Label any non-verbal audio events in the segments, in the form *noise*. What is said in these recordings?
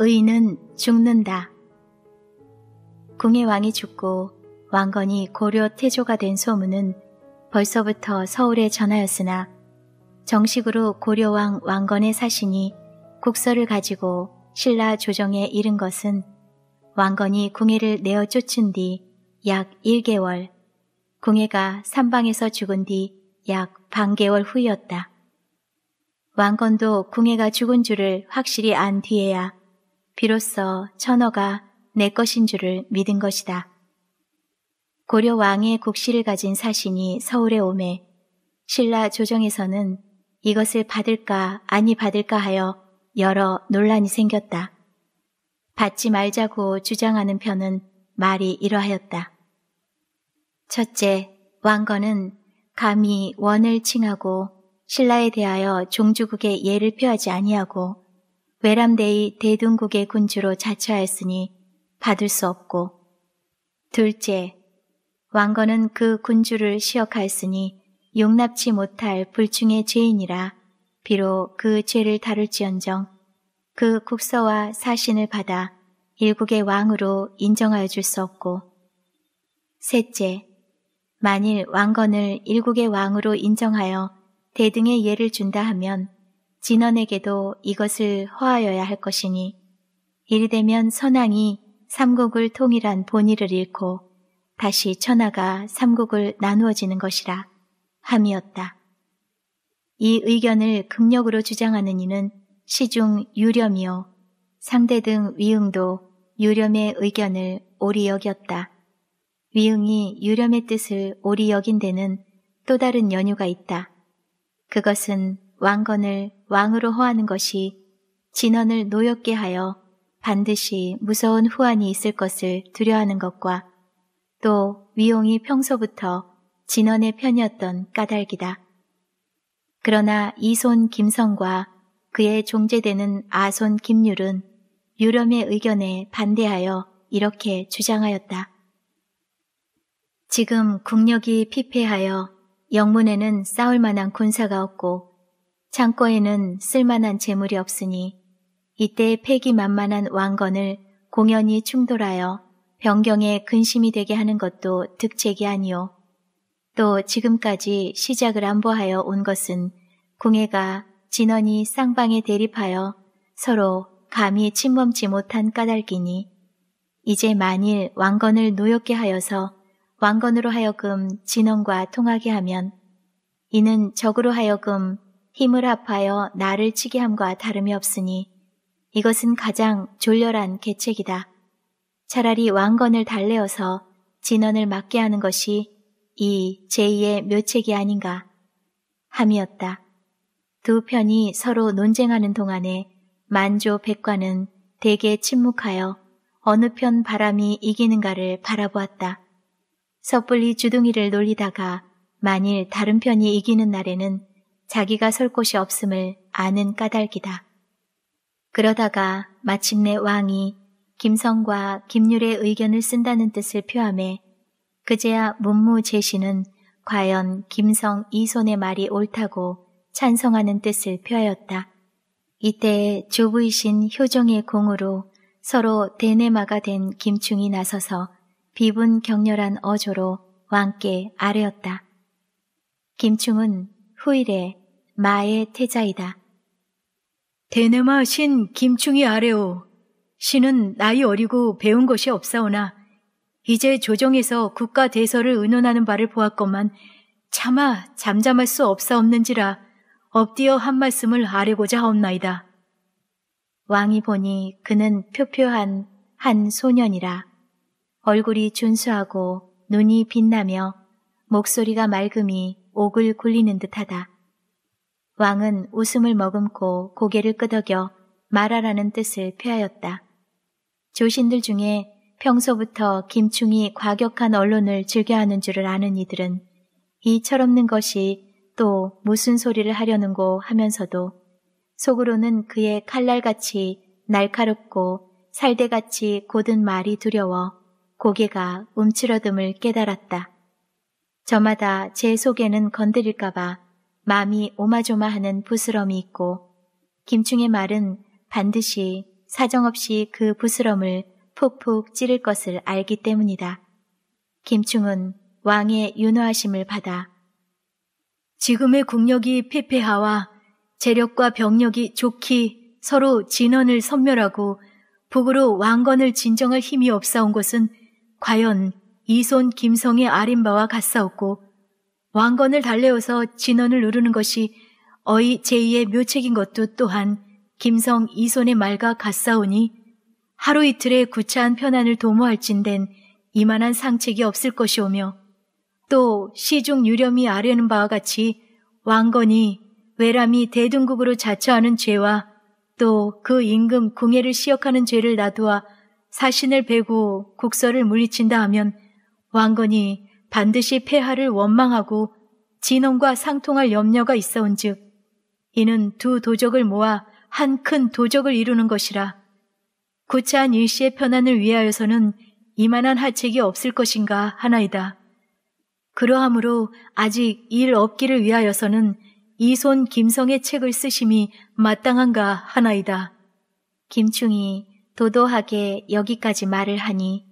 의인은 죽는다. 궁의 왕이 죽고 왕건이 고려 태조가 된 소문은 벌써부터 서울에 전하였으나 정식으로 고려왕 왕건의 사신이 국서를 가지고 신라 조정에 이른 것은 왕건이 궁예를 내어 쫓은 뒤 약 1개월, 궁예가 산방에서 죽은 뒤 약 반개월 후였다. 왕건도 궁예가 죽은 줄을 확실히 안 뒤에야 비로소 천어가 내 것인 줄을 믿은 것이다. 고려 왕의 국시를 가진 사신이 서울에 오매 신라 조정에서는 이것을 받을까 아니 받을까 하여 여러 논란이 생겼다. 받지 말자고 주장하는 편은 말이 이러하였다. 첫째, 왕건은 감히 원을 칭하고 신라에 대하여 종주국의 예를 표하지 아니하고 외람데이 대둔국의 군주로 자처하였으니 받을 수 없고 둘째 왕건은 그 군주를 시역하였으니 용납치 못할 불충의 죄인이라 비록 그 죄를 다룰지언정 그 국서와 사신을 받아 일국의 왕으로 인정하여 줄 수 없고 셋째 만일 왕건을 일국의 왕으로 인정하여 대등의 예를 준다 하면 진언에게도 이것을 허하여야 할 것이니 이리되면 선왕이 삼국을 통일한 본의를 잃고 다시 천하가 삼국을 나누어지는 것이라 함이었다. 이 의견을 극력으로 주장하는 이는 시중 유렴이요 상대 등 위응도 유렴의 의견을 오리 여겼다. 위응이 유렴의 뜻을 오리 여긴 데는 또 다른 연유가 있다. 그것은 왕건을 왕으로 허하는 것이 진언을 노엽게 하여 반드시 무서운 후환이 있을 것을 두려워하는 것과 또 위용이 평소부터 진언의 편이었던 까닭이다. 그러나 이손 김성과 그의 종제되는 아손 김률은 유렴의 의견에 반대하여 이렇게 주장하였다. 지금 국력이 피폐하여 영문에는 싸울 만한 군사가 없고 창고에는 쓸만한 재물이 없으니 이때 폐기 만만한 왕건을 공연히 충돌하여 변경에 근심이 되게 하는 것도 득책이 아니요. 또 지금까지 시작을 안보하여 온 것은 궁예가 진원이 쌍방에 대립하여 서로 감히 침범치 못한 까닭이니 이제 만일 왕건을 노엽게 하여서 왕건으로 하여금 진원과 통하게 하면 이는 적으로 하여금 힘을 합하여 나를 치게 함과 다름이 없으니 이것은 가장 졸렬한 계책이다. 차라리 왕건을 달래어서 진언을 막게 하는 것이 이 제2의 묘책이 아닌가 함이었다. 두 편이 서로 논쟁하는 동안에 만조 백과는 대개 침묵하여 어느 편 바람이 이기는가를 바라보았다. 섣불리 주둥이를 놀리다가 만일 다른 편이 이기는 날에는 자기가 설 곳이 없음을 아는 까닭이다. 그러다가 마침내 왕이 김성과 김률의 의견을 쓴다는 뜻을 표함해 그제야 문무 제시는 과연 김성 이손의 말이 옳다고 찬성하는 뜻을 표하였다. 이때 조부이신 효종의 공으로 서로 대내마가 된 김충이 나서서 비분 격렬한 어조로 왕께 아뢰었다. 김충은 후일에 마의 태자이다. 대네마 신 김충이 아래오. 신은 나이 어리고 배운 것이 없사오나 이제 조정에서 국가 대서를 의논하는 바를 보았건만 차마 잠잠할 수 없사옵는지라 엎디어 한 말씀을 아뢰고자 하옵나이다. 왕이 보니 그는 표표한 한 소년이라 얼굴이 준수하고 눈이 빛나며 목소리가 맑음이 옥을 굴리는 듯하다. 왕은 웃음을 머금고 고개를 끄덕여 말하라는 뜻을 표하였다. 조신들 중에 평소부터 김충이 과격한 언론을 즐겨하는 줄을 아는 이들은 이 철없는 것이 또 무슨 소리를 하려는고 하면서도 속으로는 그의 칼날같이 날카롭고 살대같이 곧은 말이 두려워 고개가 움츠러듦을 깨달았다. 저마다 제 속에는 건드릴까봐 마음이 오마조마하는 부스럼이 있고 김충의 말은 반드시 사정없이 그 부스럼을 푹푹 찌를 것을 알기 때문이다. 김충은 왕의 윤호하심을 받아 지금의 국력이 피폐하와 재력과 병력이 좋기 서로 진언을 섬멸하고 북으로 왕건을 진정할 힘이 없사온 것은 과연 이손 김성의 아린 바와 같사옵고 왕건을 달래어서 진언을 누르는 것이 어이 제2의 묘책인 것도 또한 김성 이손의 말과 같사오니 하루 이틀의 구차한 편안을 도모할진된 이만한 상책이 없을 것이오며 또 시중 유렴이 아뢰는 바와 같이 왕건이 외람이 대등국으로 자처하는 죄와 또 그 임금 궁예를 시역하는 죄를 놔두어 사신을 베고 국서를 물리친다 하면 왕건이 반드시 폐하를 원망하고 진원과 상통할 염려가 있어온즉 이는 두 도적을 모아 한 큰 도적을 이루는 것이라 구차한 일시의 편안을 위하여서는 이만한 하책이 없을 것인가 하나이다. 그러하므로 아직 일 없기를 위하여서는 이손 김성의 책을 쓰심이 마땅한가 하나이다. 김충이 도도하게 여기까지 말을 하니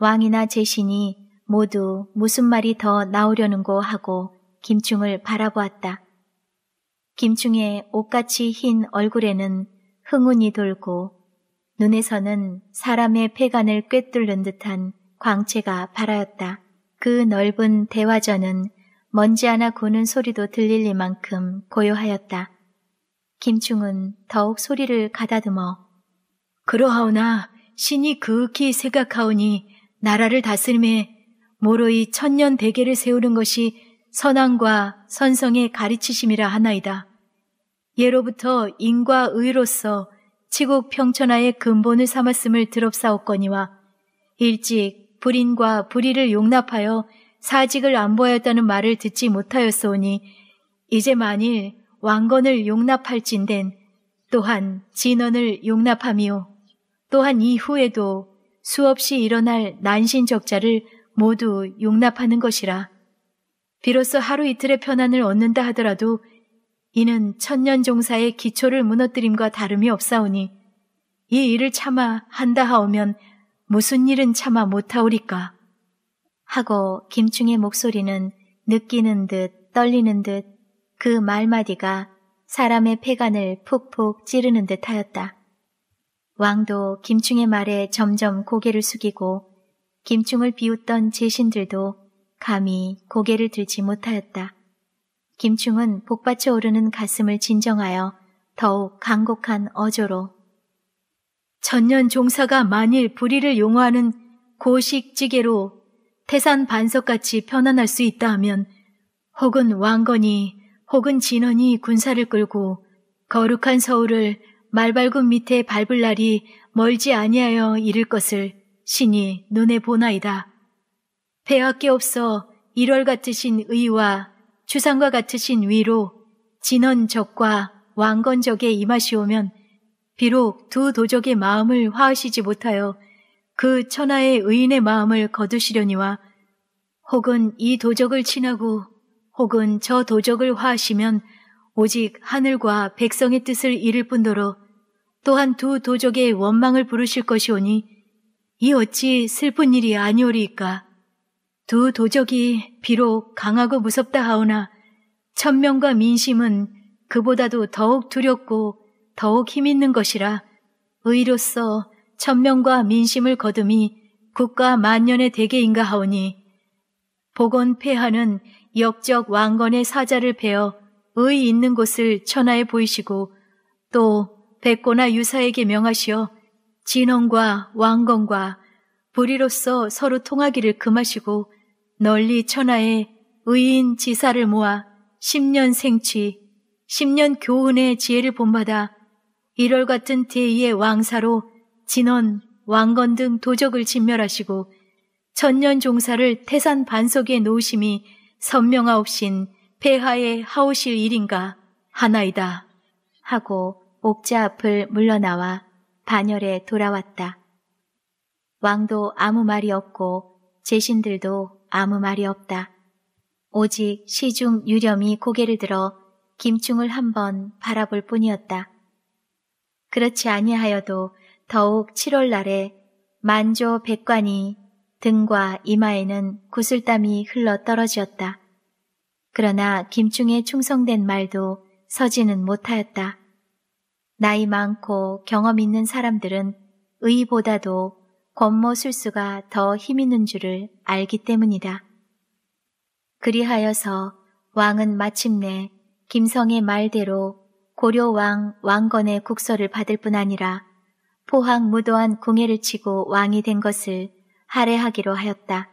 왕이나 제신이 모두 무슨 말이 더 나오려는고 하고 김충을 바라보았다. 김충의 옷같이 흰 얼굴에는 흥운이 돌고 눈에서는 사람의 폐간을 꿰뚫는 듯한 광채가 발하였다. 그 넓은 대화전은 먼지 하나 구는 소리도 들릴 리만큼 고요하였다. 김충은 더욱 소리를 가다듬어 그러하오나 신이 극히 생각하오니 나라를 다스림에 모로이 천년 대계를 세우는 것이 선왕과 선성의 가르치심이라 하나이다. 예로부터 인과 의로서 치국 평천하의 근본을 삼았음을 드롭사옵거니와 일찍 불인과 불의를 용납하여 사직을 안보하였다는 말을 듣지 못하였소오니 이제 만일 왕건을 용납할진된 또한 진언을 용납하며 또한 이후에도 수없이 일어날 난신적자를 모두 용납하는 것이라. 비로소 하루 이틀의 편안을 얻는다 하더라도 이는 천년 종사의 기초를 무너뜨림과 다름이 없사오니 이 일을 참아 한다 하오면 무슨 일은 참아 못하오리까 하고 김충의 목소리는 느끼는 듯 떨리는 듯 그 말마디가 사람의 폐간을 푹푹 찌르는 듯하였다. 왕도 김충의 말에 점점 고개를 숙이고 김충을 비웃던 제신들도 감히 고개를 들지 못하였다. 김충은 복받쳐 오르는 가슴을 진정하여 더욱 강곡한 어조로 천년 종사가 만일 불의를 용어하는 고식지계로 태산 반석같이 편안할 수 있다 하면 혹은 왕건이 혹은 진원이 군사를 끌고 거룩한 서울을 말발굽 밑에 밟을 날이 멀지 아니하여 이를 것을 신이 눈에 보나이다. 배밖에 없어 1월 같으신 의와 추상과 같으신 위로 진언적과 왕건적에 임하시오면 비록 두 도적의 마음을 화하시지 못하여 그 천하의 의인의 마음을 거두시려니와 혹은 이 도적을 친하고 혹은 저 도적을 화하시면 오직 하늘과 백성의 뜻을 잃을 뿐더러 또한 두 도적의 원망을 부르실 것이오니 이 어찌 슬픈 일이 아니오리까. 두 도적이 비록 강하고 무섭다 하오나 천명과 민심은 그보다도 더욱 두렵고 더욱 힘있는 것이라 의로써 천명과 민심을 거둠이 국가 만년의 대계인가 하오니 복원 폐하는 역적 왕건의 사자를 베어 의 있는 곳을 천하에 보이시고 또 백고나 유사에게 명하시어 진원과 왕건과 부리로서 서로 통하기를 금하시고 널리 천하에 의인 지사를 모아 10년 생취, 10년 교훈의 지혜를 본받아 1월 같은 대의의 왕사로 진원, 왕건 등 도적을 진멸하시고 천년 종사를 태산 반석에 놓으심이 선명하옵신 폐하의 하오실 일인가 하나이다 하고 옥자 앞을 물러나와 반열에 돌아왔다. 왕도 아무 말이 없고 제신들도 아무 말이 없다. 오직 시중 유렴이 고개를 들어 김충을 한번 바라볼 뿐이었다. 그렇지 아니하여도 더욱 7월 날에 만조 백관이 등과 이마에는 구슬땀이 흘러 떨어지었다. 그러나 김충의 충성된 말도 서지는 못하였다. 나이 많고 경험 있는 사람들은 의보다도 권모술수가 더 힘있는 줄을 알기 때문이다. 그리하여서 왕은 마침내 김성의 말대로 고려왕 왕건의 국서를 받을 뿐 아니라 포항 무도한 궁예를 치고 왕이 된 것을 할애하기로 하였다.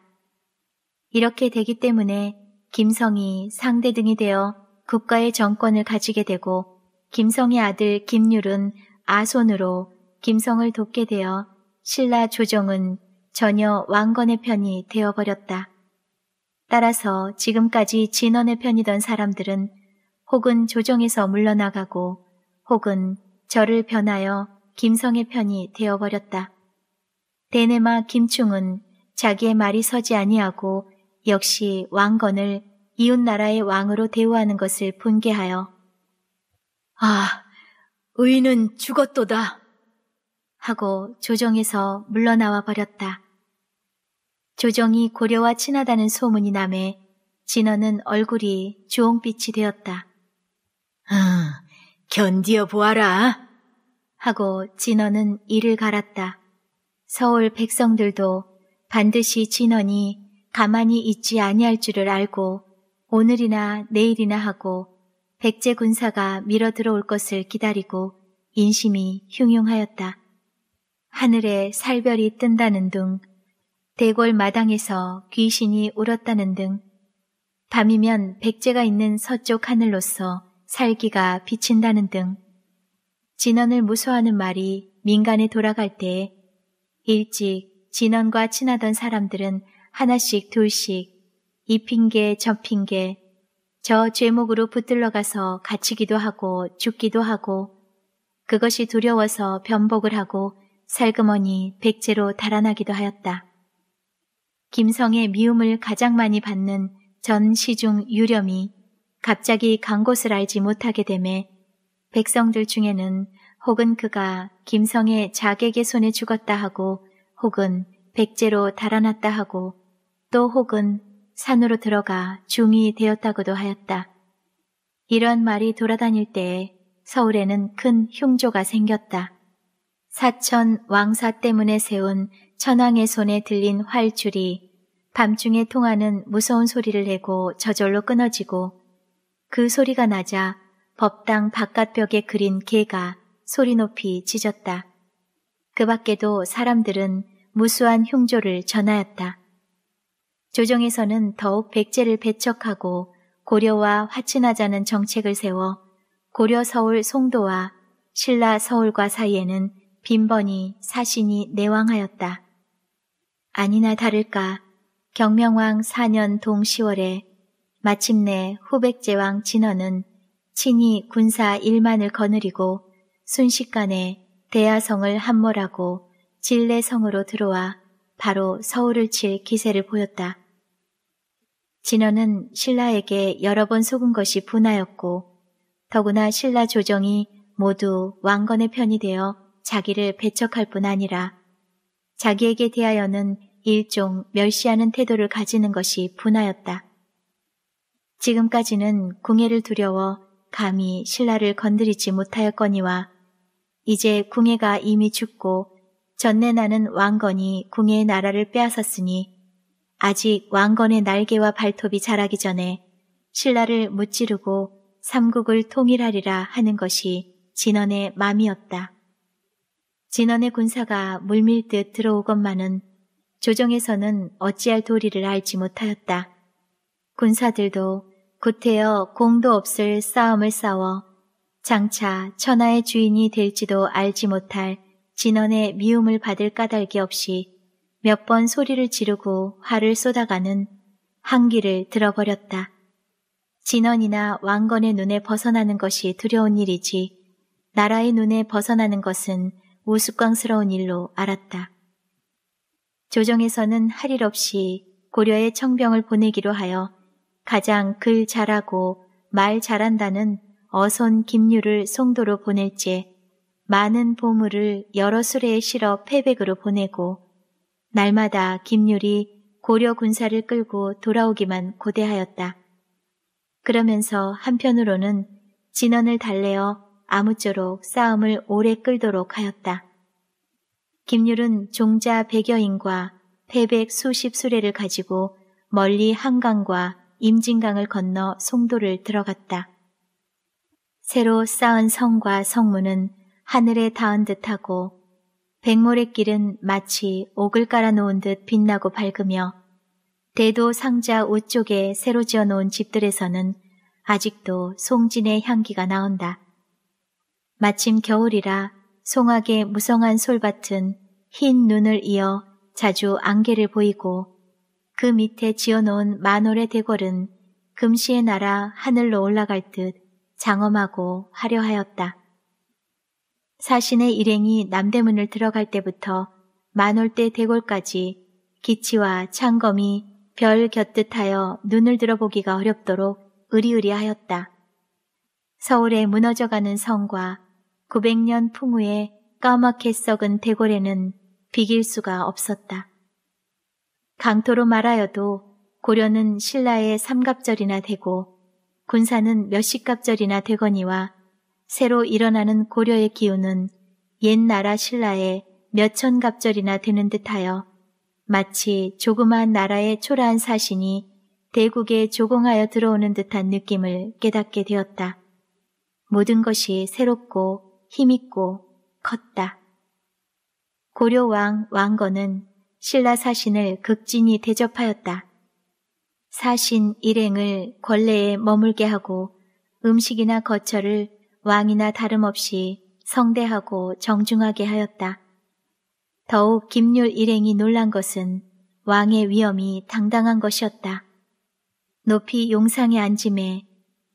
이렇게 되기 때문에 김성이 상대 등이 되어 국가의 정권을 가지게 되고 김성의 아들 김률은 아손으로 김성을 돕게 되어 신라 조정은 전혀 왕건의 편이 되어버렸다. 따라서 지금까지 진원의 편이던 사람들은 혹은 조정에서 물러나가고 혹은 저를 변하여 김성의 편이 되어버렸다. 데네마 김충은 자기의 말이 서지 아니하고 역시 왕건을 이웃나라의 왕으로 대우하는 것을 분개하여 아, 의인은 죽었도다. 하고 조정에서 물러나와 버렸다. 조정이 고려와 친하다는 소문이 남에 진원은 얼굴이 주홍빛이 되었다. 아, 견디어 보아라. 하고 진원은 이를 갈았다. 서울 백성들도 반드시 진원이 가만히 있지 아니할 줄을 알고 오늘이나 내일이나 하고 백제 군사가 밀어 들어올 것을 기다리고 인심이 흉흉하였다. 하늘에 살별이 뜬다는 등 대궐 마당에서 귀신이 울었다는 등, 밤이면 백제가 있는 서쪽 하늘로서 살기가 비친다는 등, 진언을 무서워하는 말이 민간에 돌아갈 때 일찍 진언과 친하던 사람들은 하나씩 둘씩 이 핑계 저 핑계 저 죄목으로 붙들러 가서 갇히기도 하고 죽기도 하고 그것이 두려워서 변복을 하고 살그머니 백제로 달아나기도 하였다. 김성의 미움을 가장 많이 받는 전 시중 유렴이 갑자기 간 곳을 알지 못하게 되매 백성들 중에는 혹은 그가 김성의 자객의 손에 죽었다 하고 혹은 백제로 달아났다 하고 또 혹은 산으로 들어가 중이 되었다고도 하였다. 이런 말이 돌아다닐 때에 서울에는 큰 흉조가 생겼다. 사천 왕사 때문에 세운 천왕의 손에 들린 활줄이 밤중에 통하는 무서운 소리를 내고 저절로 끊어지고 그 소리가 나자 법당 바깥벽에 그린 개가 소리 높이 짖었다. 그 밖에도 사람들은 무수한 흉조를 전하였다. 조정에서는 더욱 백제를 배척하고 고려와 화친하자는 정책을 세워 고려 서울 송도와 신라 서울과 사이에는 빈번히 사신이 내왕하였다. 아니나 다를까 경명왕 4년 동시월에 마침내 후백제왕 진언은 친히 군사 1만을 거느리고 순식간에 대야성을 함몰하고 진례성으로 들어와 바로 서울을 칠 기세를 보였다. 진언은 신라에게 여러 번 속은 것이 분하였고 더구나 신라 조정이 모두 왕건의 편이 되어 자기를 배척할 뿐 아니라 자기에게 대하여는 일종 멸시하는 태도를 가지는 것이 분하였다. 지금까지는 궁예를 두려워 감히 신라를 건드리지 못하였거니와 이제 궁예가 이미 죽고 전내 나는 왕건이 궁예의 나라를 빼앗았으니 아직 왕건의 날개와 발톱이 자라기 전에 신라를 무찌르고 삼국을 통일하리라 하는 것이 진원의 맘이었다. 진원의 군사가 물밀듯 들어오건만은 조정에서는 어찌할 도리를 알지 못하였다. 군사들도 구태여 공도 없을 싸움을 싸워 장차 천하의 주인이 될지도 알지 못할 진원의 미움을 받을 까닭이 없이 몇번 소리를 지르고 화를 쏟아가는 한기를 들어버렸다. 진원이나 왕건의 눈에 벗어나는 것이 두려운 일이지 나라의 눈에 벗어나는 것은 우스꽝스러운 일로 알았다. 조정에서는 할 일 없이 고려의 청병을 보내기로 하여 가장 글 잘하고 말 잘한다는 어손 김유를 송도로 보낼지 많은 보물을 여러 수레에 실어 폐백으로 보내고 날마다 김율이 고려 군사를 끌고 돌아오기만 고대하였다. 그러면서 한편으로는 진언을 달래어 아무쪼록 싸움을 오래 끌도록 하였다. 김율은 종자 백여인과 패백 수십 수레를 가지고 멀리 한강과 임진강을 건너 송도를 들어갔다. 새로 쌓은 성과 성문은 하늘에 닿은 듯하고 백모래 길은 마치 옥을 깔아놓은 듯 빛나고 밝으며 대도 상자 우쪽에 새로 지어놓은 집들에서는 아직도 송진의 향기가 나온다. 마침 겨울이라 송악의 무성한 솔밭은 흰 눈을 이어 자주 안개를 보이고 그 밑에 지어놓은 만월의 대궐은 금시의 나라 하늘로 올라갈 듯 장엄하고 화려하였다. 사신의 일행이 남대문을 들어갈 때부터 만월대 대골까지 기치와 창검이 별 곁듯하여 눈을 들어보기가 어렵도록 으리으리하였다. 서울에 무너져가는 성과 900년 풍우에 까맣게 썩은 대골에는 비길 수가 없었다. 강토로 말하여도 고려는 신라의 삼갑절이나 되고 군사는 몇십갑절이나 되거니와 새로 일어나는 고려의 기운은 옛 나라 신라의 몇 천 갑절이나 되는 듯하여 마치 조그마한 나라의 초라한 사신이 대국에 조공하여 들어오는 듯한 느낌을 깨닫게 되었다. 모든 것이 새롭고 힘있고 컸다. 고려왕 왕건은 신라 사신을 극진히 대접하였다. 사신 일행을 권례에 머물게 하고 음식이나 거처를 왕이나 다름없이 성대하고 정중하게 하였다. 더욱 김률 일행이 놀란 것은 왕의 위엄이 당당한 것이었다. 높이 용상에 앉음에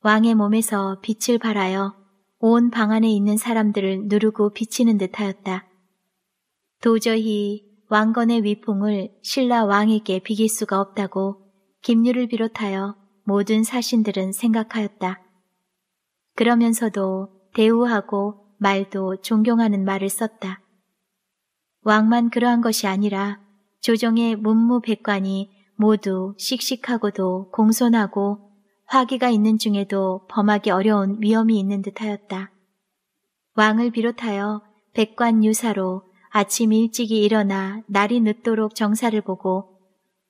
왕의 몸에서 빛을 발하여 온 방 안에 있는 사람들을 누르고 비치는 듯하였다. 도저히 왕건의 위풍을 신라 왕에게 비길 수가 없다고 김률을 비롯하여 모든 사신들은 생각하였다. 그러면서도 대우하고 말도 존경하는 말을 썼다. 왕만 그러한 것이 아니라 조정의 문무백관이 모두 씩씩하고도 공손하고 화기가 있는 중에도 범하기 어려운 위험이 있는 듯하였다. 왕을 비롯하여 백관 유사로 아침 일찍이 일어나 날이 늦도록 정사를 보고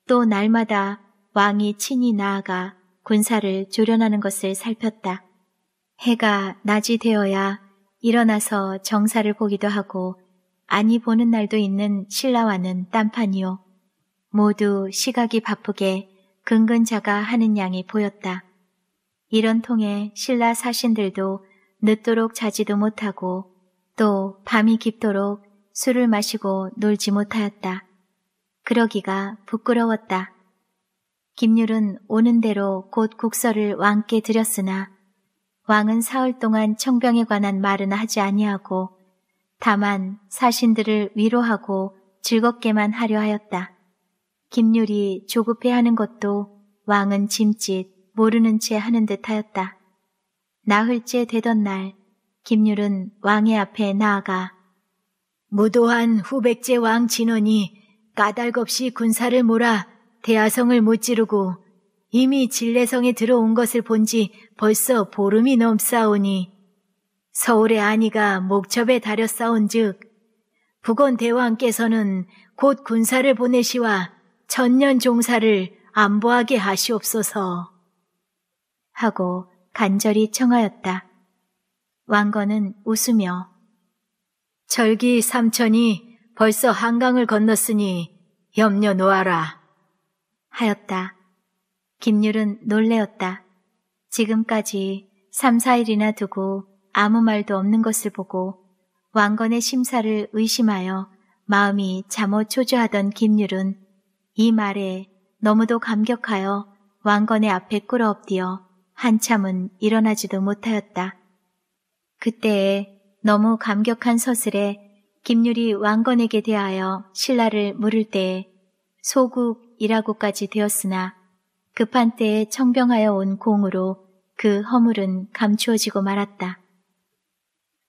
또 날마다 왕이 친히 나아가 군사를 조련하는 것을 살폈다. 해가 낮이 되어야 일어나서 정사를 보기도 하고 아니 보는 날도 있는 신라와는 딴판이요. 모두 시각이 바쁘게 근근자가 하는 양이 보였다. 이런 통에 신라 사신들도 늦도록 자지도 못하고 또 밤이 깊도록 술을 마시고 놀지 못하였다. 그러기가 부끄러웠다. 김율은 오는 대로 곧 국서를 왕께 드렸으나 왕은 사흘 동안 청병에 관한 말은 하지 아니하고 다만 사신들을 위로하고 즐겁게만 하려 하였다. 김율이 조급해하는 것도 왕은 짐짓 모르는 채 하는 듯 하였다. 나흘째 되던 날 김율은 왕의 앞에 나아가 무도한 후백제 왕 진원이 까닭 없이 군사를 몰아 대하성을 못 지르고 이미 진례성에 들어온 것을 본지 벌써 보름이 넘사오니 서울의 아니가 목첩에 달여 싸운즉 북원 대왕께서는 곧 군사를 보내시와 천년 종사를 안보하게 하시옵소서 하고 간절히 청하였다. 왕건은 웃으며 절기 삼천이 벌써 한강을 건넜으니 염려 놓아라 하였다. 김율은 놀래었다. 지금까지 3, 4일이나 두고 아무 말도 없는 것을 보고 왕건의 심사를 의심하여 마음이 잠옷 초조하던 김율은이 말에 너무도 감격하여 왕건의 앞에 꿇어 엎드려 한참은 일어나지도 못하였다. 그때에 너무 감격한 서슬에 김율이 왕건에게 대하여 신라를 물을 때에 소국이라고까지 되었으나 급한 때에 청병하여 온 공으로 그 허물은 감추어지고 말았다.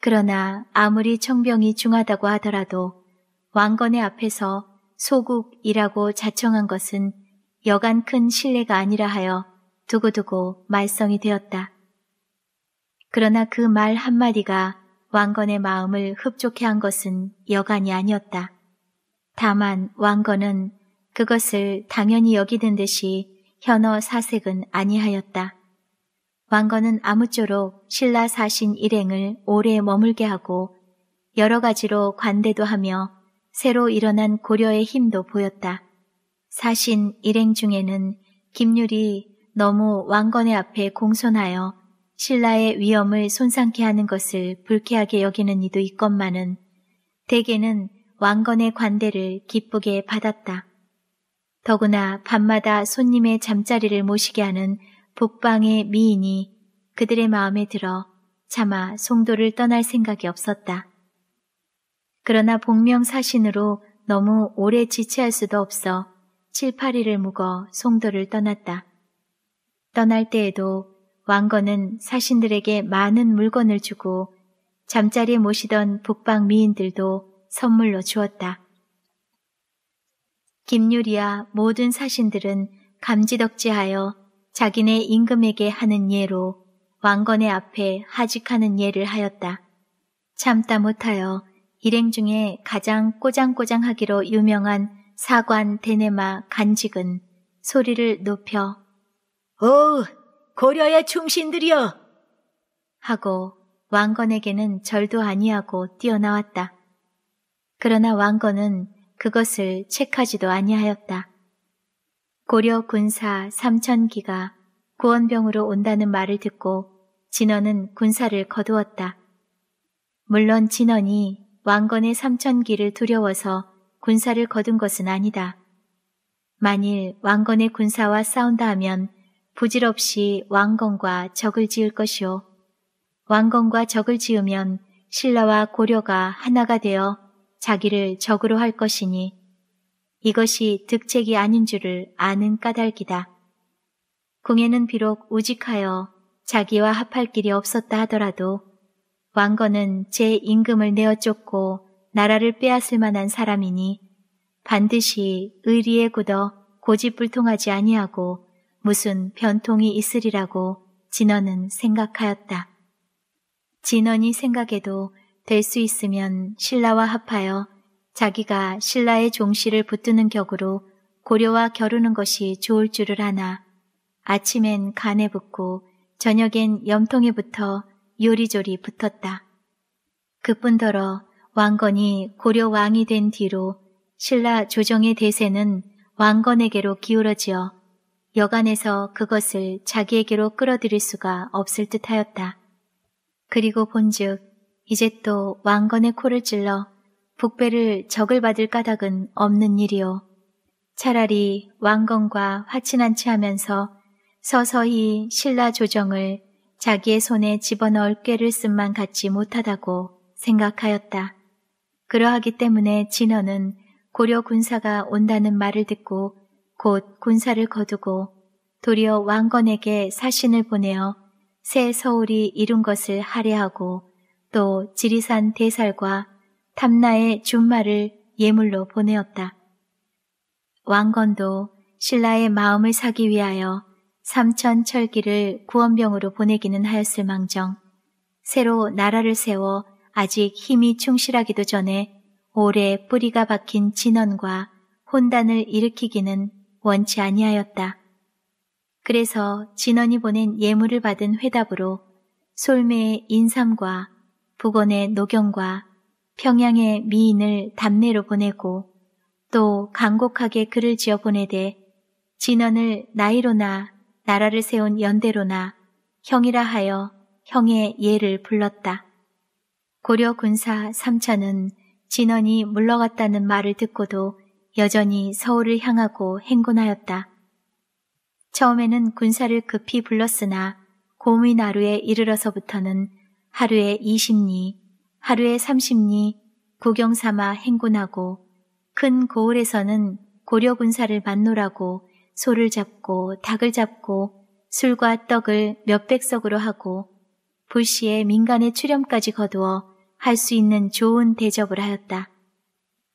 그러나 아무리 청병이 중하다고 하더라도 왕건의 앞에서 소국이라고 자청한 것은 여간 큰 신뢰가 아니라 하여 두고두고 말썽이 되었다. 그러나 그 말 한마디가 왕건의 마음을 흡족해 한 것은 여간이 아니었다. 다만 왕건은 그것을 당연히 여기는 듯이 현어 사색은 아니하였다. 왕건은 아무쪼록 신라 사신 일행을 오래 머물게 하고 여러 가지로 관대도 하며 새로 일어난 고려의 힘도 보였다. 사신 일행 중에는 김률이 너무 왕건의 앞에 공손하여 신라의 위엄을 손상케 하는 것을 불쾌하게 여기는 이도 있건만은 대개는 왕건의 관대를 기쁘게 받았다. 더구나 밤마다 손님의 잠자리를 모시게 하는 북방의 미인이 그들의 마음에 들어 차마 송도를 떠날 생각이 없었다. 그러나 복명사신으로 너무 오래 지체할 수도 없어 7, 8일을 묵어 송도를 떠났다. 떠날 때에도 왕건은 사신들에게 많은 물건을 주고 잠자리에 모시던 북방 미인들도 선물로 주었다. 김유리와 모든 사신들은 감지덕지하여 자기네 임금에게 하는 예로 왕건의 앞에 하직하는 예를 하였다. 참다 못하여 일행 중에 가장 꼬장꼬장하기로 유명한 사관 데네마 간직은 소리를 높여 오 어, 고려의 충신들이여 하고 왕건에게는 절도 아니하고 뛰어나왔다. 그러나 왕건은 그것을 체크하지도 아니하였다. 고려 군사 삼천기가 구원병으로 온다는 말을 듣고 진원은 군사를 거두었다. 물론 진원이 왕건의 삼천기를 두려워서 군사를 거둔 것은 아니다. 만일 왕건의 군사와 싸운다 하면 부질없이 왕건과 적을 지을 것이요. 왕건과 적을 지으면 신라와 고려가 하나가 되어 자기를 적으로 할 것이니 이것이 득책이 아닌 줄을 아는 까닭이다. 궁에는 비록 우직하여 자기와 합할 길이 없었다 하더라도 왕건은 제 임금을 내어 쫓고 나라를 빼앗을 만한 사람이니 반드시 의리에 굳어 고집불통하지 아니하고 무슨 변통이 있으리라고 진언은 생각하였다. 진언이 생각에도 될수 있으면 신라와 합하여 자기가 신라의 종씨를 붙드는 격으로 고려와 겨루는 것이 좋을 줄을 아나 아침엔 간에 붙고 저녁엔 염통에 붙어 요리조리 붙었다. 그뿐더러 왕건이 고려 왕이 된 뒤로 신라 조정의 대세는 왕건에게로 기울어지어 여간에서 그것을 자기에게로 끌어들일 수가 없을 듯하였다. 그리고 본즉 이제 또 왕건의 코를 찔러 북배를 적을 받을 까닭은 없는 일이요. 차라리 왕건과 화친한치 하면서 서서히 신라 조정을 자기의 손에 집어넣을 꾀를 쓴만 갖지 못하다고 생각하였다. 그러하기 때문에 진원은 고려 군사가 온다는 말을 듣고 곧 군사를 거두고 도리어 왕건에게 사신을 보내어 새 서울이 이룬 것을 할애하고 또 지리산 대살과 탐나의 준마를 예물로 보내었다. 왕건도 신라의 마음을 사기 위하여 삼천 철기를 구원병으로 보내기는 하였을 망정 새로 나라를 세워 아직 힘이 충실하기도 전에 오래 뿌리가 박힌 진언과 혼단을 일으키기는 원치 아니하였다. 그래서 진언이 보낸 예물을 받은 회답으로 솔매의 인삼과 북원의 노경과 평양의 미인을 담내로 보내고 또간곡하게 글을 지어 보내되 진언을 나이로나 나라를 세운 연대로나 형이라 하여 형의 예를 불렀다. 고려 군사 삼천은 진원이 물러갔다는 말을 듣고도 여전히 서울을 향하고 행군하였다. 처음에는 군사를 급히 불렀으나 고미나루에 이르러서부터는 하루에 20리, 하루에 30리 구경 삼아 행군하고 큰 고을에서는 고려 군사를 만노라고 소를 잡고 닭을 잡고 술과 떡을 몇백 석으로 하고 불시에 민간의 출연까지 거두어 할 수 있는 좋은 대접을 하였다.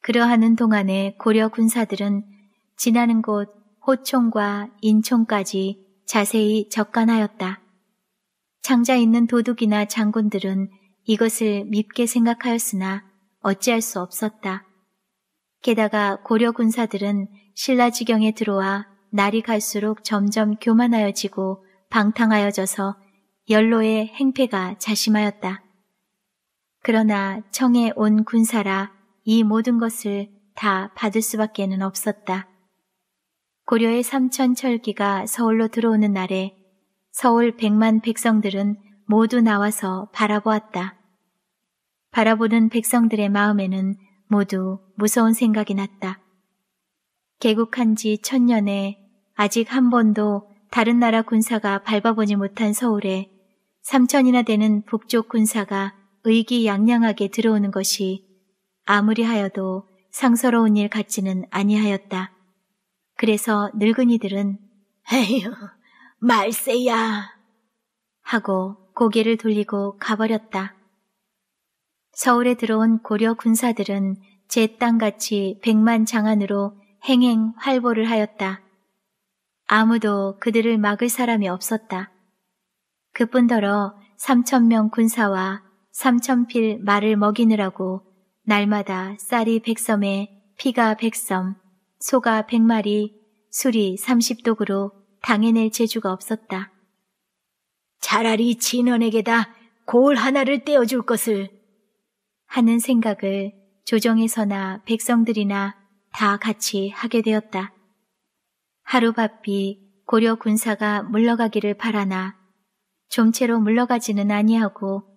그러하는 동안에 고려 군사들은 지나는 곳 호총과 인총까지 자세히 접근하였다. 장자 있는 도둑이나 장군들은 이것을 밉게 생각하였으나 어찌할 수 없었다. 게다가 고려 군사들은 신라 지경에 들어와 날이 갈수록 점점 교만하여지고 방탕하여져서 연로의 행패가 자심하였다. 그러나 청에 온 군사라 이 모든 것을 다 받을 수밖에는 없었다. 고려의 삼천 철기가 서울로 들어오는 날에 서울 백만 백성들은 모두 나와서 바라보았다. 바라보는 백성들의 마음에는 모두 무서운 생각이 났다. 개국한 지 천년에 아직 한 번도 다른 나라 군사가 밟아보지 못한 서울에 삼천이나 되는 북쪽 군사가 의기양양하게 들어오는 것이 아무리 하여도 상서로운 일 같지는 아니하였다. 그래서 늙은이들은 에휴 말세야! 하고 고개를 돌리고 가버렸다. 서울에 들어온 고려 군사들은 제 땅같이 백만 장안으로 행행 활보를 하였다. 아무도 그들을 막을 사람이 없었다. 그뿐더러 삼천명 군사와 삼천필 말을 먹이느라고 날마다 쌀이 백섬에 피가 백섬, 소가 백마리, 술이 삼십독으로 당해낼 재주가 없었다. 차라리 진원에게다 골 하나를 떼어줄 것을 하는 생각을 조정에서나 백성들이나 다 같이 하게 되었다. 하루바삐 고려 군사가 물러가기를 바라나 좀채로 물러가지는 아니하고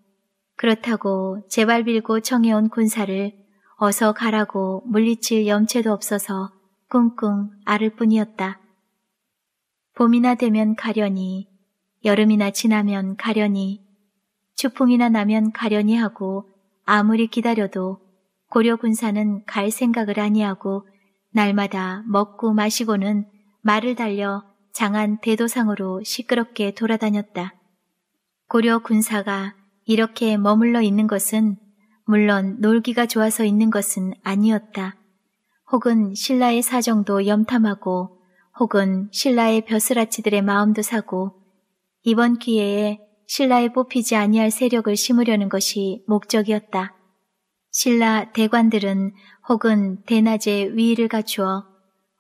그렇다고 제발 빌고 청해온 군사를 어서 가라고 물리칠 염채도 없어서 꿍꿍 앓을 뿐이었다. 봄이나 되면 가려니, 여름이나 지나면 가려니, 추풍이나 나면 가려니 하고 아무리 기다려도 고려 군사는 갈 생각을 아니하고 날마다 먹고 마시고는 말을 달려 장안 대도상으로 시끄럽게 돌아다녔다. 고려 군사가 이렇게 머물러 있는 것은 물론 놀기가 좋아서 있는 것은 아니었다. 혹은 신라의 사정도 염탐하고 혹은 신라의 벼슬아치들의 마음도 사고 이번 기회에 신라에 뽑히지 아니할 세력을 심으려는 것이 목적이었다. 신라 대관들은 혹은 대낮에 위를 갖추어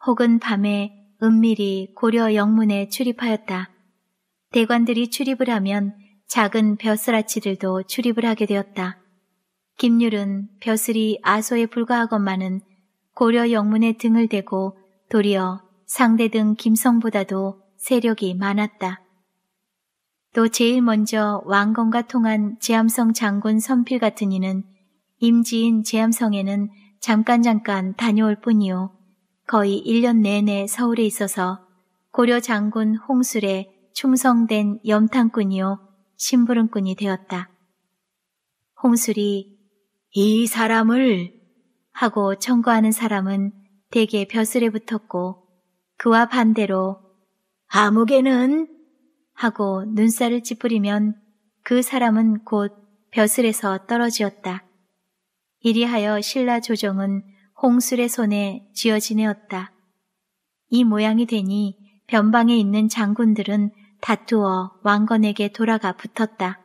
혹은 밤에 은밀히 고려 영문에 출입하였다. 대관들이 출입을 하면 작은 벼슬아치들도 출입을 하게 되었다. 김률은 벼슬이 아소에 불과하건만은 고려 영문의 등을 대고 도리어 상대 등 김성보다도 세력이 많았다. 또 제일 먼저 왕건과 통한 제암성 장군 선필 같은 이는 임지인 제암성에는 잠깐 잠깐 다녀올 뿐이요. 거의 1년 내내 서울에 있어서 고려 장군 홍술에 충성된 염탕꾼이요 심부름꾼이 되었다. 홍술이 이 사람을 하고 청구하는 사람은 대개 벼슬에 붙었고 그와 반대로 아무개는 하고 눈살을 찌푸리면 그 사람은 곧 벼슬에서 떨어지었다. 이리하여 신라 조정은 홍술의 손에 쥐어지내었다. 이 모양이 되니 변방에 있는 장군들은 다투어 왕건에게 돌아가 붙었다.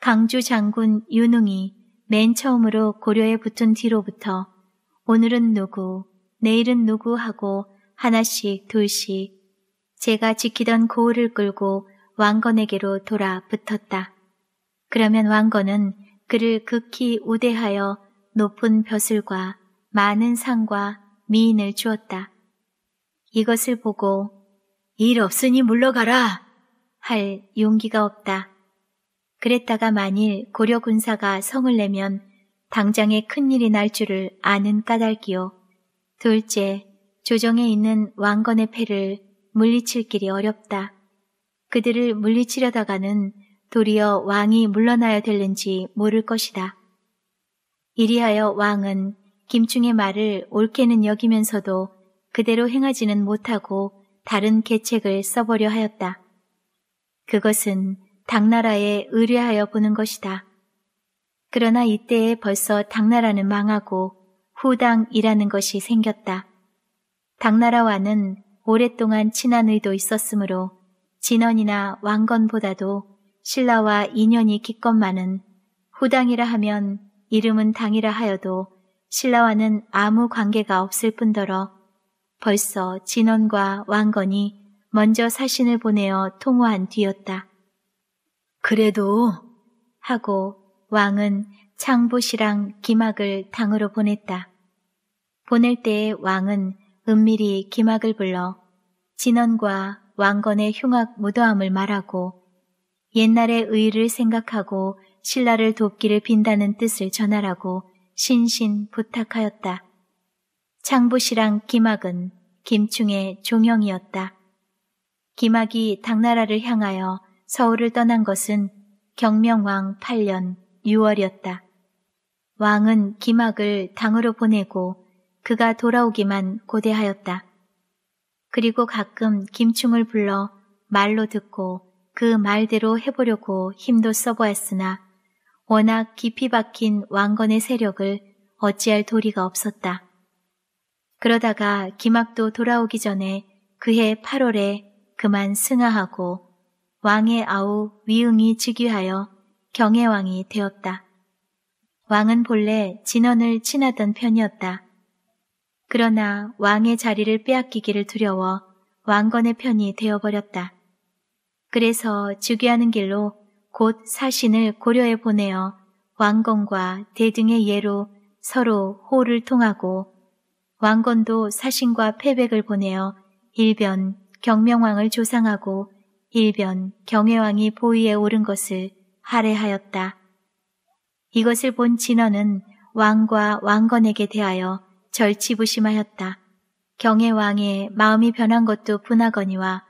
강주 장군 유능이맨 처음으로 고려에 붙은 뒤로부터 오늘은 누구, 내일은 누구 하고 하나씩 둘씩 제가 지키던 고을을 끌고 왕건에게로 돌아 붙었다. 그러면 왕건은 그를 극히 우대하여 높은 벼슬과 많은 상과 미인을 주었다. 이것을 보고 일 없으니 물러가라 할 용기가 없다. 그랬다가 만일 고려 군사가 성을 내면 당장에 큰일이 날 줄을 아는 까닭이요. 둘째, 조정에 있는 왕건의 패를 물리칠 길이 어렵다. 그들을 물리치려다가는 도리어 왕이 물러나야 될는지 모를 것이다. 이리하여 왕은 김충의 말을 옳게는 여기면서도 그대로 행하지는 못하고 다른 계책을 써보려 하였다. 그것은 당나라에 의뢰하여 보는 것이다. 그러나 이때에 벌써 당나라는 망하고 후당이라는 것이 생겼다. 당나라와는 오랫동안 친한 의도 있었으므로 진원이나 왕건보다도 신라와 인연이 깊건만은 후당이라 하면 이름은 당이라 하여도 신라와는 아무 관계가 없을 뿐더러 벌써 진원과 왕건이 먼저 사신을 보내어 통화한 뒤였다. 그래도 하고 왕은 창부시랑 기막을 당으로 보냈다. 보낼 때에 왕은 은밀히 기막을 불러 진언과 왕건의 흉악 무도함을 말하고 옛날의 의를 생각하고 신라를 돕기를 빈다는 뜻을 전하라고 신신 부탁하였다. 창부시랑 기막은 김충의 종영이었다. 기막이 당나라를 향하여 서울을 떠난 것은 경명왕 8년 6월이었다. 왕은 기막을 당으로 보내고 그가 돌아오기만 고대하였다. 그리고 가끔 김충을 불러 말로 듣고 그 말대로 해보려고 힘도 써보았으나 워낙 깊이 박힌 왕건의 세력을 어찌할 도리가 없었다. 그러다가 김학도 돌아오기 전에 그해 8월에 그만 승하하고 왕의 아우 위응이 즉위하여 경혜왕이 되었다. 왕은 본래 진언을 친하던 편이었다. 그러나 왕의 자리를 빼앗기기를 두려워 왕건의 편이 되어버렸다. 그래서 즉위하는 길로 곧 사신을 고려해 보내어 왕건과 대등의 예로 서로 호를 통하고 왕건도 사신과 패백을 보내어 일변 경명왕을 조상하고 일변 경혜왕이 보위에 오른 것을 할애하였다. 이것을 본 진언은 왕과 왕건에게 대하여 절치부심하였다. 경의 왕의 마음이 변한 것도 분하거니와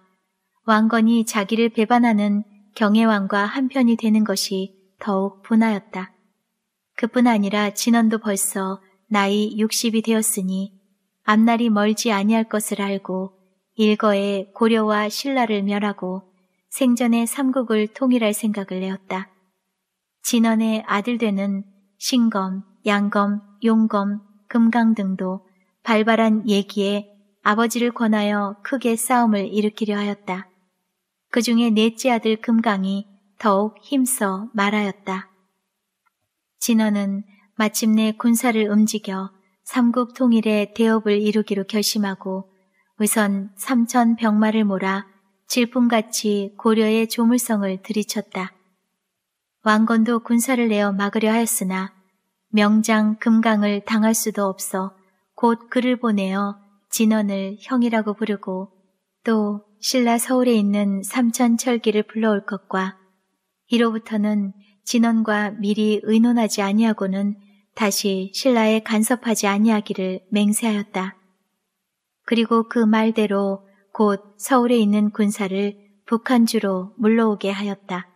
왕건이 자기를 배반하는 경의 왕과 한편이 되는 것이 더욱 분하였다. 그뿐 아니라 진원도 벌써 나이 60이 되었으니 앞날이 멀지 아니할 것을 알고 일거에 고려와 신라를 멸하고 생전에 삼국을 통일할 생각을 내었다. 진원의 아들 되는 신검, 양검, 용검, 금강 등도 발발한 얘기에 아버지를 권하여 크게 싸움을 일으키려 하였다. 그 중에 넷째 아들 금강이 더욱 힘써 말하였다. 진원은 마침내 군사를 움직여 삼국 통일의 대업을 이루기로 결심하고 우선 삼천 병마를 몰아 질풍같이 고려의 조물성을 들이쳤다. 왕건도 군사를 내어 막으려 하였으나 명장 금강을 당할 수도 없어 곧 그를 보내어 진원을 형이라고 부르고 또 신라 서울에 있는 삼천철기를 불러올 것과 이로부터는 진원과 미리 의논하지 아니하고는 다시 신라에 간섭하지 아니하기를 맹세하였다. 그리고 그 말대로 곧 서울에 있는 군사를 북한주로 물러오게 하였다.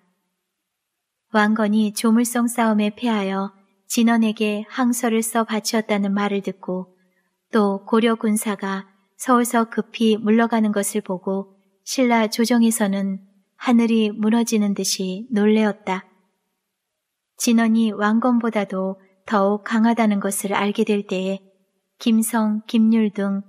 왕건이 조물성 싸움에 패하여 진원에게 항서를 써 바치었다는 말을 듣고 또 고려 군사가 서울서 급히 물러가는 것을 보고 신라 조정에서는 하늘이 무너지는 듯이 놀래었다. 진원이 왕건보다도 더욱 강하다는 것을 알게 될 때에 김성, 김률 등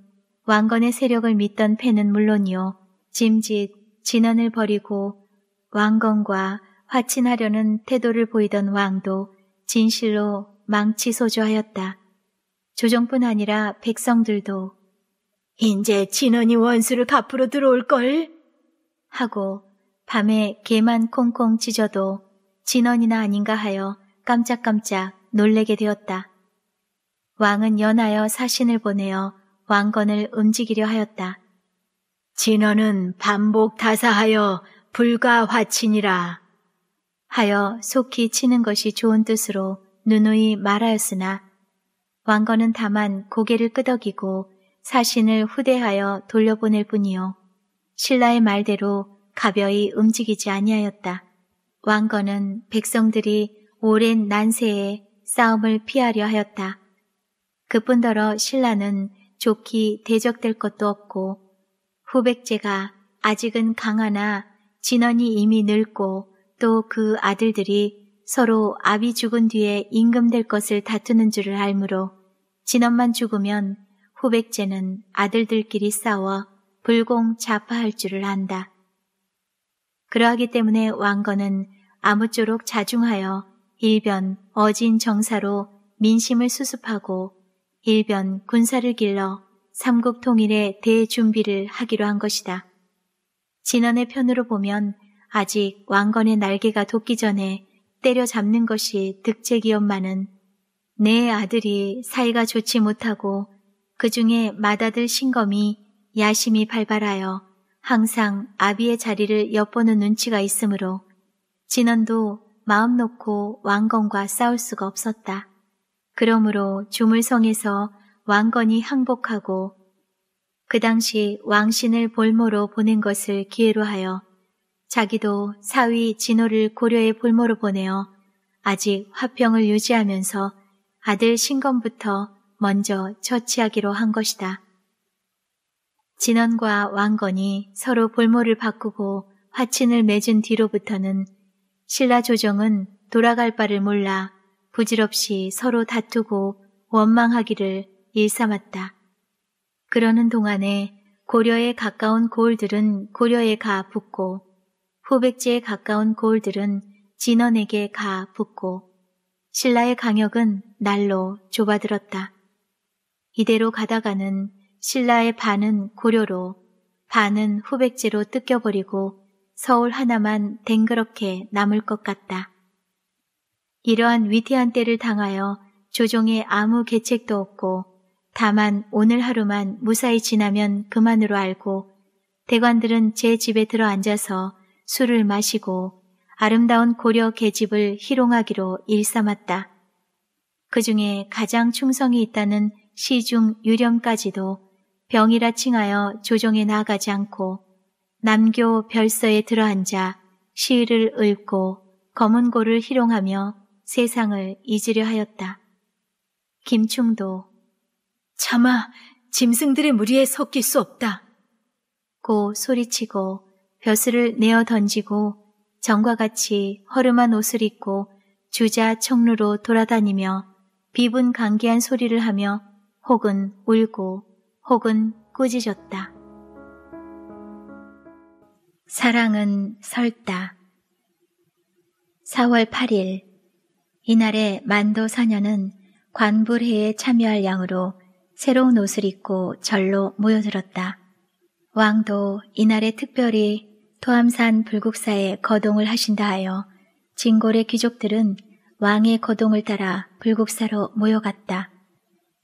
왕건의 세력을 믿던 패는 물론이요. 짐짓, 진언을 버리고 왕건과 화친하려는 태도를 보이던 왕도 진실로 망치소주하였다. 조정뿐 아니라 백성들도 인제 진원이 원수를 갚으러 들어올걸 하고 밤에 개만 콩콩 찢어도 진원이나 아닌가 하여 깜짝깜짝 놀래게 되었다. 왕은 연하여 사신을 보내어 왕건을 움직이려 하였다. 진원은 반복 다사하여 불가화친이라. 하여 속히 치는 것이 좋은 뜻으로 누누이 말하였으나 왕건은 다만 고개를 끄덕이고 사신을 후대하여 돌려보낼 뿐이요 신라의 말대로 가벼이 움직이지 아니하였다. 왕건은 백성들이 오랜 난세에 싸움을 피하려 하였다. 그뿐더러 신라는 좋기 대적될 것도 없고 후백제가 아직은 강하나 진원이 이미 늙고 또그 아들들이 서로 아비 죽은 뒤에 임금될 것을 다투는 줄을 알므로 진엄만 죽으면 후백제는 아들들끼리 싸워 불공 자파할 줄을 안다. 그러하기 때문에 왕건은 아무쪼록 자중하여 일변 어진 정사로 민심을 수습하고 일변 군사를 길러 삼국 통일의 대준비를 하기로 한 것이다. 진언의 편으로 보면 아직 왕건의 날개가 돋기 전에 때려잡는 것이 득책이 엄마는 내 아들이 사이가 좋지 못하고 그 중에 맏아들 신검이 야심이 발발하여 항상 아비의 자리를 엿보는 눈치가 있으므로 진원도 마음 놓고 왕건과 싸울 수가 없었다. 그러므로 주물성에서 왕건이 항복하고 그 당시 왕신을 볼모로 보낸 것을 기회로 하여 자기도 사위 진호를 고려의 볼모로 보내어 아직 화평을 유지하면서 아들 신검부터 먼저 처치하기로 한 것이다. 진원과 왕건이 서로 볼모를 바꾸고 화친을 맺은 뒤로부터는 신라 조정은 돌아갈 바를 몰라 부질없이 서로 다투고 원망하기를 일삼았다. 그러는 동안에 고려에 가까운 고을들은 고려에 가 붙고 호백지에 가까운 골들은 진원에게 가 붙고 신라의 강역은 날로 좁아들었다. 이대로 가다가는 신라의 반은 고려로 반은 후백제로 뜯겨버리고 서울 하나만 댕그렇게 남을 것 같다. 이러한 위태한 때를 당하여 조종에 아무 계책도 없고 다만 오늘 하루만 무사히 지나면 그만으로 알고 대관들은 제 집에 들어 앉아서 술을 마시고 아름다운 고려 계집을 희롱하기로 일삼았다. 그 중에 가장 충성이 있다는 시중 유령까지도 병이라 칭하여 조정에 나가지 않고 남교 별서에 들어앉아 시를 읊고 검은 고를 희롱하며 세상을 잊으려 하였다. 김충도 차마 짐승들의 무리에 섞일 수 없다. 고 소리치고 벼슬을 내어 던지고 정과 같이 허름한 옷을 입고 주자 청루로 돌아다니며 비분 강기한 소리를 하며 혹은 울고 혹은 꾸짖었다. 사랑은 설다. 4월 8일 이날의 만도 사녀는 관불회에 참여할 양으로 새로운 옷을 입고 절로 모여들었다. 왕도 이날에 특별히 토암산 불국사에 거동을 하신다 하여 진골의 귀족들은 왕의 거동을 따라 불국사로 모여갔다.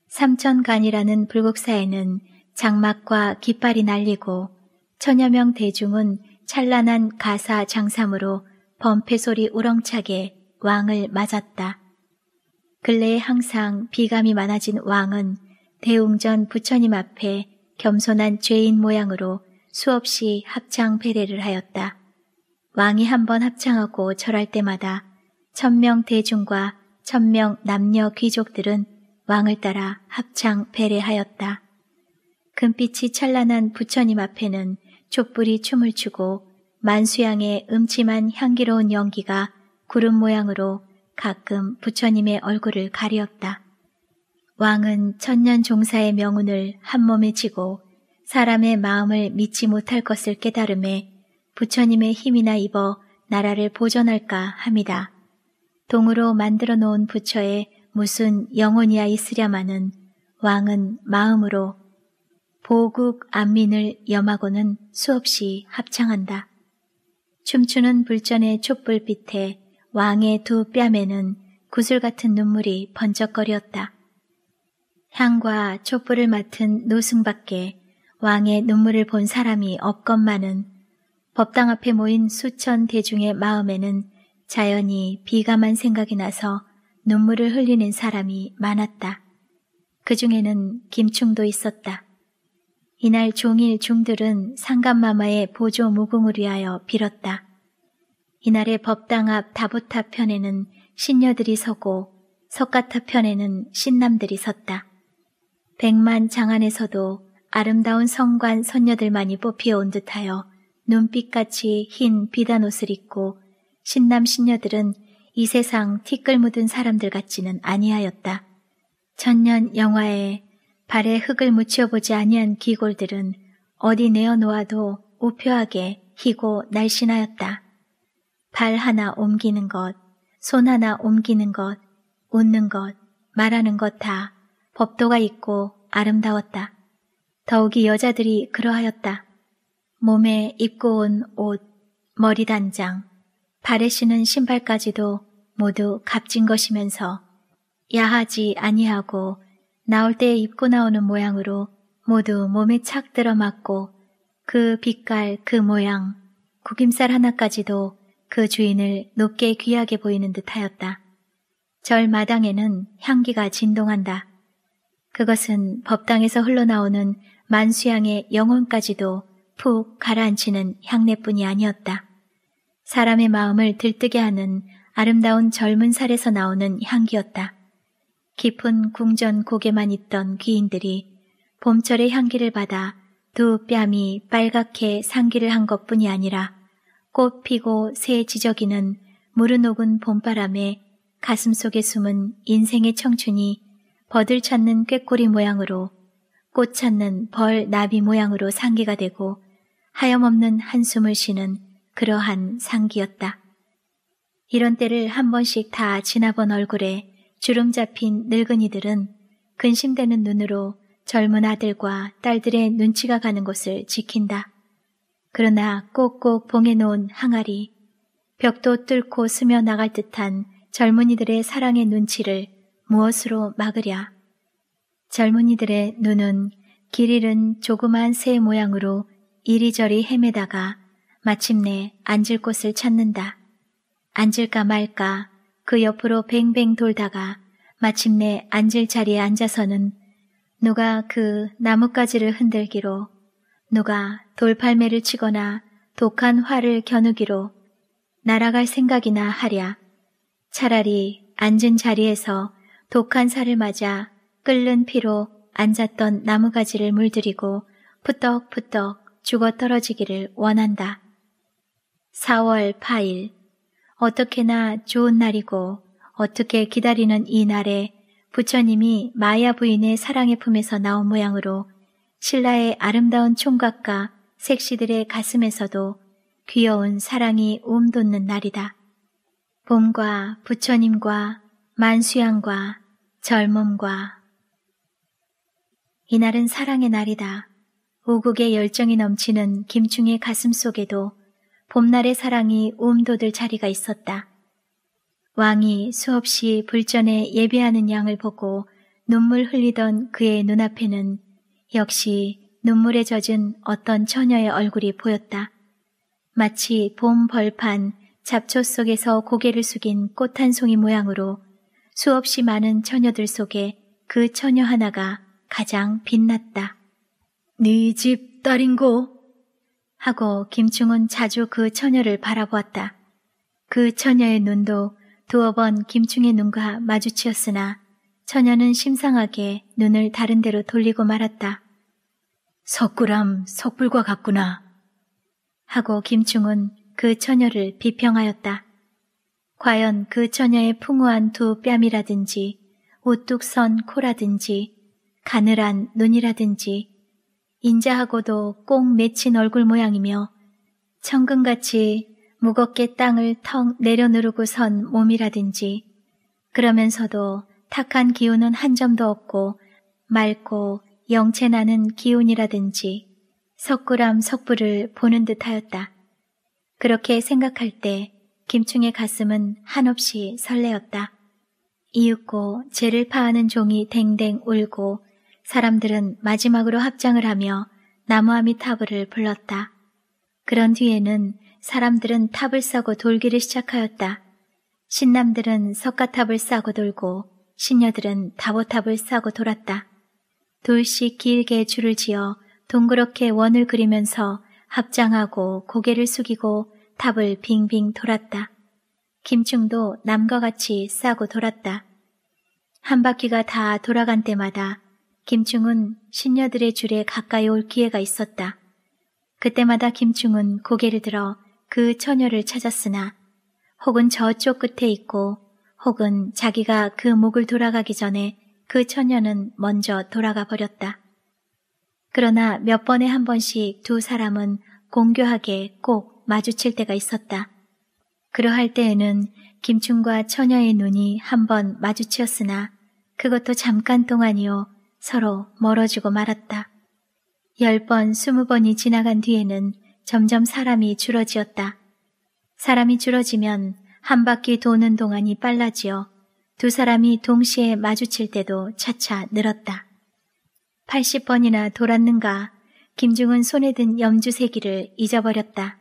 삼천간이라는 불국사에는 장막과 깃발이 날리고 천여 명 대중은 찬란한 가사 장삼으로 범패 소리 우렁차게 왕을 맞았다. 근래에 항상 비감이 많아진 왕은 대웅전 부처님 앞에 겸손한 죄인 모양으로 수없이 합창 배례를 하였다. 왕이 한 번 합창하고 절할 때마다 천명 대중과 천명 남녀 귀족들은 왕을 따라 합창 배례하였다 금빛이 찬란한 부처님 앞에는 촛불이 춤을 추고 만수양의 음침한 향기로운 연기가 구름 모양으로 가끔 부처님의 얼굴을 가리었다. 왕은 천년 종사의 명운을 한몸에 지고 사람의 마음을 믿지 못할 것을 깨달음에 부처님의 힘이나 입어 나라를 보존할까 합니다. 동으로 만들어 놓은 부처에 무슨 영혼이야 있으랴마는 왕은 마음으로 보국 안민을 염하고는 수없이 합창한다. 춤추는 불전의 촛불빛에 왕의 두 뺨에는 구슬 같은 눈물이 번쩍거렸다 향과 촛불을 맡은 노승밖에 왕의 눈물을 본 사람이 없건만은 법당 앞에 모인 수천 대중의 마음에는 자연히 비감한 생각이 나서 눈물을 흘리는 사람이 많았다. 그 중에는 김충도 있었다. 이날 종일 중들은 상감마마의 보조 무궁을 위하여 빌었다. 이날의 법당 앞 다보타 편에는 신녀들이 서고 석가타 편에는 신남들이 섰다. 백만 장안에서도 아름다운 성관 선녀들만이 뽑히어온 듯하여 눈빛같이 흰 비단 옷을 입고 신남 신녀들은 이 세상 티끌 묻은 사람들 같지는 아니하였다. 천년 영화에 발에 흙을 묻혀보지 아니한 기골들은 어디 내어놓아도 우표하게 희고 날씬하였다. 발 하나 옮기는 것, 손 하나 옮기는 것, 웃는 것, 말하는 것 다 법도가 있고 아름다웠다. 더욱이 여자들이 그러하였다. 몸에 입고 온 옷, 머리 단장, 발에 신은 신발까지도 모두 값진 것이면서 야하지 아니하고 나올 때 입고 나오는 모양으로 모두 몸에 착 들어맞고 그 빛깔, 그 모양, 구김살 하나까지도 그 주인을 높게 귀하게 보이는 듯하였다. 절 마당에는 향기가 진동한다. 그것은 법당에서 흘러나오는 만수양의 영혼까지도 푹 가라앉히는 향내뿐이 아니었다. 사람의 마음을 들뜨게 하는 아름다운 젊은 살에서 나오는 향기였다. 깊은 궁전 고개만 있던 귀인들이 봄철의 향기를 받아 두 뺨이 빨갛게 상기를 한 것뿐이 아니라 꽃 피고 새 지저귀는 무르 녹은 봄바람에 가슴속에 숨은 인생의 청춘이 버들 찾는 꾀꼬리 모양으로 꽃 찾는 벌 나비 모양으로 상기가 되고 하염없는 한숨을 쉬는 그러한 상기였다. 이런 때를 한 번씩 다 지나본 얼굴에 주름 잡힌 늙은이들은 근심되는 눈으로 젊은 아들과 딸들의 눈치가 가는 곳을 지킨다. 그러나 꼭꼭 봉해놓은 항아리, 벽도 뚫고 스며 나갈 듯한 젊은이들의 사랑의 눈치를 무엇으로 막으랴. 젊은이들의 눈은 길 잃은 조그만 새 모양으로 이리저리 헤매다가 마침내 앉을 곳을 찾는다. 앉을까 말까 그 옆으로 뱅뱅 돌다가 마침내 앉을 자리에 앉아서는 누가 그 나뭇가지를 흔들기로 누가 돌팔매를 치거나 독한 활을 겨누기로 날아갈 생각이나 하랴 차라리 앉은 자리에서 독한 살을 맞아 끓는 피로 앉았던 나무가지를 물들이고 푸떡푸떡 죽어 떨어지기를 원한다. 4월 8일. 어떻게나 좋은 날이고 어떻게 기다리는 이 날에 부처님이 마야 부인의 사랑의 품에서 나온 모양으로 신라의 아름다운 총각과 색시들의 가슴에서도 귀여운 사랑이 움돋는 날이다. 봄과 부처님과 만수양과 젊음과 이날은 사랑의 날이다. 우국의 열정이 넘치는 김충의 가슴 속에도 봄날의 사랑이 움돋을 자리가 있었다. 왕이 수없이 불전에 예배하는 양을 보고 눈물 흘리던 그의 눈앞에는 역시 눈물에 젖은 어떤 처녀의 얼굴이 보였다. 마치 봄 벌판 잡초 속에서 고개를 숙인 꽃 한 송이 모양으로 수없이 많은 처녀들 속에 그 처녀 하나가 가장 빛났다. 네 집 딸인고? 하고 김충은 자주 그 처녀를 바라보았다. 그 처녀의 눈도 두어 번 김충의 눈과 마주치었으나 처녀는 심상하게 눈을 다른 데로 돌리고 말았다. 석굴암 석불과 같구나. 하고 김충은 그 처녀를 비평하였다. 과연 그 처녀의 풍우한 두 뺨이라든지 오뚝 선 코라든지 가늘한 눈이라든지 인자하고도 꼭 맺힌 얼굴 모양이며 천근같이 무겁게 땅을 턱 내려누르고 선 몸이라든지 그러면서도 탁한 기운은 한 점도 없고 맑고 영채나는 기운이라든지 석굴암 석부를 보는 듯하였다. 그렇게 생각할 때 김충의 가슴은 한없이 설레었다. 이윽고 죄를 파하는 종이 댕댕 울고 사람들은 마지막으로 합장을 하며 나무아미 타브를 불렀다. 그런 뒤에는 사람들은 탑을 싸고 돌기를 시작하였다. 신남들은 석가탑을 싸고 돌고 신녀들은 다보탑을 싸고 돌았다. 돌씩 길게 줄을 지어 동그랗게 원을 그리면서 합장하고 고개를 숙이고 탑을 빙빙 돌았다. 김충도 남과 같이 싸고 돌았다. 한 바퀴가 다 돌아간 때마다 김충은 신녀들의 줄에 가까이 올 기회가 있었다. 그때마다 김충은 고개를 들어 그 처녀를 찾았으나 혹은 저쪽 끝에 있고 혹은 자기가 그 목을 돌아가기 전에 그 처녀는 먼저 돌아가 버렸다. 그러나 몇 번에 한 번씩 두 사람은 공교하게 꼭 마주칠 때가 있었다. 그러할 때에는 김충과 처녀의 눈이 한 번 마주치었으나 그것도 잠깐 동안이요 서로 멀어지고 말았다. 열 번, 스무 번이 지나간 뒤에는 점점 사람이 줄어지었다. 사람이 줄어지면 한 바퀴 도는 동안이 빨라지어 두 사람이 동시에 마주칠 때도 차차 늘었다. 80번이나 돌았는가 김중은 손에 든 염주세기를 잊어버렸다.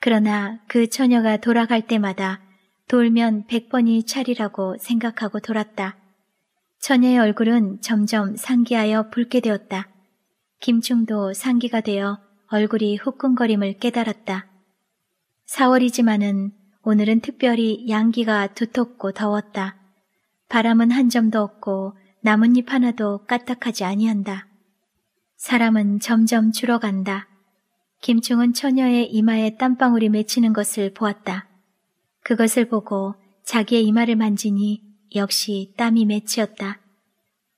그러나 그 처녀가 돌아갈 때마다 돌면 100번이 차리라고 생각하고 돌았다. 처녀의 얼굴은 점점 상기하여 붉게 되었다. 김충도 상기가 되어 얼굴이 후끈거림을 깨달았다. 4월이지만은 오늘은 특별히 양기가 두텁고 더웠다. 바람은 한 점도 없고 나뭇잎 하나도 까딱하지 아니한다. 사람은 점점 줄어간다. 김충은 처녀의 이마에 땀방울이 맺히는 것을 보았다. 그것을 보고 자기의 이마를 만지니 역시 땀이 맺혔다.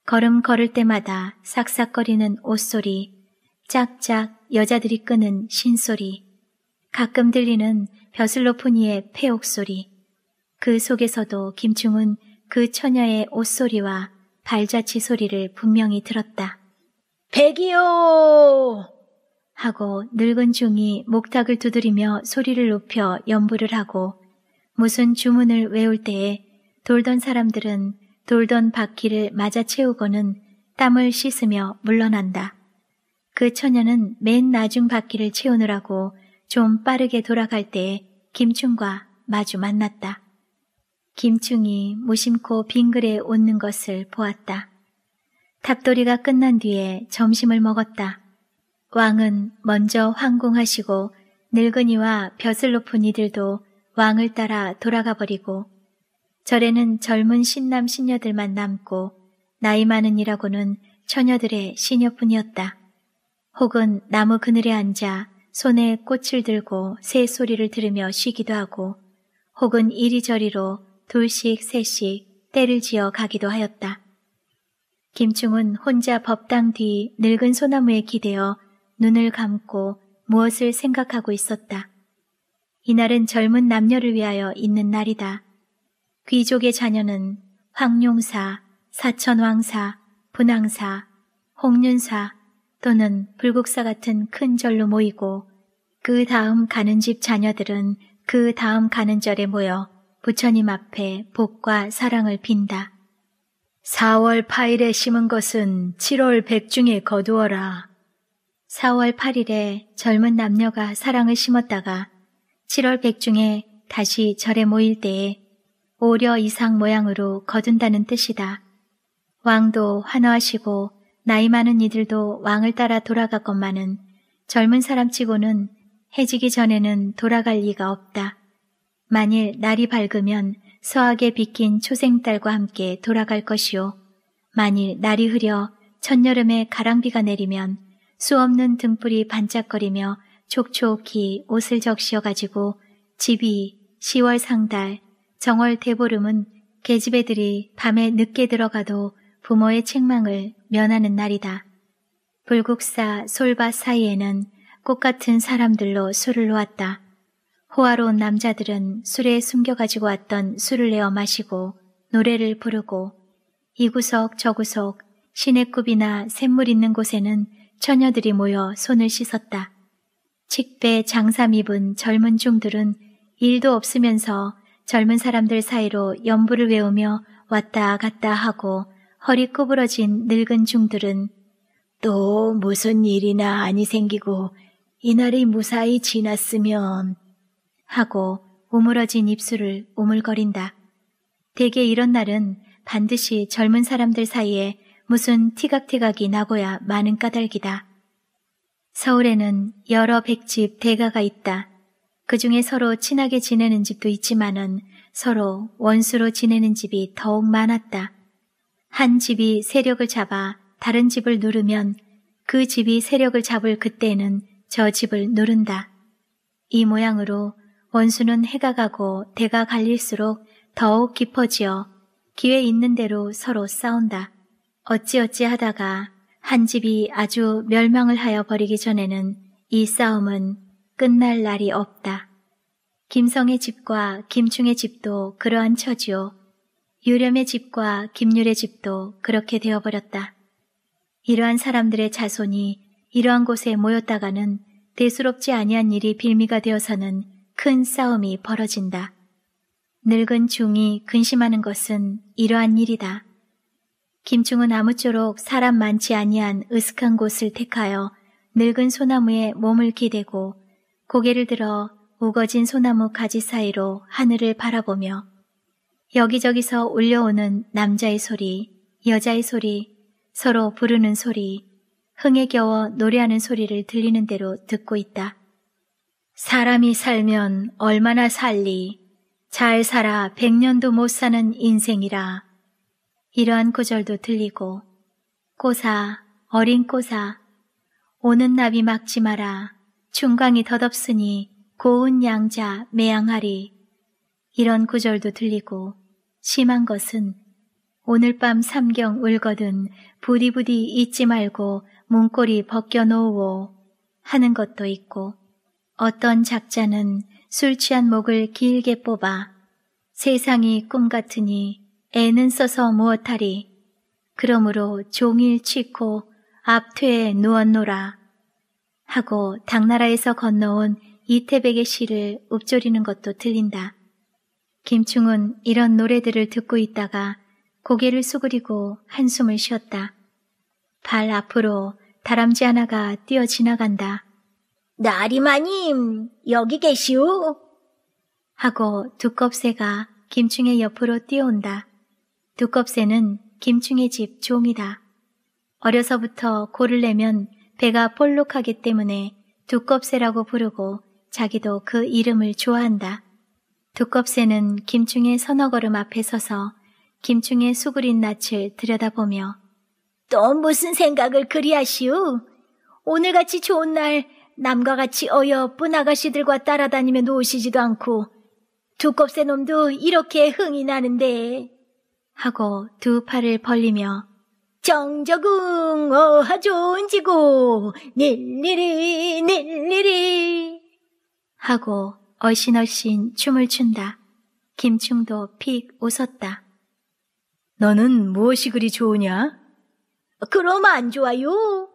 걸음 걸을 때마다 삭삭거리는 옷소리, 짝짝 여자들이 끄는 신소리, 가끔 들리는 벼슬 높은 이의 폐옥소리, 그 속에서도 김충은 그 처녀의 옷소리와 발자취 소리를 분명히 들었다. 백이요! 하고 늙은 중이 목탁을 두드리며 소리를 높여 연부를 하고 무슨 주문을 외울 때에 돌던 사람들은 돌던 바퀴를 맞아 채우고는 땀을 씻으며 물러난다. 그 처녀는 맨 나중 바퀴를 채우느라고 좀 빠르게 돌아갈 때에 김충과 마주 만났다. 김충이 무심코 빙글에 웃는 것을 보았다. 탑돌이가 끝난 뒤에 점심을 먹었다. 왕은 먼저 황궁하시고 늙은이와 벼슬 높은 이들도 왕을 따라 돌아가 버리고 절에는 젊은 신남 신녀들만 남고 나이 많은이라고는 처녀들의 신녀뿐이었다 혹은 나무 그늘에 앉아 손에 꽃을 들고 새 소리를 들으며 쉬기도 하고 혹은 이리저리로 둘씩 셋씩 때를 지어 가기도 하였다. 김충은 혼자 법당 뒤 늙은 소나무에 기대어 눈을 감고 무엇을 생각하고 있었다. 이날은 젊은 남녀를 위하여 있는 날이다. 귀족의 자녀는 황룡사, 사천왕사, 분왕사, 홍륜사 또는 불국사 같은 큰 절로 모이고 그 다음 가는 집 자녀들은 그 다음 가는 절에 모여 부처님 앞에 복과 사랑을 빈다. 4월 8일에 심은 것은 7월 백중에 거두어라. 4월 8일에 젊은 남녀가 사랑을 심었다가 7월 백중에 다시 절에 모일 때에 오려 이상 모양으로 거둔다는 뜻이다. 왕도 환호하시고 나이 많은 이들도 왕을 따라 돌아가건만은 젊은 사람치고는 해지기 전에는 돌아갈 리가 없다. 만일 날이 밝으면 서하에비낀 초생딸과 함께 돌아갈 것이오 만일 날이 흐려 첫여름에 가랑비가 내리면 수없는 등불이 반짝거리며 촉촉히 옷을 적셔가지고 집이 10월 상달 정월 대보름은 계집애들이 밤에 늦게 들어가도 부모의 책망을 면하는 날이다. 불국사 솔밭 사이에는 꽃 같은 사람들로 술을 놓았다. 호화로운 남자들은 술에 숨겨가지고 왔던 술을 내어 마시고 노래를 부르고 이구석 저구석 시내굽이나 샘물 있는 곳에는 처녀들이 모여 손을 씻었다. 직배 장삼 입은 젊은 중들은 일도 없으면서 젊은 사람들 사이로 연부를 외우며 왔다 갔다 하고 허리 구부러진 늙은 중들은 또 무슨 일이나 아니 생기고 이날이 무사히 지났으면 하고 우물어진 입술을 우물거린다 대개 이런 날은 반드시 젊은 사람들 사이에 무슨 티각티각이 나고야 많은 까닭이다. 서울에는 여러 백집 대가가 있다. 그 중에 서로 친하게 지내는 집도 있지만은 서로 원수로 지내는 집이 더욱 많았다. 한 집이 세력을 잡아 다른 집을 누르면 그 집이 세력을 잡을 그때는 저 집을 누른다. 이 모양으로 원수는 해가 가고 대가 갈릴수록 더욱 깊어지어 기회 있는 대로 서로 싸운다. 어찌어찌 하다가 한 집이 아주 멸망을 하여 버리기 전에는 이 싸움은 끝날 날이 없다. 김성의 집과 김충의 집도 그러한 처지요. 유렴의 집과 김률의 집도 그렇게 되어버렸다. 이러한 사람들의 자손이 이러한 곳에 모였다가는 대수롭지 아니한 일이 빌미가 되어서는 큰 싸움이 벌어진다. 늙은 중이 근심하는 것은 이러한 일이다. 김충은 아무쪼록 사람 많지 아니한 으슥한 곳을 택하여 늙은 소나무에 몸을 기대고 고개를 들어 우거진 소나무 가지 사이로 하늘을 바라보며 여기저기서 울려오는 남자의 소리, 여자의 소리, 서로 부르는 소리, 흥에 겨워 노래하는 소리를 들리는 대로 듣고 있다. 사람이 살면 얼마나 살리, 잘 살아 백년도 못 사는 인생이라. 이러한 구절도 들리고, 꼬사, 어린 꼬사, 오는 나비 막지 마라. 중광이 덧없으니 고운 양자 매양하리 이런 구절도 들리고 심한 것은 오늘 밤 삼경 울거든 부디부디 잊지 말고 문고리 벗겨놓으오 하는 것도 있고 어떤 작자는 술 취한 목을 길게 뽑아 세상이 꿈 같으니 애는 써서 무엇하리 그러므로 종일 치고 앞퇴에 누웠노라 하고 당나라에서 건너온 이태백의 시를 읊조리는 것도 들린다. 김충은 이런 노래들을 듣고 있다가 고개를 수그리고 한숨을 쉬었다. 발 앞으로 다람쥐 하나가 뛰어 지나간다. 나리마님, 여기 계시오? 하고 두껍새가 김충의 옆으로 뛰어온다. 두껍새는 김충의 집 종이다. 어려서부터 고를 내면 배가 볼록하기 때문에 두껍새라고 부르고 자기도 그 이름을 좋아한다. 두껍새는 김충의 서너 걸음 앞에 서서 김충의 수그린 낯을 들여다보며 또 무슨 생각을 그리하시오? 오늘같이 좋은 날 남과 같이 어여쁜 아가씨들과 따라다니며 노시지도 않고 두껍새 놈도 이렇게 흥이 나는데 하고 두 팔을 벌리며 정적응 어하존지고 닐리리 닐리리 하고 어신어신 춤을 춘다. 김충도 픽 웃었다. 너는 무엇이 그리 좋으냐? 그럼 안 좋아요.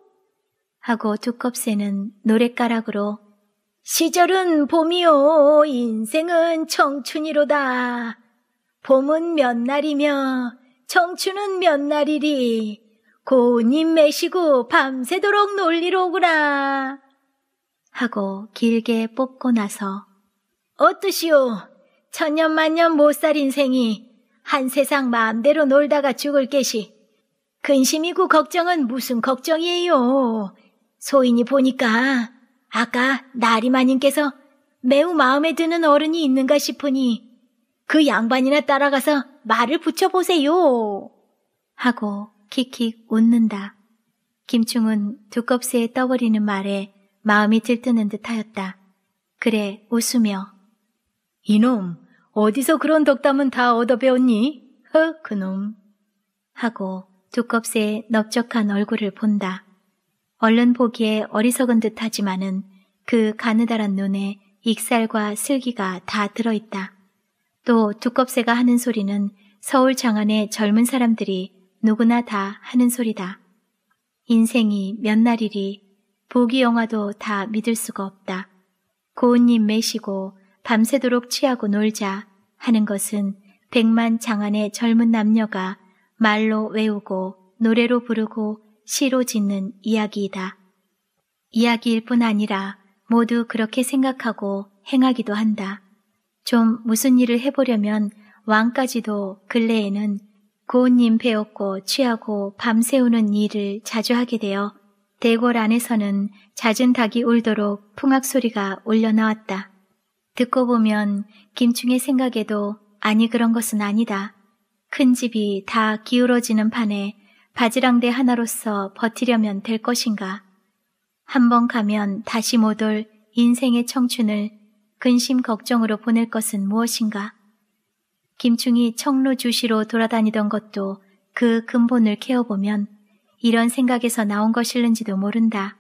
하고 두껍새는 노랫가락으로 시절은 봄이요 인생은 청춘이로다. 봄은 몇 날이며 청춘은 몇 날이리 고운님 매시고 밤새도록 놀리러오구나 하고 길게 뽑고 나서 어떠시오 천년만년 못살 인생이 한 세상 마음대로 놀다가 죽을 게시 근심이고 걱정은 무슨 걱정이에요 소인이 보니까 아까 나리마님께서 매우 마음에 드는 어른이 있는가 싶으니 그 양반이나 따라가서 말을 붙여보세요. 하고 킥킥 웃는다. 김충은 두껍새에 떠버리는 말에 마음이 들뜨는 듯하였다. 그래 웃으며 이놈 어디서 그런 덕담은 다 얻어배웠니? 허 그놈 하고 두껍새의 넓적한 얼굴을 본다. 얼른 보기에 어리석은 듯하지만은 그 가느다란 눈에 익살과 슬기가 다 들어있다. 또 두껍새가 하는 소리는 서울 장안의 젊은 사람들이 누구나 다 하는 소리다. 인생이 몇 날이리 보기 영화도 다 믿을 수가 없다. 고운님 매시고 밤새도록 취하고 놀자 하는 것은 백만 장안의 젊은 남녀가 말로 외우고 노래로 부르고 시로 짓는 이야기이다. 이야기일 뿐 아니라 모두 그렇게 생각하고 행하기도 한다. 좀 무슨 일을 해보려면 왕까지도 근래에는 고운님 배웠고 취하고 밤새우는 일을 자주 하게 되어 대궐 안에서는 잦은 닭이 울도록 풍악 소리가 울려 나왔다. 듣고 보면 김충의 생각에도 아니 그런 것은 아니다. 큰 집이 다 기울어지는 판에 바지랑대 하나로서 버티려면 될 것인가. 한번 가면 다시 못 올 인생의 청춘을 근심 걱정으로 보낼 것은 무엇인가? 김충이 청로 주시로 돌아다니던 것도 그 근본을 캐어보면 이런 생각에서 나온 것일는지도 모른다.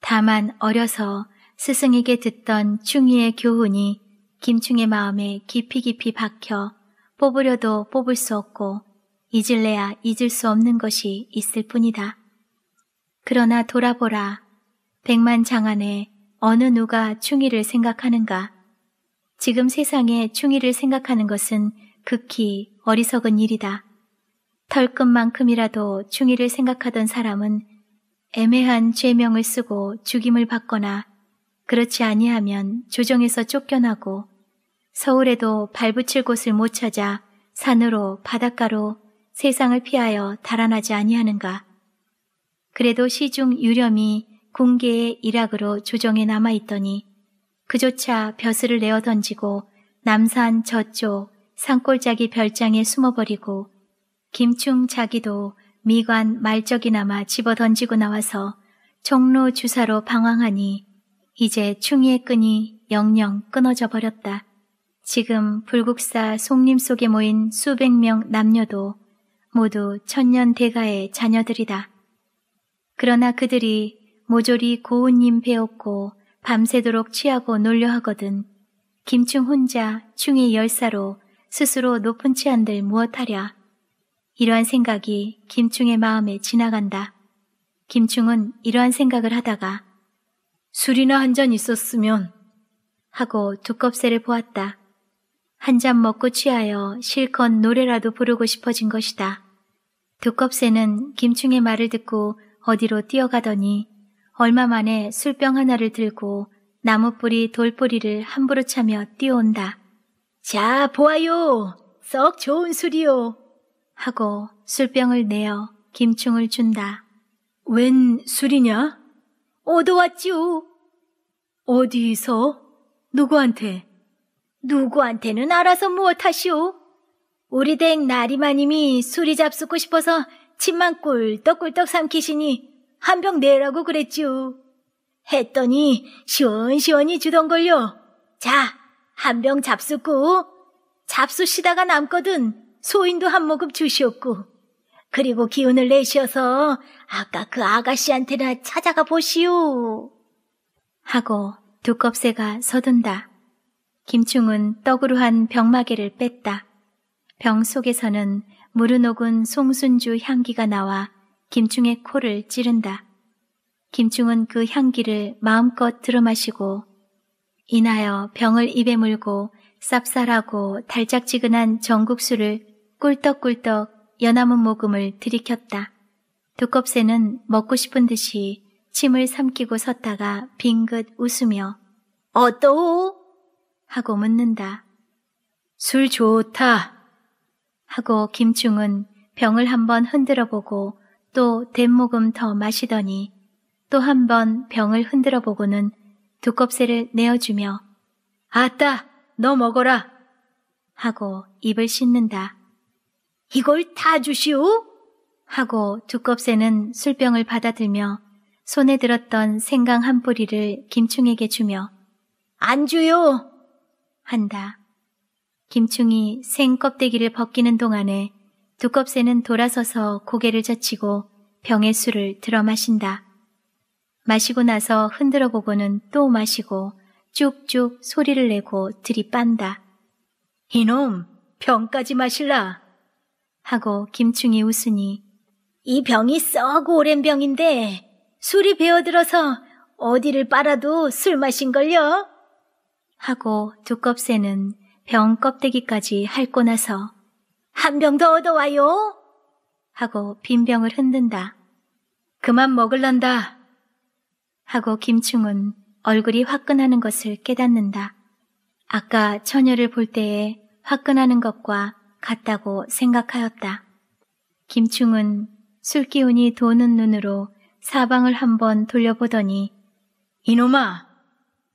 다만 어려서 스승에게 듣던 충이의 교훈이 김충의 마음에 깊이 깊이 박혀 뽑으려도 뽑을 수 없고 잊을래야 잊을 수 없는 것이 있을 뿐이다. 그러나 돌아보라. 백만 장안에 어느 누가 충의를 생각하는가? 지금 세상에 충의를 생각하는 것은 극히 어리석은 일이다. 털끝만큼이라도 충의를 생각하던 사람은 애매한 죄명을 쓰고 죽임을 받거나 그렇지 아니하면 조정에서 쫓겨나고 서울에도 발붙일 곳을 못 찾아 산으로 바닷가로 세상을 피하여 달아나지 아니하는가. 그래도 시중 유렴이 공개의 일학으로 조정에 남아있더니 그조차 벼슬을 내어 던지고 남산 저쪽 산골짜기 별장에 숨어버리고 김충 자기도 미관 말적이나마 집어 던지고 나와서 종로 주사로 방황하니 이제 충의의 끈이 영영 끊어져 버렸다. 지금 불국사 송림 속에 모인 수백 명 남녀도 모두 천년 대가의 자녀들이다. 그러나 그들이 모조리 고운님 배웠고 밤새도록 취하고 놀려 하거든 김충 혼자 충의 열사로 스스로 높은 치한들 무엇하랴. 이러한 생각이 김충의 마음에 지나간다. 김충은 이러한 생각을 하다가 술이나 한 잔 있었으면 하고 두껍새를 보았다. 한 잔 먹고 취하여 실컷 노래라도 부르고 싶어진 것이다. 두껍새는 김충의 말을 듣고 어디로 뛰어가더니 얼마 만에 술병 하나를 들고 나무뿌리 돌뿌리를 함부로 차며 뛰어온다. 자, 보아요! 썩 좋은 술이요! 하고 술병을 내어 김충을 준다. 웬 술이냐? 얻어왔지요. 어디서? 누구한테? 누구한테는 알아서 무엇하시오? 우리 댁 나리마님이 술이 잡수고 싶어서 침만 꿀떡꿀떡 삼키시니 한병 내라고 그랬지요. 했더니 시원시원히 주던걸요. 자, 한 병 잡숫고 잡수시다가 남거든 소인도 한 모금 주시옵고 그리고 기운을 내셔서 아까 그 아가씨한테나 찾아가 보시오. 하고 두껍새가 서둔다. 김충은 떡으로 한 병마개를 뺐다. 병 속에서는 무르녹은 송순주 향기가 나와 김충의 코를 찌른다. 김충은 그 향기를 마음껏 들어마시고 인하여 병을 입에 물고 쌉쌀하고 달짝지근한 전국수를 꿀떡꿀떡 연함은 모금을 들이켰다. 두껍새는 먹고 싶은 듯이 침을 삼키고 섰다가 빙긋 웃으며 어떠오? 하고 묻는다. 술 좋다. 하고 김충은 병을 한번 흔들어 보고 또 대목음 더 마시더니 또 한 번 병을 흔들어 보고는 두껍새를 내어주며 아따 너 먹어라 하고 입을 씻는다. 이걸 다 주시오 하고 두껍새는 술병을 받아들며 손에 들었던 생강 한 뿌리를 김충에게 주며 안주요 한다. 김충이 생 껍데기를 벗기는 동안에 두껍새는 돌아서서 고개를 젖히고 병의 술을 들어 마신다. 마시고 나서 흔들어 보고는 또 마시고 쭉쭉 소리를 내고 들이빤다. 이놈, 병까지 마실라! 하고 김충이 웃으니 이 병이 썩 오랜 병인데 술이 베어들어서 어디를 빨아도 술 마신걸요? 하고 두껍새는 병 껍데기까지 핥고 나서 한병더 얻어와요. 하고 빈병을 흔든다. 그만 먹을란다. 하고 김충은 얼굴이 화끈하는 것을 깨닫는다. 아까 처녀를 볼 때에 화끈하는 것과 같다고 생각하였다. 김충은 술기운이 도는 눈으로 사방을 한번 돌려보더니 이놈아!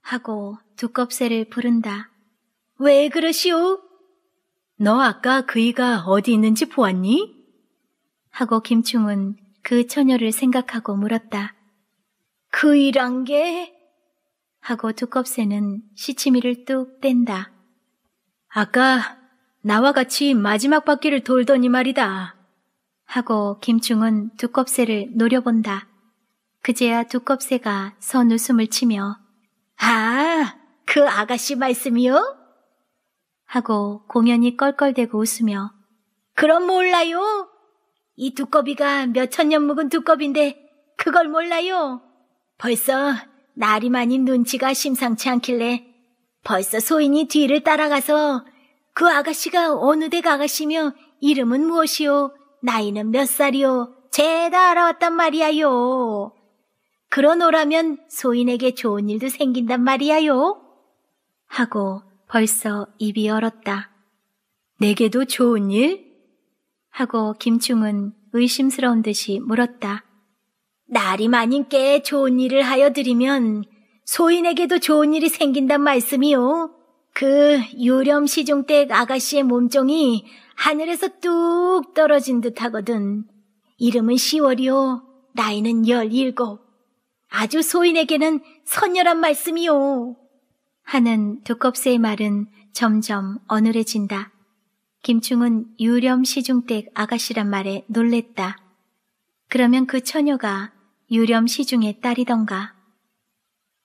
하고 두껍새를 부른다. 왜 그러시오? 너 아까 그이가 어디 있는지 보았니? 하고 김충은 그 처녀를 생각하고 물었다. 그이란 게? 하고 두껍새는 시치미를 뚝 뗀다. 아까 나와 같이 마지막 바퀴를 돌더니 말이다. 하고 김충은 두껍새를 노려본다. 그제야 두껍새가 선웃음을 치며 아, 그 아가씨 말씀이요? 하고 공연이 껄껄대고 웃으며 그럼 몰라요. 이 두꺼비가 몇 천 년 묵은 두꺼비인데 그걸 몰라요. 벌써 날이 많이 눈치가 심상치 않길래 벌써 소인이 뒤를 따라가서 그 아가씨가 어느 댁가가시며 이름은 무엇이오 나이는 몇살이오 죄다 알아왔단 말이야요. 그러노라면 소인에게 좋은 일도 생긴단 말이야요. 하고 벌써 입이 얼었다. 내게도 좋은 일? 하고 김충은 의심스러운 듯이 물었다. 날이 많인께 좋은 일을 하여 드리면 소인에게도 좋은 일이 생긴단 말씀이요. 그유렴 시종댁 아가씨의 몸종이 하늘에서 뚝 떨어진 듯 하거든. 이름은 10월이요. 나이는 17. 아주 소인에게는 선열한 말씀이요. 하는 두껍새의 말은 점점 어눌해진다. 김충은 유렴 시중댁 아가씨란 말에 놀랬다. 그러면 그 처녀가 유렴 시중의 딸이던가.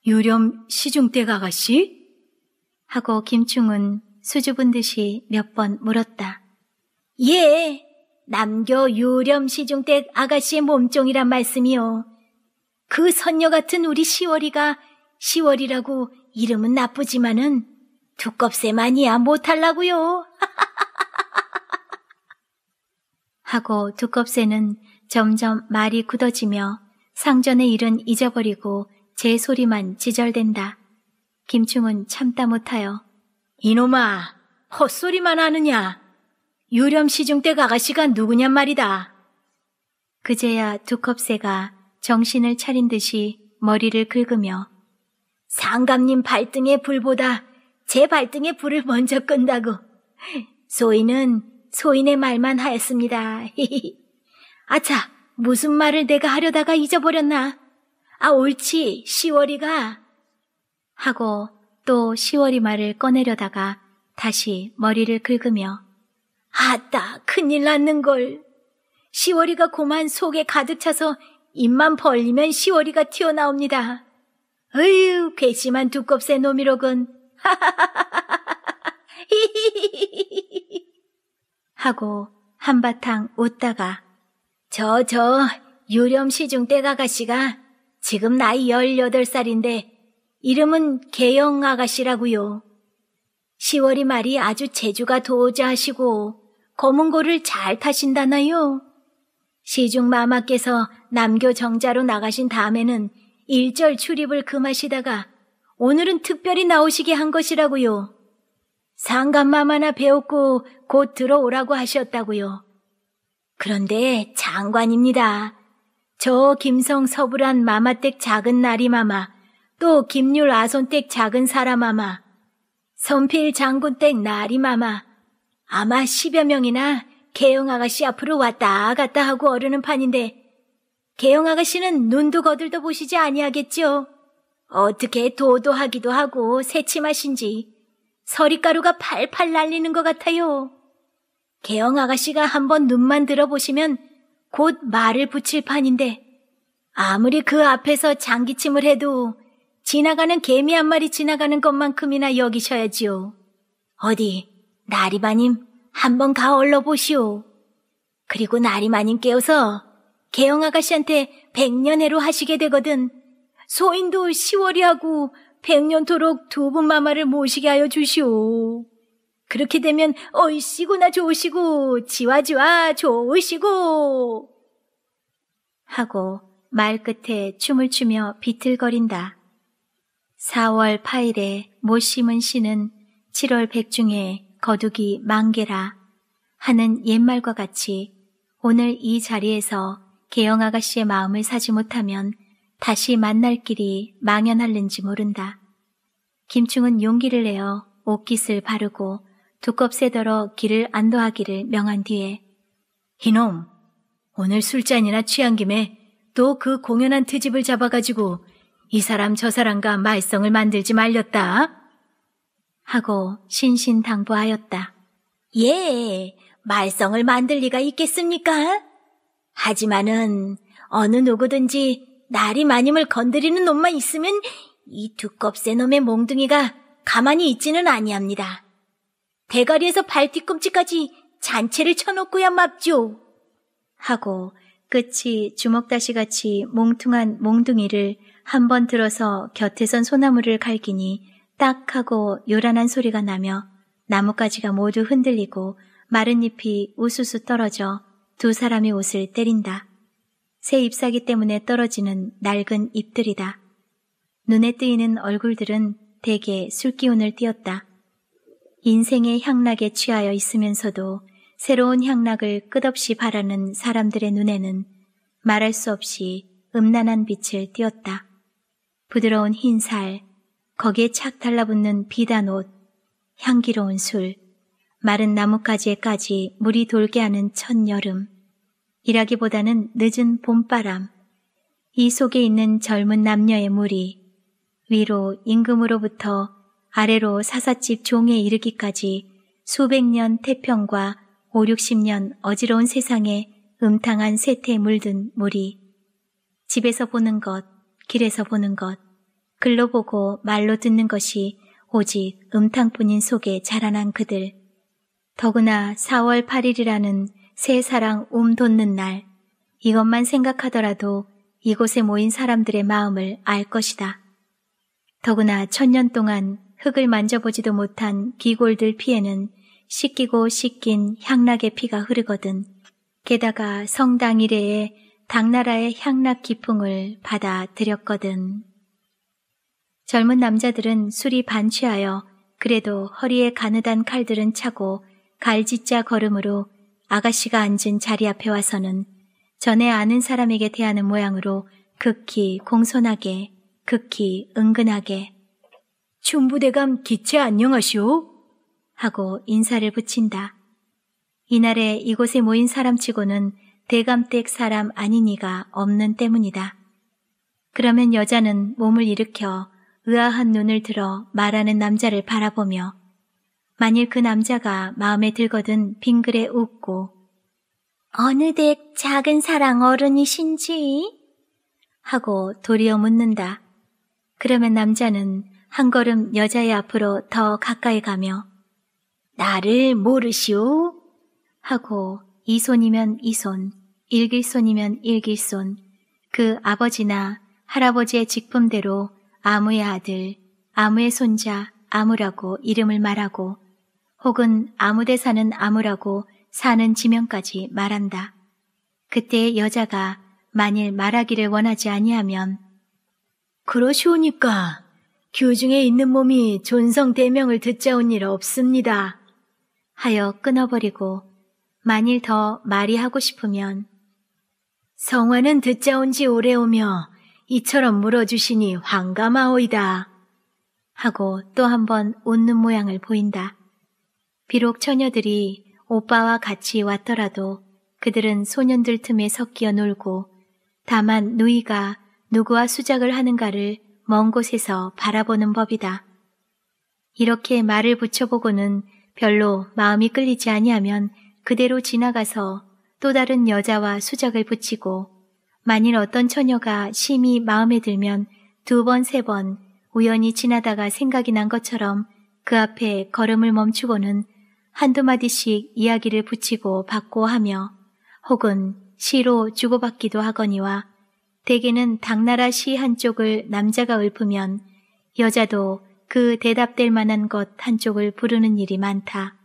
유렴 시중댁 아가씨? 하고 김충은 수줍은 듯이 몇 번 물었다. 예, 남겨 유렴 시중댁 아가씨의 몸종이란 말씀이요. 그 선녀 같은 우리 시월이가 시월이라고 이름은 나쁘지만은 두껍새많이야 못할라고요. *laughs* 하고 두껍새는 점점 말이 굳어지며 상전의 일은 잊어버리고 제 소리만 지절된다 김충은 참다 못하여 이놈아 헛소리만 하느냐 유렴시중때가가씨가 누구냔 말이다. 그제야 두껍새가 정신을 차린 듯이 머리를 긁으며 상감님 발등에 불보다 제발등에 불을 먼저 끈다고. 소인은 소인의 말만 하였습니다. *laughs* 아차, 무슨 말을 내가 하려다가 잊어버렸나? 아, 옳지, 시월이가. 하고 또 시월이 말을 꺼내려다가 다시 머리를 긁으며 아따, 큰일 났는걸. 시월이가 고만 속에 가득 차서 입만 벌리면 시월이가 튀어나옵니다. 으유, 괘씸한 두껍새 놈이로군. *laughs* 하고 한바탕 웃다가 저, 저, 유렴 시중 때가가씨가 지금 나이 18살인데 이름은 개영 아가씨라고요. 10월이 말이 아주 재주가 도자하시고 검은고를 잘 타신다나요? 시중 마마께서 남교 정자로 나가신 다음에는 일절 출입을 금하시다가 오늘은 특별히 나오시게 한 것이라고요. 상감마마나 배웠고 곧 들어오라고 하셨다고요. 그런데 장관입니다. 저 김성 서부란 마마댁 작은 나리마마, 또 김률 아손댁 작은 사라마마, 선필 장군댁 나리마마, 아마 십여 명이나 개영 아가씨 앞으로 왔다 갔다 하고 어르는 판인데 개영 아가씨는 눈도 거들도 보시지 아니하겠죠 어떻게 도도하기도 하고 새침하신지 서리가루가 팔팔 날리는 것 같아요. 개영 아가씨가 한번 눈만 들어보시면 곧 말을 붙일 판인데 아무리 그 앞에서 장기침을 해도 지나가는 개미 한 마리 지나가는 것만큼이나 여기셔야지요. 어디 나리바님 한번 가얼러 보시오. 그리고 나리마님 깨어서 개영 아가씨한테 백년해로 하시게 되거든 소인도 시월이하고 백년토록 두 분 마마를 모시게 하여 주시오. 그렇게 되면 얼씨구나 좋으시고 지와지와 좋으시고 하고 말끝에 춤을 추며 비틀거린다. 4월 8일에 못 심은 씨는 7월 백중에 거두기 만개라 하는 옛말과 같이 오늘 이 자리에서 개영 아가씨의 마음을 사지 못하면 다시 만날 길이 망연할는지 모른다. 김충은 용기를 내어 옷깃을 바르고 두껍새더러 길을 안도하기를 명한 뒤에 이놈, 오늘 술잔이나 취한 김에 또 그 공연한 트집을 잡아가지고 이 사람 저 사람과 말썽을 만들지 말렸다. 하고 신신당부하였다. 예, 말썽을 만들 리가 있겠습니까? 하지만은 어느 누구든지 날이 마님을 건드리는 놈만 있으면 이 두껍새 놈의 몽둥이가 가만히 있지는 아니합니다. 대가리에서 발 뒤꿈치까지 잔치를 쳐놓고야 맙죠. 하고 끝이 주먹다시 같이 몽퉁한 몽둥이를 한번 들어서 곁에선 소나무를 갈기니 딱 하고 요란한 소리가 나며 나뭇가지가 모두 흔들리고 마른 잎이 우수수 떨어져 두 사람의 옷을 때린다. 새 잎사귀 때문에 떨어지는 낡은 잎들이다. 눈에 띄는 얼굴들은 대개 술기운을 띄었다. 인생의 향락에 취하여 있으면서도 새로운 향락을 끝없이 바라는 사람들의 눈에는 말할 수 없이 음란한 빛을 띄었다. 부드러운 흰 살, 거기에 착 달라붙는 비단 옷, 향기로운 술, 마른 나뭇가지에까지 물이 돌게 하는 첫여름, 이라기보다는 늦은 봄바람, 이 속에 있는 젊은 남녀의 물이 위로 임금으로부터 아래로 사사집 종에 이르기까지 수백 년 태평과 오6십년 어지러운 세상에 음탕한 세태에 물든 물이 집에서 보는 것, 길에서 보는 것, 글로 보고 말로 듣는 것이 오직 음탕뿐인 속에 자라난 그들. 더구나 4월 8일이라는 새 사랑 움 돋는 날, 이것만 생각하더라도 이곳에 모인 사람들의 마음을 알 것이다. 더구나 천년 동안 흙을 만져보지도 못한 귀골들 피에는 씻기고 씻긴 향락의 피가 흐르거든. 게다가 성당 이래에 당나라의 향락 기풍을 받아들였거든. 젊은 남자들은 술이 반취하여 그래도 허리에 가느단 칼들은 차고 갈짓자 걸음으로 아가씨가 앉은 자리 앞에 와서는 전에 아는 사람에게 대하는 모양으로 극히 공손하게, 극히 은근하게 충부대감 기체 안녕하시오? 하고 인사를 붙인다. 이날에 이곳에 모인 사람치고는 대감댁 사람 아니니가 없는 때문이다. 그러면 여자는 몸을 일으켜 의아한 눈을 들어 말하는 남자를 바라보며 만일 그 남자가 마음에 들거든 빙그레 웃고 어느 댁 작은 사랑 어른이신지? 하고 도리어 묻는다. 그러면 남자는 한 걸음 여자의 앞으로 더 가까이 가며 나를 모르시오? 하고 이 손이면 이 손, 일길 손이면 일길 손, 그 아버지나 할아버지의 직품대로 아무의 아들, 아무의 손자, 아무라고 이름을 말하고 혹은 아무데 사는 아무라고 사는 지명까지 말한다. 그때 여자가 만일 말하기를 원하지 아니하면 그러시오니까 교중에 있는 몸이 존성 대명을 듣자온 일 없습니다. 하여 끊어버리고 만일 더 말이 하고 싶으면 성화는 듣자온 지 오래오며 이처럼 물어주시니 황감하오이다. 하고 또 한 번 웃는 모양을 보인다. 비록 처녀들이 오빠와 같이 왔더라도 그들은 소년들 틈에 섞여 놀고 다만 누이가 누구와 수작을 하는가를 먼 곳에서 바라보는 법이다. 이렇게 말을 붙여보고는 별로 마음이 끌리지 아니하면 그대로 지나가서 또 다른 여자와 수작을 붙이고 만일 어떤 처녀가 심히 마음에 들면 두 번, 세 번 우연히 지나다가 생각이 난 것처럼 그 앞에 걸음을 멈추고는 한두 마디씩 이야기를 붙이고 받고 하며 혹은 시로 주고받기도 하거니와 대개는 당나라 시 한쪽을 남자가 읊으면 여자도 그 대답될 만한 것 한쪽을 부르는 일이 많다.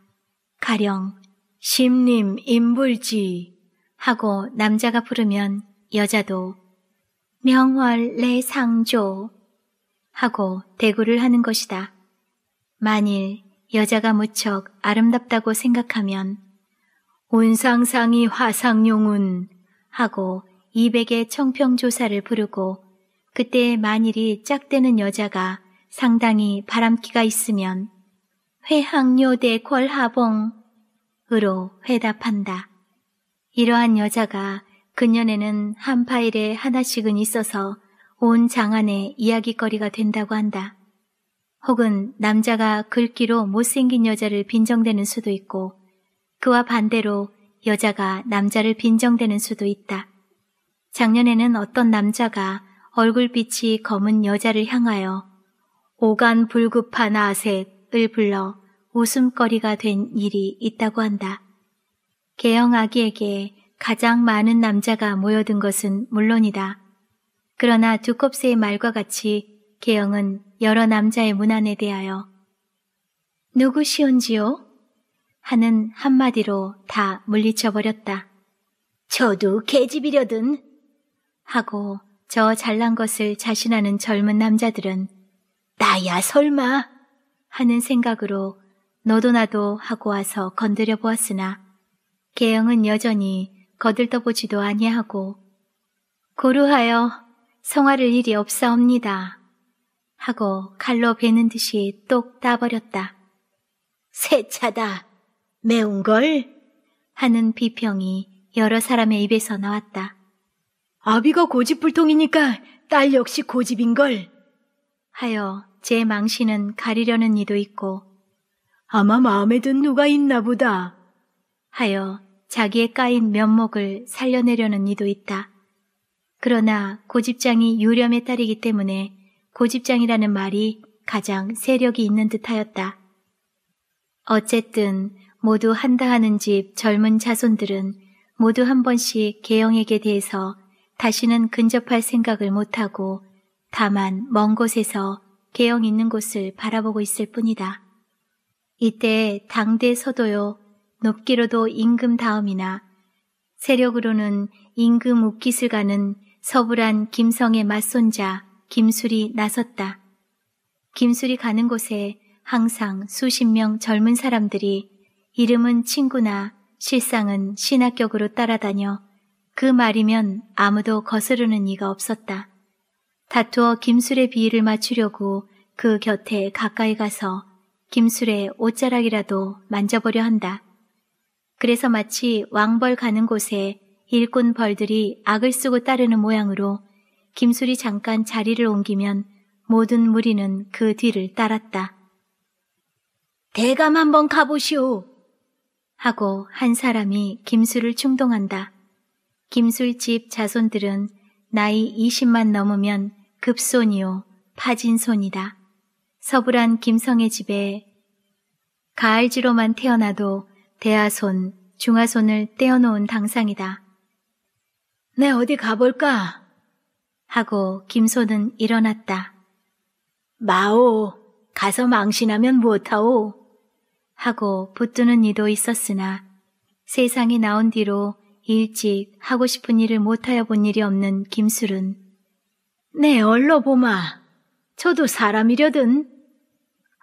가령 심님 임불지 하고 남자가 부르면 여자도 명월 내 상조 하고 대구를 하는 것이다. 만일 여자가 무척 아름답다고 생각하면 온상상이 화상용운 하고 200의 청평조사를 부르고 그때 만일이 짝되는 여자가 상당히 바람기가 있으면 회항료대 궐하봉으로 회답한다. 이러한 여자가 근년에는 한 파일에 하나씩은 있어서 온 장안의 이야기거리가 된다고 한다. 혹은 남자가 글기로 못생긴 여자를 빈정대는 수도 있고 그와 반대로 여자가 남자를 빈정대는 수도 있다. 작년에는 어떤 남자가 얼굴빛이 검은 여자를 향하여 오간 불급한 아색을 불러 웃음거리가 된 일이 있다고 한다. 개형 아기에게 가장 많은 남자가 모여든 것은 물론이다. 그러나 두껍새의 말과 같이 개영은 여러 남자의 문안에 대하여 누구시온지요? 하는 한마디로 다 물리쳐버렸다. 저도 계집이려든 하고 저 잘난 것을 자신하는 젊은 남자들은 나야 설마 하는 생각으로 너도 나도 하고 와서 건드려 보았으나 개영은 여전히 거들떠보지도 아니하고 고루하여 성화를 일이 없사옵니다. 하고 칼로 베는 듯이 똑 따버렸다. 세 차다. 매운 걸? 하는 비평이 여러 사람의 입에서 나왔다. 아비가 고집불통이니까 딸 역시 고집인걸. 하여 제 망신은 가리려는 이도 있고 아마 마음에 든 누가 있나 보다. 하여 자기의 까인 면목을 살려내려는 이도 있다. 그러나 고집장이 유렴의 딸이기 때문에 고집장이라는 말이 가장 세력이 있는 듯하였다. 어쨌든 모두 한다 하는 집 젊은 자손들은 모두 한 번씩 개영에게 대해서 다시는 근접할 생각을 못하고 다만 먼 곳에서 개영 있는 곳을 바라보고 있을 뿐이다. 이때 당대 서도요 높기로도 임금 다음이나 세력으로는 임금 옥기슬 가는 서불한 김성의 맞손자 김술이 나섰다. 김술이 가는 곳에 항상 수십 명 젊은 사람들이 이름은 친구나 실상은 신학격으로 따라다녀 그 말이면 아무도 거스르는 이가 없었다. 다투어 김술의 비위를 맞추려고 그 곁에 가까이 가서 김술의 옷자락이라도 만져보려 한다. 그래서 마치 왕벌 가는 곳에 일꾼 벌들이 악을 쓰고 따르는 모양으로 김술이 잠깐 자리를 옮기면 모든 무리는 그 뒤를 따랐다. 대감 한번 가보시오. 하고 한 사람이 김술을 충동한다. 김술집 자손들은 나이 20만 넘으면 급손이요, 파진손이다. 서불한 김성의 집에 가을지로만 태어나도 대하손, 중하손을 떼어놓은 당상이다. 내 네, 어디 가볼까? 하고 김소는 일어났다. 마오, 가서 망신하면 못하오. 하고 붙드는 이도 있었으나 세상에 나온 뒤로 일찍 하고 싶은 일을 못하여 본 일이 없는 김술은 네, 얼로 보마. 저도 사람이려든.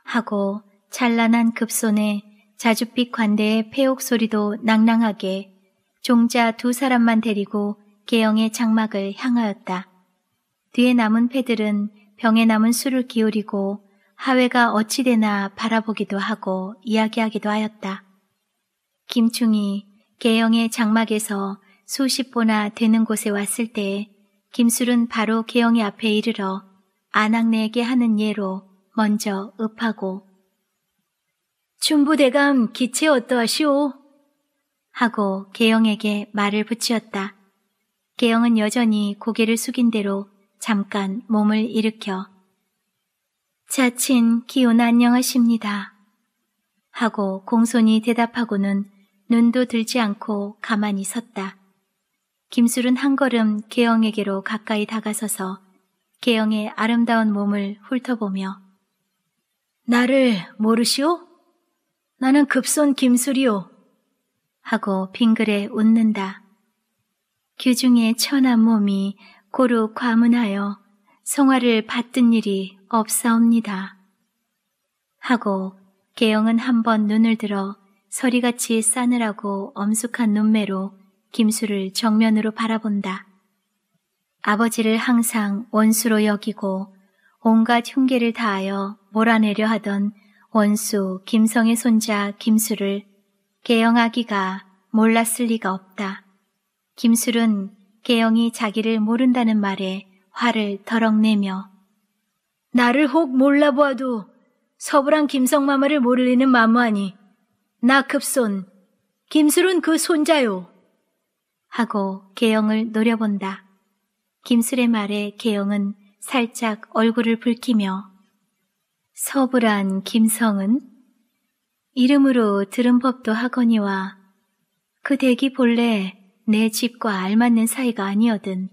하고 찬란한 급손에 자줏빛 관대의 폐옥 소리도 낭낭하게 종자 두 사람만 데리고 계영의 장막을 향하였다. 뒤에 남은 패들은 병에 남은 술을 기울이고 하회가 어찌되나 바라보기도 하고 이야기하기도 하였다. 김충이 계영의 장막에서 수십 보나 되는 곳에 왔을 때 김술은 바로 계영의 앞에 이르러 안악내에게 하는 예로 먼저 읍하고 춘부대감 기체 어떠하시오? 하고 계영에게 말을 붙이었다. 계영은 여전히 고개를 숙인 대로 잠깐 몸을 일으켜 자친 기운 안녕하십니다. 하고 공손히 대답하고는 눈도 들지 않고 가만히 섰다. 김술은 한 걸음 개영에게로 가까이 다가서서 개영의 아름다운 몸을 훑어보며 나를 모르시오? 나는 급손 김술이오. 하고 빙글에 웃는다. 규중의 천한 몸이 고루 과문하여 송화를 받든 일이 없사옵니다. 하고 계영은 한번 눈을 들어 서리같이 싸늘하고 엄숙한 눈매로 김수를 정면으로 바라본다. 아버지를 항상 원수로 여기고 온갖 흉계를 다하여 몰아내려 하던 원수 김성의 손자 김수를 계영아기가 몰랐을 리가 없다. 김술은 개영이 자기를 모른다는 말에 화를 더럭내며 나를 혹 몰라보아도 서부랑 김성마마를 모르 리는 마무하니나 급손 김술은 그 손자요 하고 개영을 노려본다. 김술의 말에 개영은 살짝 얼굴을 붉히며 서부란 김성은 이름으로 들은 법도 하거니와 그 대기 본래 내 집과 알맞는 사이가 아니어든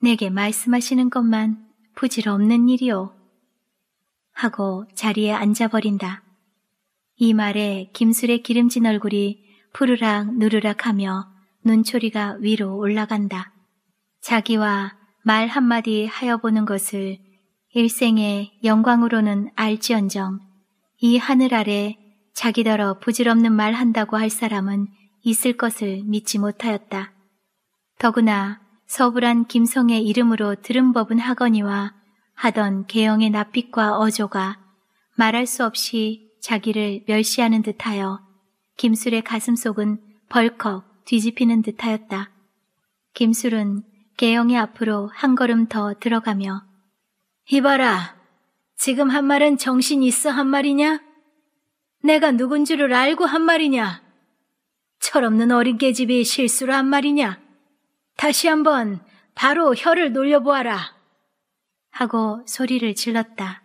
내게 말씀하시는 것만 부질없는 일이오. 하고 자리에 앉아버린다. 이 말에 김술의 기름진 얼굴이 푸르락 누르락 하며 눈초리가 위로 올라간다. 자기와 말 한마디 하여 보는 것을 일생의 영광으로는 알지언정 이 하늘 아래 자기더러 부질없는 말 한다고 할 사람은 있을 것을 믿지 못하였다. 더구나 서불한 김성의 이름으로 들은 법은 하거니와 하던 계영의 납빛과 어조가 말할 수 없이 자기를 멸시하는 듯하여 김술의 가슴속은 벌컥 뒤집히는 듯하였다. 김술은 계영의 앞으로 한 걸음 더 들어가며 이봐라, 지금 한 말은 정신 있어 한 말이냐? 내가 누군 줄을 알고 한 말이냐? 철없는 어린 계집이 실수를 한 말이냐? 다시 한 번 바로 혀를 놀려보아라. 하고 소리를 질렀다.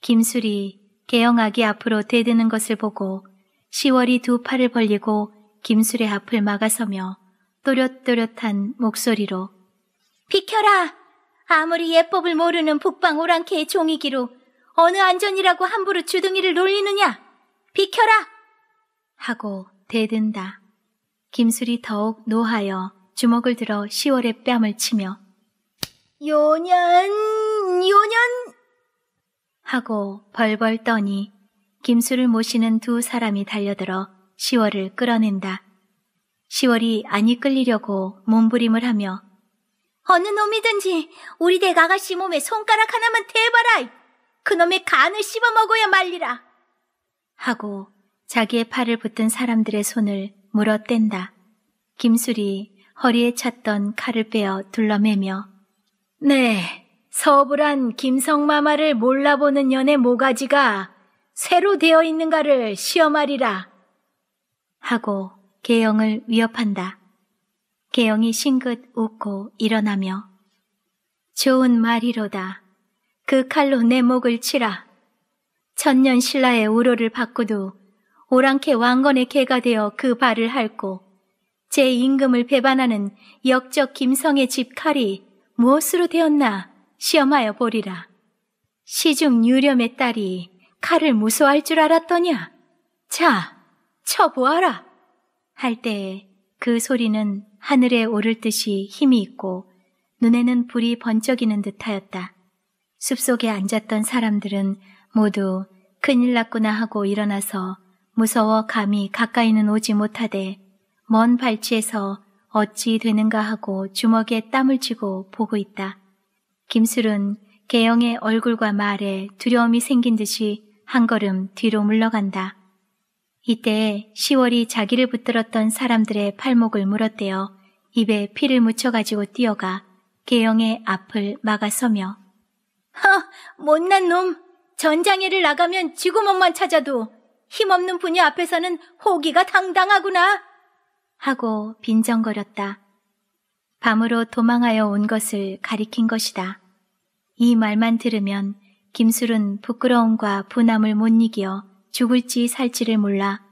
김술이 개영아기 앞으로 대드는 것을 보고 시월이 두 팔을 벌리고 김술의 앞을 막아서며 또렷또렷한 목소리로 비켜라! 아무리 예법을 모르는 북방 오랑캐의 종이기로 어느 안전이라고 함부로 주둥이를 놀리느냐! 비켜라! 하고 대든다. 김술이 더욱 노하여 주먹을 들어 시월의 뺨을 치며 요년 요년 하고 벌벌 떠니 김술을 모시는 두 사람이 달려들어 시월을 끌어낸다. 시월이 안 이끌리려고 몸부림을 하며 어느 놈이든지 우리 대 아가씨 몸에 손가락 하나만 대봐라! 그놈의 간을 씹어먹어야 말리라! 하고 자기의 팔을 붙든 사람들의 손을 물어뗀다. 김술이 허리에 찼던 칼을 빼어 둘러매며 네, 서불한 김성마마를 몰라보는 연의 모가지가 새로 되어 있는가를 시험하리라. 하고 개영을 위협한다. 개영이 싱긋 웃고 일어나며 좋은 말이로다. 그 칼로 내 목을 치라. 천년 신라의 우로를 받고도 오랑캐 왕건의 개가 되어 그 발을 핥고 제 임금을 배반하는 역적 김성의 집 칼이 무엇으로 되었나 시험하여 보리라. 시중 유렴의 딸이 칼을 무서워할 줄 알았더냐? 자, 쳐보아라! 할 때에 그 소리는 하늘에 오를 듯이 힘이 있고 눈에는 불이 번쩍이는 듯하였다. 숲속에 앉았던 사람들은 모두 큰일 났구나 하고 일어나서 무서워 감히 가까이는 오지 못하되 먼 발치에서 어찌 되는가 하고 주먹에 땀을 쥐고 보고 있다. 김술은 개영의 얼굴과 말에 두려움이 생긴 듯이 한 걸음 뒤로 물러간다. 이때 시월이 자기를 붙들었던 사람들의 팔목을 물었대어 입에 피를 묻혀가지고 뛰어가 개영의 앞을 막아서며 허! 못난 놈! 전장에를 나가면 지구멍만 찾아도 힘없는 분이 앞에서는 호기가 당당하구나! 하고 빈정거렸다. 밤으로 도망하여 온 것을 가리킨 것이다. 이 말만 들으면 김술은 부끄러움과 분함을 못이겨 죽을지 살지를 몰라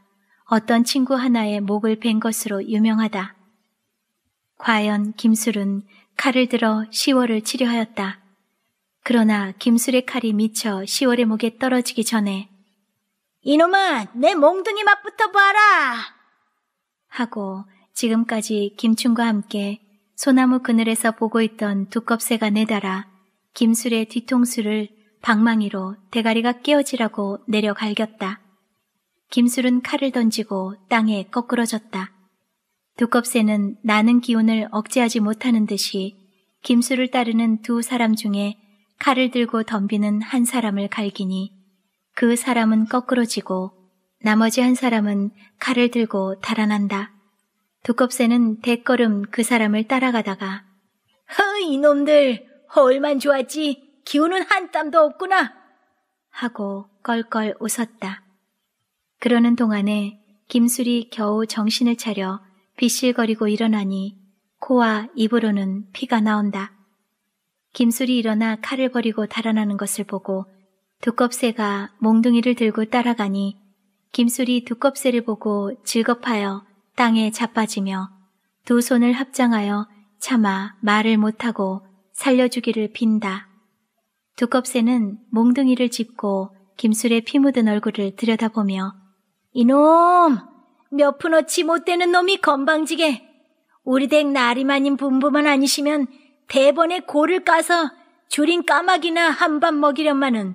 어떤 친구 하나의 목을 벤 것으로 유명하다. 과연 김술은 칼을 들어 시월을 치려 하였다. 그러나 김술의 칼이 미쳐 시월의 목에 떨어지기 전에 이놈아, 내 몽둥이 맛부터 봐라! 하고 지금까지 김춘과 함께 소나무 그늘에서 보고 있던 두껍새가 내달아 김술의 뒤통수를 방망이로 대가리가 깨어지라고 내려 갈겼다. 김술은 칼을 던지고 땅에 거꾸러졌다. 두껍새는 나는 기운을 억제하지 못하는 듯이 김술을 따르는 두 사람 중에 칼을 들고 덤비는 한 사람을 갈기니 그 사람은 거꾸로 지고 나머지 한 사람은 칼을 들고 달아난다. 두껍새는 대걸음 그 사람을 따라가다가 허 이놈들 얼만 좋았지 기운은 한 땀도 없구나 하고 껄껄 웃었다. 그러는 동안에 김술이 겨우 정신을 차려 비실거리고 일어나니 코와 입으로는 피가 나온다. 김술이 일어나 칼을 버리고 달아나는 것을 보고 두껍새가 몽둥이를 들고 따라가니 김술이 두껍새를 보고 즐겁하여 땅에 자빠지며 두 손을 합장하여 차마 말을 못하고 살려주기를 빈다. 두껍새는 몽둥이를 짚고 김술의 피 묻은 얼굴을 들여다보며 이놈! 몇 푼어치 못되는 놈이 건방지게! 우리 댁 나리마님 분부만 아니시면 대번에 고를 까서 줄인 까마귀나 한 밥 먹이련만은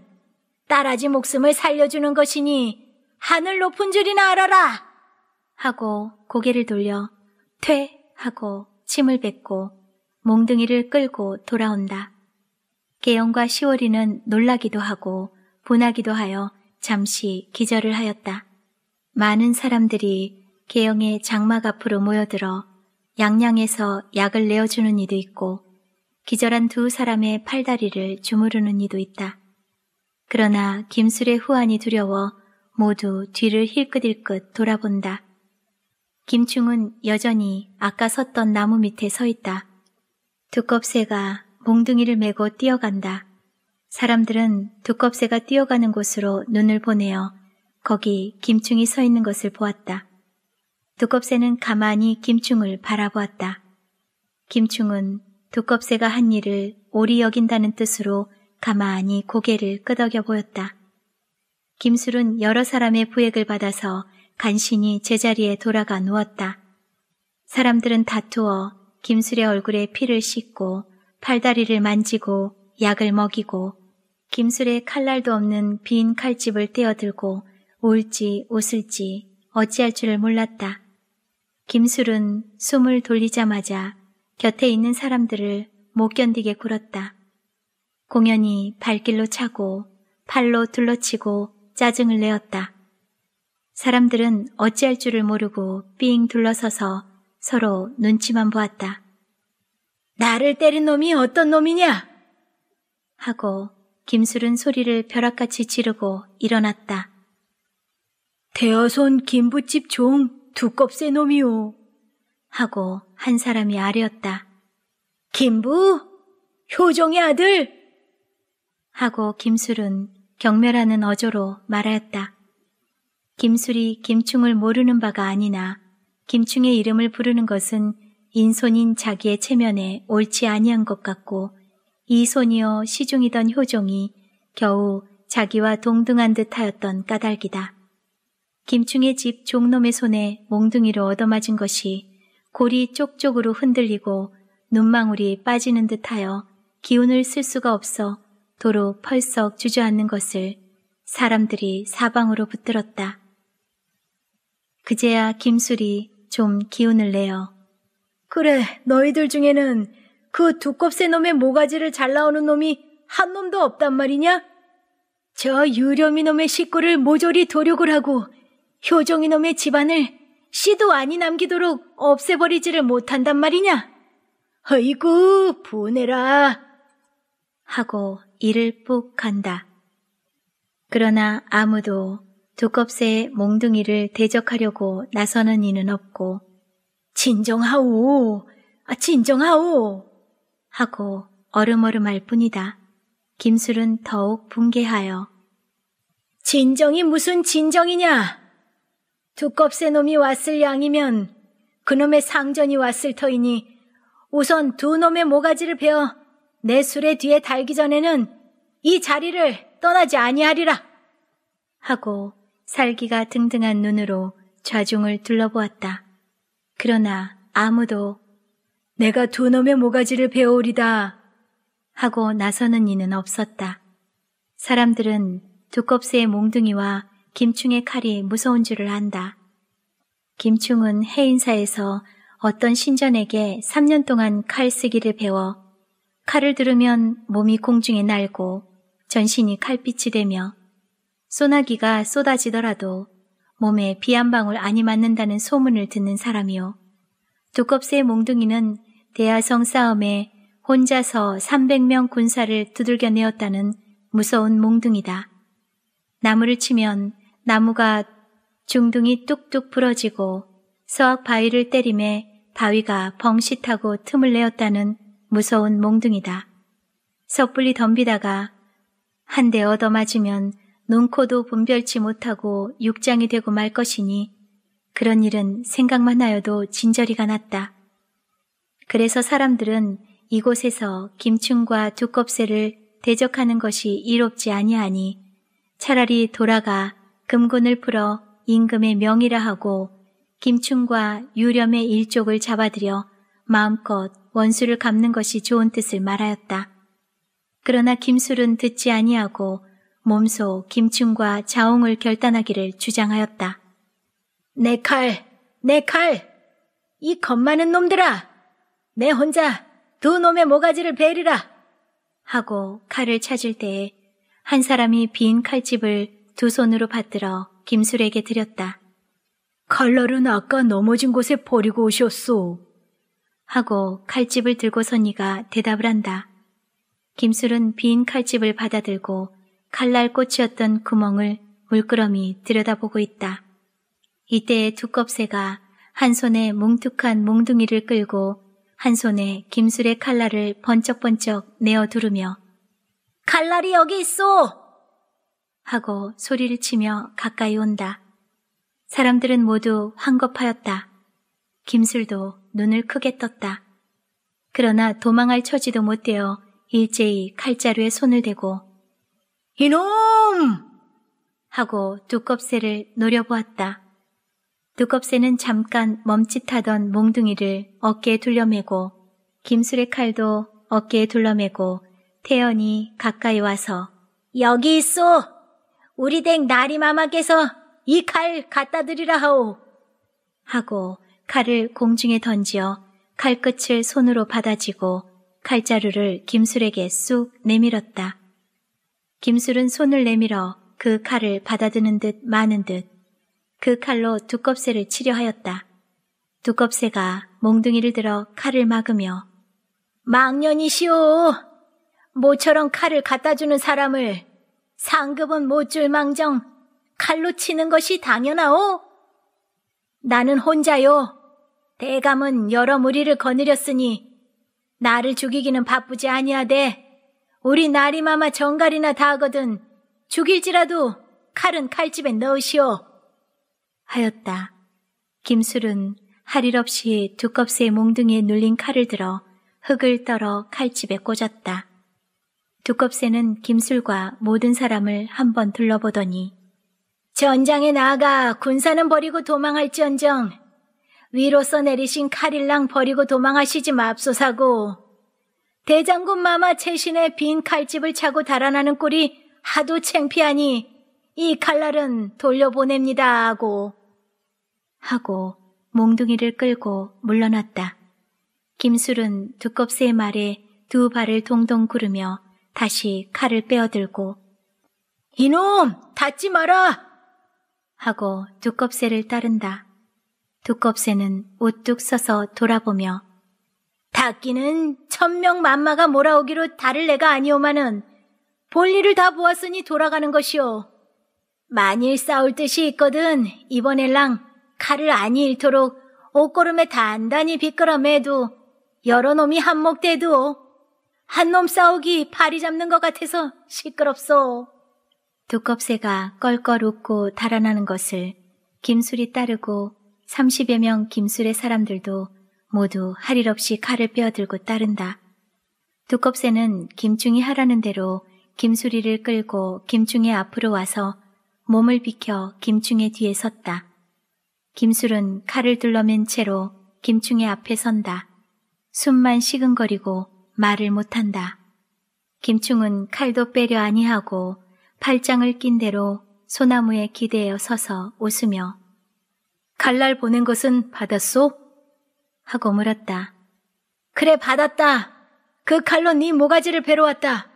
딸아지 목숨을 살려주는 것이니 하늘 높은 줄이나 알아라! 하고 고개를 돌려 퇴! 하고 침을 뱉고 몽둥이를 끌고 돌아온다. 개영과 시월이는 놀라기도 하고 분하기도 하여 잠시 기절을 하였다. 많은 사람들이 개영의 장막 앞으로 모여들어 양양에서 약을 내어주는 이도 있고 기절한 두 사람의 팔다리를 주무르는 이도 있다. 그러나 김술의 후안이 두려워 모두 뒤를 힐끗힐끗 돌아본다. 김충은 여전히 아까 섰던 나무 밑에 서 있다. 두껍새가 몽둥이를 메고 뛰어간다. 사람들은 두껍새가 뛰어가는 곳으로 눈을 보내어 거기 김충이 서 있는 것을 보았다. 두껍새는 가만히 김충을 바라보았다. 김충은 두껍새가 한 일을 오리 여긴다는 뜻으로 가만히 고개를 끄덕여 보였다. 김술은 여러 사람의 부액을 받아서 간신히 제자리에 돌아가 누웠다. 사람들은 다투어 김술의 얼굴에 피를 씻고 팔다리를 만지고 약을 먹이고 김술의 칼날도 없는 빈 칼집을 떼어들고 울지 웃을지 어찌할 줄을 몰랐다. 김술은 숨을 돌리자마자 곁에 있는 사람들을 못 견디게 굴었다. 공연이 발길로 차고 팔로 둘러치고 짜증을 내었다. 사람들은 어찌할 줄을 모르고 삥 둘러서서 서로 눈치만 보았다. 나를 때린 놈이 어떤 놈이냐? 하고 김술은 소리를 벼락같이 지르고 일어났다. 대어손 김부집 종 두껍새 놈이오. 하고 한 사람이 아뢰었다. 김부? 효종의 아들? 하고 김술은 경멸하는 어조로 말하였다. 김술이 김충을 모르는 바가 아니나 김충의 이름을 부르는 것은 인손인 자기의 체면에 옳지 아니한 것 같고 이손이어 시중이던 효종이 겨우 자기와 동등한 듯하였던 까닭이다. 김충의 집 종놈의 손에 몽둥이로 얻어맞은 것이 골이 쪽쪽으로 흔들리고 눈망울이 빠지는 듯하여 기운을 쓸 수가 없어 도로 펄썩 주저앉는 것을 사람들이 사방으로 붙들었다. 그제야 김술이 좀 기운을 내어 그래 너희들 중에는 그 두껍새 놈의 모가지를 잘라오는 놈이 한 놈도 없단 말이냐? 저유령이 놈의 식구를 모조리 도륙을 하고 효종이 놈의 집안을 시도 아니 남기도록 없애버리지를 못한단 말이냐? 아이고 보내라 하고 일을 푹 한다. 그러나 아무도 두껍새의 몽둥이를 대적하려고 나서는 이는 없고 진정하오! 아, 진정하오! 하고 얼음얼음할 뿐이다. 김술은 더욱 붕괴하여 진정이 무슨 진정이냐? 두껍새 놈이 왔을 양이면 그놈의 상전이 왔을 터이니 우선 두 놈의 모가지를 베어 내 술에 뒤에 달기 전에는 이 자리를 떠나지 아니하리라. 하고 살기가 등등한 눈으로 좌중을 둘러보았다. 그러나 아무도 내가 두 놈의 모가지를 베어오리다 하고 나서는 이는 없었다. 사람들은 두껍새의 몽둥이와 김충의 칼이 무서운 줄을 안다. 김충은 해인사에서 어떤 신전에게 3년 동안 칼 쓰기를 배워 칼을 들으면 몸이 공중에 날고 전신이 칼빛이 되며 소나기가 쏟아지더라도 몸에 비한 방울 안이 맞는다는 소문을 듣는 사람이요. 두껍새 몽둥이는 대하성 싸움에 혼자서 300명 군사를 두들겨내었다는 무서운 몽둥이다. 나무를 치면 나무가 중둥이 뚝뚝 부러지고 서악 바위를 때림에 바위가 벙시 타고 틈을 내었다는 무서운 몽둥이다. 섣불리 덤비다가 한 대 얻어맞으면 눈코도 분별치 못하고 육장이 되고 말 것이니 그런 일은 생각만 하여도 진저리가 났다. 그래서 사람들은 이곳에서 김충과 두껍새를 대적하는 것이 이롭지 아니하니 차라리 돌아가 금군을 풀어 임금의 명이라 하고 김충과 유렴의 일족을 잡아들여 마음껏 원수를 갚는 것이 좋은 뜻을 말하였다. 그러나 김술은 듣지 아니하고 몸소 김충과 자홍을 결단하기를 주장하였다. 내 칼! 내 칼! 이 겁많은 놈들아! 내 혼자 두 놈의 모가지를 베리라! 하고 칼을 찾을 때에 한 사람이 빈 칼집을 두 손으로 받들어 김술에게 드렸다. 칼날은 아까 넘어진 곳에 버리고 오셨소. 하고 칼집을 들고 선이가 대답을 한다. 김술은 빈 칼집을 받아들고 칼날 꽃이었던 구멍을 물끄러미 들여다보고 있다. 이때의 두껍새가 한 손에 뭉툭한 몽둥이를 끌고 한 손에 김술의 칼날을 번쩍번쩍 내어 두르며 칼날이 여기 있어! 하고 소리를 치며 가까이 온다. 사람들은 모두 황급하였다. 김술도 눈을 크게 떴다. 그러나 도망할 처지도 못되어 일제히 칼자루에 손을 대고 이놈! 하고 두껍새를 노려보았다. 두껍새는 잠깐 멈칫하던 몽둥이를 어깨에 둘러매고 김술의 칼도 어깨에 둘러매고 태연이 가까이 와서 여기 있어! 우리 댁 나리마마께서 이 칼 갖다 드리라 하오! 하고 칼을 공중에 던지어 칼끝을 손으로 받아지고 칼자루를 김술에게 쑥 내밀었다. 김술은 손을 내밀어 그 칼을 받아드는 듯 마는 듯 그 칼로 두껍새를 치려 하였다. 두껍새가 몽둥이를 들어 칼을 막으며 망년이시오! 모처럼 칼을 갖다 주는 사람을 상급은 못줄 망정 칼로 치는 것이 당연하오! 나는 혼자요. 대감은 여러 무리를 거느렸으니 나를 죽이기는 바쁘지 아니하되 우리 나리마마 정갈이나 다하거든 죽일지라도 칼은 칼집에 넣으시오 하였다. 김술은 할 일 없이 두껍새 몽둥이에 눌린 칼을 들어 흙을 떨어 칼집에 꽂았다. 두껍새는 김술과 모든 사람을 한번 둘러보더니 전장에 나아가 군사는 버리고 도망할지언정 위로써 내리신 칼일랑 버리고 도망하시지 맙소사고 대장군 마마 최신의빈 칼집을 차고 달아나는 꼴이 하도 창피하니 이 칼날은 돌려보냅니다 하고 하고 몽둥이를 끌고 물러났다. 김술은 두껍새의 말에 두 발을 동동 구르며 다시 칼을 빼어들고 이놈 닫지 마라 하고 두껍새를 따른다. 두껍새는 우뚝 서서 돌아보며 닭기는 천명 만마가 몰아오기로 다를 내가 아니오마는 볼일을 다 보았으니 돌아가는 것이오. 만일 싸울 뜻이 있거든 이번에랑 칼을 아니 잃도록 옷걸음에 단단히 비끄럼해도 여러 놈이 한몫돼도 한 놈 싸우기 발이 잡는 것 같아서 시끄럽소. 두껍새가 껄껄 웃고 달아나는 것을 김술이 따르고 30여 명 김술의 사람들도 모두 할 일 없이 칼을 빼어들고 따른다. 두껍새는 김충이 하라는 대로 김수리를 끌고 김충의 앞으로 와서 몸을 비켜 김충의 뒤에 섰다. 김술은 칼을 둘러맨 채로 김충의 앞에 선다. 숨만 시근거리고 말을 못한다. 김충은 칼도 빼려 아니하고 팔짱을 낀 대로 소나무에 기대어 서서 웃으며 갈날 보낸 것은 받았소? 하고 물었다. 그래 받았다. 그 칼로 네 모가지를 베러 왔다.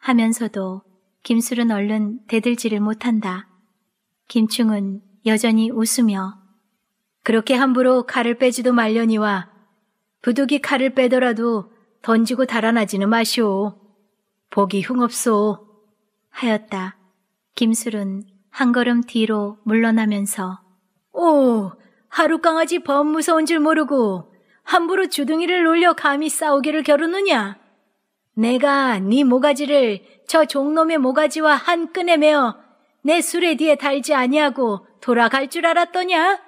하면서도 김술은 얼른 대들지를 못한다. 김충은 여전히 웃으며 그렇게 함부로 칼을 빼지도 말려니와 부득이 칼을 빼더라도 던지고 달아나지는 마시오. 보기 흉없소. 하였다. 김술은 한 걸음 뒤로 물러나면서 오, 하루 강아지 범 무서운 줄 모르고 함부로 주둥이를 놀려 감히 싸우기를 겨루느냐? 내가 네 모가지를 저 종놈의 모가지와 한 끈에 메어내 술에 뒤에 달지 아니하고 돌아갈 줄 알았더냐?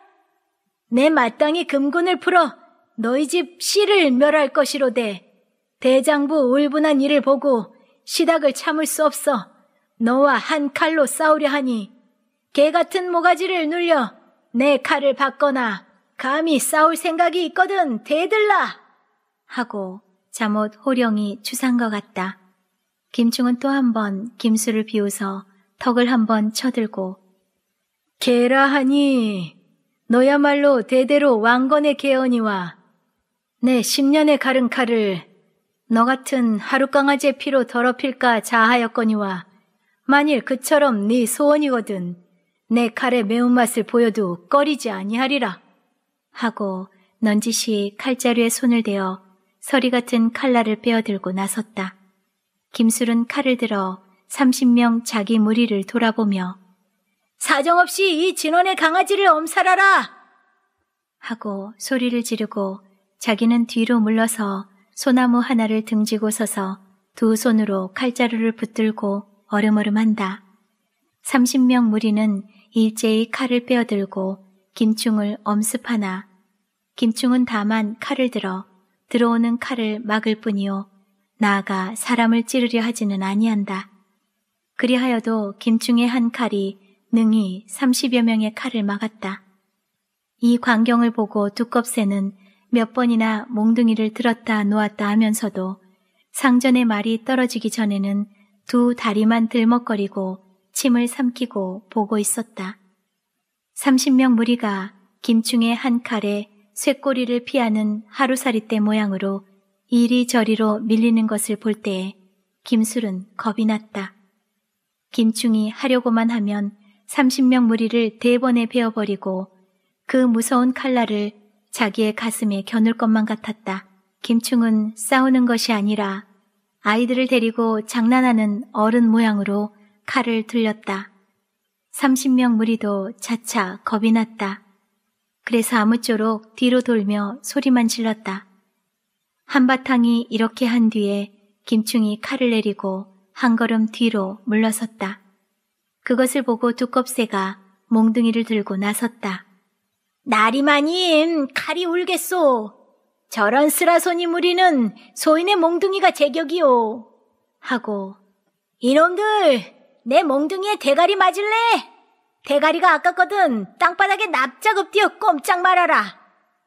내 마땅히 금군을 풀어 너희 집 씨를 멸할 것이로되 대장부 울분한 일을 보고 시닥을 참을 수 없어 너와 한 칼로 싸우려 하니 개 같은 모가지를 눌려 내 칼을 받거나 감히 싸울 생각이 있거든 대들라! 하고 잠옷 호령이 추상것 같다. 김충은 또 한 번 김수를 비웃어 턱을 한 번 쳐들고 개라하니 너야말로 대대로 왕건의 개헌이와 내 10년의 가른 칼을 너 같은 하룻강아지의 피로 더럽힐까 자하였거니와 만일 그처럼 네 소원이거든 내 칼의 매운맛을 보여도 꺼리지 아니하리라. 하고 넌지시 칼자루에 손을 대어 서리 같은 칼날을 빼어들고 나섰다. 김술은 칼을 들어 30명 자기 무리를 돌아보며 사정없이 이 진원의 강아지를 엄살하라! 하고 소리를 지르고 자기는 뒤로 물러서 소나무 하나를 등지고 서서 두 손으로 칼자루를 붙들고 어름어름 한다. 30명 무리는 일제히 칼을 빼어들고 김충을 엄습하나 김충은 다만 칼을 들어 들어오는 칼을 막을 뿐이요 나아가 사람을 찌르려 하지는 아니한다. 그리하여도 김충의 한 칼이 능히 30여 명의 칼을 막았다. 이 광경을 보고 두껍새는 몇 번이나 몽둥이를 들었다 놓았다 하면서도 상전의 말이 떨어지기 전에는 두 다리만 들먹거리고 침을 삼키고 보고 있었다. 30명 무리가 김충의 한 칼에 쇠꼬리를 피하는 하루살이 떼 모양으로 이리저리로 밀리는 것을 볼 때에 김술은 겁이 났다. 김충이 하려고만 하면 30명 무리를 대번에 네 베어버리고 그 무서운 칼날을 자기의 가슴에 겨눌 것만 같았다. 김충은 싸우는 것이 아니라 아이들을 데리고 장난하는 어른 모양으로 칼을 들렸다. 30명 무리도 차차 겁이 났다. 그래서 아무쪼록 뒤로 돌며 소리만 질렀다. 한바탕이 이렇게 한 뒤에 김충이 칼을 내리고 한 걸음 뒤로 물러섰다. 그것을 보고 두껍새가 몽둥이를 들고 나섰다. 나리마님, 칼이 울겠소. 저런 쓰라소니 무리는 소인의 몽둥이가 제격이오. 하고, 이놈들, 내 몽둥이에 대가리 맞을래? 대가리가 아깝거든 땅바닥에 납작업 뛰어 꼼짝 말아라.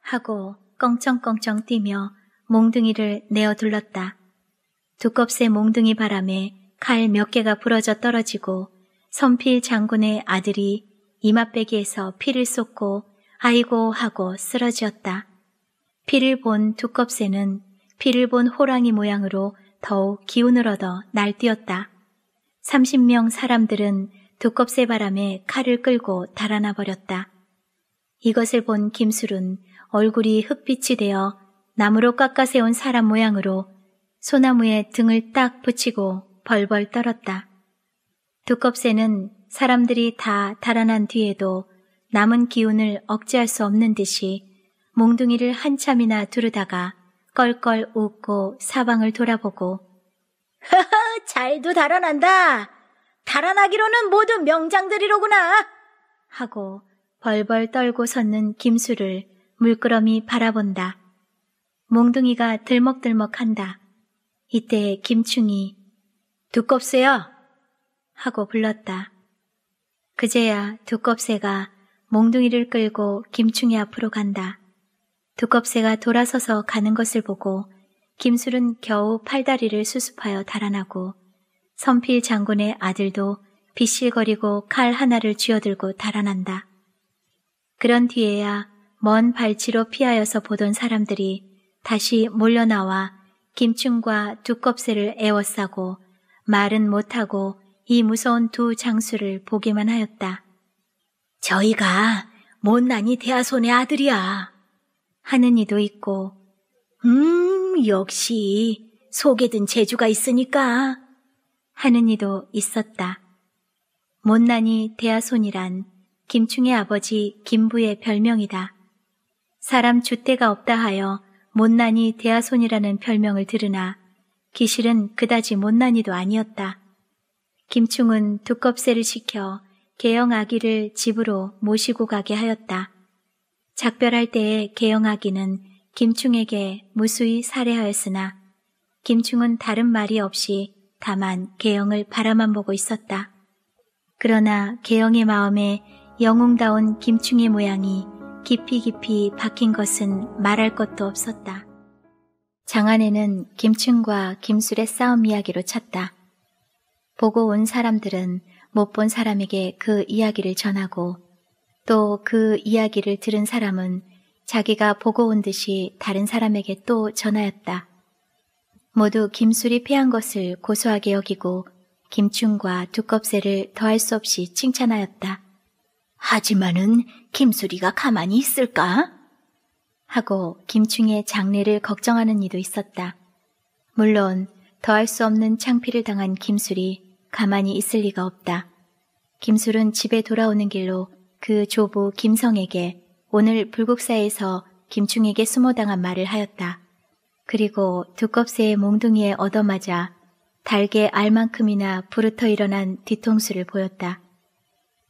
하고 껑청껑청 뛰며 몽둥이를 내어 둘렀다. 두껍새 몽둥이 바람에 칼 몇 개가 부러져 떨어지고 선필 장군의 아들이 이마빼기에서 피를 쏟고 아이고 하고 쓰러지었다. 피를 본 두껍새는 피를 본 호랑이 모양으로 더욱 기운을 얻어 날뛰었다. 30명 사람들은 두껍새 바람에 칼을 끌고 달아나 버렸다. 이것을 본 김술은 얼굴이 흙빛이 되어 나무로 깎아 세운 사람 모양으로 소나무에 등을 딱 붙이고 벌벌 떨었다. 두껍새는 사람들이 다 달아난 뒤에도 남은 기운을 억제할 수 없는 듯이 몽둥이를 한참이나 두르다가 껄껄 웃고 사방을 돌아보고 *laughs* 잘도 달아난다. 달아나기로는 모두 명장들이로구나. 하고 벌벌 떨고 섰는 김수를 물끄러미 바라본다. 몽둥이가 들먹들먹한다. 이때 김충이 두껍새야 하고 불렀다. 그제야 두껍새가 몽둥이를 끌고 김충이 앞으로 간다. 두껍새가 돌아서서 가는 것을 보고 김술은 겨우 팔다리를 수습하여 달아나고 선필 장군의 아들도 비실거리고 칼 하나를 쥐어들고 달아난다. 그런 뒤에야 먼 발치로 피하여서 보던 사람들이 다시 몰려나와 김충과 두껍새를 애워싸고 말은 못하고 이 무서운 두 장수를 보기만 하였다. 저희가 못난이 대하손의 아들이야 하는 이도 있고 음 역시 속에 든 재주가 있으니까 하는 이도 있었다. 못난이 대하손이란 김충의 아버지 김부의 별명이다. 사람 주대가 없다 하여 못난이 대하손이라는 별명을 들으나 기실은 그다지 못난이도 아니었다. 김충은 두껍새를 시켜 개영 아기를 집으로 모시고 가게 하였다. 작별할 때에 개영 아기는 김충에게 무수히 살해하였으나 김충은 다른 말이 없이 다만 계영을 바라만 보고 있었다. 그러나 계영의 마음에 영웅다운 김충의 모양이 깊이 깊이 박힌 것은 말할 것도 없었다. 장안에는 김충과 김술의 싸움 이야기로 찾다 보고 온 사람들은 못 본 사람에게 그 이야기를 전하고 또 그 이야기를 들은 사람은 자기가 보고 온 듯이 다른 사람에게 또 전하였다. 모두 김술이 패한 것을 고소하게 여기고 김충과 두껍새를 더할 수 없이 칭찬하였다. 하지만은 김수리가 가만히 있을까? 하고 김충의 장례를 걱정하는 이도 있었다. 물론 더할 수 없는 창피를 당한 김수리 가만히 있을 리가 없다. 김술은 집에 돌아오는 길로 그 조부 김성에게 오늘 불국사에서 김충에게 수모당한 말을 하였다. 그리고 두껍새의 몽둥이에 얻어맞아 달게 알만큼이나 부르터 일어난 뒤통수를 보였다.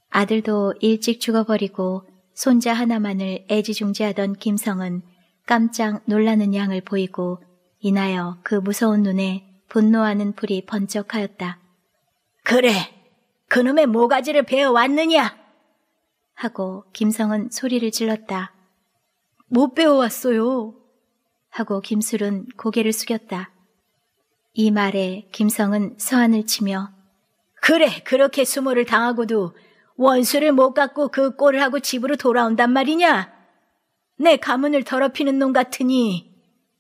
아들도 일찍 죽어버리고 손자 하나만을 애지중지하던 김성은 깜짝 놀라는 양을 보이고 인하여그 무서운 눈에 분노하는 불이 번쩍하였다. 그래, 그놈의 모가지를 베어 왔느냐? 하고 김성은 소리를 질렀다. 못 배워왔어요. 하고 김술은 고개를 숙였다. 이 말에 김성은 서한을 치며 그래 그렇게 수모를 당하고도 원수를 못 갖고 그 꼴을 하고 집으로 돌아온단 말이냐? 내 가문을 더럽히는 놈 같으니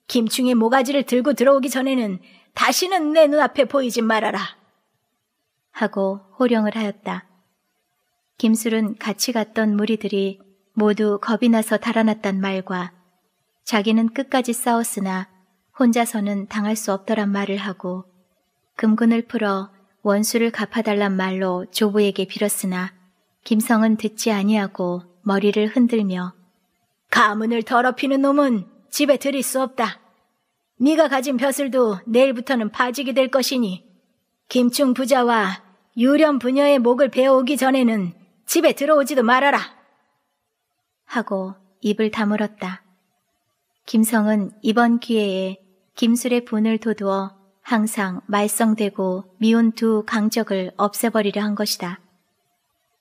김충의 모가지를 들고 들어오기 전에는 다시는 내 눈앞에 보이지 말아라. 하고 호령을 하였다. 김술은 같이 갔던 무리들이 모두 겁이 나서 달아났단 말과 자기는 끝까지 싸웠으나 혼자서는 당할 수 없더란 말을 하고 금군을 풀어 원수를 갚아달란 말로 조부에게 빌었으나 김성은 듣지 아니하고 머리를 흔들며 가문을 더럽히는 놈은 집에 들일 수 없다. 네가 가진 벼슬도 내일부터는 파직이 될 것이니 김충 부자와 유령 부녀의 목을 베어오기 전에는 집에 들어오지도 말아라! 하고 입을 다물었다. 김성은 이번 기회에 김술의 분을 도두어 항상 말썽되고 미운 두 강적을 없애버리려 한 것이다.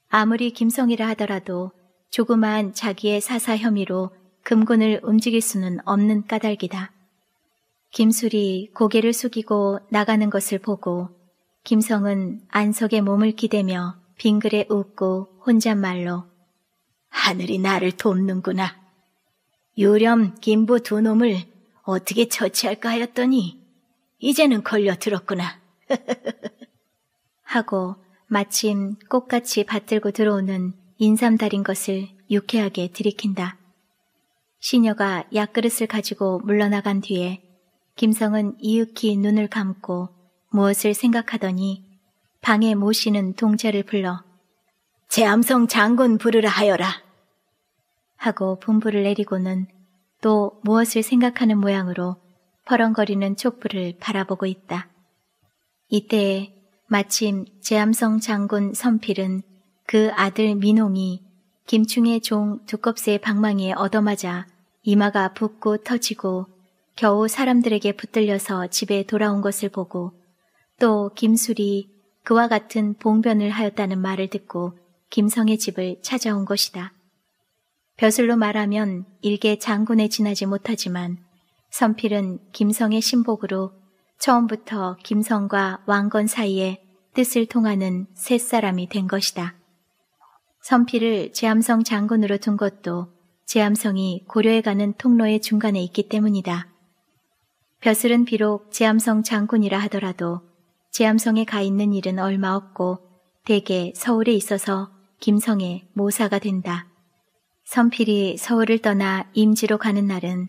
아무리 김성이라 하더라도 조그만 자기의 사사 혐의로 금군을 움직일 수는 없는 까닭이다. 김술이 고개를 숙이고 나가는 것을 보고 김성은 안석의 몸을 기대며 빙그레 웃고 혼잣말로 하늘이 나를 돕는구나. 유렴, 김부 두 놈을 어떻게 처치할까 하였더니 이제는 걸려들었구나. *laughs* 하고 마침 꽃같이 받들고 들어오는 인삼달인 것을 유쾌하게 들이킨다. 시녀가 약그릇을 가지고 물러나간 뒤에 김성은 이윽히 눈을 감고 무엇을 생각하더니 방에 모시는 동체를 불러 제암성 장군 부르라 하여라 하고 분부를 내리고는 또 무엇을 생각하는 모양으로 퍼렁거리는 촛불을 바라보고 있다. 이때에 마침 제암성 장군 선필은 그 아들 민홍이 김충의 종 두껍새 방망이에 얻어맞아 이마가 붓고 터지고 겨우 사람들에게 붙들려서 집에 돌아온 것을 보고 또 김술이 그와 같은 봉변을 하였다는 말을 듣고 김성의 집을 찾아온 것이다. 벼슬로 말하면 일개 장군에 지나지 못하지만 선필은 김성의 신복으로 처음부터 김성과 왕건 사이에 뜻을 통하는 새 사람이 된 것이다. 선필을 제암성 장군으로 둔 것도 제암성이 고려에 가는 통로의 중간에 있기 때문이다. 벼슬은 비록 제암성 장군이라 하더라도 제암성에 가 있는 일은 얼마 없고 대개 서울에 있어서 김성의 모사가 된다. 선필이 서울을 떠나 임지로 가는 날은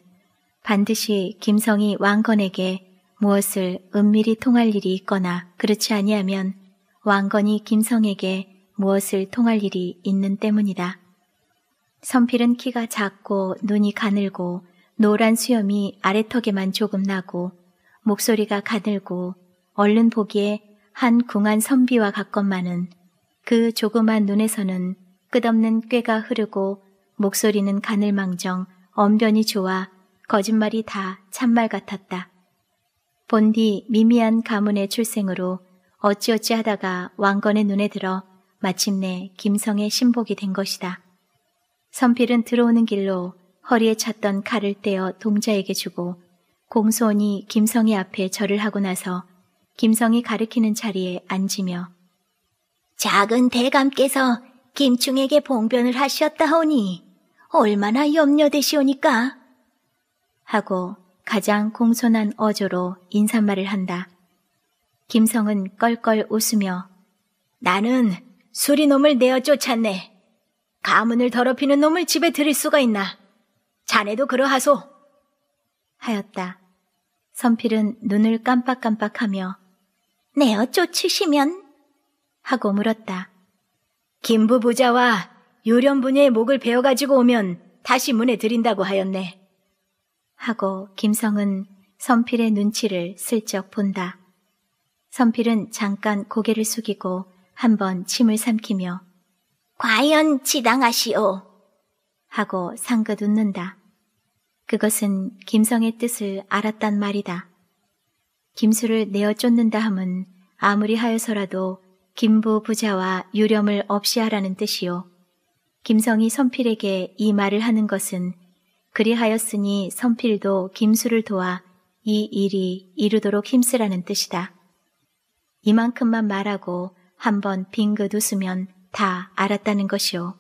반드시 김성이 왕건에게 무엇을 은밀히 통할 일이 있거나 그렇지 아니하면 왕건이 김성에게 무엇을 통할 일이 있는 때문이다. 선필은 키가 작고 눈이 가늘고 노란 수염이 아래턱에만 조금 나고 목소리가 가늘고 얼른 보기에 한 궁한 선비와 같건만은 그 조그만 눈에서는 끝없는 꾀가 흐르고 목소리는 가늘망정 언변이 좋아 거짓말이 다 참말 같았다. 본디 미미한 가문의 출생으로 어찌어찌 하다가 왕건의 눈에 들어 마침내 김성의 신복이 된 것이다. 선필은 들어오는 길로 허리에 찼던 칼을 떼어 동자에게 주고 공손히 김성의 앞에 절을 하고 나서 김성이 가리키는 자리에 앉으며 작은 대감께서 김충에게 봉변을 하셨다 하니 얼마나 염려되시오니까 하고 가장 공손한 어조로 인사말을 한다. 김성은 껄껄 웃으며 나는 수리놈을 내어 쫓았네. 가문을 더럽히는 놈을 집에 들일 수가 있나. 자네도 그러하소. 하였다. 선필은 눈을 깜빡깜빡하며 내어 쫓으시면? 하고 물었다. 김부부자와 요련부녀의 목을 베어가지고 오면 다시 문에 드린다고 하였네. 하고 김성은 선필의 눈치를 슬쩍 본다. 선필은 잠깐 고개를 숙이고 한번 침을 삼키며 과연 지당하시오 하고 상긋 웃는다. 그것은 김성의 뜻을 알았단 말이다. 김수를 내어 쫓는다 함은 아무리 하여서라도 김부 부자와 유렴을 없이 하라는 뜻이요. 김성이 선필에게 이 말을 하는 것은 그리하였으니 선필도 김수를 도와 이 일이 이루도록 힘쓰라는 뜻이다. 이만큼만 말하고 한번 빙긋 웃으면 다 알았다는 것이요.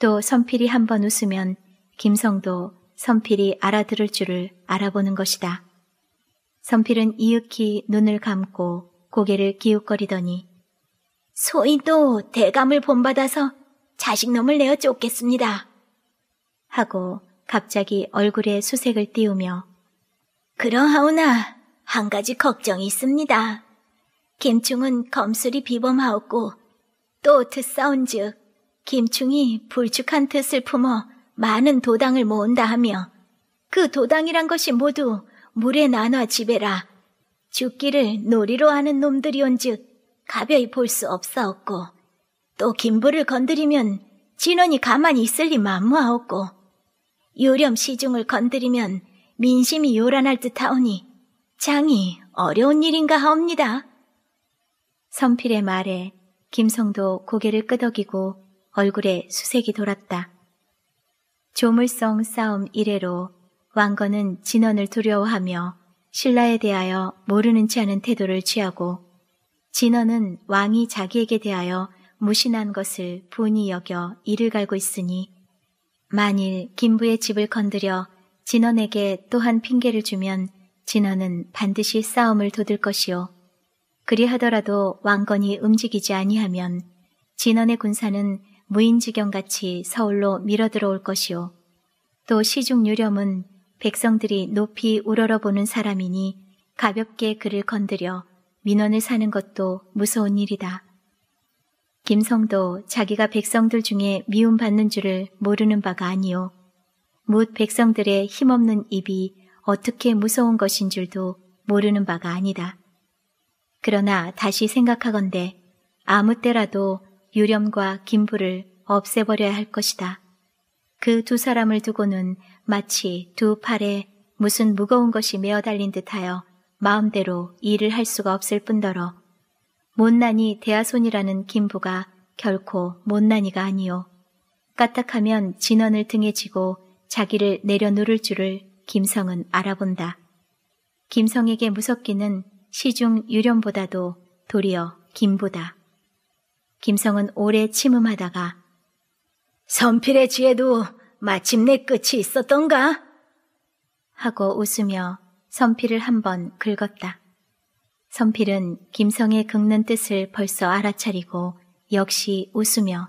또 선필이 한번 웃으면 김성도 선필이 알아들을 줄을 알아보는 것이다. 선필은 이윽히 눈을 감고 고개를 기웃거리더니 소인도 대감을 본받아서 자식놈을 내어 쫓겠습니다. 하고 갑자기 얼굴에 수색을 띄우며 그러하오나 한 가지 걱정이 있습니다. 김충은 검술이 비범하옵고 또 뜻사온즉 김충이 불축한 뜻을 품어 많은 도당을 모은다 하며 그 도당이란 것이 모두 물에 나눠 집에라 죽기를 놀이로 하는 놈들이온즉 가벼이 볼 수 없사옵고 또 김부를 건드리면 진원이 가만히 있을리 만무하옵고 요렴 시중을 건드리면 민심이 요란할 듯하오니 장이 어려운 일인가 하옵니다. 선필의 말에 김성도 고개를 끄덕이고 얼굴에 수색이 돌았다. 조물성 싸움 이래로 왕건은 진원을 두려워하며 신라에 대하여 모르는 체 하는 태도를 취하고 진원은 왕이 자기에게 대하여 무신한 것을 분이 여겨 이를 갈고 있으니 만일 김부의 집을 건드려 진원에게 또한 핑계를 주면 진원은 반드시 싸움을 돋을 것이요 그리하더라도 왕건이 움직이지 아니하면 진원의 군사는 무인지경같이 서울로 밀어들어올 것이요 또 시중 유렴은 백성들이 높이 우러러보는 사람이니 가볍게 그를 건드려 민원을 사는 것도 무서운 일이다. 김성도 자기가 백성들 중에 미움받는 줄을 모르는 바가 아니요. 못 백성들의 힘없는 입이 어떻게 무서운 것인 줄도 모르는 바가 아니다. 그러나 다시 생각하건대 아무 때라도 유렴과 김부를 없애버려야 할 것이다. 그 두 사람을 두고는 마치 두 팔에 무슨 무거운 것이 메어 달린 듯하여 마음대로 일을 할 수가 없을 뿐더러 못난이 대하손이라는 김부가 결코 못난이가 아니요. 까딱하면 진원을 등에 지고 자기를 내려놓을 줄을 김성은 알아본다. 김성에게 무섭기는 시중 유령보다도 도리어 김부다 김성은 오래 침음하다가 선필의 지혜도 마침내 끝이 있었던가? 하고 웃으며 선필을 한번 긁었다. 선필은 김성의 긁는 뜻을 벌써 알아차리고 역시 웃으며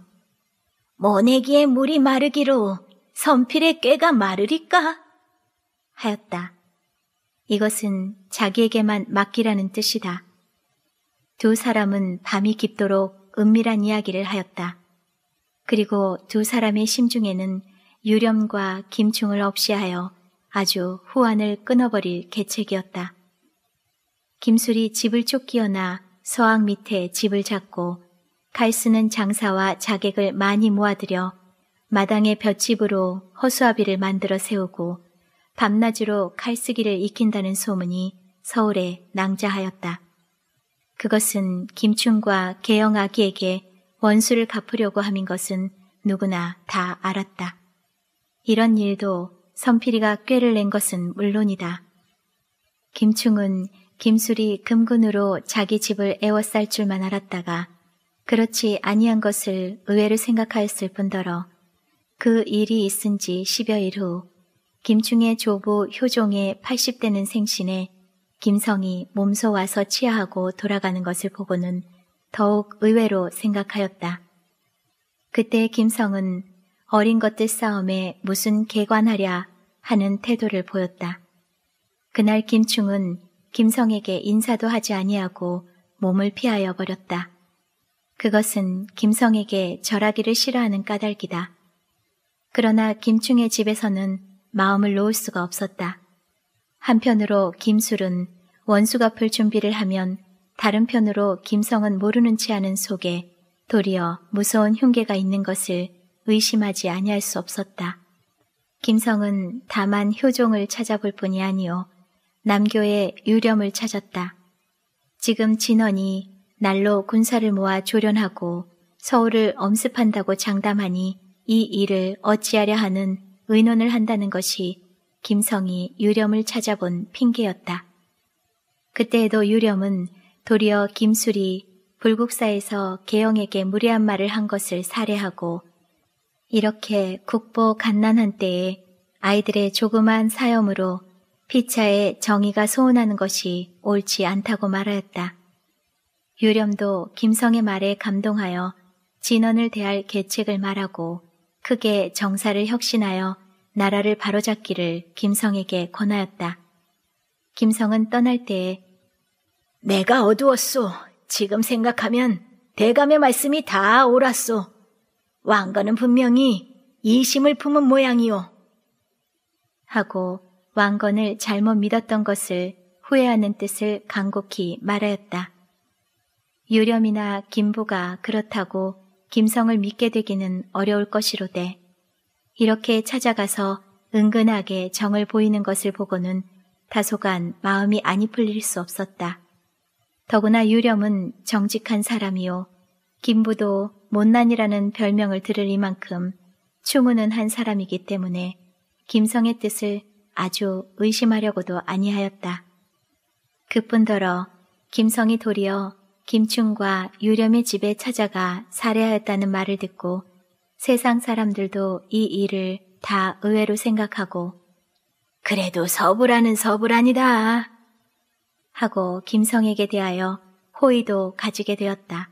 모내기에 물이 마르기로 선필의 꾀가 마르리까? 하였다. 이것은 자기에게만 맡기라는 뜻이다. 두 사람은 밤이 깊도록 은밀한 이야기를 하였다. 그리고 두 사람의 심중에는 유렴과 김충을 없이하여 아주 후한을 끊어버릴 계책이었다. 김술이 집을 쫓기어나 서악 밑에 집을 잡고 칼쓰는 장사와 자객을 많이 모아들여 마당의 볏집으로 허수아비를 만들어 세우고 밤낮으로 칼쓰기를 익힌다는 소문이 서울에 낭자하였다. 그것은 김충과 계영 아기에게 원수를 갚으려고 함인 것은 누구나 다 알았다. 이런 일도 선필이가 꾀를 낸 것은 물론이다. 김충은 김술이 금군으로 자기 집을 애워쌀 줄만 알았다가 그렇지 아니한 것을 의외로 생각하였을 뿐더러 그 일이 있은 지 10여일 후 김충의 조부 효종의 80대는 생신에 김성이 몸소 와서 치아하고 돌아가는 것을 보고는 더욱 의외로 생각하였다. 그때 김성은 어린 것들 싸움에 무슨 개관하랴 하는 태도를 보였다. 그날 김충은 김성에게 인사도 하지 아니하고 몸을 피하여 버렸다. 그것은 김성에게 절하기를 싫어하는 까닭이다. 그러나 김충의 집에서는 마음을 놓을 수가 없었다. 한편으로 김술은 원수 갚을 준비를 하면 다른 편으로 김성은 모르는 체하는 속에 도리어 무서운 흉계가 있는 것을 의심하지 아니할 수 없었다. 김성은 다만 효종을 찾아볼 뿐이 아니요 남교의 유렴을 찾았다. 지금 진원이 날로 군사를 모아 조련하고 서울을 엄습한다고 장담하니 이 일을 어찌하려 하는 의논을 한다는 것이 김성이 유렴을 찾아본 핑계였다. 그때에도 유렴은 도리어 김술이 불국사에서 계영에게 무례한 말을 한 것을 살해하고 이렇게 국보 갓난한 때에 아이들의 조그만 사염으로 피차에 정의가 소원하는 것이 옳지 않다고 말하였다. 유렴도 김성의 말에 감동하여 진언을 대할 계책을 말하고 크게 정사를 혁신하여 나라를 바로잡기를 김성에게 권하였다. 김성은 떠날 때에 내가 어두웠소. 지금 생각하면 대감의 말씀이 다 옳았소. 왕건은 분명히 이심을 품은 모양이오. 하고 왕건을 잘못 믿었던 것을 후회하는 뜻을 간곡히 말하였다. 유렴이나 김부가 그렇다고 김성을 믿게 되기는 어려울 것이로되 이렇게 찾아가서 은근하게 정을 보이는 것을 보고는 다소간 마음이 아니 풀릴 수 없었다. 더구나 유렴은 정직한 사람이요. 김부도 못난이라는 별명을 들을 이만큼 충우는 한 사람이기 때문에 김성의 뜻을 아주 의심하려고도 아니하였다. 그뿐더러 김성이 도리어 김충과 유렴의 집에 찾아가 살해하였다는 말을 듣고 세상 사람들도 이 일을 다 의외로 생각하고 그래도 서부라는 서부란이다 하고 김성에게 대하여 호의도 가지게 되었다.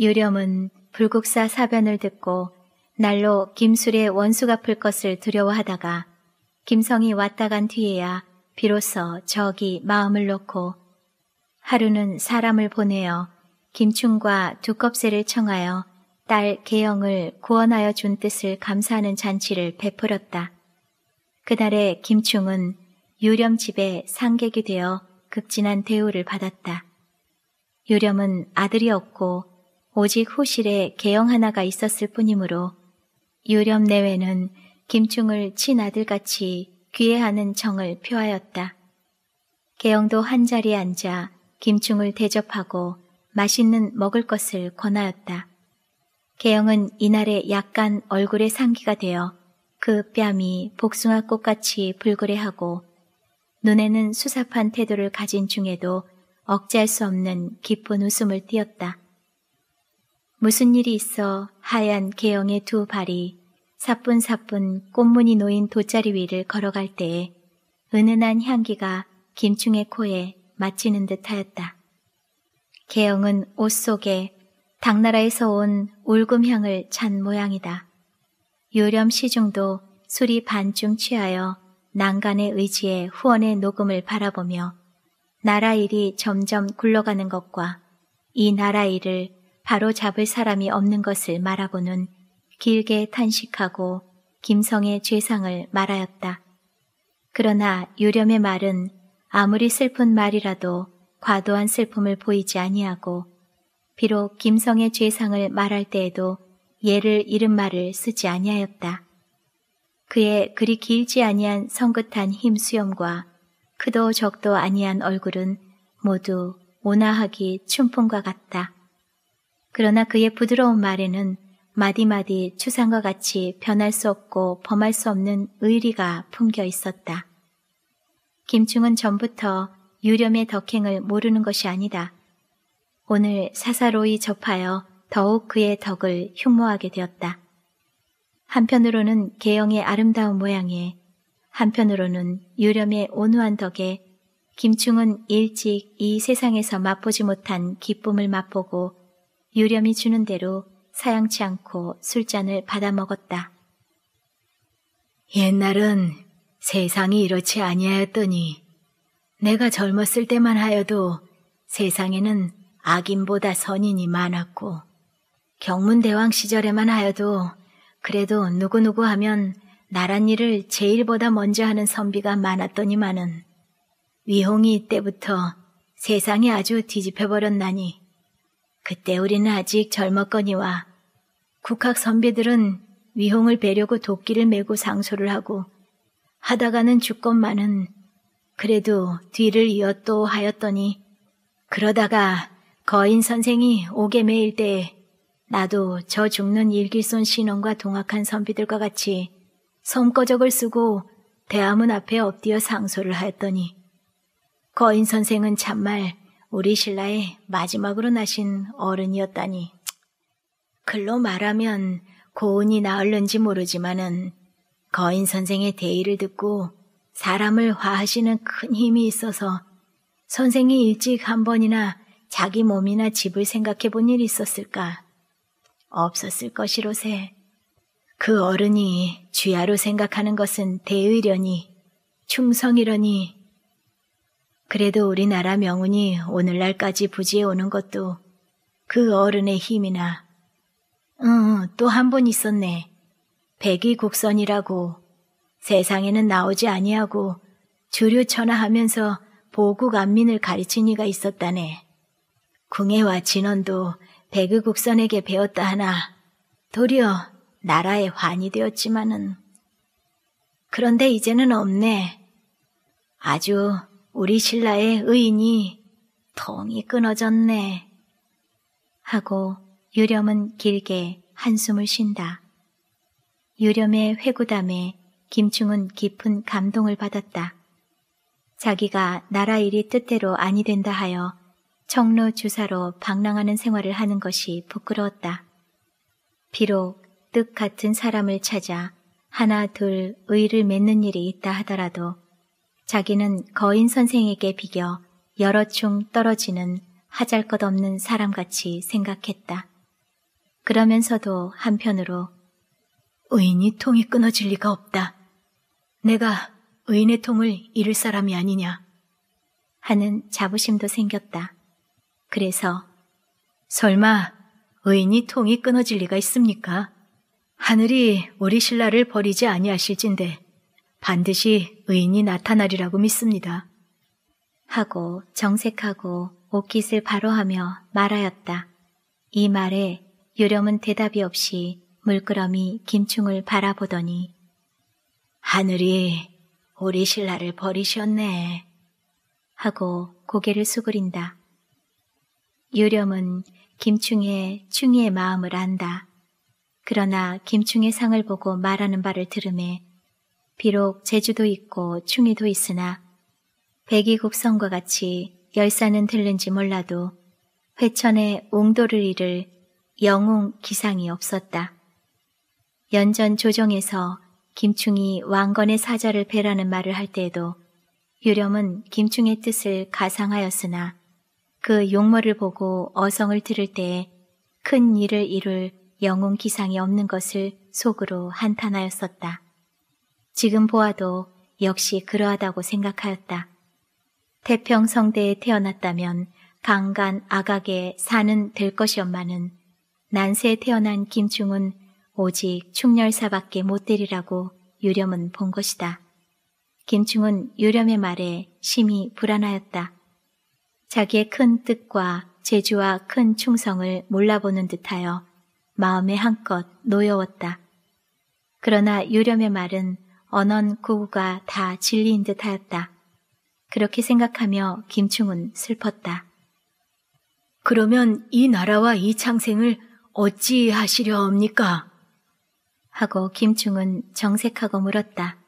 유렴은 불국사 사변을 듣고 날로 김술의 원수 갚을 것을 두려워하다가 김성이 왔다 간 뒤에야 비로소 적이 마음을 놓고 하루는 사람을 보내어 김충과 두껍새를 청하여 딸 계영을 구원하여 준 뜻을 감사하는 잔치를 베풀었다. 그날에 김충은 유렴 집에 상객이 되어 극진한 대우를 받았다. 유렴은 아들이 없고 오직 호실에 개영 하나가 있었을 뿐이므로 유렴 내외는 김충을 친아들같이 귀해하는 정을 표하였다. 개영도 한자리에 앉아 김충을 대접하고 맛있는 먹을 것을 권하였다. 개영은 이날에 약간 얼굴에 상기가 되어 그 뺨이 복숭아 꽃같이 불그레하고 눈에는 수 s a 한 태도를 가진 중에도 억제할 수 없는 기쁜 웃음을 띄었다. 무슨 일이 있어 하얀 개영의 두 발이 사뿐사뿐 꽃무늬 놓인 돗자리 위를 걸어갈 때에 은은한 향기가 김충의 코에 맞히는 듯하였다. 개영은 옷 속에 당나라에서 온 울금향을 찬 모양이다. 요렴 시중도 술이 반쯤 취하여 난간의 의지에 후원의 녹음을 바라보며 나라 일이 점점 굴러가는 것과 이 나라 일을 바로 잡을 사람이 없는 것을 말하고는 길게 탄식하고 김성의 죄상을 말하였다. 그러나 유렴의 말은 아무리 슬픈 말이라도 과도한 슬픔을 보이지 아니하고 비록 김성의 죄상을 말할 때에도 예를 잃은 말을 쓰지 아니하였다. 그의 그리 길지 아니한 성긋한 힘 수염과 크도 적도 아니한 얼굴은 모두 온화하기 춘풍과 같다. 그러나 그의 부드러운 말에는 마디마디 추상과 같이 변할 수 없고 범할 수 없는 의리가 풍겨 있었다. 김충은 전부터 유렴의 덕행을 모르는 것이 아니다. 오늘 사사로이 접하여 더욱 그의 덕을 흉모하게 되었다. 한편으로는 개영의 아름다운 모양에 한편으로는 유렴의 온화한 덕에 김충은 일찍 이 세상에서 맛보지 못한 기쁨을 맛보고 유렴이 주는 대로 사양치 않고 술잔을 받아 먹었다. 옛날은 세상이 이렇지 아니하였더니 내가 젊었을 때만 하여도 세상에는 악인보다 선인이 많았고 경문대왕 시절에만 하여도 그래도 누구누구 하면 나란 일을 제일보다 먼저 하는 선비가 많았더니만은 위홍이 이때부터 세상이 아주 뒤집혀버렸나니 그때 우리는 아직 젊었거니와 국학 선비들은 위홍을 베려고 도끼를 메고 상소를 하고 하다가는 죽건만은 그래도 뒤를 이어 또 하였더니 그러다가 거인 선생이 오게 매일 때 나도 저 죽는 일길손 신원과 동학한 선비들과 같이 손거적을 쓰고 대화문 앞에 엎드려 상소를 하였더니 거인 선생은 참말 우리 신라의 마지막으로 나신 어른이었다니. 글로 말하면 고운이 나을는지 모르지만은 거인 선생의 대의를 듣고 사람을 화하시는 큰 힘이 있어서 선생이 일찍 한 번이나 자기 몸이나 집을 생각해 본 일이 있었을까? 없었을 것이로세. 그 어른이 주야로 생각하는 것은 대의려니, 충성이려니, 그래도 우리나라 명운이 오늘날까지 부지에 오는 것도 그 어른의 힘이나, 응, 또 한 번 있었네. 백의 국선이라고 세상에는 나오지 아니하고 주류 천하하면서 보국 안민을 가르친 이가 있었다네. 궁예와 진원도 백의 국선에게 배웠다 하나 도리어 나라의 환이 되었지만은 그런데 이제는 없네. 아주 우리 신라의 의인이 통이 끊어졌네. 하고 유렴은 길게 한숨을 쉰다. 유렴의 회구담에 김충은 깊은 감동을 받았다. 자기가 나라 일이 뜻대로 아니 된다 하여 청로 주사로 방랑하는 생활을 하는 것이 부끄러웠다. 비록 뜻 같은 사람을 찾아 하나 둘 의를 맺는 일이 있다 하더라도 자기는 거인 선생에게 비겨 여러 충 떨어지는 하잘 것 없는 사람같이 생각했다. 그러면서도 한편으로 의인이 통이 끊어질 리가 없다. 내가 의인의 통을 잃을 사람이 아니냐 하는 자부심도 생겼다. 그래서 설마 의인이 통이 끊어질 리가 있습니까? 하늘이 우리 신라를 버리지 아니하실진데 반드시 의인이 나타나리라고 믿습니다. 하고 정색하고 옷깃을 바로하며 말하였다. 이 말에 요령은 대답이 없이 물끄러미 김충을 바라보더니 하늘이 우리 신라를 버리셨네 하고 고개를 수그린다. 요령은 김충의 충이의 마음을 안다. 그러나 김충의 상을 보고 말하는 바를 들으며 비록 제주도 있고 충이도 있으나 백이국 성과 같이 열사는 들는지 몰라도 회천의 옹도를 이를 영웅 기상이 없었다. 연전 조정에서 김충이 왕건의 사자를 배라는 말을 할 때에도 유령은 김충의 뜻을 가상하였으나 그 용모를 보고 어성을 들을 때에 큰 일을 이룰 영웅 기상이 없는 것을 속으로 한탄하였었다. 지금 보아도 역시 그러하다고 생각하였다. 태평성대에 태어났다면 강간 악악에 사는 될 것이었마는 난세에 태어난 김충은 오직 충렬사밖에 못 되리라고 유렴은 본 것이다. 김충은 유렴의 말에 심히 불안하였다. 자기의 큰 뜻과 재주와 큰 충성을 몰라보는 듯하여 마음에 한껏 노여웠다. 그러나 유렴의 말은 언언 구구가 다 진리인 듯하였다. 그렇게 생각하며 김충은 슬펐다. 그러면 이 나라와 이 창생을 어찌 하시려 합니까? 하고 김충은 정색하고 물었다.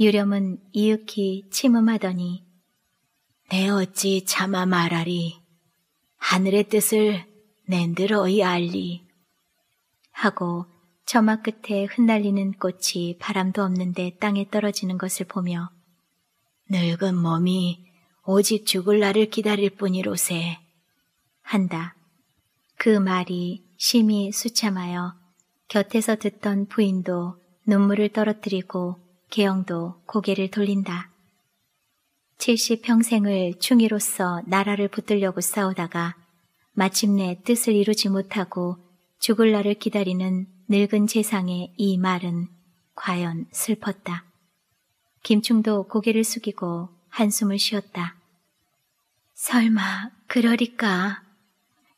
유렴은 이윽히 침음하더니 내 어찌 참아 말하리 하늘의 뜻을 낸들 어이 알리 하고 처마 끝에 흩날리는 꽃이 바람도 없는데 땅에 떨어지는 것을 보며 늙은 몸이 오직 죽을 날을 기다릴 뿐이로세 한다. 그 말이 심히 수참하여 곁에서 듣던 부인도 눈물을 떨어뜨리고 개영도 고개를 돌린다. 70평생을 충의로서 나라를 붙들려고 싸우다가 마침내 뜻을 이루지 못하고 죽을 날을 기다리는 늙은 재상의 이 말은 과연 슬펐다. 김충도 고개를 숙이고 한숨을 쉬었다. 설마 그러리까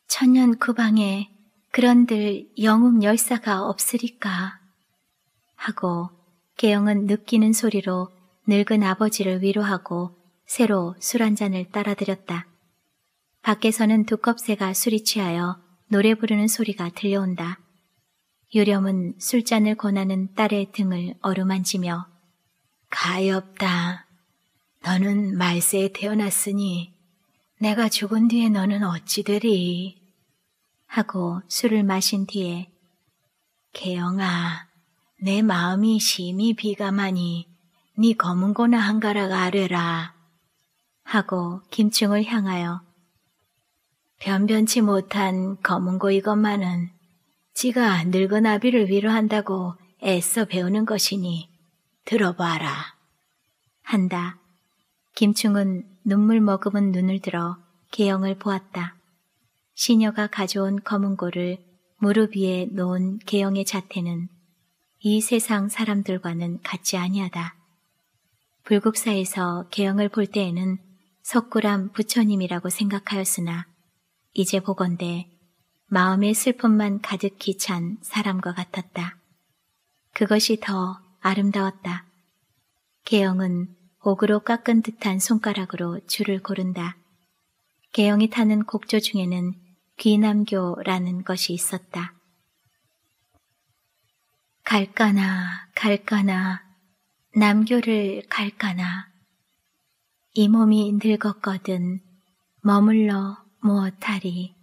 천년 구방에 그런들 영웅 열사가 없으리까 하고 개영은 느끼는 소리로 늙은 아버지를 위로하고 새로 술 한 잔을 따라들였다. 밖에서는 두껍새가 술이 취하여 노래 부르는 소리가 들려온다. 유령은 술잔을 권하는 딸의 등을 어루만지며 가엾다. 너는 말세에 태어났으니 내가 죽은 뒤에 너는 어찌 되리? 하고 술을 마신 뒤에 개영아, 내 마음이 심히 비감하니 네 검은 고나 한 가락 아뢰라. 하고 김충을 향하여 변변치 못한 검은 고 이것만은 지가 늙은 아비를 위로한다고 애써 배우는 것이니 들어봐라. 한다. 김충은 눈물 머금은 눈을 들어 개영을 보았다. 시녀가 가져온 검은 고를 무릎 위에 놓은 개영의 자태는 이 세상 사람들과는 같지 아니하다. 불국사에서 개영을 볼 때에는 석굴암 부처님이라고 생각하였으나 이제 보건대 마음의 슬픔만 가득히 찬 사람과 같았다. 그것이 더 아름다웠다. 개영은 옥으로 깎은 듯한 손가락으로 줄을 고른다. 개영이 타는 곡조 중에는 귀남교라는 것이 있었다. 갈까나, 갈까나, 남교를 갈까나. 이 몸이 늙었거든, 머물러 무엇하리.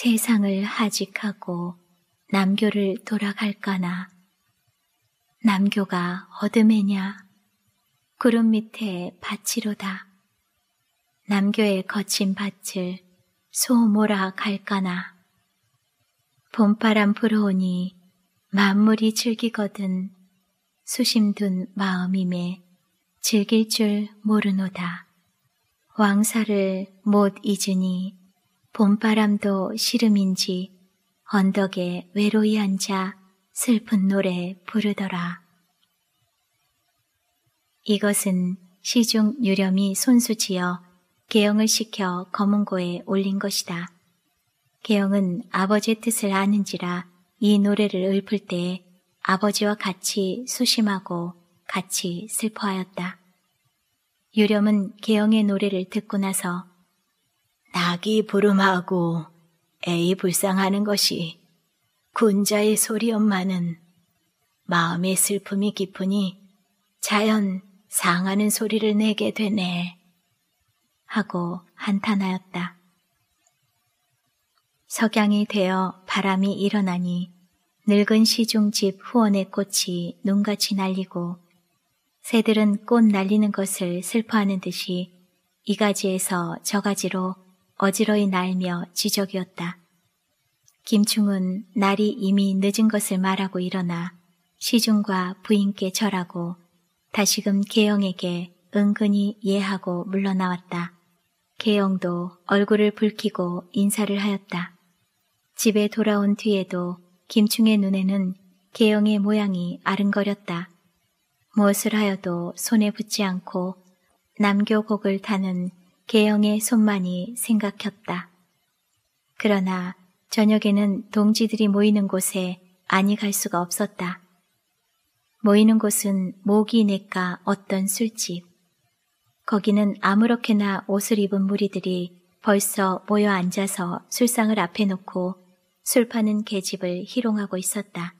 세상을 하직하고 남교를 돌아갈까나 남교가 어둠에냐 구름 밑에 밭이로다 남교의 거친 밭을 소 몰아 갈까나 봄바람 불어오니 만물이 즐기거든 수심둔 마음임에 즐길 줄 모르노다 왕사를 못 잊으니 봄바람도 시름인지 언덕에 외로이 앉아 슬픈 노래 부르더라. 이것은 시중 유렴이 손수지어 개영을 시켜 검은고에 올린 것이다. 개영은 아버지의 뜻을 아는지라 이 노래를 읊을 때 아버지와 같이 수심하고 같이 슬퍼하였다. 유렴은 개영의 노래를 듣고 나서 낙이 부름하고 애이 불쌍하는 것이 군자의 소리엄마는 마음의 슬픔이 깊으니 자연 상하는 소리를 내게 되네 하고 한탄하였다. 석양이 되어 바람이 일어나니 늙은 시중집 후원의 꽃이 눈같이 날리고 새들은 꽃 날리는 것을 슬퍼하는 듯이 이가지에서 저가지로 어지러이 날며 지적이었다. 김충은 날이 이미 늦은 것을 말하고 일어나 시중과 부인께 절하고 다시금 계영에게 은근히 예하고 물러나왔다. 계영도 얼굴을 붉히고 인사를 하였다. 집에 돌아온 뒤에도 김충의 눈에는 계영의 모양이 아른거렸다. 무엇을 하여도 손에 붙지 않고 남교곡을 타는 개영의 손만이 생각했다 그러나 저녁에는 동지들이 모이는 곳에 아니 갈 수가 없었다. 모이는 곳은 모기 내과 어떤 술집. 거기는 아무렇게나 옷을 입은 무리들이 벌써 모여 앉아서 술상을 앞에 놓고 술 파는 개집을 희롱하고 있었다.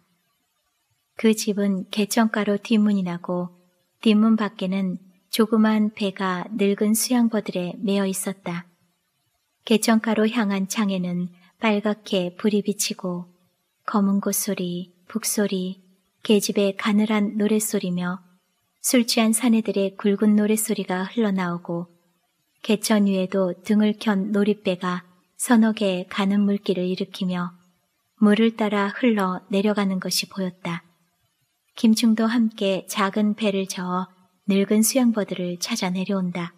그 집은 개천가로 뒷문이 나고 뒷문 밖에는 조그만 배가 늙은 수양버들에 매어 있었다. 개천가로 향한 창에는 빨갛게 불이 비치고 검은 고소리, 북소리, 계집의 가늘한 노랫소리며 술 취한 사내들의 굵은 노랫소리가 흘러나오고 개천 위에도 등을 켠 노릿배가 서너 개의 가는 물길을 일으키며 물을 따라 흘러 내려가는 것이 보였다. 김충도 함께 작은 배를 저어 늙은 수양버들을 찾아 내려온다.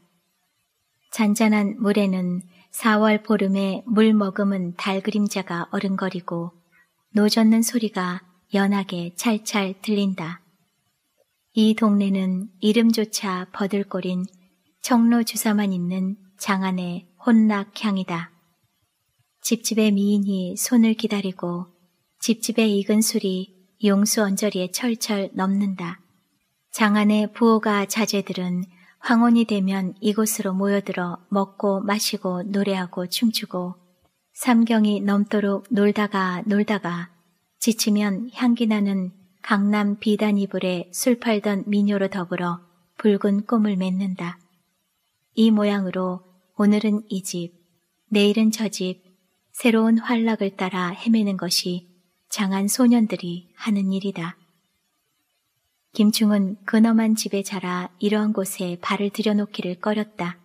잔잔한 물에는 4월 보름에 물 머금은 달 그림자가 어른거리고 노젓는 소리가 연하게 찰찰 들린다. 이 동네는 이름조차 버들거린 청로 주사만 있는 장안의 혼락향이다. 집집의 미인이 손을 기다리고 집집의 익은 술이 용수 언저리에 철철 넘는다. 장안의 부호가 자제들은 황혼이 되면 이곳으로 모여들어 먹고 마시고 노래하고 춤추고 삼경이 넘도록 놀다가 놀다가 지치면 향기나는 강남 비단 이불에 술 팔던 미녀로 더불어 붉은 꿈을 맺는다. 이 모양으로 오늘은 이 집, 내일은 저 집, 새로운 활락을 따라 헤매는 것이 장안 소년들이 하는 일이다. 김충은 근엄한 집에 자라 이러한 곳에 발을 들여놓기를 꺼렸다.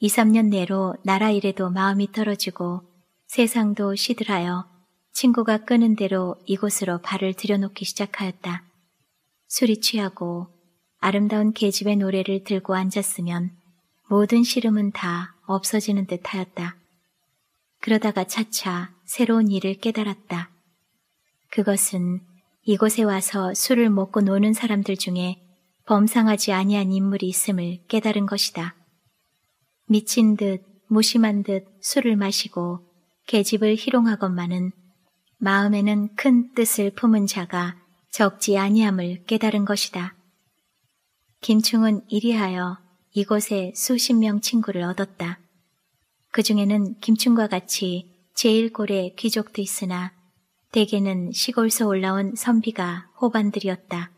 2, 3년 내로 나라 일에도 마음이 떨어지고 세상도 시들하여 친구가 끄는 대로 이곳으로 발을 들여놓기 시작하였다. 술이 취하고 아름다운 계집의 노래를 들고 앉았으면 모든 시름은 다 없어지는 듯하였다. 그러다가 차차 새로운 일을 깨달았다. 그것은 이곳에 와서 술을 먹고 노는 사람들 중에 범상하지 아니한 인물이 있음을 깨달은 것이다. 미친 듯 무심한 듯 술을 마시고 계집을 희롱하건만은 마음에는 큰 뜻을 품은 자가 적지 아니함을 깨달은 것이다. 김충은 이리하여 이곳에 수십 명 친구를 얻었다. 그 중에는 김충과 같이 제일골의 귀족도 있으나 대개는 시골서 올라온 선비가 호반들이었다.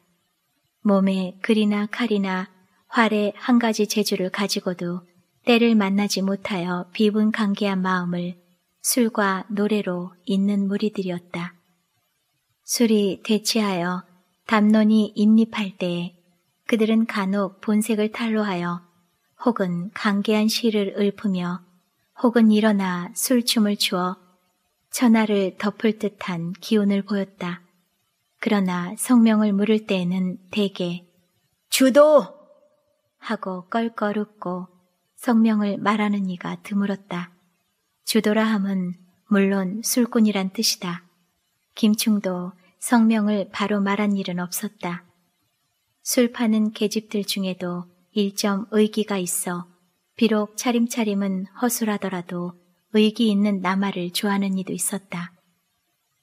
몸에 글이나 칼이나 활의 한 가지 재주를 가지고도 때를 만나지 못하여 비분강개한 마음을 술과 노래로 잇는 무리들이었다. 술이 대치하여 담론이 입립할 때에 그들은 간혹 본색을 탈로하여 혹은 강개한 시를 읊으며 혹은 일어나 술춤을 추어 천하를 덮을 듯한 기운을 보였다. 그러나 성명을 물을 때에는 대개 주도! 하고 껄껄 웃고 성명을 말하는 이가 드물었다. 주도라 함은 물론 술꾼이란 뜻이다. 김충도 성명을 바로 말한 일은 없었다. 술 파는 계집들 중에도 일점 의기가 있어 비록 차림차림은 허술하더라도 의기 있는 남아를 좋아하는 이도 있었다.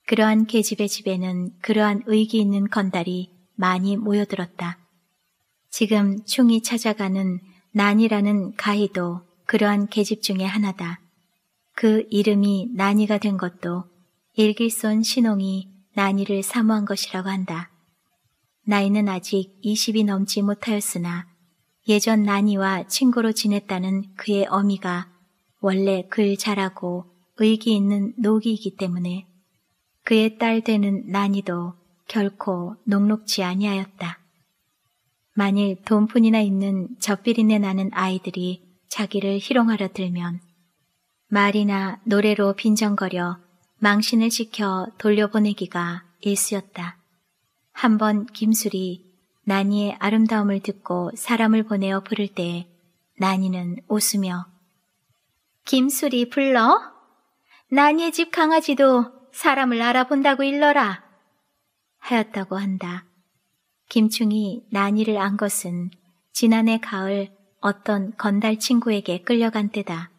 그러한 계집의 집에는 그러한 의기 있는 건달이 많이 모여들었다. 지금 충이 찾아가는 난이라는 가희도 그러한 계집 중에 하나다. 그 이름이 난이가 된 것도 일길손 신홍이 난이를 사모한 것이라고 한다. 나이는 아직 20이 넘지 못하였으나 예전 난이와 친구로 지냈다는 그의 어미가 원래 글 잘하고 의기 있는 녹기이기 때문에 그의 딸 되는 난이도 결코 녹록지 아니하였다. 만일 돈푼이나 있는 젖비린내 나는 아이들이 자기를 희롱하러 들면 말이나 노래로 빈정거려 망신을 시켜 돌려보내기가 일쑤였다. 한번 김술이 난이의 아름다움을 듣고 사람을 보내어 부를 때난이는 웃으며 김술이 불러 나니의 집 강아지도 사람을 알아본다고 일러라 하였다고 한다. 김충이 나니를 안 것은 지난해 가을 어떤 건달 친구에게 끌려간 때다.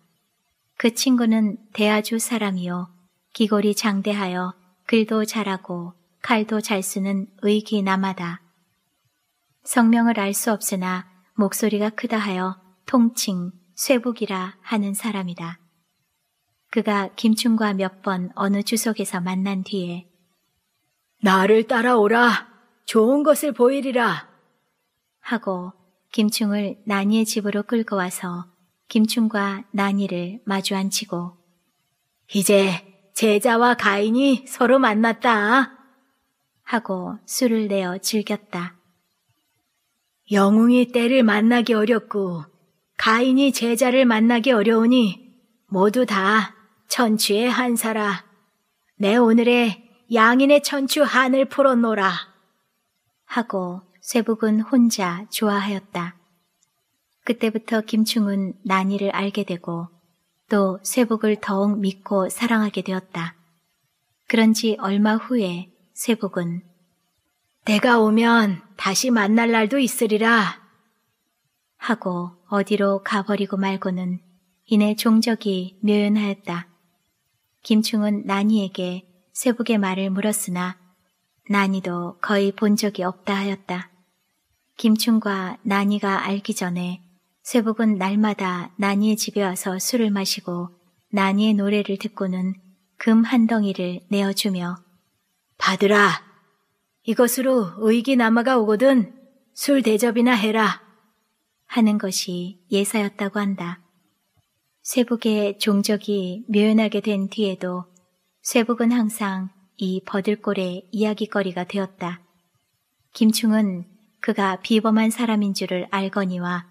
그 친구는 대아주 사람이요. 기골이 장대하여 글도 잘하고 칼도 잘 쓰는 의기남하다. 성명을 알 수 없으나 목소리가 크다 하여 통칭 쇠북이라 하는 사람이다. 그가 김충과 몇 번 어느 주석에서 만난 뒤에 나를 따라오라. 좋은 것을 보이리라. 하고 김충을 나니의 집으로 끌고 와서 김충과 나니를 마주 앉히고 이제 제자와 가인이 서로 만났다. 하고 술을 내어 즐겼다. 영웅이 때를 만나기 어렵고 가인이 제자를 만나기 어려우니 모두 다 천추의 한사라. 내 오늘의 양인의 천추 한을 풀어놓라. 하고 쇠북은 혼자 좋아하였다. 그때부터 김충은 난이를 알게 되고 또 쇠북을 더욱 믿고 사랑하게 되었다. 그런 지 얼마 후에 쇠북은 내가 오면 다시 만날 날도 있으리라 하고 어디로 가버리고 말고는 이내 종적이 묘연하였다. 김충은 난이에게 세복의 말을 물었으나 난이도 거의 본 적이 없다 하였다. 김충과 난이가 알기 전에 세복은 날마다 난이의 집에 와서 술을 마시고 난이의 노래를 듣고는 금 한 덩이를 내어주며 받으라! 이것으로 의기남아가 오거든 술 대접이나 해라! 하는 것이 예사였다고 한다. 쇠북의 종적이 묘연하게 된 뒤에도 쇠북은 항상 이버들골의 이야기거리가 되었다. 김충은 그가 비범한 사람인 줄을 알거니와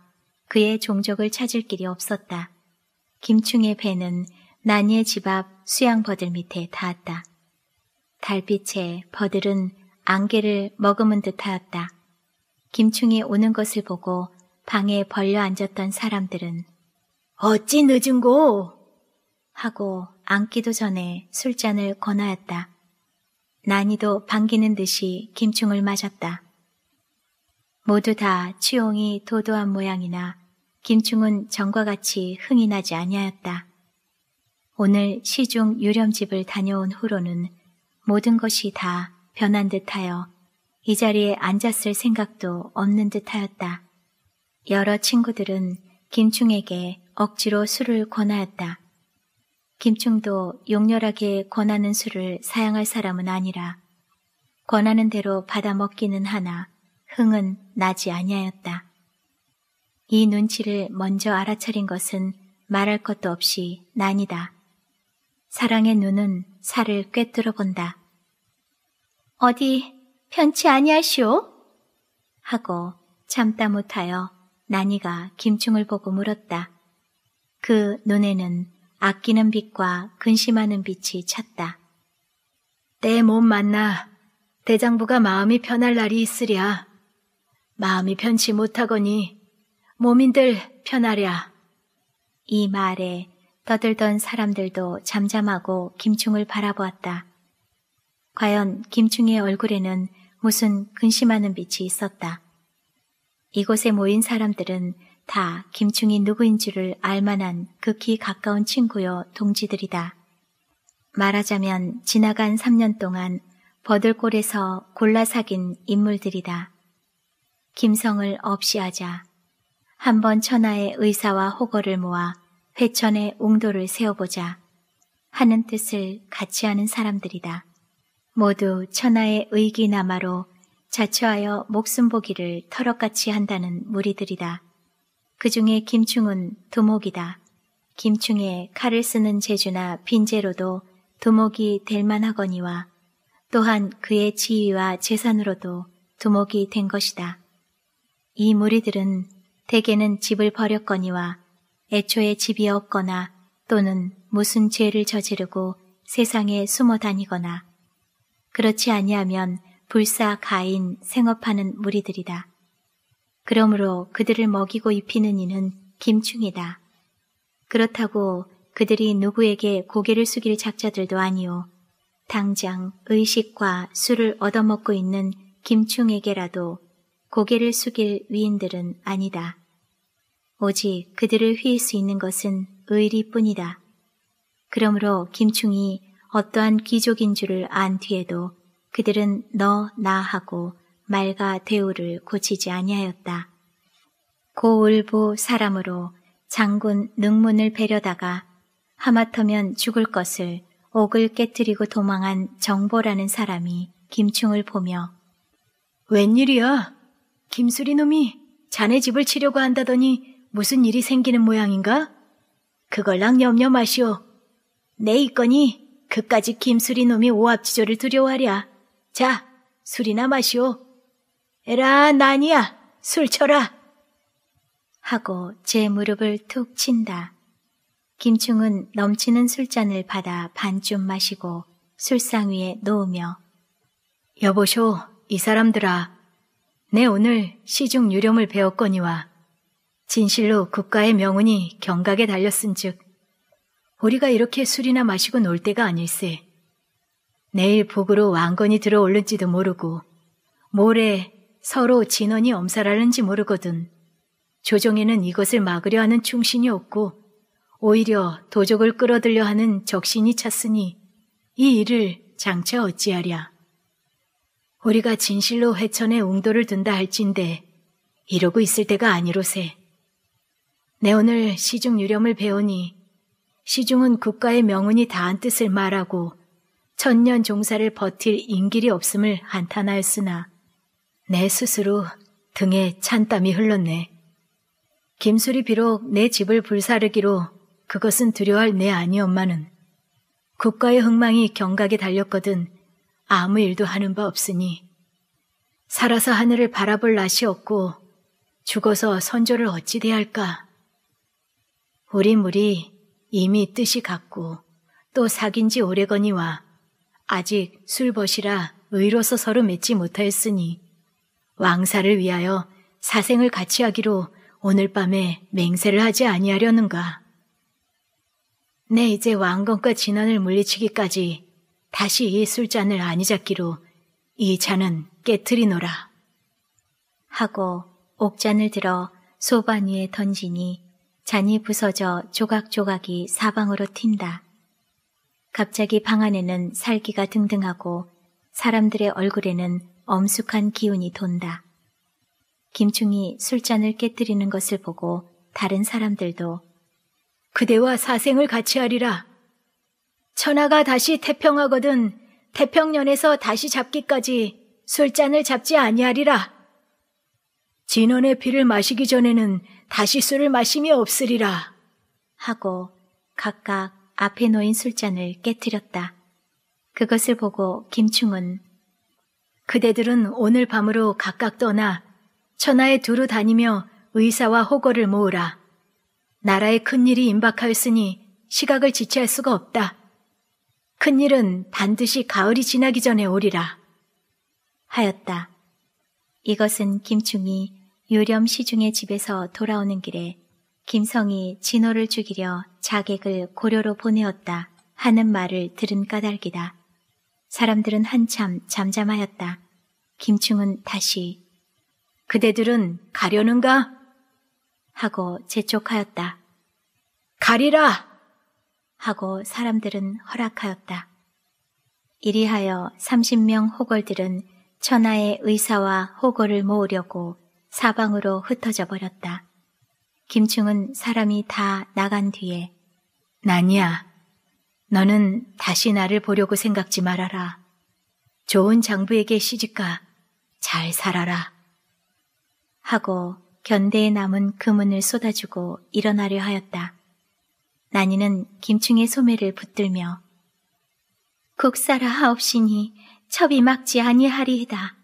그의 종적을 찾을 길이 없었다. 김충의 배는 난이의 집 앞 수양버들 밑에 닿았다. 달빛에 버들은 안개를 머금은 듯 하였다. 김충이 오는 것을 보고 방에 벌려 앉았던 사람들은 어찌 늦은고 하고 앉기도 전에 술잔을 권하였다. 난이도 반기는 듯이 김충을 맞았다. 모두 다 치용이 도도한 모양이나 김충은 전과 같이 흥이 나지 아니하였다. 오늘 시중 유렴집을 다녀온 후로는 모든 것이 다 변한 듯하여 이 자리에 앉았을 생각도 없는 듯하였다. 여러 친구들은 김충에게 억지로 술을 권하였다. 김충도 용렬하게 권하는 술을 사양할 사람은 아니라 권하는 대로 받아 먹기는 하나 흥은 나지 아니하였다. 이 눈치를 먼저 알아차린 것은 말할 것도 없이 난이다. 사랑의 눈은 살을 꿰뚫어 본다. 어디 편치 아니하시오? 하고 참다 못하여 난이가 김충을 보고 물었다. 그 눈에는 아끼는 빛과 근심하는 빛이 찼다. 때몸 만나 대장부가 마음이 편할 날이 있으랴. 마음이 편치 못하거니 몸인들 편하랴. 이 말에 떠들던 사람들도 잠잠하고 김충을 바라보았다. 과연 김충의 얼굴에는 무슨 근심하는 빛이 있었다. 이곳에 모인 사람들은 다 김충이 누구인 줄을 알만한 극히 가까운 친구여 동지들이다. 말하자면 지나간 3년 동안 버들골에서 골라 사귄 인물들이다. 김성을 없이 하자. 한번 천하의 의사와 호거를 모아 회천의 웅도를 세워보자. 하는 뜻을 같이 하는 사람들이다. 모두 천하의 의기나마로 자처하여 목숨 보기를 털어같이 한다는 무리들이다. 그 중에 김충은 두목이다 김충의 칼을 쓰는 재주나 빈재로도 두목이될 만하거니와 또한 그의 지위와 재산으로도 두목이된 것이다. 이 무리들은 대개는 집을 버렸거니와 애초에 집이 없거나 또는 무슨 죄를 저지르고 세상에 숨어 다니거나 그렇지 아니하면 불사 가인 생업하는 무리들이다. 그러므로 그들을 먹이고 입히는 이는 김충이다. 그렇다고 그들이 누구에게 고개를 숙일 작자들도 아니요. 당장 의식과 술을 얻어먹고 있는 김충에게라도 고개를 숙일 위인들은 아니다. 오직 그들을 휘일 수 있는 것은 의리뿐이다. 그러므로 김충이 어떠한 귀족인 줄을 안 뒤에도 그들은 너, 나 하고 말과 대우를 고치지 아니하였다. 고울보 사람으로 장군 능문을 베려다가 하마터면 죽을 것을 옥을 깨뜨리고 도망한 정보라는 사람이 김충을 보며 웬일이야? 김수리 놈이 자네 집을 치려고 한다더니 무슨 일이 생기는 모양인가? 그걸랑 염려 마시오. 내 이거니 그까지 김수리 놈이 오합지조를 두려워하랴. 자, 술이나 마시오. 에라, 나니야, 술 쳐라. 하고 제 무릎을 툭 친다. 김충은 넘치는 술잔을 받아 반쯤 마시고 술상 위에 놓으며 여보쇼, 이 사람들아. 내 오늘 시중 유령을 배웠거니와 진실로 국가의 명운이 경각에 달렸은즉 우리가 이렇게 술이나 마시고 놀 때가 아닐세. 내일 북으로 왕건이 들어올는지도 모르고 모레 서로 진원이 엄살하는지 모르거든. 조정에는 이것을 막으려 하는 충신이 없고 오히려 도적을 끌어들려 하는 적신이 찼으니 이 일을 장차 어찌하랴. 우리가 진실로 회천에 웅도를 둔다 할진데 이러고 있을 때가 아니로세. 내 오늘 시중 유령을 배우니 시중은 국가의 명운이 다한 뜻을 말하고 천년 종사를 버틸 인길이 없음을 한탄하였으나 내 스스로 등에 찬땀이 흘렀네. 김술이 비록 내 집을 불사르기로 그것은 두려워할 내 아니엄마는 국가의 흥망이 경각에 달렸거든 아무 일도 하는 바 없으니 살아서 하늘을 바라볼 낯이 없고 죽어서 선조를 어찌 대할까? 우리 물이 이미 뜻이 같고 또 사귄 지 오래거니와 아직 술벗이라 의로서 서로 맺지 못하였으니 왕사를 위하여 사생을 같이 하기로 오늘 밤에 맹세를 하지 아니하려는가. 내 이제 왕건과 진안을 물리치기까지 다시 이 술잔을 아니 잡기로 이 잔은 깨뜨리노라. 하고 옥잔을 들어 소반 위에 던지니 잔이 부서져 조각조각이 사방으로 튄다. 갑자기 방 안에는 살기가 등등하고 사람들의 얼굴에는 엄숙한 기운이 돈다. 김충이 술잔을 깨뜨리는 것을 보고 다른 사람들도 그대와 사생을 같이 하리라. 천하가 다시 태평하거든 태평년에서 다시 잡기까지 술잔을 잡지 아니하리라. 진원의 피를 마시기 전에는 다시 술을 마심이 없으리라. 하고 각각 앞에 놓인 술잔을 깨뜨렸다. 그것을 보고 김충은 그대들은 오늘 밤으로 각각 떠나 천하에 두루 다니며 의사와 호거를 모으라. 나라에 큰일이 임박하였으니 시각을 지체할 수가 없다. 큰일은 반드시 가을이 지나기 전에 오리라. 하였다. 이것은 김충이 요렴 시중의 집에서 돌아오는 길에 김성이 진호를 죽이려 자객을 고려로 보내었다 하는 말을 들은 까닭이다. 사람들은 한참 잠잠하였다. 김충은 다시 그대들은 가려는가? 하고 재촉하였다. 가리라! 하고 사람들은 허락하였다. 이리하여 30명 호걸들은 천하의 의사와 호걸을 모으려고 사방으로 흩어져 버렸다. 김충은 사람이 다 나간 뒤에 나니야, 너는 다시 나를 보려고 생각지 말아라. 좋은 장부에게 시집가 잘 살아라. 하고 견대에 남은 그문을 쏟아주고 일어나려 하였다. 나니는 김충의 소매를 붙들며 국사라 하옵시니 첩이 막지 아니하리이다.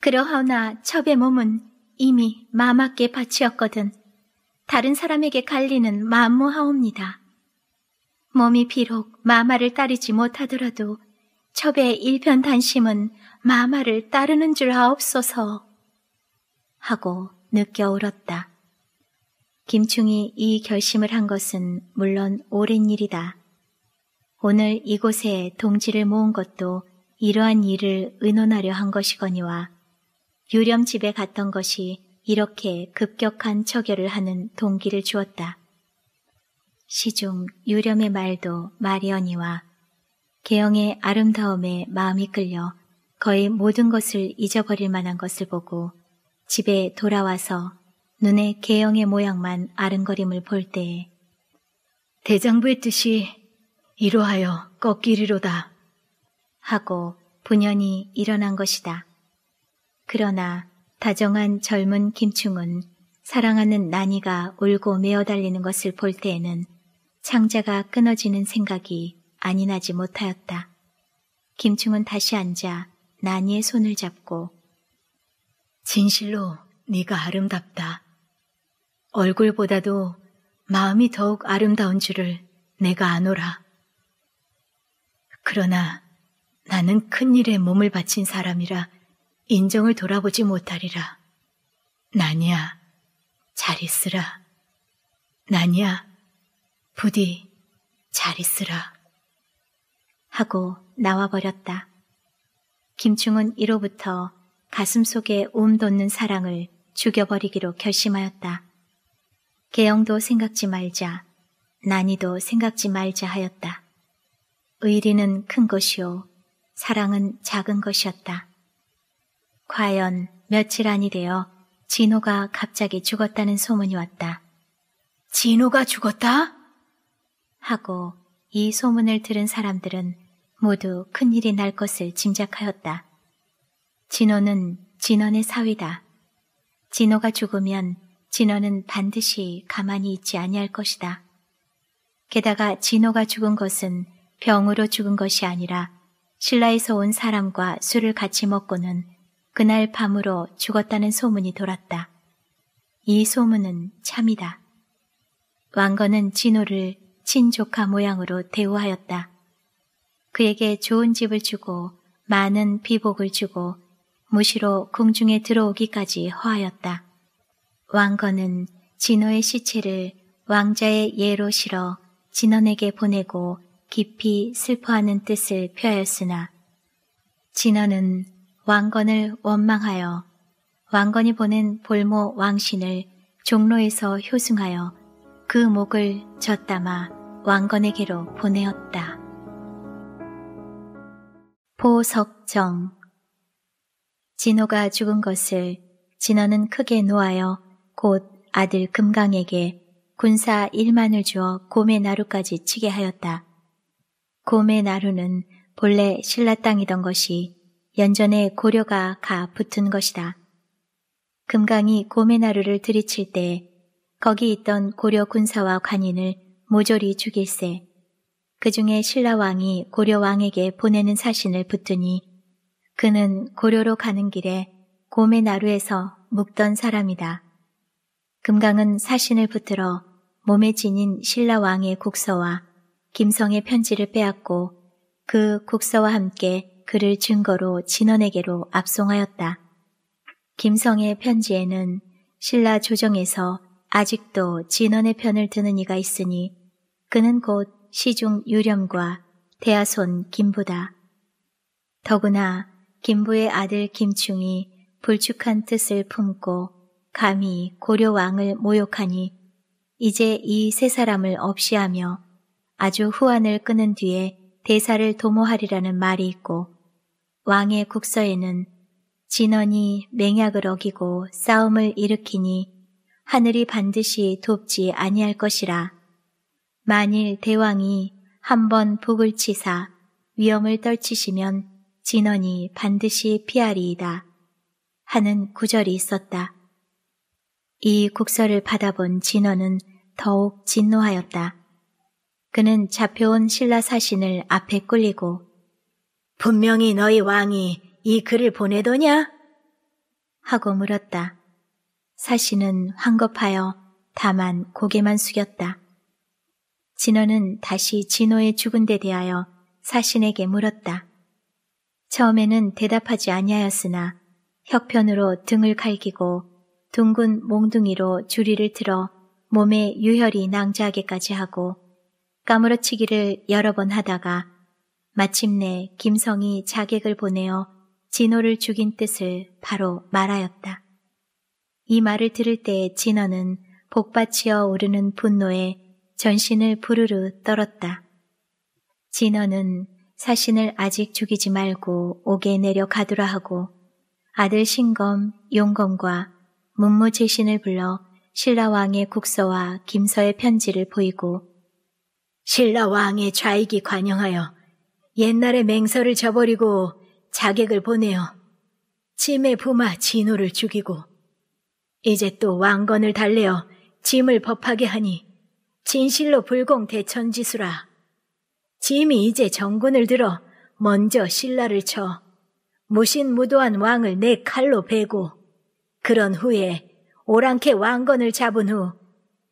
그러하오나 첩의 몸은 이미 마맞게 바치었거든 다른 사람에게 갈리는 만무하옵니다. 몸이 비록 마마를 따르지 못하더라도 첩의 일편단심은 마마를 따르는 줄 아옵소서 하고 느껴 울었다. 김충이 이 결심을 한 것은 물론 오랜 일이다. 오늘 이곳에 동지를 모은 것도 이러한 일을 의논하려 한 것이거니와 유령집에 갔던 것이 이렇게 급격한 처결을 하는 동기를 주었다. 시중 유렴의 말도 마리언이와 개영의 아름다움에 마음이 끌려 거의 모든 것을 잊어버릴 만한 것을 보고 집에 돌아와서 눈에 개영의 모양만 아른거림을 볼 때에 대장부의 뜻이 이로하여 꺾이리로다 하고 분연히 일어난 것이다. 그러나 다정한 젊은 김충은 사랑하는 나니가 울고 메어달리는 것을 볼 때에는 창자가 끊어지는 생각이 아니나지 못하였다. 김충은 다시 앉아 나니의 손을 잡고 진실로 네가 아름답다. 얼굴보다도 마음이 더욱 아름다운 줄을 내가 아노라. 그러나 나는 큰 일에 몸을 바친 사람이라 인정을 돌아보지 못하리라. 나니야, 잘 있으라. 나니야, 부디 잘 있으라. 하고 나와버렸다. 김충은 이로부터 가슴 속에 옴 돋는 사랑을 죽여버리기로 결심하였다. 개영도 생각지 말자, 난이도 생각지 말자 하였다. 의리는 큰 것이요, 사랑은 작은 것이었다. 과연 며칠 안이 되어 진호가 갑자기 죽었다는 소문이 왔다. 진호가 죽었다? 하고 이 소문을 들은 사람들은 모두 큰일이 날 것을 짐작하였다. 진호는 진원의 사위다. 진호가 죽으면 진원은 반드시 가만히 있지 아니할 것이다. 게다가 진호가 죽은 것은 병으로 죽은 것이 아니라 신라에서 온 사람과 술을 같이 먹고는 그날 밤으로 죽었다는 소문이 돌았다. 이 소문은 참이다. 왕건은 진호를 친조카 모양으로 대우하였다. 그에게 좋은 집을 주고 많은 비복을 주고 무시로 궁중에 들어오기까지 허하였다. 왕건은 진호의 시체를 왕자의 예로 실어 진원에게 보내고 깊이 슬퍼하는 뜻을 표하였으나 진원은 왕건을 원망하여 왕건이 보낸 볼모 왕신을 종로에서 효승하여 그 목을 졌다마 왕건에게로 보내었다. 보석정 진호가 죽은 것을 진호은 크게 놓아여 곧 아들 금강에게 군사 일만을 주어 곰의 나루까지 치게 하였다. 곰의 나루는 본래 신라 땅이던 것이 연전에 고려가 가 붙은 것이다. 금강이 곰의 나루를 들이칠 때 거기 있던 고려 군사와 관인을 모조리 죽일세. 그 중에 신라 왕이 고려 왕에게 보내는 사신을 붙드니 그는 고려로 가는 길에 곰의 나루에서 묵던 사람이다. 금강은 사신을 붙들어 몸에 지닌 신라 왕의 국서와 김성의 편지를 빼앗고 그 국서와 함께 그를 증거로 진원에게로 압송하였다. 김성의 편지에는 신라 조정에서 아직도 진원의 편을 드는 이가 있으니 그는 곧 시중 유렴과 대하손 김부다. 더구나 김부의 아들 김충이 불축한 뜻을 품고 감히 고려 왕을 모욕하니 이제 이 세 사람을 없이하며 아주 후한을 끄는 뒤에 대사를 도모하리라는 말이 있고 왕의 국서에는 진언이 맹약을 어기고 싸움을 일으키니 하늘이 반드시 돕지 아니할 것이라 만일 대왕이 한 번 북을 치사 위험을 떨치시면 진원이 반드시 피하리이다 하는 구절이 있었다. 이 국서를 받아본 진원은 더욱 진노하였다. 그는 잡혀온 신라 사신을 앞에 끌리고 분명히 너희 왕이 이 글을 보내더냐? 하고 물었다. 사신은 황급하여 다만 고개만 숙였다. 진원은 다시 진호의 죽은 데 대하여 사신에게 물었다. 처음에는 대답하지 아니하였으나 혁편으로 등을 갈기고 둥근 몽둥이로 주리를 틀어 몸에 유혈이 낭자하게까지 하고 까무러치기를 여러 번 하다가 마침내 김성이 자객을 보내어 진호를 죽인 뜻을 바로 말하였다. 이 말을 들을 때 진어는 복받치어 오르는 분노에 전신을 부르르 떨었다. 진어는 사신을 아직 죽이지 말고 옥에 내려 가두라 하고 아들 신검, 용검과 문무제신을 불러 신라왕의 국서와 김서의 편지를 보이고 신라왕의 좌익이 관영하여 옛날의 맹서를 저버리고 자객을 보내어 짐의 부마 진호를 죽이고 이제 또 왕건을 달래어 짐을 법하게 하니 진실로 불공 대천지수라. 짐이 이제 정군을 들어 먼저 신라를 쳐 무신무도한 왕을 내 네 칼로 베고 그런 후에 오랑캐 왕건을 잡은 후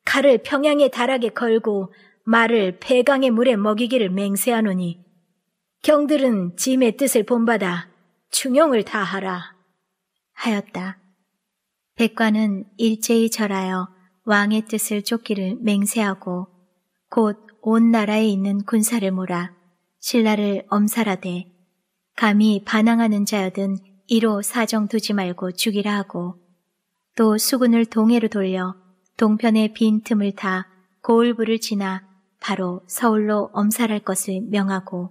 칼을 평양의 다락에 걸고 말을 폐강의 물에 먹이기를 맹세하노니 경들은 짐의 뜻을 본받아 충용을 다하라 하였다. 백관은 일제히 절하여 왕의 뜻을 쫓기를 맹세하고 곧 온 나라에 있는 군사를 몰아 신라를 엄살하되 감히 반항하는 자여든 이로 사정 두지 말고 죽이라 하고 또 수군을 동해로 돌려 동편의 빈 틈을 타 고을부를 지나 바로 서울로 엄살할 것을 명하고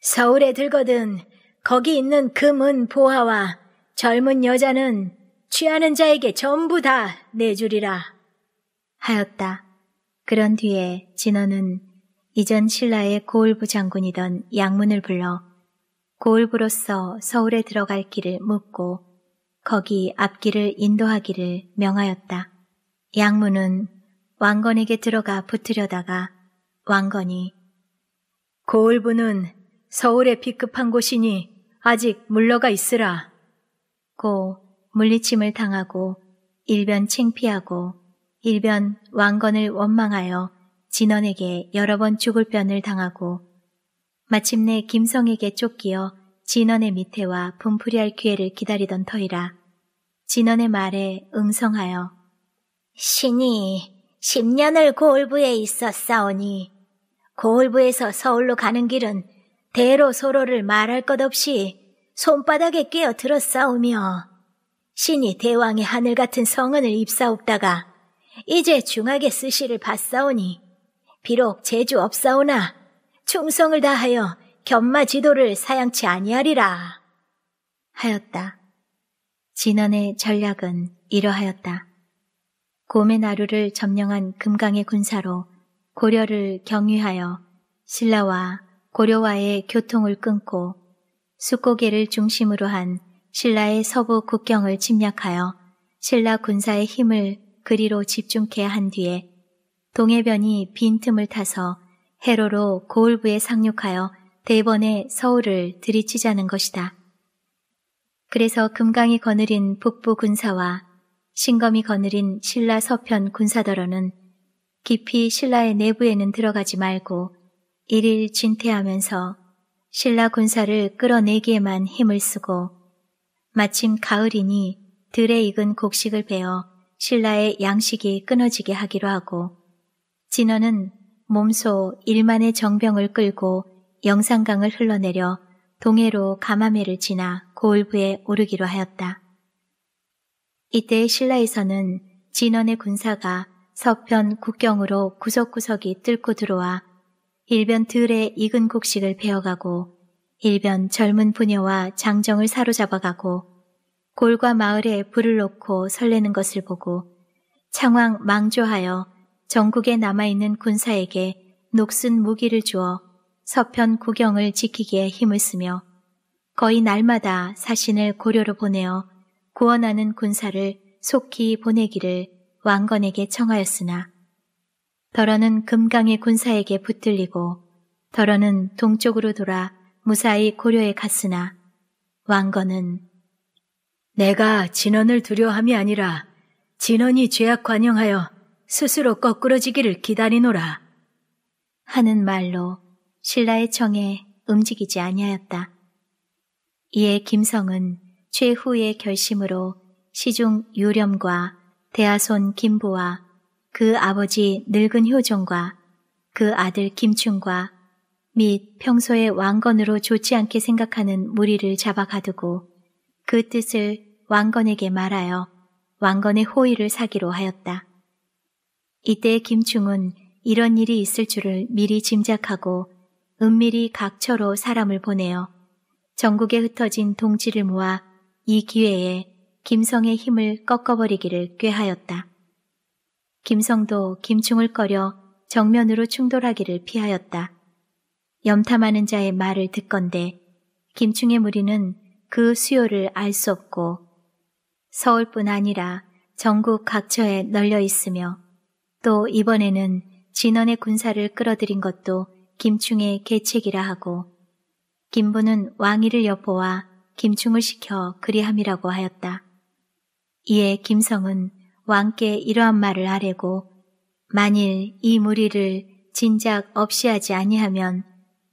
서울에 들거든 거기 있는 금은 그 보화와 젊은 여자는 취하는 자에게 전부 다 내주리라. 하였다. 그런 뒤에 진원은 이전 신라의 고을부 장군이던 양문을 불러 고을부로서 서울에 들어갈 길을 묻고 거기 앞길을 인도하기를 명하였다. 양문은 왕건에게 들어가 붙으려다가 왕건이 고을부는 서울에 비급한 곳이니 아직 물러가 있으라. 고 물리침을 당하고 일변 챙피하고 일변 왕건을 원망하여 진원에게 여러 번 죽을 변을 당하고 마침내 김성에게 쫓기어 진원의 밑에와 분풀이할 기회를 기다리던 터이라 진원의 말에 응성하여 신이 10년을 고을부에 있었사오니 고을부에서 서울로 가는 길은 대로 서로를 말할 것 없이 손바닥에 끼어 들었사오며 신이 대왕의 하늘 같은 성은을 입사옵다가 이제 중하게 쓰시를 받사오니 비록 제주 없사오나 충성을 다하여 견마 지도를 사양치 아니하리라 하였다. 진원의 전략은 이러하였다. 고메나루를 점령한 금강의 군사로 고려를 경유하여 신라와 고려와의 교통을 끊고 숙고계를 중심으로 한 신라의 서부 국경을 침략하여 신라 군사의 힘을 그리로 집중케 한 뒤에 동해변이 빈틈을 타서 해로로 고울부에 상륙하여 대번에 서울을 들이치자는 것이다. 그래서 금강이 거느린 북부 군사와 신검이 거느린 신라 서편 군사더러는 깊이 신라의 내부에는 들어가지 말고 일일 진퇴하면서 신라 군사를 끌어내기에만 힘을 쓰고 마침 가을이니 들에 익은 곡식을 베어 신라의 양식이 끊어지게 하기로 하고 진원은 몸소 일만의 정병을 끌고 영산강을 흘러내려 동해로 가마매를 지나 고을부에 오르기로 하였다. 이때 신라에서는 진원의 군사가 서편 국경으로 구석구석이 뚫고 들어와 일변 들에 익은 곡식을 베어가고 일변 젊은 부녀와 장정을 사로잡아가고 골과 마을에 불을 놓고 설레는 것을 보고 창왕 망조하여 전국에 남아있는 군사에게 녹슨 무기를 주어 서편 구경을 지키기에 힘을 쓰며 거의 날마다 사신을 고려로 보내어 구원하는 군사를 속히 보내기를 왕건에게 청하였으나 더러는 금강의 군사에게 붙들리고 더러는 동쪽으로 돌아 무사히 고려에 갔으나 왕건은 내가 진언을 두려함이 아니라 진언이 죄악 관용하여 스스로 거꾸러지기를 기다리노라. 하는 말로 신라의 청에 움직이지 아니하였다. 이에 김성은 최후의 결심으로 시중 유렴과 대하손 김보와그 아버지 늙은 효종과 그 아들 김충과 및 평소에 왕건으로 좋지 않게 생각하는 무리를 잡아 가두고 그 뜻을 왕건에게 말하여 왕건의 호의를 사기로 하였다. 이때 김충은 이런 일이 있을 줄을 미리 짐작하고 은밀히 각처로 사람을 보내어 전국에 흩어진 동지를 모아 이 기회에 김성의 힘을 꺾어버리기를 꾀하였다. 김성도 김충을 꺼려 정면으로 충돌하기를 피하였다. 염탐하는 자의 말을 듣건대 김충의 무리는 그 수요를 알 수 없고 서울뿐 아니라 전국 각처에 널려 있으며 또 이번에는 진원의 군사를 끌어들인 것도 김충의 계책이라 하고 김부는 왕위를 엿보아 김충을 시켜 그리함이라고 하였다. 이에 김성은 왕께 이러한 말을 하려고 만일 이 무리를 진작 없이 하지 아니하면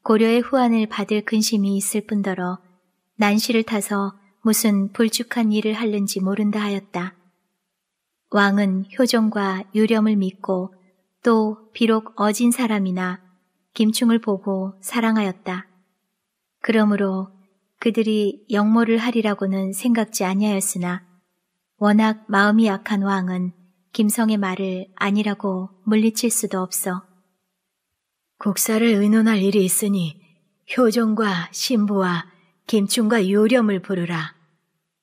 고려의 후안을 받을 근심이 있을 뿐더러 난시를 타서 무슨 불축한 일을 할는지 모른다 하였다. 왕은 효정과 유령을 믿고 또 비록 어진 사람이나 김충을 보고 사랑하였다. 그러므로 그들이 역모를 하리라고는 생각지 아니하였으나 워낙 마음이 약한 왕은 김성의 말을 아니라고 물리칠 수도 없어. 국사를 의논할 일이 있으니 효정과 신부와 김충과 요령을 부르라.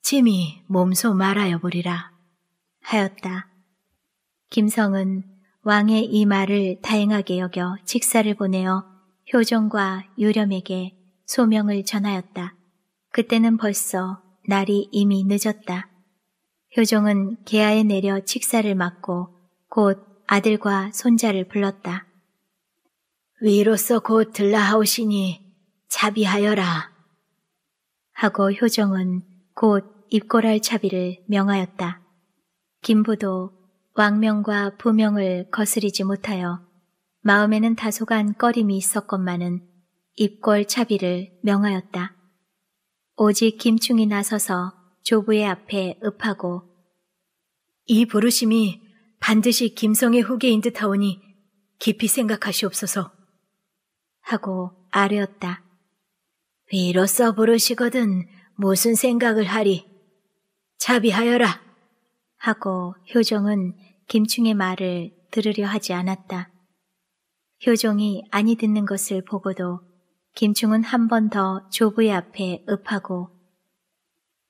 짐이 몸소 말하여 버리라 하였다. 김성은 왕의 이 말을 다행하게 여겨 직사를 보내어 효종과 유렴에게 소명을 전하였다. 그때는 벌써 날이 이미 늦었다. 효종은 계하에 내려 직사를 맡고 곧 아들과 손자를 불렀다. 위로서 곧 들라하오시니 자비하여라. 하고 효정은 곧 입궐할 차비를 명하였다. 김부도 왕명과 부명을 거스리지 못하여 마음에는 다소간 꺼림이 있었건만은 입궐 차비를 명하였다. 오직 김충이 나서서 조부의 앞에 읍하고 이 부르심이 반드시 김성의 후계인 듯하오니 깊이 생각하시옵소서 하고 아뢰었다. 위로써 부르시거든 무슨 생각을 하리 자비하여라! 하고 효종은 김충의 말을 들으려 하지 않았다. 효종이 아니 듣는 것을 보고도 김충은 한 번 더 조부의 앞에 읍하고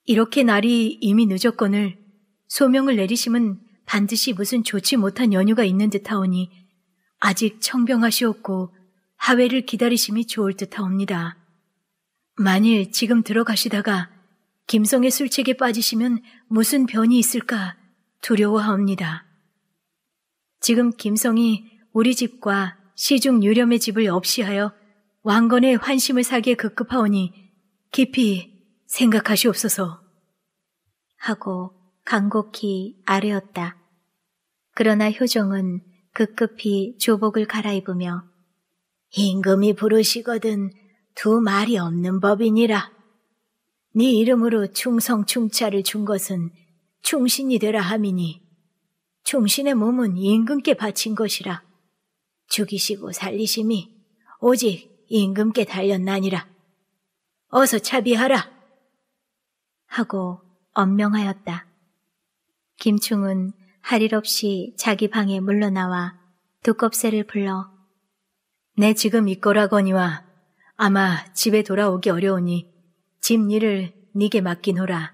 이렇게 날이 이미 늦었건을 소명을 내리심은 반드시 무슨 좋지 못한 연유가 있는 듯하오니 아직 청병하시옵고 하회를 기다리심이 좋을 듯하옵니다. 만일 지금 들어가시다가 김성의 술책에 빠지시면 무슨 변이 있을까 두려워합니다. 지금 김성이 우리 집과 시중 유렴의 집을 없이하여 왕건의 환심을 사기에 급급하오니 깊이 생각하시옵소서. 하고 간곡히 아뢰었다. 그러나 효정은 급급히 조복을 갈아입으며 임금이 부르시거든 두 말이 없는 법이니라 네 이름으로 충성 충찰을준 것은 충신이 되라 함이니 충신의 몸은 임금께 바친 것이라 죽이시고 살리심이 오직 임금께 달렸나니라 어서 차비하라 하고 엄명하였다. 김충은 할 일 없이 자기 방에 물러나와 두껍새를 불러 내 지금 이거라거니와 아마 집에 돌아오기 어려우니 집 일을 네게 맡기노라.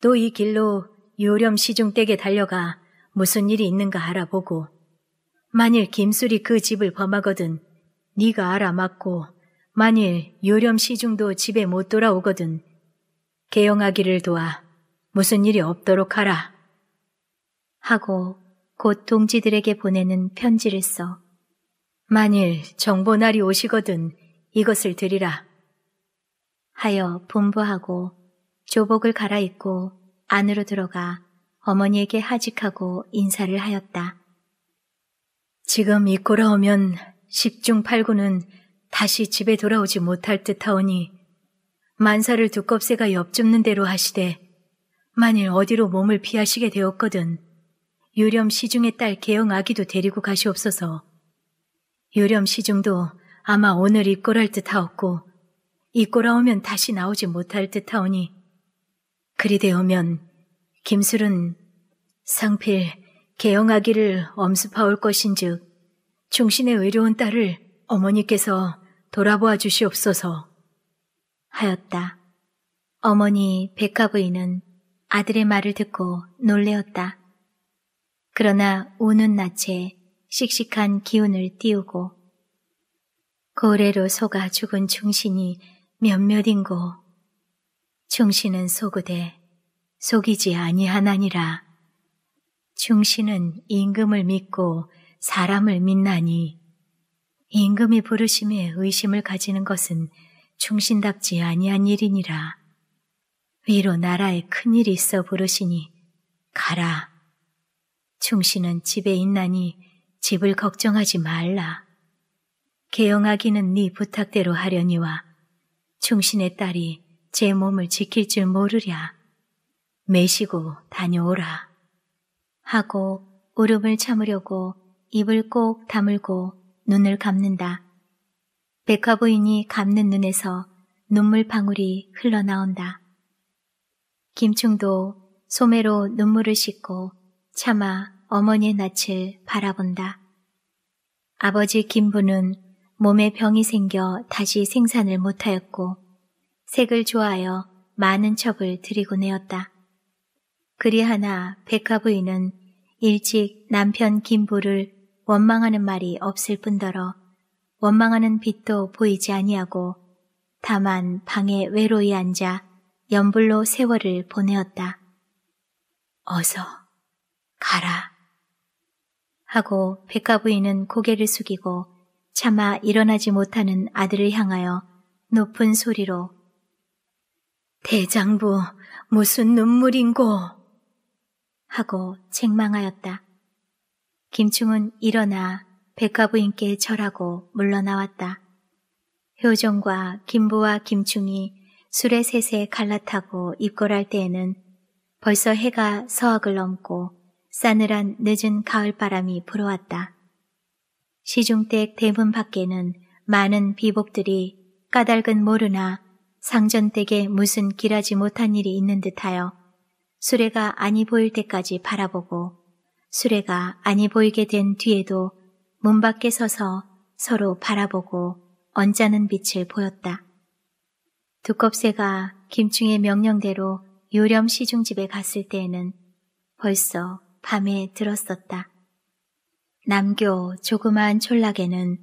또 이 길로 요렴 시중 댁에 달려가 무슨 일이 있는가 알아보고 만일 김술이 그 집을 범하거든 네가 알아맞고 만일 요렴 시중도 집에 못 돌아오거든 개영하기를 도와 무슨 일이 없도록 하라. 하고 곧 동지들에게 보내는 편지를 써 만일 정보날이 오시거든 이것을 드리라. 하여 분부하고 조복을 갈아입고 안으로 들어가 어머니에게 하직하고 인사를 하였다. 지금 이꼬라 오면 10중 8구는 다시 집에 돌아오지 못할 듯 하오니 만사를 두껍새가 옆집는 대로 하시되 만일 어디로 몸을 피하시게 되었거든 유렴 시중의 딸 개영 아기도 데리고 가시옵소서. 유렴 시중도 아마 오늘 이궐할듯 하옵고 이 꼬라오면 다시 나오지 못할 듯하오니 그리 되오면 김술은 상필 개영하기를 엄습하올 것인즉 중신의 외로운 딸을 어머니께서 돌아보아 주시옵소서 하였다. 어머니 백합의는 아들의 말을 듣고 놀래었다. 그러나 우는 낯에 씩씩한 기운을 띄우고 고래로 속아 죽은 중신이 몇몇인고 충신은 속으되 속이지 아니하나니라 충신은 임금을 믿고 사람을 믿나니 임금이 부르심에 의심을 가지는 것은 충신답지 아니한 일이니라 위로 나라에 큰 일이 있어 부르시니 가라 충신은 집에 있나니 집을 걱정하지 말라 개영하기는 네 부탁대로 하려니와 충신의 딸이 제 몸을 지킬 줄 모르랴. 매시고 다녀오라. 하고 울음을 참으려고 입을 꼭 다물고 눈을 감는다. 백화부인이 감는 눈에서 눈물 방울이 흘러나온다. 김충도 소매로 눈물을 씻고 차마 어머니의 낯을 바라본다. 아버지 김부는 몸에 병이 생겨 다시 생산을 못하였고 색을 좋아하여 많은 척을 들이고 내었다. 그리하나 백화 부인은 일찍 남편 김부를 원망하는 말이 없을 뿐더러 원망하는 빛도 보이지 아니하고 다만 방에 외로이 앉아 연불로 세월을 보내었다. 어서 가라 하고 백화 부인은 고개를 숙이고 차마 일어나지 못하는 아들을 향하여 높은 소리로 대장부 무슨 눈물인고 하고 책망하였다. 김충은 일어나 백화부인께 절하고 물러나왔다. 효정과 김부와 김충이 술에 셋에 갈라타고 입궐할 때에는 벌써 해가 서악을 넘고 싸늘한 늦은 가을바람이 불어왔다. 시중댁 대문 밖에는 많은 비복들이 까닭은 모르나 상전댁에 무슨 길하지 못한 일이 있는 듯하여 수레가 아니 보일 때까지 바라보고 수레가 아니 보이게 된 뒤에도 문 밖에 서서 서로 바라보고 언짢은 빛을 보였다. 두껍새가 김충의 명령대로 요렴 시중집에 갔을 때에는 벌써 밤에 들었었다. 남교 조그만 촌락에는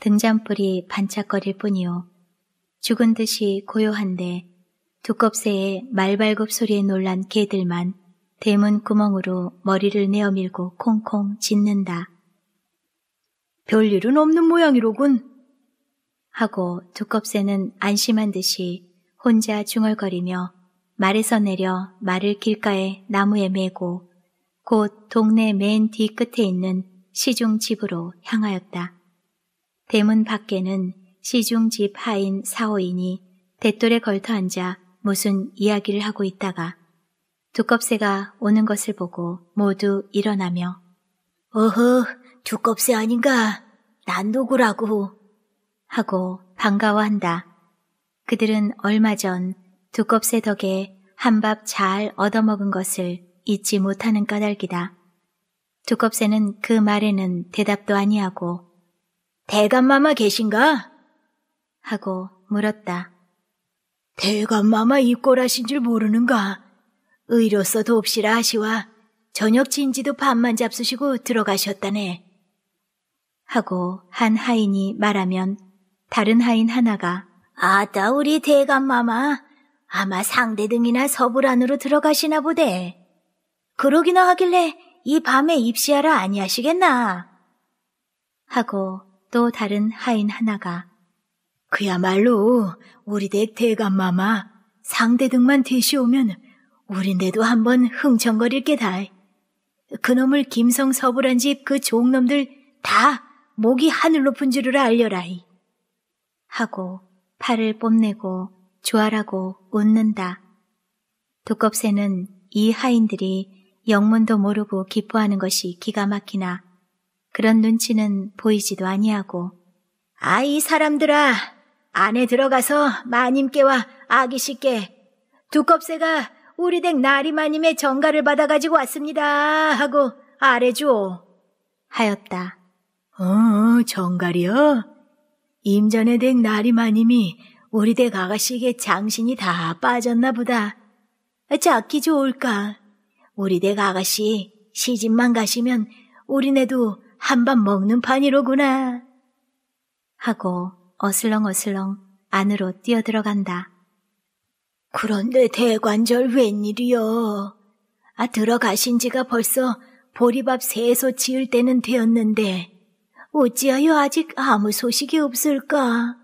등잔불이 반짝거릴 뿐이요. 죽은 듯이 고요한데 두껍새의 말발굽 소리에 놀란 개들만 대문 구멍으로 머리를 내어밀고 콩콩 짖는다. 별일은 없는 모양이로군. 하고 두껍새는 안심한 듯이 혼자 중얼거리며 말에서 내려 말을 길가에 나무에 메고 곧 동네 맨 뒤끝에 있는 시중 집으로 향하였다. 대문 밖에는 시중 집 하인 사호인이 대돌에 걸터 앉아 무슨 이야기를 하고 있다가 두껍새가 오는 것을 보고 모두 일어나며 어허 두껍새 아닌가 난 누구라고 하고 반가워한다. 그들은 얼마 전 두껍새 덕에 한 밥 잘 얻어먹은 것을 잊지 못하는 까닭이다. 두껍새는 그 말에는 대답도 아니하고 대감마마 계신가? 하고 물었다. 대감마마 입골라신줄 모르는가? 의료서 돕시라 하시와 저녁 진지도 밥만 잡수시고 들어가셨다네. 하고 한 하인이 말하면 다른 하인 하나가 아따 우리 대감마마 아마 상대 등이나 서불 안으로 들어가시나 보대. 그러기나 하길래 이 밤에 입시하라 아니하시겠나? 하고 또 다른 하인 하나가 그야말로 우리 댁 대감마마 상대 등만 대시오면 우린데도 한번 흥청거릴 게다. 그놈을 김성 서부란 집 그 종놈들 다 목이 하늘 높은 줄을 알려라이. 하고 팔을 뽐내고 주아라고 웃는다. 두껍새는 이 하인들이 영문도 모르고 기뻐하는 것이 기가 막히나 그런 눈치는 보이지도 아니하고 아이 사람들아 안에 들어가서 마님께와 아기씨께 두껍새가 우리 댁 나리마님의 정가를 받아가지고 왔습니다 하고 아래주오 하였다. 어, 어 정갈이요임전에댁 나리마님이 우리 댁 아가씨에게 장신이 다 빠졌나 보다. 자기 좋을까? 우리 댁 아가씨 시집만 가시면 우리네도 한 밥 먹는 판이로구나. 하고 어슬렁어슬렁 안으로 뛰어들어간다. 그런데 대관절 웬일이여. 아, 들어가신 지가 벌써 보리밥 세소 지을 때는 되었는데 어찌하여 아직 아무 소식이 없을까?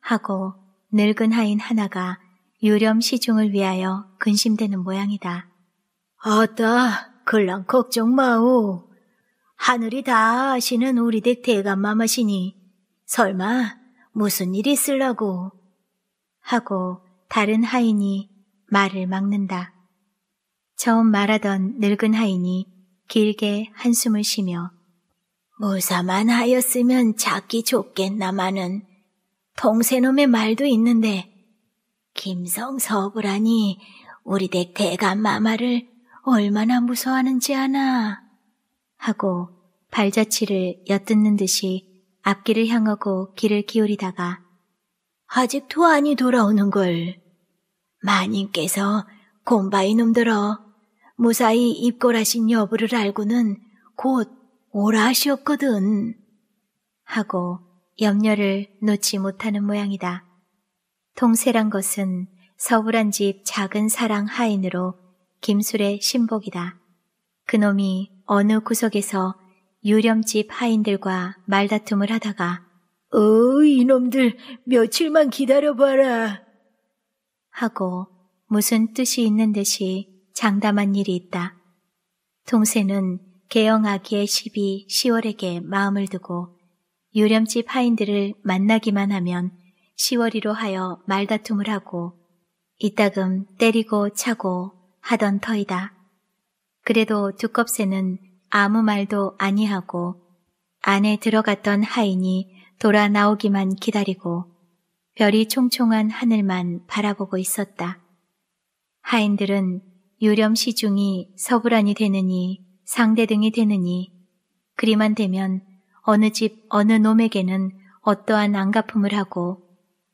하고 늙은 하인 하나가 유렴 시중을 위하여 근심되는 모양이다. 아따, 글랑 걱정 마오. 하늘이 다 아시는 우리 댁 대감마마시니 설마 무슨 일이 있으려고 하고 다른 하인이 말을 막는다. 처음 말하던 늙은 하인이 길게 한숨을 쉬며 무사만 하였으면 작기 좋겠나마는 동새놈의 말도 있는데 김성서부라니 우리 댁 대감마마를 얼마나 무서워하는지 아나 하고 발자취를 엿듣는 듯이 앞길을 향하고 귀를 기울이다가 아직 도안니 돌아오는 걸. 마님께서 곰바이 놈들어 무사히 입고라신 여부를 알고는 곧 오라 하시었거든. 하고 염려를 놓지 못하는 모양이다. 동세란 것은 서울한 집 작은 사랑 하인으로 김술의 신복이다. 그놈이 어느 구석에서 유렴집 하인들과 말다툼을 하다가 어 이놈들 며칠만 기다려봐라 하고 무슨 뜻이 있는 듯이 장담한 일이 있다. 동생은 개영아기의 12, 10월에게 마음을 두고 유렴집 하인들을 만나기만 하면 10월이로 하여 말다툼을 하고 이따금 때리고 차고 하던 터이다. 그래도 두껍새는 아무 말도 아니하고 안에 들어갔던 하인이 돌아 나오기만 기다리고 별이 총총한 하늘만 바라보고 있었다. 하인들은 유렴 시중이 서불안이 되느니 상대등이 되느니 그리만 되면 어느 집 어느 놈에게는 어떠한 안가음을 하고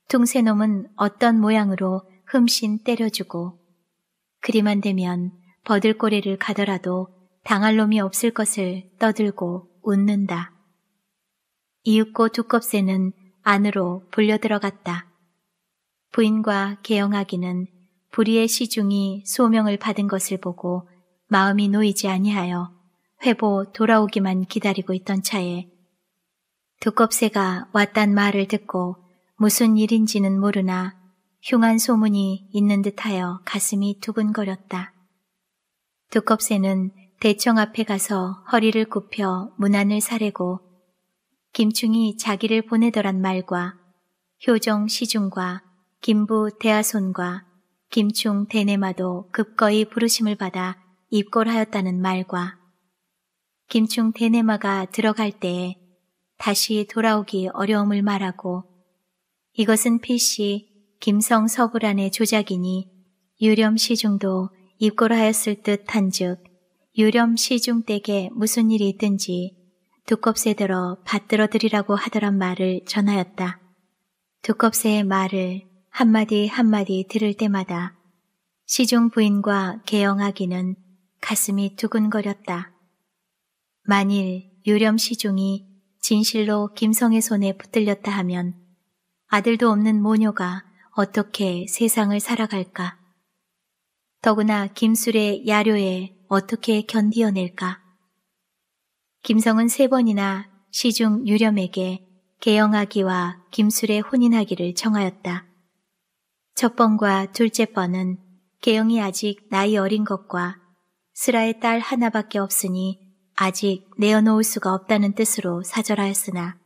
퉁새놈은 어떤 모양으로 흠씬 때려주고 그리만 되면 버들꼬리를 가더라도 당할 놈이 없을 것을 떠들고 웃는다. 이윽고 두껍새는 안으로 불려 들어갔다. 부인과 개영하기는 불의의 시중이 소명을 받은 것을 보고 마음이 놓이지 아니하여 회보 돌아오기만 기다리고 있던 차에 두껍새가 왔단 말을 듣고 무슨 일인지는 모르나 흉한 소문이 있는 듯하여 가슴이 두근거렸다. 두껍새는 대청 앞에 가서 허리를 굽혀 문안을 사래고 김충이 자기를 보내더란 말과 효정 시중과 김부 대하손과 김충 대내마도 급거이 부르심을 받아 입궐하였다는 말과 김충 대내마가 들어갈 때에 다시 돌아오기 어려움을 말하고 이것은 필시 김성서구란의 조작이니 유렴시중도 입고하였을 듯한즉 유렴시중 댁에 무슨 일이 있든지 두껍새 들어 받들어드리라고 하더란 말을 전하였다. 두껍새의 말을 한마디 한마디 들을 때마다 시중 부인과 개영하기는 가슴이 두근거렸다. 만일 유렴 시중이 진실로 김성의 손에 붙들렸다 하면 아들도 없는 모녀가 어떻게 세상을 살아갈까? 더구나 김술의 야료에 어떻게 견디어낼까? 김성은 세 번이나 시중 유렴에게 개영하기와 김술의 혼인하기를 청하였다. 첫 번과 둘째 번은 개영이 아직 나이 어린 것과 슬라의딸 하나밖에 없으니 아직 내어놓을 수가 없다는 뜻으로 사절하였으나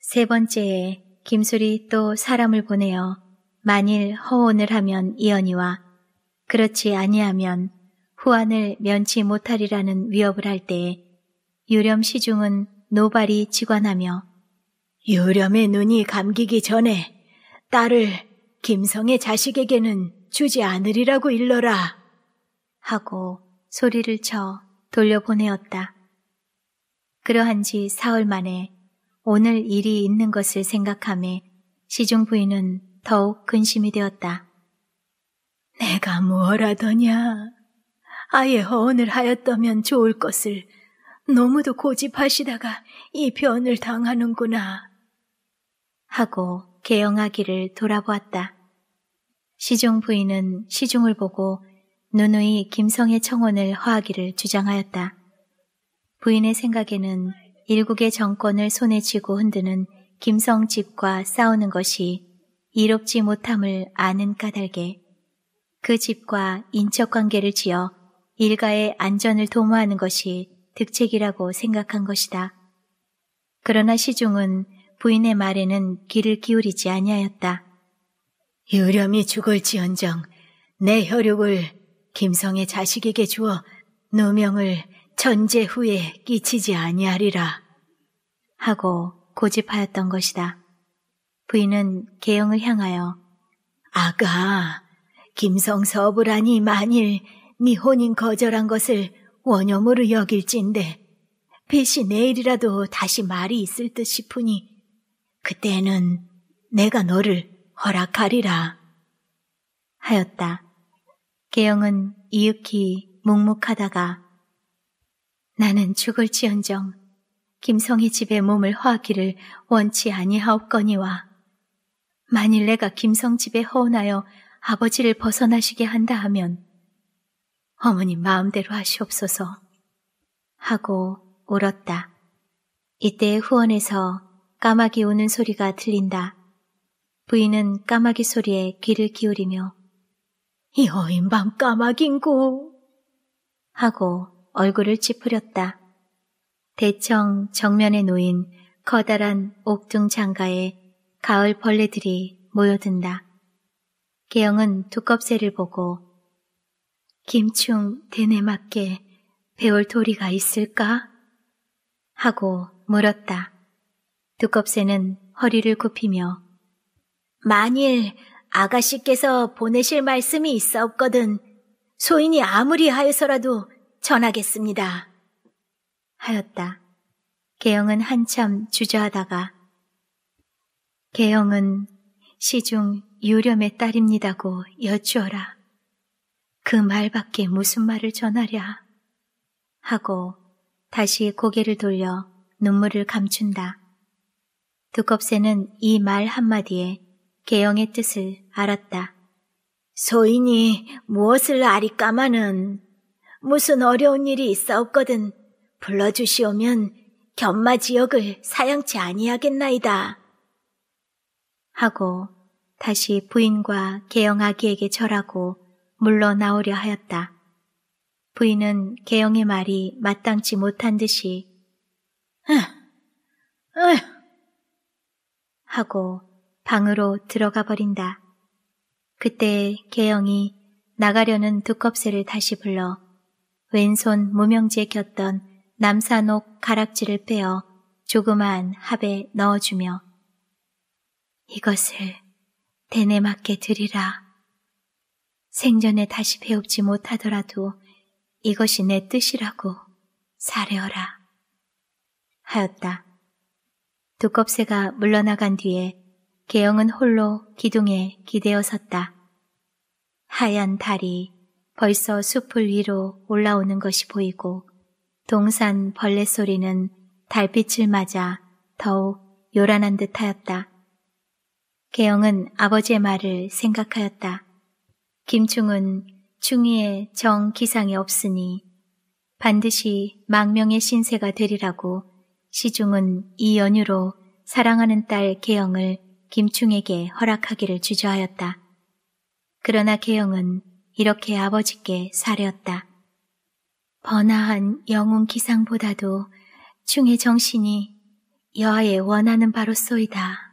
세 번째에 김술이 또 사람을 보내어 만일 허언을 하면 이언이와 그렇지 아니하면 후안을 면치 못하리라는 위협을 할 때에 유렴 시중은 노발이 직관하며 유렴의 눈이 감기기 전에 딸을 김성의 자식에게는 주지 않으리라고 일러라 하고 소리를 쳐 돌려보내었다. 그러한 지 사흘 만에 오늘 일이 있는 것을 생각하며 시중 부인은 더욱 근심이 되었다. 내가 뭘 하더냐. 아예 허언을 하였다면 좋을 것을 너무도 고집하시다가 이 변을 당하는구나. 하고 개영하기를 돌아보았다. 시종 부인은 시중을 보고 누누이 김성의 청혼을 허하기를 주장하였다. 부인의 생각에는 일국의 정권을 손에 쥐고 흔드는 김성 집과 싸우는 것이 이롭지 못함을 아는 까닭에 그 집과 인척관계를 지어 일가의 안전을 도모하는 것이 득책이라고 생각한 것이다. 그러나 시중은 부인의 말에는 귀를 기울이지 아니하였다. 유렴이 죽을지언정 내 혈육을 김성의 자식에게 주어 노명을 전제 후에 끼치지 아니하리라 하고 고집하였던 것이다. 부인은 계영을 향하여 아가 김성서부라니 만일 네 혼인 거절한 것을 원혐으로 여길진데 빛이 내일이라도 다시 말이 있을 듯 싶으니 그때는 내가 너를 허락하리라 하였다. 계영은 이윽히 묵묵하다가 나는 죽을지언정 김성희 집에 몸을 허하기를 원치 아니하옵거니와 만일 내가 김성 집에 허원하여 아버지를 벗어나시게 한다 하면 어머님 마음대로 하시옵소서 하고 울었다. 이때 후원에서 까마귀 우는 소리가 들린다. 부인은 까마귀 소리에 귀를 기울이며 이 어인 밤 까마귀인고 하고 얼굴을 찌푸렸다. 대청 정면에 놓인 커다란 옥중 장가에 가을 벌레들이 모여든다. 개영은 두껍새를 보고 김충 대내맞게 배울 도리가 있을까? 하고 물었다. 두껍새는 허리를 굽히며 만일 아가씨께서 보내실 말씀이 있사옵거든 소인이 아무리 하여서라도 전하겠습니다. 하였다. 개영은 한참 주저하다가 개영은 시중 유렴의 딸입니다고 여쭈어라. 그 말밖에 무슨 말을 전하랴. 하고 다시 고개를 돌려 눈물을 감춘다. 두껍새는 이 말 한마디에 개영의 뜻을 알았다. 소인이 무엇을 아리까마는 무슨 어려운 일이 있사옵거든 불러주시오면 견마 지역을 사양치 아니하겠나이다. 하고 다시 부인과 개영아기에게 절하고 물러나오려 하였다. 부인은 개영의 말이 마땅치 못한 듯이 으, 으 하고 방으로 들어가 버린다. 그때 개영이 나가려는 두껍새를 다시 불러 왼손 무명지에 꼈던 남산옥 가락지를 빼어 조그만 합에 넣어주며 이것을 대내 맞게 드리라. 생전에 다시 배웁지 못하더라도 이것이 내 뜻이라고 사려라. 하였다. 두껍새가 물러나간 뒤에 개영은 홀로 기둥에 기대어 섰다. 하얀 달이 벌써 숲을 위로 올라오는 것이 보이고 동산 벌레 소리는 달빛을 맞아 더욱 요란한 듯 하였다. 개영은 아버지의 말을 생각하였다. 김충은 충의에 정 기상이 없으니 반드시 망명의 신세가 되리라고 시중은 이 연유로 사랑하는 딸 개영을 김충에게 허락하기를 주저하였다. 그러나 개영은 이렇게 아버지께 사려었다. 번화한 영웅 기상보다도 충의 정신이 여아의 원하는 바로 쏘이다.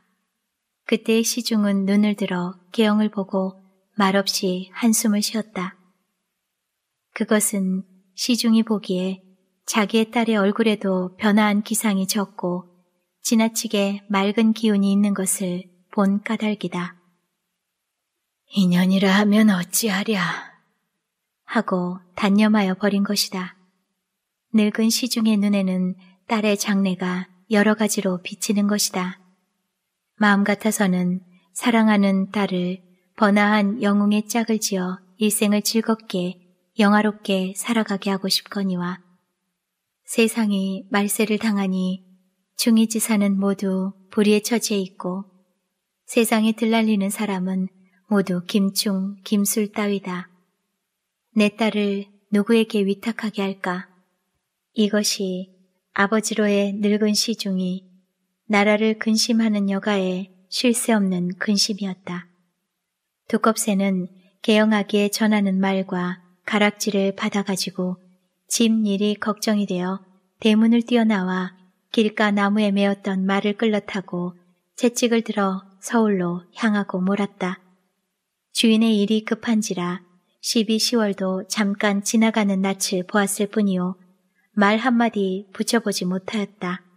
그때 시중은 눈을 들어 계영을 보고 말없이 한숨을 쉬었다. 그것은 시중이 보기에 자기의 딸의 얼굴에도 변화한 기상이 적고 지나치게 맑은 기운이 있는 것을 본 까닭이다. 인연이라 하면 어찌하랴 하고 단념하여 버린 것이다. 늙은 시중의 눈에는 딸의 장래가 여러 가지로 비치는 것이다. 마음 같아서는 사랑하는 딸을 번화한 영웅의 짝을 지어 일생을 즐겁게 영화롭게 살아가게 하고 싶거니와 세상이 말세를 당하니 중위지사는 모두 불의에 처지해 있고 세상에 들날리는 사람은 모두 김충, 김술 따위다. 내 딸을 누구에게 위탁하게 할까? 이것이 아버지로의 늙은 시중이 나라를 근심하는 여가에 쉴 새 없는 근심이었다. 두껍새는 개영하기에 전하는 말과 가락지를 받아가지고 집 일이 걱정이 되어 대문을 뛰어나와 길가 나무에 메었던 말을 끌러타고 채찍을 들어 서울로 향하고 몰았다. 주인의 일이 급한지라 12, 10월도 잠깐 지나가는 낯을 보았을 뿐이요 말 한마디 붙여보지 못하였다.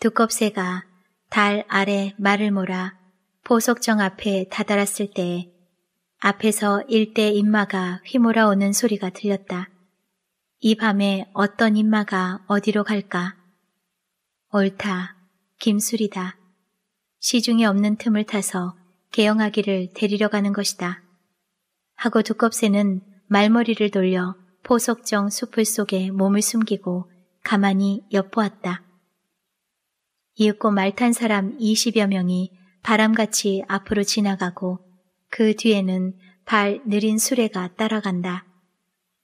두껍새가 달 아래 말을 몰아 보석정 앞에 다다랐을 때에 앞에서 일대 인마가 휘몰아오는 소리가 들렸다. 이 밤에 어떤 인마가 어디로 갈까? 옳다. 김술이다. 시중에 없는 틈을 타서 개영하기를 데리러 가는 것이다. 하고 두껍새는 말머리를 돌려 보석정 숲을 속에 몸을 숨기고 가만히 엿보았다. 이윽고 말탄 사람 20여 명이 바람같이 앞으로 지나가고 그 뒤에는 발 느린 수레가 따라간다.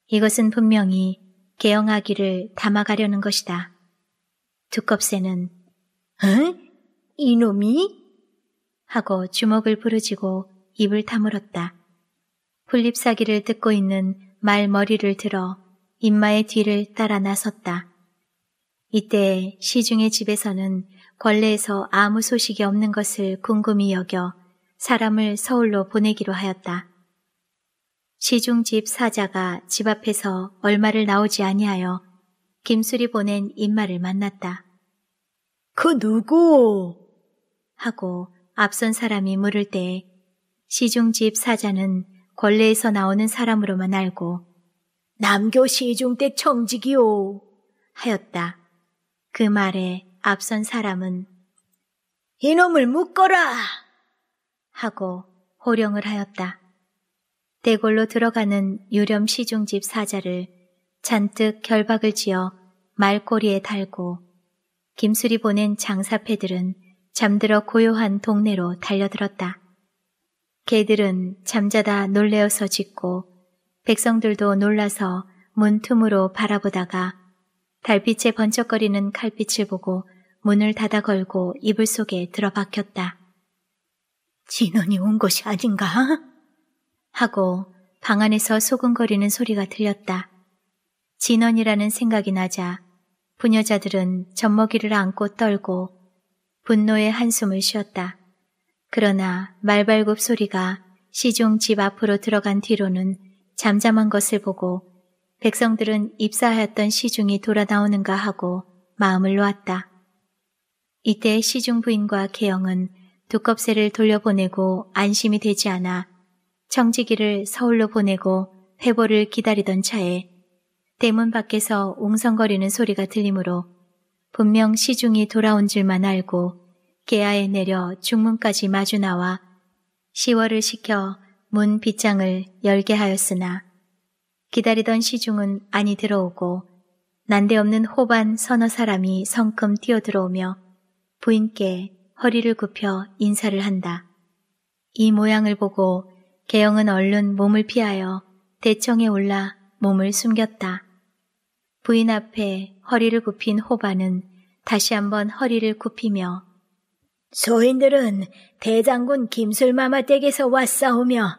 이것은 분명히 개영하기를 담아가려는 것이다. 두껍새는 응? 이놈이? 하고 주먹을 부르짖고 입을 다물었다. 풀립사기를 듣고 있는 말 머리를 들어 임마의 뒤를 따라 나섰다. 이때 시중의 집에서는 권레에서 아무 소식이 없는 것을 궁금히 여겨 사람을 서울로 보내기로 하였다. 시중집 사자가 집 앞에서 얼마를 나오지 아니하여 김술이 보낸 인마를 만났다. 그 누구? 하고 앞선 사람이 물을 때 시중집 사자는 권례에서 나오는 사람으로만 알고 남교 시중 때 청직이오 하였다. 그 말에 앞선 사람은 이놈을 묶어라! 하고 호령을 하였다. 대골로 들어가는 유렴 시중집 사자를 잔뜩 결박을 지어 말꼬리에 달고 김술이 보낸 장사패들은 잠들어 고요한 동네로 달려들었다. 개들은 잠자다 놀래어서 짖고 백성들도 놀라서 문틈으로 바라보다가 달빛에 번쩍거리는 칼빛을 보고 문을 닫아 걸고 이불 속에 들어박혔다. 진원이 온 것이 아닌가? 하고 방 안에서 소근거리는 소리가 들렸다. 진원이라는 생각이 나자 부녀자들은 젖먹이를 안고 떨고 분노의 한숨을 쉬었다. 그러나 말발굽 소리가 시중 집 앞으로 들어간 뒤로는 잠잠한 것을 보고 백성들은 입사하였던 시중이 돌아 나오는가 하고 마음을 놓았다. 이때 시중 부인과 계영은 두껍새를 돌려보내고 안심이 되지 않아 정지기를 서울로 보내고 회보를 기다리던 차에 대문 밖에서 웅성거리는 소리가 들리므로 분명 시중이 돌아온 줄만 알고 계야에 내려 중문까지 마주 나와 시월을 시켜 문 빗장을 열게 하였으나 기다리던 시중은 아니 들어오고 난데없는 호반 서너 사람이 성큼 뛰어들어오며 부인께 허리를 굽혀 인사를 한다. 이 모양을 보고 개영은 얼른 몸을 피하여 대청에 올라 몸을 숨겼다. 부인 앞에 허리를 굽힌 호반은 다시 한번 허리를 굽히며 소인들은 대장군 김술마마 댁에서 왔사오며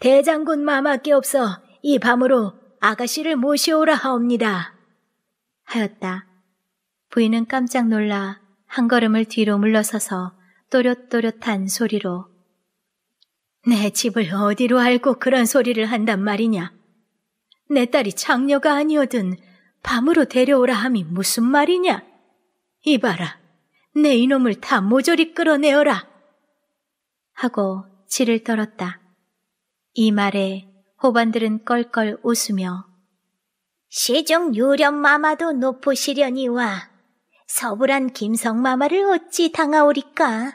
대장군 마마께 없어 이 밤으로 아가씨를 모시오라 하옵니다. 하였다. 부인은 깜짝 놀라 한 걸음을 뒤로 물러서서 또렷또렷한 소리로 내 집을 어디로 알고 그런 소리를 한단 말이냐. 내 딸이 장녀가 아니어든 밤으로 데려오라 함이 무슨 말이냐. 이봐라. 내 이놈을 다 모조리 끌어내어라. 하고 치를 떨었다. 이 말에 호반들은 껄껄 웃으며 시종 유령 마마도 높으시려니와 서불한 김성 마마를 어찌 당하오리까?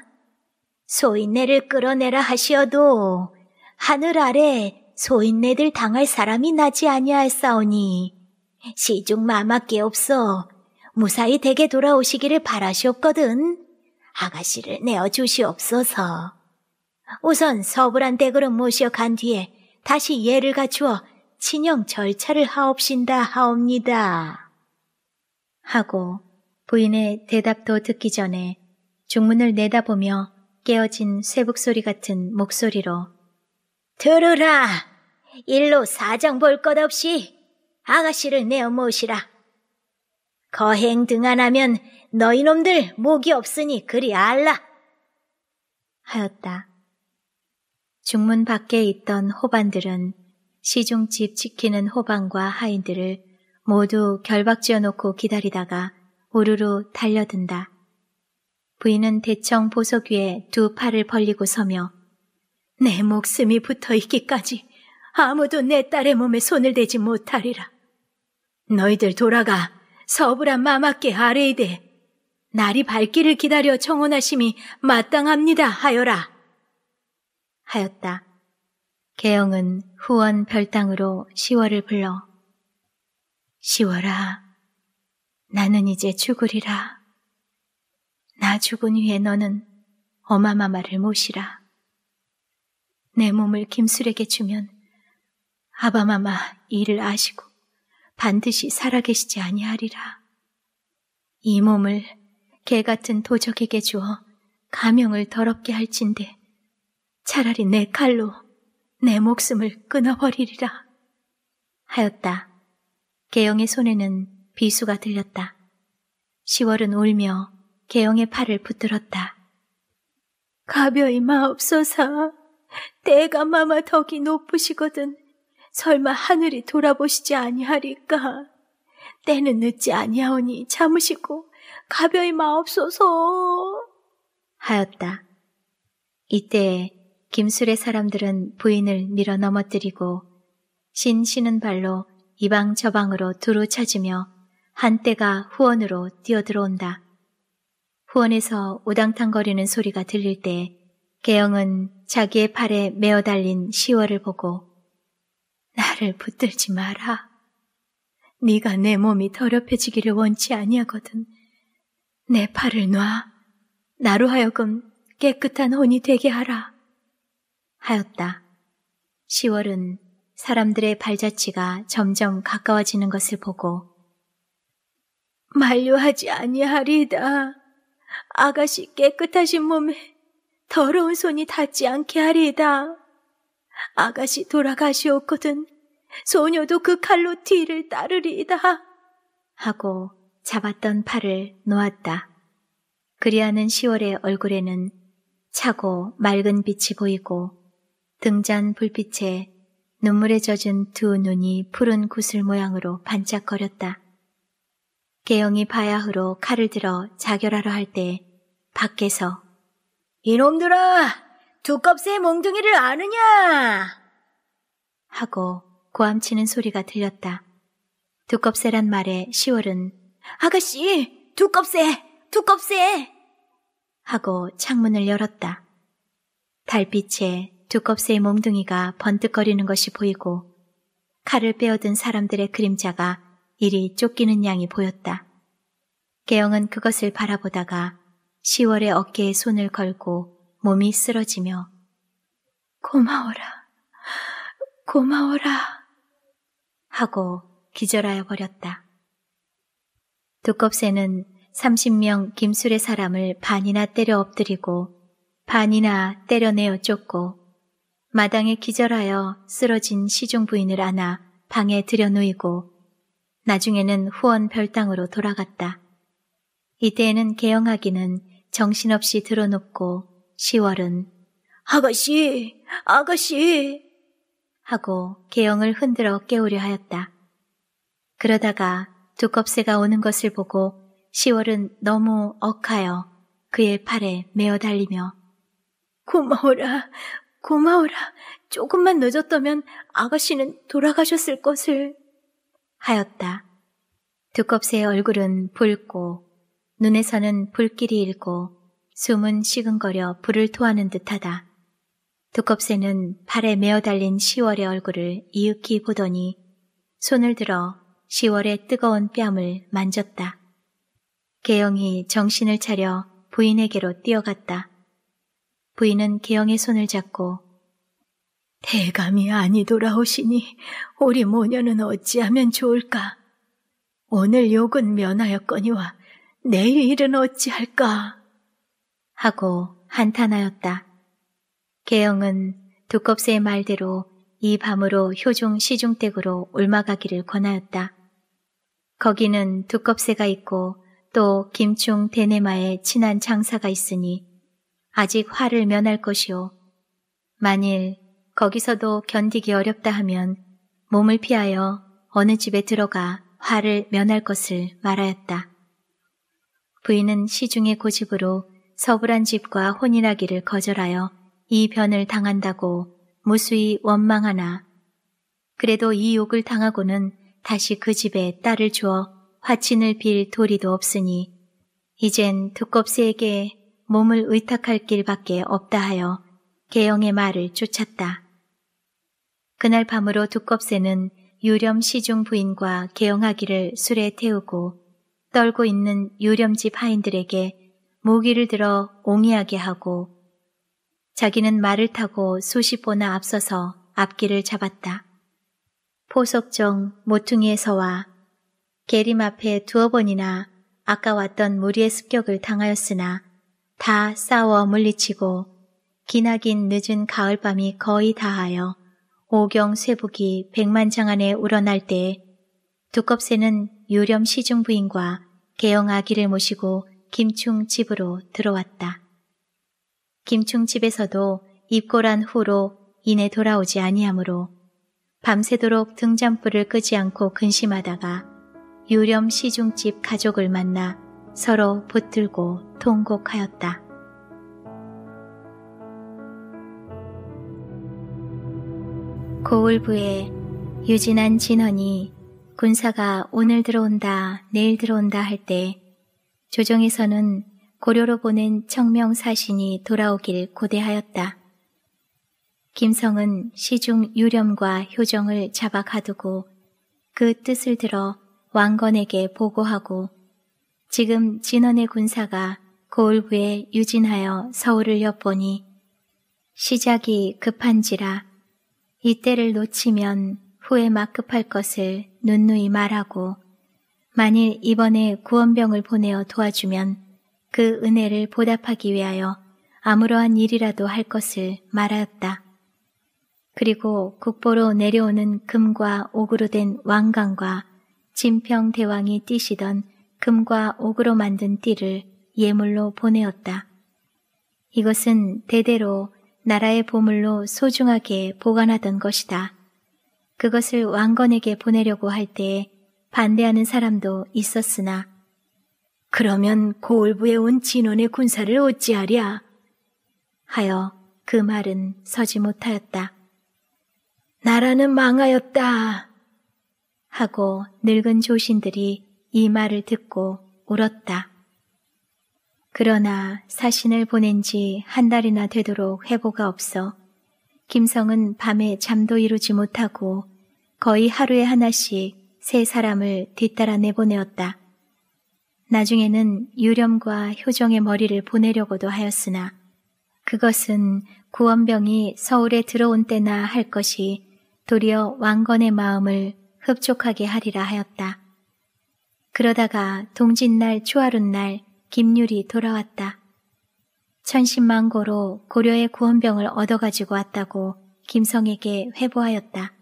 소인네를 끌어내라 하시어도 하늘 아래 소인네들 당할 사람이 나지 아니하였사오니 시중 마마께 없어 무사히 댁에 돌아오시기를 바라시옵거든 아가씨를 내어 주시옵소서. 우선 서불한 댁으로 모셔간 뒤에 다시 예를 갖추어 친형 절차를 하옵신다 하옵니다. 하고 부인의 대답도 듣기 전에 중문을 내다보며 깨어진 쇠북 소리 같은 목소리로 들으라! 일로 사정 볼 것 없이 아가씨를 내어 모시라. 거행 등 안하면 너희놈들 목이 없으니 그리 알라. 하였다. 중문 밖에 있던 호반들은 시중집 지키는 호반과 하인들을 모두 결박지어 놓고 기다리다가 우르르 달려든다. 부인은 대청 보석 위에 두 팔을 벌리고 서며 내 목숨이 붙어 있기까지 아무도 내 딸의 몸에 손을 대지 못하리라. 너희들 돌아가 서부란 마마께 아래이되 날이 밝기를 기다려 청혼하심이 마땅합니다 하여라. 하였다. 개영은 후원 별당으로 시월을 불러 시월아 나는 이제 죽으리라. 나 죽은 후에 너는 어마마마를 모시라. 내 몸을 김술에게 주면 아바마마 이를 아시고 반드시 살아계시지 아니하리라. 이 몸을 개 같은 도적에게 주어 가명을 더럽게 할진대 차라리 내 칼로 내 목숨을 끊어버리리라 하였다. 개영의 손에는 비수가 들렸다. 시월은 울며 개영의 팔을 붙들었다. 가벼이 마옵소서내가 마마 덕이 높으시거든 설마 하늘이 돌아보시지 아니하리까. 때는 늦지 아니하오니 참으시고 가벼이 마옵소서 하였다. 이때 김술의 사람들은 부인을 밀어 넘어뜨리고 신 신은 발로 이방 저방으로 두루 찾으며 한때가 후원으로 뛰어들어온다. 후원에서 우당탕거리는 소리가 들릴 때 개영은 자기의 팔에 메어 달린 시월을 보고 나를 붙들지 마라. 네가 내 몸이 더럽혀지기를 원치 아니하거든. 내 팔을 놔. 나로 하여금 깨끗한 혼이 되게 하라. 하였다. 10월은 사람들의 발자취가 점점 가까워지는 것을 보고 만료하지 아니하리이다. 아가씨 깨끗하신 몸에 더러운 손이 닿지 않게 하리이다. 아가씨 돌아가시옵거든 소녀도 그 칼로 뒤를 따르리이다. 하고 잡았던 팔을 놓았다. 그리하는 시월의 얼굴에는 차고 맑은 빛이 보이고 등잔 불빛에 눈물에 젖은 두 눈이 푸른 구슬 모양으로 반짝거렸다. 개영이 바야흐로 칼을 들어 자결하러할 때 밖에서 이놈들아! 두껍새 몽둥이를 아느냐! 하고 고함치는 소리가 들렸다. 두껍새란 말에 시월은 아가씨! 두껍새! 두껍새! 하고 창문을 열었다. 달빛에 두껍새의 몽둥이가 번뜩거리는 것이 보이고 칼을 빼어든 사람들의 그림자가 이리 쫓기는 양이 보였다. 개영은 그것을 바라보다가 시월의 어깨에 손을 걸고 몸이 쓰러지며 고마워라, 고마워라 하고 기절하여 버렸다. 두껍새는 30명 김술의 사람을 반이나 때려 엎드리고 반이나 때려내어 쫓고 마당에 기절하여 쓰러진 시중 부인을 안아 방에 들여놓이고 나중에는 후원 별당으로 돌아갔다. 이때에는 개영하기는 정신없이 들어눕고시월은 아가씨, 아가씨 하고 개영을 흔들어 깨우려 하였다. 그러다가 두껍새가 오는 것을 보고 시월은 너무 억하여 그의 팔에 메어 달리며 고마워라, 고마워라. 조금만 늦었다면 아가씨는 돌아가셨을 것을. 하였다. 두껍새의 얼굴은 붉고 눈에서는 불길이 일고 숨은 시근거려 불을 토하는 듯하다. 두껍새는 팔에 메어 달린 시월의 얼굴을 이윽히 보더니 손을 들어 시월의 뜨거운 뺨을 만졌다. 개영이 정신을 차려 부인에게로 뛰어갔다. 부인은 기영의 손을 잡고 대감이 아니 돌아오시니 우리 모녀는 어찌하면 좋을까? 오늘 욕은 면하였거니와 내일 일은 어찌할까? 하고 한탄하였다. 계영은 두껍새의 말대로 이 밤으로 효종 시중댁으로 올마가기를 권하였다. 거기는 두껍새가 있고 또 김충 대네마의 친한 장사가 있으니 아직 화를 면할 것이오. 만일 거기서도 견디기 어렵다 하면 몸을 피하여 어느 집에 들어가 화를 면할 것을 말하였다. 부인은 시중의 고집으로 서불한 집과 혼인하기를 거절하여 이 변을 당한다고 무수히 원망하나 그래도 이 욕을 당하고는 다시 그 집에 딸을 주어 화친을 빌 도리도 없으니 이젠 두껍새에게 몸을 의탁할 길밖에 없다 하여 개영의 말을 쫓았다. 그날 밤으로 두껍새는 유렴 시중 부인과 개영하기를 술에 태우고 떨고 있는 유렴집 하인들에게 모기를 들어 옹이하게 하고 자기는 말을 타고 수십 보나 앞서서 앞길을 잡았다. 포석정 모퉁이에서와 계림 앞에 두어 번이나 아까 왔던 무리의 습격을 당하였으나 다 싸워 물리치고 기나긴 늦은 가을밤이 거의 다하여 오경 쇠북이 백만장안에 우러날 때 두껍새는 유렴 시중 부인과 개영 아기를 모시고 김충 집으로 들어왔다. 김충 집에서도 입고란 후로 이내 돌아오지 아니하므로 밤새도록 등잔불을 끄지 않고 근심하다가 유렴 시중집 가족을 만나 서로 붙들고 통곡하였다. 고울부에 유진한 진원이 군사가 오늘 들어온다, 내일 들어온다 할 때 조정에서는 고려로 보낸 청명사신이 돌아오길 고대하였다. 김성은 시중 유렴과 효정을 잡아 가두고 그 뜻을 들어 왕건에게 보고하고 지금 진원의 군사가 고을부에 유진하여 서울을 엿보니 시작이 급한지라 이때를 놓치면 후에 막급할 것을 눈누이 말하고 만일 이번에 구원병을 보내어 도와주면 그 은혜를 보답하기 위하여 아무러한 일이라도 할 것을 말하였다. 그리고 국보로 내려오는 금과 옥으로 된왕강과 진평대왕이 뛰시던 금과 옥으로 만든 띠를 예물로 보내었다. 이것은 대대로 나라의 보물로 소중하게 보관하던 것이다. 그것을 왕건에게 보내려고 할 때에 반대하는 사람도 있었으나 그러면 고을부에 온 진원의 군사를 어찌하랴? 하여 그 말은 서지 못하였다. 나라는 망하였다. 하고 늙은 조신들이 이 말을 듣고 울었다. 그러나 사신을 보낸 지 한 달이나 되도록 회보가 없어 김성은 밤에 잠도 이루지 못하고 거의 하루에 하나씩 세 사람을 뒤따라 내보내었다. 나중에는 유렴과 효정의 머리를 보내려고도 하였으나 그것은 구원병이 서울에 들어온 때나 할 것이 도리어 왕건의 마음을 흡족하게 하리라 하였다. 그러다가 동짓날 초하룻날 김율이 돌아왔다. 천신만고로 고려의 구원병을 얻어가지고 왔다고 김성에게 회보하였다.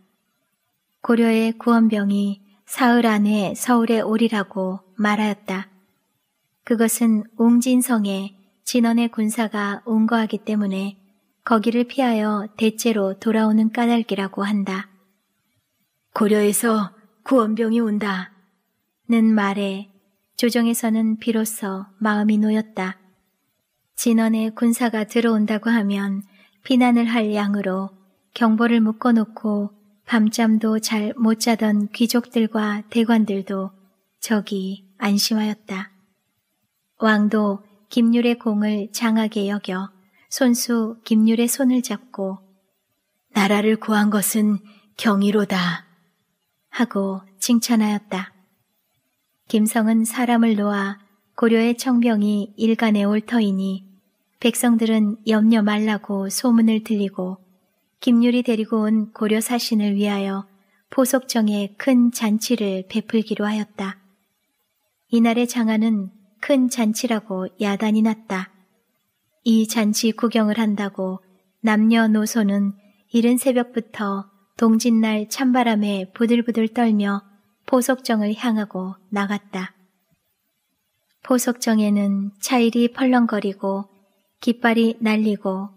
고려의 구원병이 사흘 안에 서울에 오리라고 말하였다. 그것은 옹진성에 진원의 군사가 온 거하기 때문에 거기를 피하여 대체로 돌아오는 까닭이라고 한다. 고려에서 구원병이 온다. 는 말에 조정에서는 비로소 마음이 놓였다. 진원의 군사가 들어온다고 하면 피난을 할 양으로 경보를 묶어놓고 밤잠도 잘 못 자던 귀족들과 대관들도 저기 안심하였다. 왕도 김률의 공을 장하게 여겨 손수 김률의 손을 잡고 나라를 구한 것은 경이로다 하고 칭찬하였다. 김성은 사람을 놓아 고려의 청병이 일간에 올 터이니 백성들은 염려 말라고 소문을 들리고 김율이 데리고 온 고려 사신을 위하여 포석정에 큰 잔치를 베풀기로 하였다. 이날의 장안은 큰 잔치라고 야단이 났다. 이 잔치 구경을 한다고 남녀노소는 이른 새벽부터 동짓날 찬바람에 부들부들 떨며 보석정을 향하고 나갔다. 보석정에는 차일이 펄렁거리고 깃발이 날리고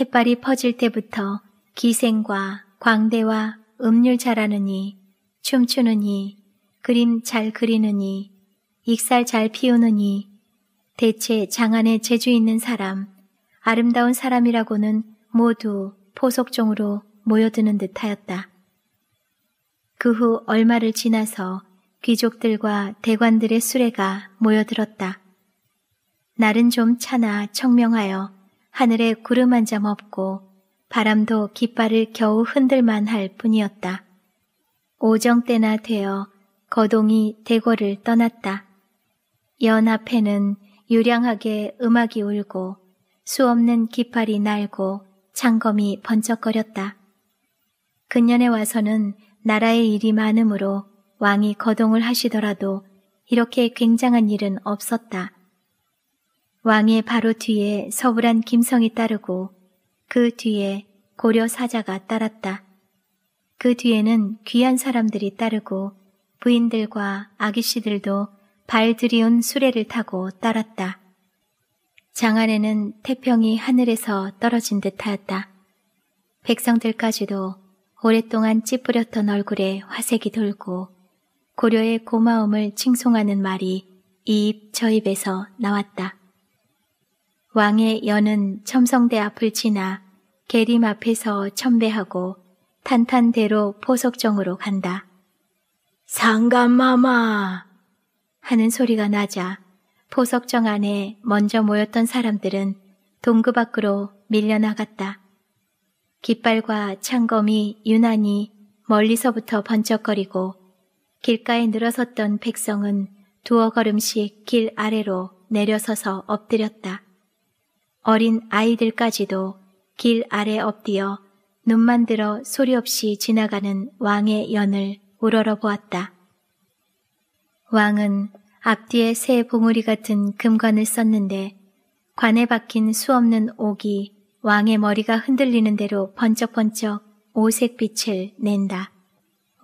햇발이 퍼질 때부터 기생과 광대와 음률 잘하느니 춤추느니 그림 잘 그리느니 익살 잘 피우느니 대체 장안에 재주 있는 사람 아름다운 사람이라고는 모두 포석정으로 모여드는 듯하였다. 그후 얼마를 지나서 귀족들과 대관들의 수레가 모여들었다. 날은 좀 차나 청명하여 하늘에 구름 한 점 없고 바람도 깃발을 겨우 흔들만 할 뿐이었다. 오정 때나 되어 거동이 대궐을 떠났다. 연 앞에는 유량하게 음악이 울고 수없는 깃발이 날고 창검이 번쩍거렸다. 근년에 와서는 나라의 일이 많으므로 왕이 거동을 하시더라도 이렇게 굉장한 일은 없었다. 왕의 바로 뒤에 서울한 김성이 따르고 그 뒤에 고려 사자가 따랐다. 그 뒤에는 귀한 사람들이 따르고 부인들과 아기씨들도 발들이운 수레를 타고 따랐다. 장안에는 태평이 하늘에서 떨어진 듯하였다. 백성들까지도 오랫동안 찌푸렸던 얼굴에 화색이 돌고 고려의 고마움을 칭송하는 말이 이입저 입에서 나왔다. 왕의 여는 첨성대 앞을 지나 계림 앞에서 첨배하고 탄탄대로 포석정으로 간다. 상감마마! 하는 소리가 나자 포석정 안에 먼저 모였던 사람들은 동그 밖으로 밀려나갔다. 깃발과 창검이 유난히 멀리서부터 번쩍거리고 길가에 늘어섰던 백성은 두어 걸음씩 길 아래로 내려서서 엎드렸다. 어린 아이들까지도 길 아래 엎드려 눈만 들어 소리 없이 지나가는 왕의 연을 우러러 보았다. 왕은 앞뒤에 새 봉우리 같은 금관을 썼는데 관에 박힌 수없는 옥이 왕의 머리가 흔들리는 대로 번쩍번쩍 오색 빛을 낸다.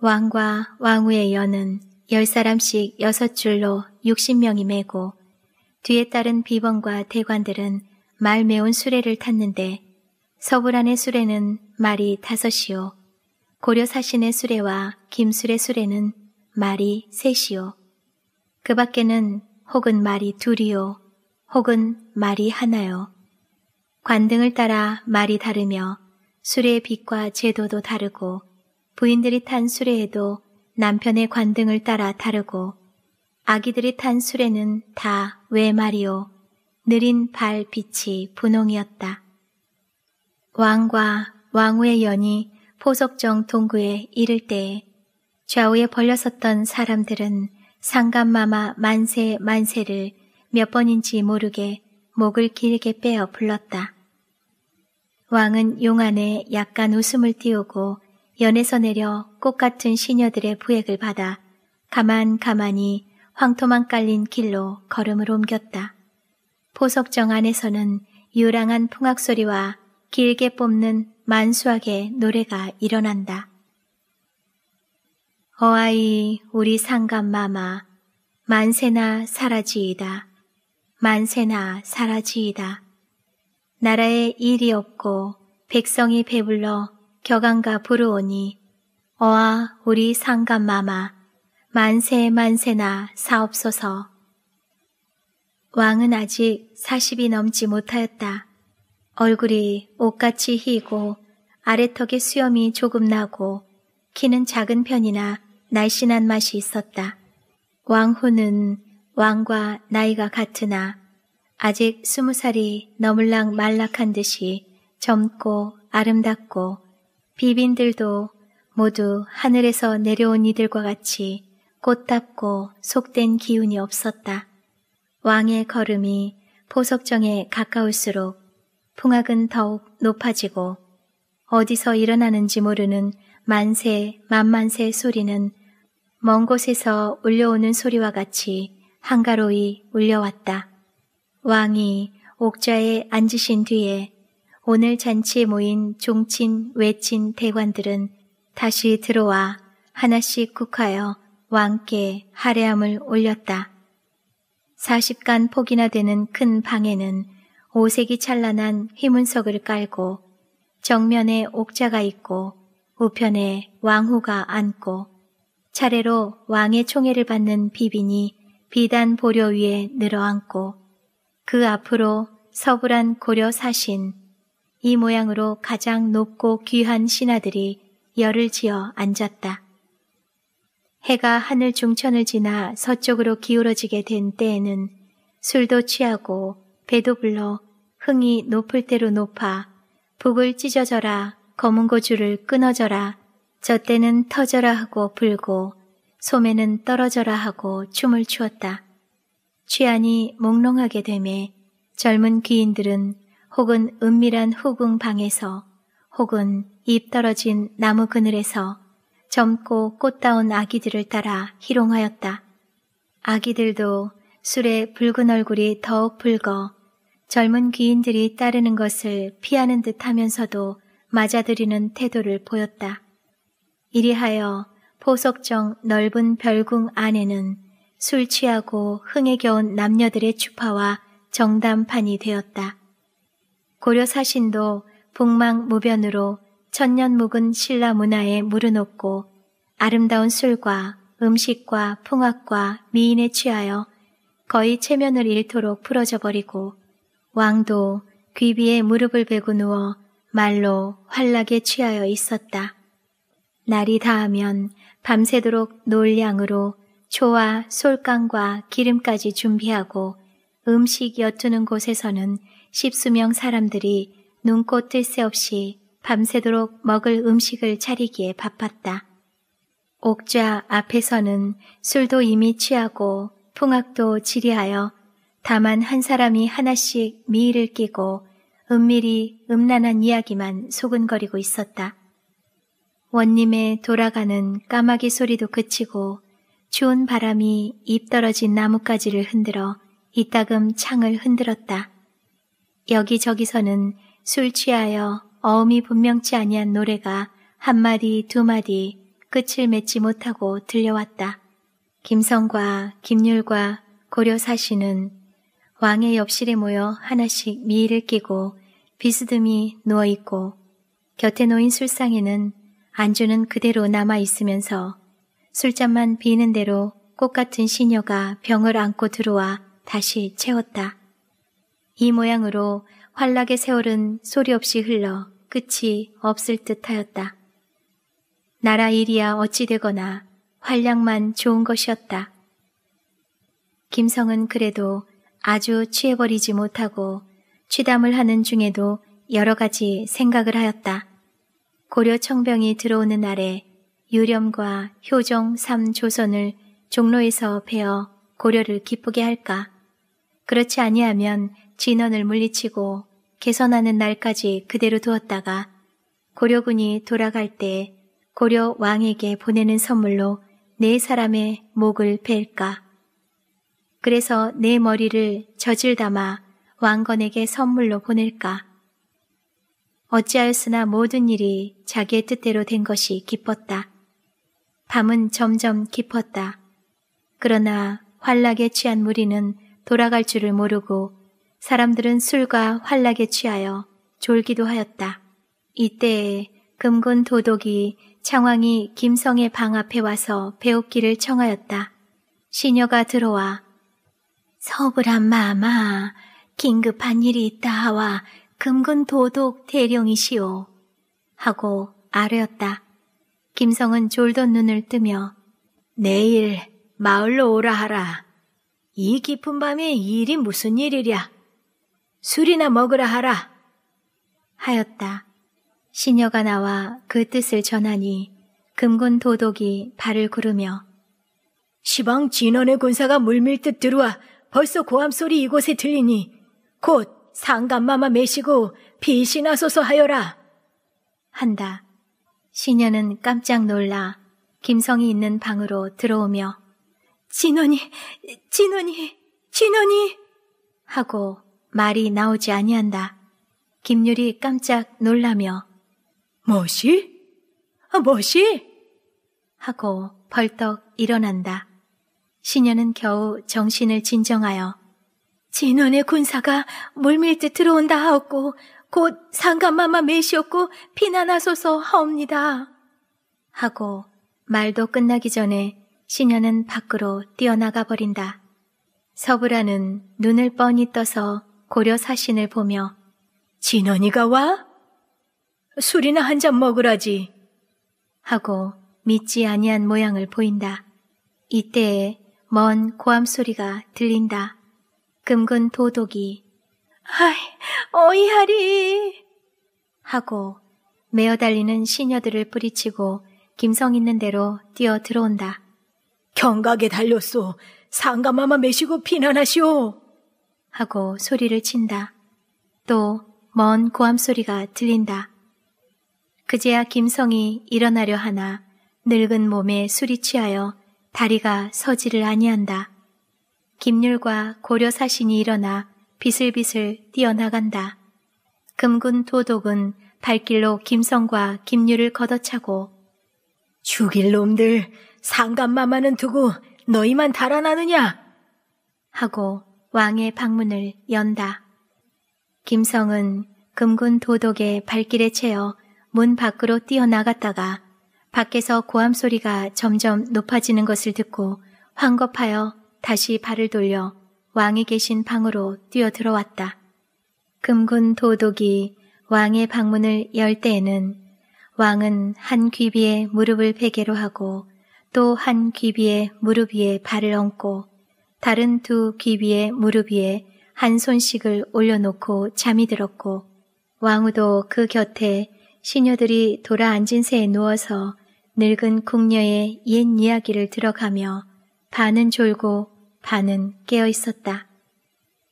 왕과 왕후의 연은 열 사람씩 여섯 줄로 6 0 명이 메고 뒤에 따른 비번과 대관들은 말 메운 수레를 탔는데 서부란의 수레는 말이 다섯이요 고려사신의 수레와 김술의 수레는 말이 셋이요 그 밖에는 혹은 말이 둘이요 혹은 말이 하나요 관등을 따라 말이 다르며 술의 빛과 제도도 다르고 부인들이 탄술레에도 남편의 관등을 따라 다르고 아기들이 탄술에는다 외말이요 느린 발 빛이 분홍이었다. 왕과 왕후의 연이 포석정 동구에 이를 때에 좌우에 벌려섰던 사람들은 상감마마 만세 만세를 몇 번인지 모르게 목을 길게 빼어 불렀다. 왕은 용 안에 약간 웃음을 띄우고 연에서 내려 꽃 같은 시녀들의 부액을 받아 가만 가만히 황토만 깔린 길로 걸음을 옮겼다. 포석정 안에서는 유랑한 풍악 소리와 길게 뽑는 만수하게 노래가 일어난다. 어아이 우리 상감 마마 만세나 사라지이다. 만세나 사라지이다. 나라에 일이 없고 백성이 배불러 격앙가 부르오니 어아 우리 상감마마 만세 만세나 사옵소서. 왕은 아직 40이 넘지 못하였다. 얼굴이 옷같이 희고 아래턱에 수염이 조금 나고 키는 작은 편이나 날씬한 맛이 있었다. 왕후는 왕과 나이가 같으나 아직 스무 살이 너물락 말락한 듯이 젊고 아름답고 비빈들도 모두 하늘에서 내려온 이들과 같이 꽃답고 속된 기운이 없었다. 왕의 걸음이 보석정에 가까울수록 풍악은 더욱 높아지고 어디서 일어나는지 모르는 만세 만만세 소리는 먼 곳에서 울려오는 소리와 같이 한가로이 울려왔다. 왕이 옥좌에 앉으신 뒤에 오늘 잔치에 모인 종친, 외친 대관들은 다시 들어와 하나씩 국하여 왕께 할애함을 올렸다. 40간 폭이나 되는 큰 방에는 오색이 찬란한 휘문석을 깔고 정면에 옥자가 있고 우편에 왕후가 앉고 차례로 왕의 총애를 받는 비빈이 비단 보려 위에 늘어앉고 그 앞으로 서불한 고려 사신 이 모양으로 가장 높고 귀한 신하들이 열을 지어 앉았다. 해가 하늘 중천을 지나 서쪽으로 기울어지게 된 때에는 술도 취하고 배도 불러 흥이 높을 대로 높아 북을 찢어져라 검은 고주를 끊어져라 저 때는 터져라 하고 불고 소매는 떨어져라 하고 춤을 추었다. 취한이 몽롱하게 되매 젊은 귀인들은 혹은 은밀한 후궁 방에서 혹은 입 떨어진 나무 그늘에서 젊고 꽃다운 아기들을 따라 희롱하였다. 아기들도 술에 붉은 얼굴이 더욱 붉어 젊은 귀인들이 따르는 것을 피하는 듯 하면서도 맞아들이는 태도를 보였다. 이리하여 포석정 넓은 별궁 안에는 술 취하고 흥에 겨운 남녀들의 추파와 정담판이 되었다. 고려 사신도 북망무변으로 천년 묵은 신라 문화에 무르놓고 아름다운 술과 음식과 풍악과 미인에 취하여 거의 체면을 잃도록 풀어져 버리고 왕도 귀비에 무릎을 베고 누워 말로 활락에 취하여 있었다. 날이 다하면 밤새도록 놀량으로 초와 솔깡과 기름까지 준비하고 음식 여투는 곳에서는 십수명 사람들이 눈꽃 뜰 새 없이 밤새도록 먹을 음식을 차리기에 바빴다. 옥좌 앞에서는 술도 이미 취하고 풍악도 지리하여 다만 한 사람이 하나씩 미의를 끼고 은밀히 음란한 이야기만 소근거리고 있었다. 원님의 돌아가는 까마귀 소리도 그치고 추운 바람이 입 떨어진 나뭇가지를 흔들어 이따금 창을 흔들었다. 여기저기서는 술 취하여 어음이 분명치 아니한 노래가 한 마디 두 마디 끝을 맺지 못하고 들려왔다. 김성과 김율과 고려사신는 왕의 옆실에 모여 하나씩 미를 끼고 비스듬히 누워있고 곁에 놓인 술상에는 안주는 그대로 남아 있으면서 술잔만 비는 대로 꽃 같은 시녀가 병을 안고 들어와 다시 채웠다. 이 모양으로 활락의 세월은 소리 없이 흘러 끝이 없을 듯 하였다. 나라 일이야 어찌되거나 활량만 좋은 것이었다. 김성은 그래도 아주 취해버리지 못하고 취담을 하는 중에도 여러 가지 생각을 하였다. 고려 청병이 들어오는 날에 유렴과 효종 삼조선을 종로에서 베어 고려를 기쁘게 할까? 그렇지 아니하면 진원을 물리치고 개선하는 날까지 그대로 두었다가 고려군이 돌아갈 때 고려 왕에게 보내는 선물로 네 사람의 목을 벨까. 그래서 내 네 머리를 젖을 담아 왕건에게 선물로 보낼까. 어찌하였으나 모든 일이 자기의 뜻대로 된 것이 기뻤다. 밤은 점점 깊었다. 그러나 활락에 취한 무리는 돌아갈 줄을 모르고 사람들은 술과 활락에 취하여 졸기도 하였다. 이때에 금군 도독이 창왕이 김성의 방 앞에 와서 배옥기를 청하였다. 시녀가 들어와 서불한 마마 긴급한 일이 있다 하와 금근 도독 대령이시오. 하고 아뢰었다. 김성은 졸던 눈을 뜨며 내일 마을로 오라 하라. 이 깊은 밤에 이 일이 무슨 일이랴. 술이나 먹으라 하라. 하였다. 시녀가 나와 그 뜻을 전하니 금군 도독이 발을 구르며 시방 진원의 군사가 물밀듯 들어와 벌써 고함 소리 이곳에 들리니 곧 상감마마 매시고 빛이 나소서 하여라. 한다. 시녀는 깜짝 놀라 김성이 있는 방으로 들어오며 진원이, 진원이, 진원이 하고 말이 나오지 아니한다. 김율이 깜짝 놀라며 뭐시? 아, 뭐시? 하고 벌떡 일어난다. 시녀는 겨우 정신을 진정하여 진원의 군사가 물밀듯 들어온다 하옵고 곧 상감마마 매시옵고 피난하소서 하옵니다. 하고 말도 끝나기 전에 시녀는 밖으로 뛰어나가 버린다. 서브라는 눈을 뻔히 떠서 고려 사신을 보며 진원이가 와? 술이나 한 잔 먹으라지. 하고 믿지 아니한 모양을 보인다. 이때에 먼 고함 소리가 들린다. 금근 도독이 아이 어이하리 하고 메어 달리는 시녀들을 뿌리치고 김성 있는 대로 뛰어 들어온다. 경각에 달렸소. 상가마마 메시고 피난하시오 하고 소리를 친다. 또 먼 고함 소리가 들린다. 그제야 김성이 일어나려 하나 늙은 몸에 술이 취하여 다리가 서지를 아니한다. 김률과 고려 사신이 일어나 비슬비슬 뛰어나간다. 금군 도독은 발길로 김성과 김률을 걷어차고 죽일 놈들 상감마마는 두고 너희만 달아나느냐 하고 왕의 방문을 연다. 김성은 금군 도독의 발길에 채어 문 밖으로 뛰어나갔다가 밖에서 고함 소리가 점점 높아지는 것을 듣고 황급하여 다시 발을 돌려 왕이 계신 방으로 뛰어들어왔다. 금군 도독이 왕의 방문을 열 때에는 왕은 한 귀비의 무릎을 베개로 하고 또 한 귀비의 무릎 위에 발을 얹고 다른 두 귀비의 무릎 위에 한 손씩을 올려놓고 잠이 들었고 왕후도 그 곁에 시녀들이 돌아 앉은 새에 누워서 늙은 궁녀의 옛 이야기를 들어가며 반은 졸고 반은 깨어 있었다.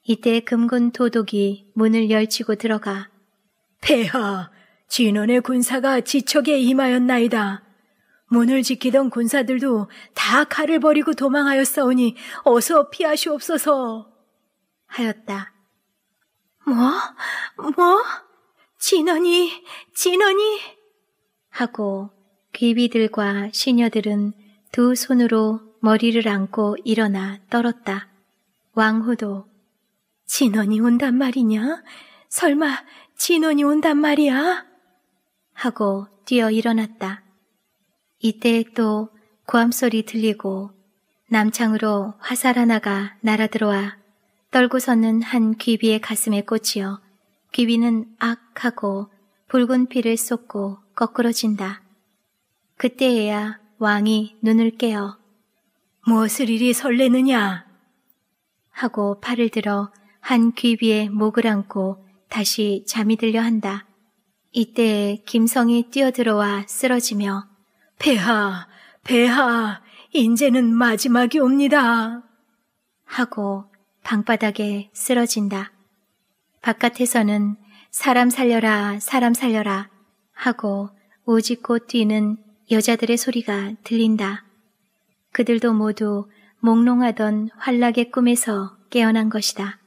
이때 금군 도독이 문을 열치고 들어가 폐하, 진원의 군사가 지척에 임하였나이다. 문을 지키던 군사들도 다 칼을 버리고 도망하였사오니 어서 피하시옵소서 하였다. 뭐? 뭐? 진원이, 진원이 하고 귀비들과 시녀들은 두 손으로 머리를 안고 일어나 떨었다. 왕후도 진원이 온단 말이냐? 설마 진원이 온단 말이야? 하고 뛰어 일어났다. 이때 또 고함소리 들리고 남창으로 화살 하나가 날아들어와 떨고 서는 한 귀비의 가슴에 꽂히어 귀비는 악 하고 붉은 피를 쏟고 거꾸러진다. 그때에야 왕이 눈을 깨어 무엇을 이리 설레느냐? 하고 팔을 들어 한 귀 위에 목을 안고 다시 잠이 들려 한다. 이때 김성이 뛰어들어와 쓰러지며 배하, 배하, 인제는 마지막이 옵니다. 하고 방바닥에 쓰러진다. 바깥에서는 사람 살려라, 사람 살려라 하고 우짖고 뛰는 여자들의 소리가 들린다. 그들도 모두 몽롱하던 환락의 꿈에서 깨어난 것이다.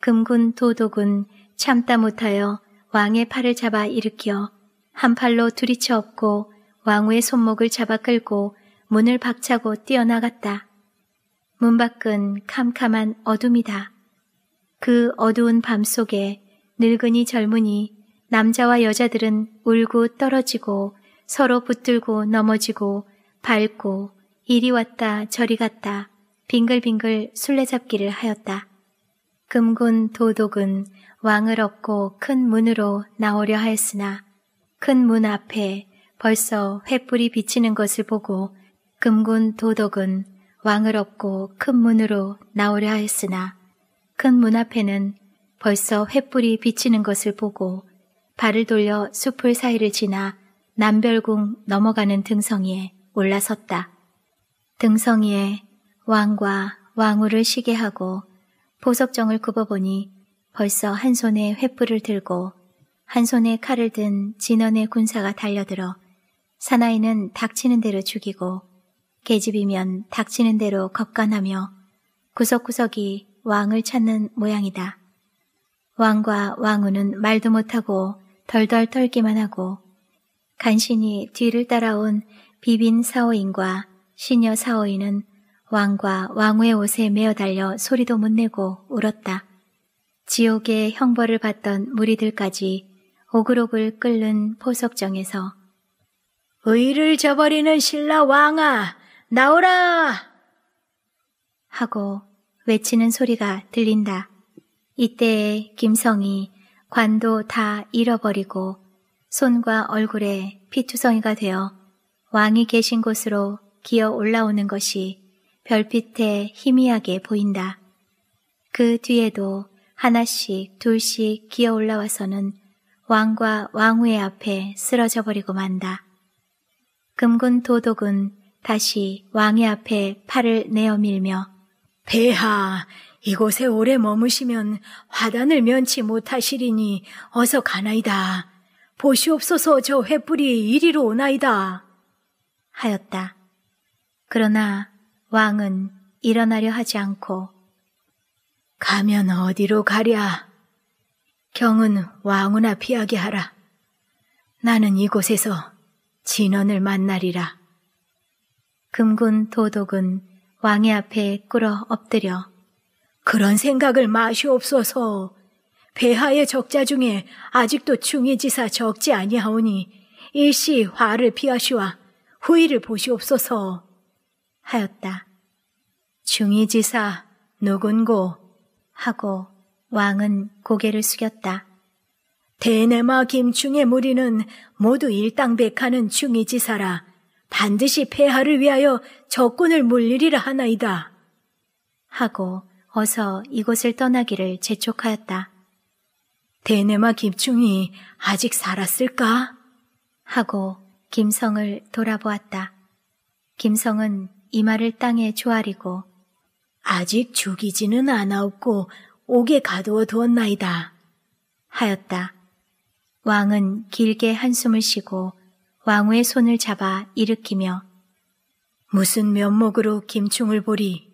금군 도독은 참다 못하여 왕의 팔을 잡아 일으켜 한 팔로 들이쳐 업고 왕후의 손목을 잡아 끌고 문을 박차고 뛰어나갔다. 문 밖은 캄캄한 어둠이다. 그 어두운 밤 속에 늙은이 젊은이 남자와 여자들은 울고 떨어지고 서로 붙들고 넘어지고 밟고 이리 왔다 저리 갔다 빙글빙글 술래잡기를 하였다. 금군 도독은 왕을 얻고 큰 문으로 나오려 하였으나 큰 문 앞에 벌써 횃불이 비치는 것을 보고 금군 도독은 왕을 얻고 큰 문으로 나오려 하였으나 큰 문 앞에는 벌써 횃불이 비치는 것을 보고 발을 돌려 숲을 사이를 지나 남별궁 넘어가는 등성이에 올라섰다. 등성이에 왕과 왕후를 쉬게 하고 보석정을 굽어보니 벌써 한 손에 횃불을 들고 한 손에 칼을 든 진원의 군사가 달려들어 사나이는 닥치는 대로 죽이고 계집이면 닥치는 대로 겁간하며 구석구석이 왕을 찾는 모양이다. 왕과 왕후는 말도 못하고 덜덜 떨기만 하고 간신히 뒤를 따라온 비빈 사오인과 시녀 사오이는 왕과 왕후의 옷에 매어 달려 소리도 못 내고 울었다. 지옥의 형벌을 받던 무리들까지 오글오글 끓는 포석정에서 의를 저버리는 신라 왕아 나오라 하고 외치는 소리가 들린다. 이때에 김성이 관도 다 잃어버리고 손과 얼굴에 피투성이가 되어 왕이 계신 곳으로 기어 올라오는 것이 별빛에 희미하게 보인다. 그 뒤에도 하나씩 둘씩 기어 올라와서는 왕과 왕후의 앞에 쓰러져 버리고 만다. 금군 도독은 다시 왕의 앞에 팔을 내어 밀며 배하 이곳에 오래 머무시면 화단을 면치 못하시리니 어서 가나이다. 보시옵소서 저 횃불이 이리로 오나이다. 하였다. 그러나 왕은 일어나려 하지 않고 가면 어디로 가랴? 경은 왕후나 피하게 하라. 나는 이곳에서 진원을 만나리라. 금군 도독은 왕의 앞에 꿇어 엎드려 그런 생각을 마시옵소서. 배하의 적자 중에 아직도 중위지사 적지 아니하오니 일시 화를 피하시와 후의를 보시옵소서. 하였다. 중의지사 누군고 하고 왕은 고개를 숙였다. 대내마 김충의 무리는 모두 일당백하는 중의지사라 반드시 폐하를 위하여 적군을 물리리라 하나이다. 하고 어서 이곳을 떠나기를 재촉하였다. 대내마 김충이 아직 살았을까? 하고 김성을 돌아보았다. 김성은 이마를 땅에 조아리고 아직 죽이지는 않아옵고 옥에 가두어 두었나이다 하였다. 왕은 길게 한숨을 쉬고 왕후의 손을 잡아 일으키며 무슨 면목으로 김충을 보리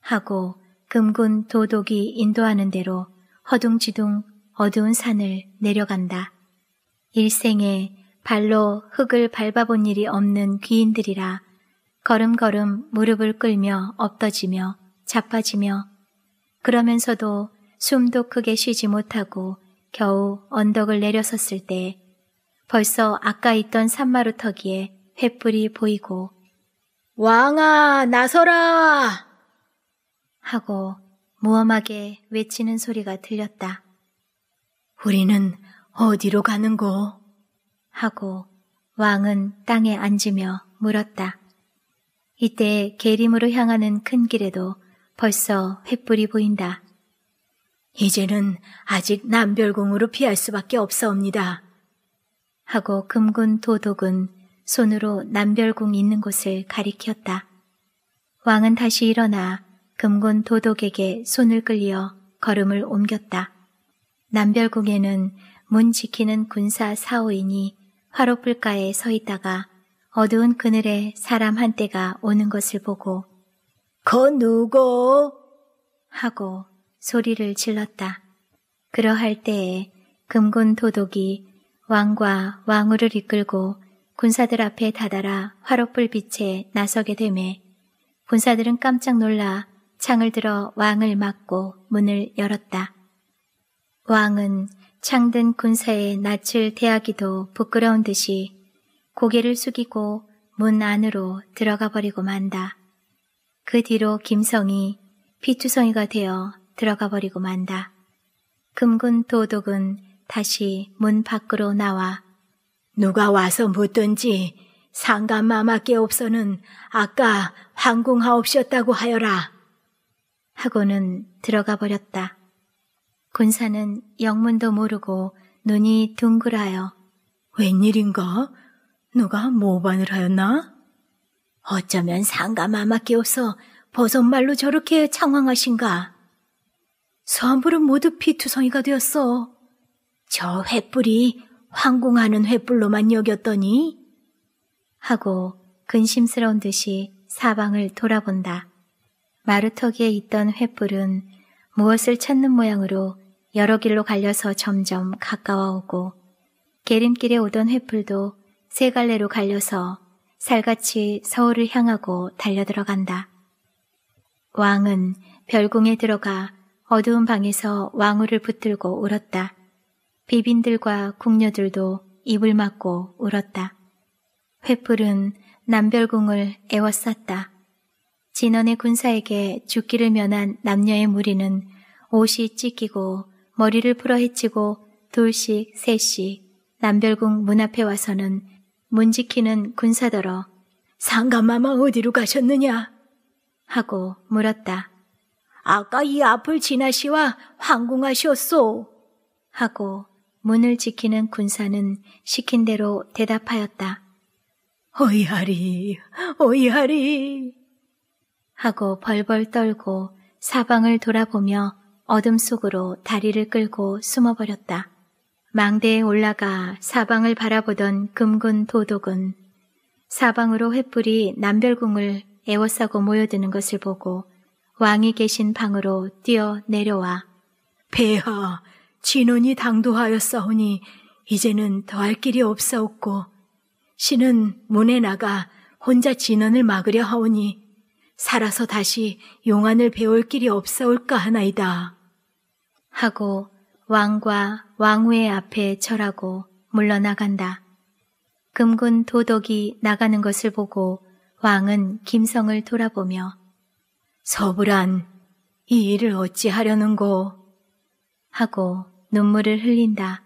하고 금군 도독이 인도하는 대로 허둥지둥 어두운 산을 내려간다. 일생에 발로 흙을 밟아본 일이 없는 귀인들이라 걸음걸음 무릎을 끌며 엎어지며 자빠지며 그러면서도 숨도 크게 쉬지 못하고 겨우 언덕을 내려섰을 때 벌써 아까 있던 산마루 턱이에 횃불이 보이고 왕아 나서라 하고 무엄하게 외치는 소리가 들렸다. 우리는 어디로 가는고? 하고 왕은 땅에 앉으며 물었다. 이때 계림으로 향하는 큰 길에도 벌써 횃불이 보인다. 이제는 아직 남별궁으로 피할 수밖에 없사옵니다. 하고 금군 도독은 손으로 남별궁 있는 곳을 가리켰다. 왕은 다시 일어나 금군 도독에게 손을 끌려 걸음을 옮겼다. 남별궁에는 문 지키는 군사 사오인이 화로불가에 서 있다가 어두운 그늘에 사람 한 대가 오는 것을 보고 거 누구? 하고 소리를 질렀다. 그러할 때에 금군 도독이 왕과 왕후를 이끌고 군사들 앞에 다다라 화롯불 빛에 나서게 되매 군사들은 깜짝 놀라 창을 들어 왕을 막고 문을 열었다. 왕은 창든 군사의 낯을 대하기도 부끄러운 듯이 고개를 숙이고 문 안으로 들어가 버리고 만다. 그 뒤로 김성이 피투성이가 되어 들어가 버리고 만다. 금군 도독은 다시 문 밖으로 나와 누가 와서 묻든지 상감마마께 없어는 아까 황궁하옵셨다고 하여라. 하고는 들어가 버렸다. 군사는 영문도 모르고 눈이 둥그라여 웬일인가? 누가 모반을 하였나? 어쩌면 상가 아마께서버섯말로 저렇게 창황하신가? 선불은 모두 피투성이가 되었어. 저 횃불이 황궁하는 횃불로만 여겼더니 하고 근심스러운 듯이 사방을 돌아본다. 마루터기에 있던 횃불은 무엇을 찾는 모양으로 여러 길로 갈려서 점점 가까워오고 계림길에 오던 횃불도 세 갈래로 갈려서 살같이 서울을 향하고 달려들어간다. 왕은 별궁에 들어가 어두운 방에서 왕후를 붙들고 울었다. 비빈들과 궁녀들도 입을 막고 울었다. 횃불은 남별궁을 애워쌌다. 진원의 군사에게 죽기를 면한 남녀의 무리는 옷이 찢기고 머리를 풀어헤치고 돌씩 셋씩 남별궁 문 앞에 와서는 문지키는 군사더러 상감마마 어디로 가셨느냐? 하고 물었다. 아까 이 앞을 지나시와황궁하셨소 하고 문을 지키는 군사는 시킨 대로 대답하였다. 어이하리, 어이하리. 하고 벌벌 떨고 사방을 돌아보며 어둠 속으로 다리를 끌고 숨어버렸다. 망대에 올라가 사방을 바라보던 금군 도독은 사방으로 횃불이 남별궁을 애워싸고 모여드는 것을 보고 왕이 계신 방으로 뛰어 내려와 배하, 진원이 당도하였사오니 이제는 더할 길이 없사옵고 신은 문에 나가 혼자 진원을 막으려 하오니 살아서 다시 용안을 배울 길이 없사올까 하나이다. 하고 왕과 왕후의 앞에 절하고 물러나간다. 금군 도덕이 나가는 것을 보고 왕은 김성을 돌아보며 서불안이 일을 어찌하려는고 하고 눈물을 흘린다.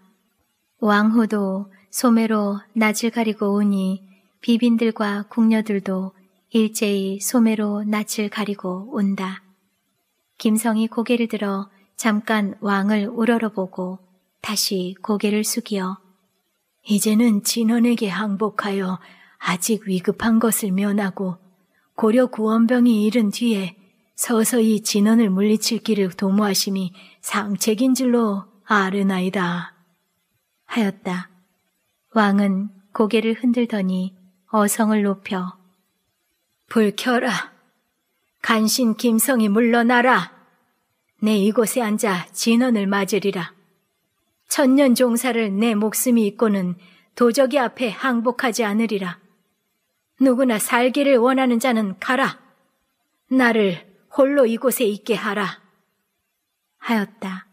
왕후도 소매로 낯을 가리고 오니 비빈들과 궁녀들도 일제히 소매로 낯을 가리고 온다. 김성이 고개를 들어 잠깐 왕을 우러러보고 다시 고개를 숙여 이제는 진원에게 항복하여 아직 위급한 것을 면하고 고려 구원병이 이른 뒤에 서서히 진원을 물리칠 길을 도모하심이 상책인 줄로 아르나이다. 하였다. 왕은 고개를 흔들더니 어성을 높여 불 켜라. 간신 김성이 물러나라. 내 이곳에 앉아 진언을 맞으리라. 천년 종사를 내 목숨이 있고는 도적이 앞에 항복하지 않으리라. 누구나 살기를 원하는 자는 가라. 나를 홀로 이곳에 있게 하라. 하였다.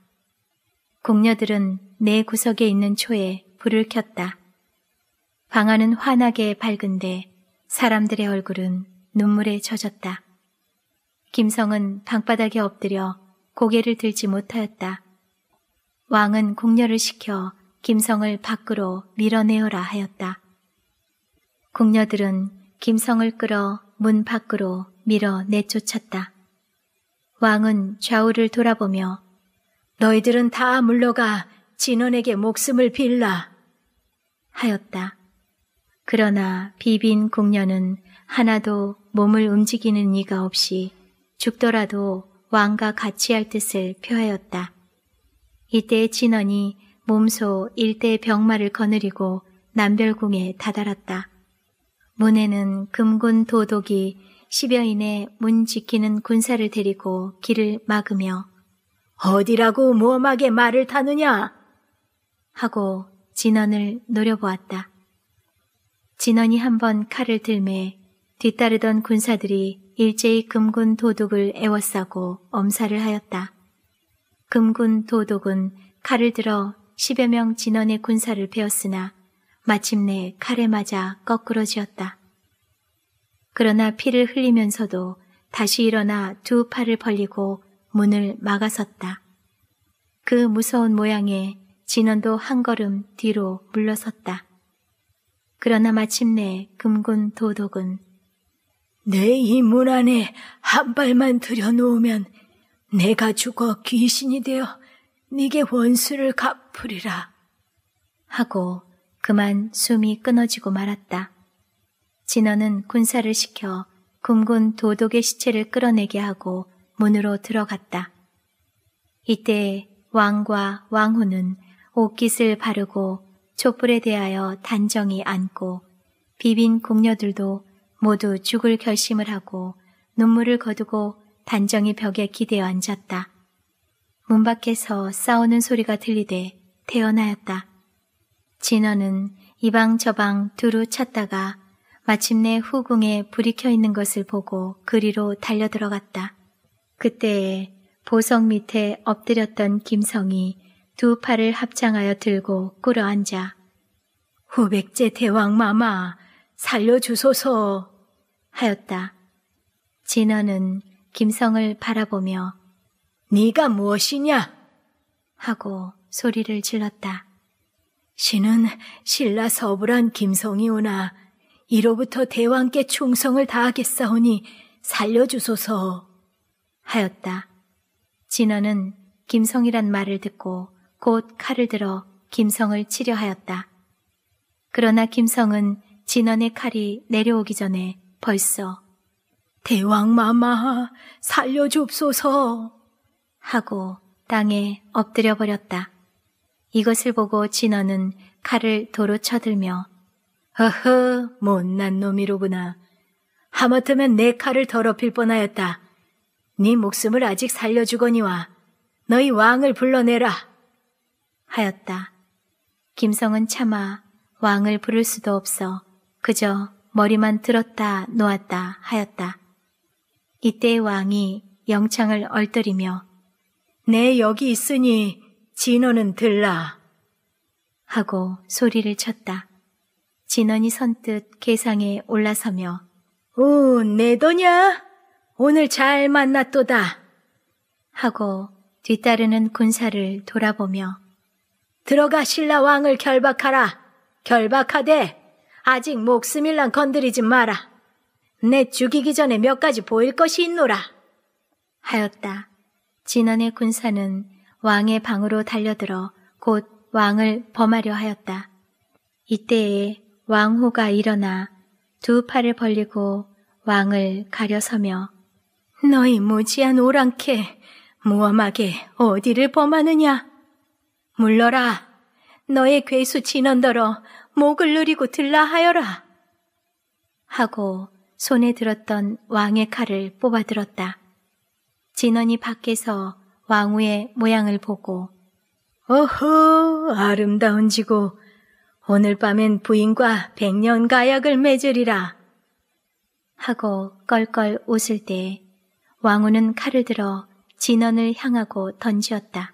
궁녀들은내 구석에 있는 초에 불을 켰다. 방 안은 환하게 밝은데 사람들의 얼굴은 눈물에 젖었다. 김성은 방바닥에 엎드려 고개를 들지 못하였다. 왕은 궁녀를 시켜 김성을 밖으로 밀어내어라 하였다. 궁녀들은 김성을 끌어 문 밖으로 밀어 내쫓았다. 왕은 좌우를 돌아보며 너희들은 다 물러가 진원에게 목숨을 빌라 하였다. 그러나 비빈 궁녀는 하나도 몸을 움직이는 이가 없이 죽더라도 왕과 같이 할 뜻을 표하였다. 이때 진원이 몸소 일대 병마를 거느리고 남별궁에 다다랐다. 문에는 금군 도독이 십여인의 문 지키는 군사를 데리고 길을 막으며 어디라고 모험하게 말을 타느냐? 하고 진원을 노려보았다. 진원이 한번 칼을 들매 뒤따르던 군사들이 일제히 금군 도둑을 애워싸고 엄살을 하였다. 금군 도둑은 칼을 들어 10여 명 진원의 군사를 베었으나 마침내 칼에 맞아 거꾸러지었다. 그러나 피를 흘리면서도 다시 일어나 두 팔을 벌리고 문을 막아섰다. 그 무서운 모양에 진원도 한 걸음 뒤로 물러섰다. 그러나 마침내 금군 도독은 내 이 문 안에 한 발만 들여놓으면 내가 죽어 귀신이 되어 네게 원수를 갚으리라. 하고 그만 숨이 끊어지고 말았다. 진원은 군사를 시켜 굶군 도독의 시체를 끌어내게 하고 문으로 들어갔다. 이때 왕과 왕후는 옷깃을 바르고 촛불에 대하여 단정히 앉고 비빈 궁녀들도 모두 죽을 결심을 하고 눈물을 거두고 단정히 벽에 기대어 앉았다. 문 밖에서 싸우는 소리가 들리되 태어나였다. 진원은 이방 저방 두루 찾다가 마침내 후궁에 불이 켜 있는 것을 보고 그리로 달려 들어갔다. 그때에 보석 밑에 엎드렸던 김성이 두 팔을 합장하여 들고 꿇어 앉아 후백제 대왕 마마 살려주소서 하였다. 진화는 김성을 바라보며 네가 무엇이냐 하고 소리를 질렀다. 신은 신라 서부란 김성이오나 이로부터 대왕께 충성을 다하겠사오니 살려주소서 하였다. 진화는 김성이란 말을 듣고 곧 칼을 들어 김성을 치려 하였다. 그러나 김성은 진원의 칼이 내려오기 전에 벌써 대왕마마 살려줍소서 하고 땅에 엎드려 버렸다. 이것을 보고 진원은 칼을 도로 쳐들며 허허 못난 놈이로구나. 하마터면 내 칼을 더럽힐 뻔하였다. 네 목숨을 아직 살려주거니와 너희 왕을 불러내라 하였다. 김성은 차마 왕을 부를 수도 없어 그저 머리만 들었다 놓았다 하였다. 이때 왕이 영창을 얼떨이며 내 여기 있으니 진원은 들라 하고 소리를 쳤다. 진원이 선뜻 계상에 올라서며 오, 내더냐? 오늘 잘 만났도다. 하고 뒤따르는 군사를 돌아보며 들어가신라 왕을 결박하라. 결박하되 아직 목숨밀란 건드리지 마라. 내 죽이기 전에 몇 가지 보일 것이 있노라. 하였다. 진원의 군사는 왕의 방으로 달려들어 곧 왕을 범하려 하였다. 이때에 왕후가 일어나 두 팔을 벌리고 왕을 가려서며 너희 무지한 오랑캐 무엄하게 어디를 범하느냐 물러라 너의 괴수 진언더러 목을 누리고 들라 하여라. 하고 손에 들었던 왕의 칼을 뽑아들었다. 진원이 밖에서 왕후의 모양을 보고 어허 아름다운 지고 오늘 밤엔 부인과 백년 가약을 맺으리라 하고 껄껄 웃을 때 왕후는 칼을 들어 진원을 향하고 던지었다.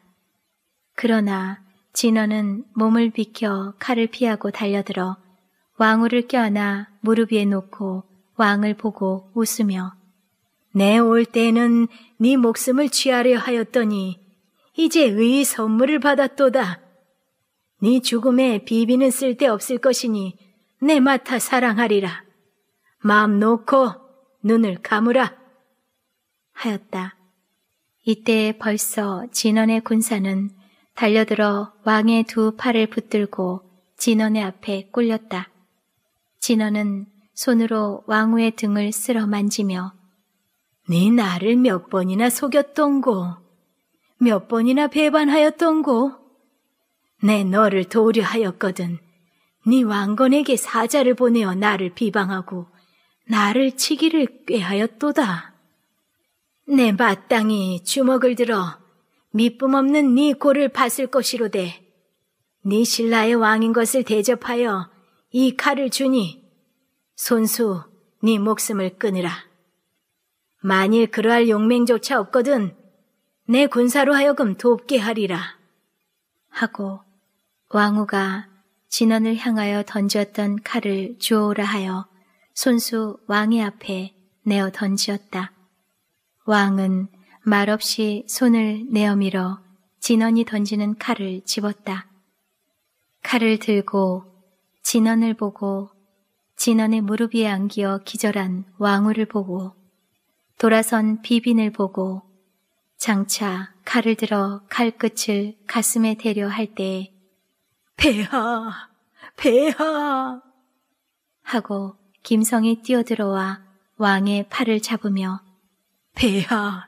그러나 진원은 몸을 비켜 칼을 피하고 달려들어 왕후를 껴안아 무릎 위에 놓고 왕을 보고 웃으며 내 올 때는 네 목숨을 취하려 하였더니 이제 의 선물을 받았도다. 네 죽음에 비비는 쓸데 없을 것이니 내 맡아 사랑하리라. 마음 놓고 눈을 감으라. 하였다. 이때 벌써 진원의 군사는 달려들어 왕의 두 팔을 붙들고 진원의 앞에 꿇렸다 진원은 손으로 왕후의 등을 쓸어 만지며 네 나를 몇 번이나 속였던고 몇 번이나 배반하였던고 내 너를 도려하였거든 우네 왕건에게 사자를 보내어 나를 비방하고 나를 치기를 꾀하였도다. 내 마땅히 주먹을 들어 미쁨 없는 네 골을 봤을 것이로되 네 신라의 왕인 것을 대접하여 이 칼을 주니 손수 네 목숨을 끊으라. 만일 그러할 용맹조차 없거든 내 군사로 하여금 돕게 하리라. 하고 왕후가 진원을 향하여 던졌던 칼을 주오라 하여 손수 왕의 앞에 내어 던지었다. 왕은 말없이 손을 내어밀어 진원이 던지는 칼을 집었다. 칼을 들고 진원을 보고 진원의 무릎 위에 안기어 기절한 왕후를 보고 돌아선 비빈을 보고 장차 칼을 들어 칼끝을 가슴에 대려 할때 배하! 배하! 하고 김성이 뛰어들어와 왕의 팔을 잡으며 배하!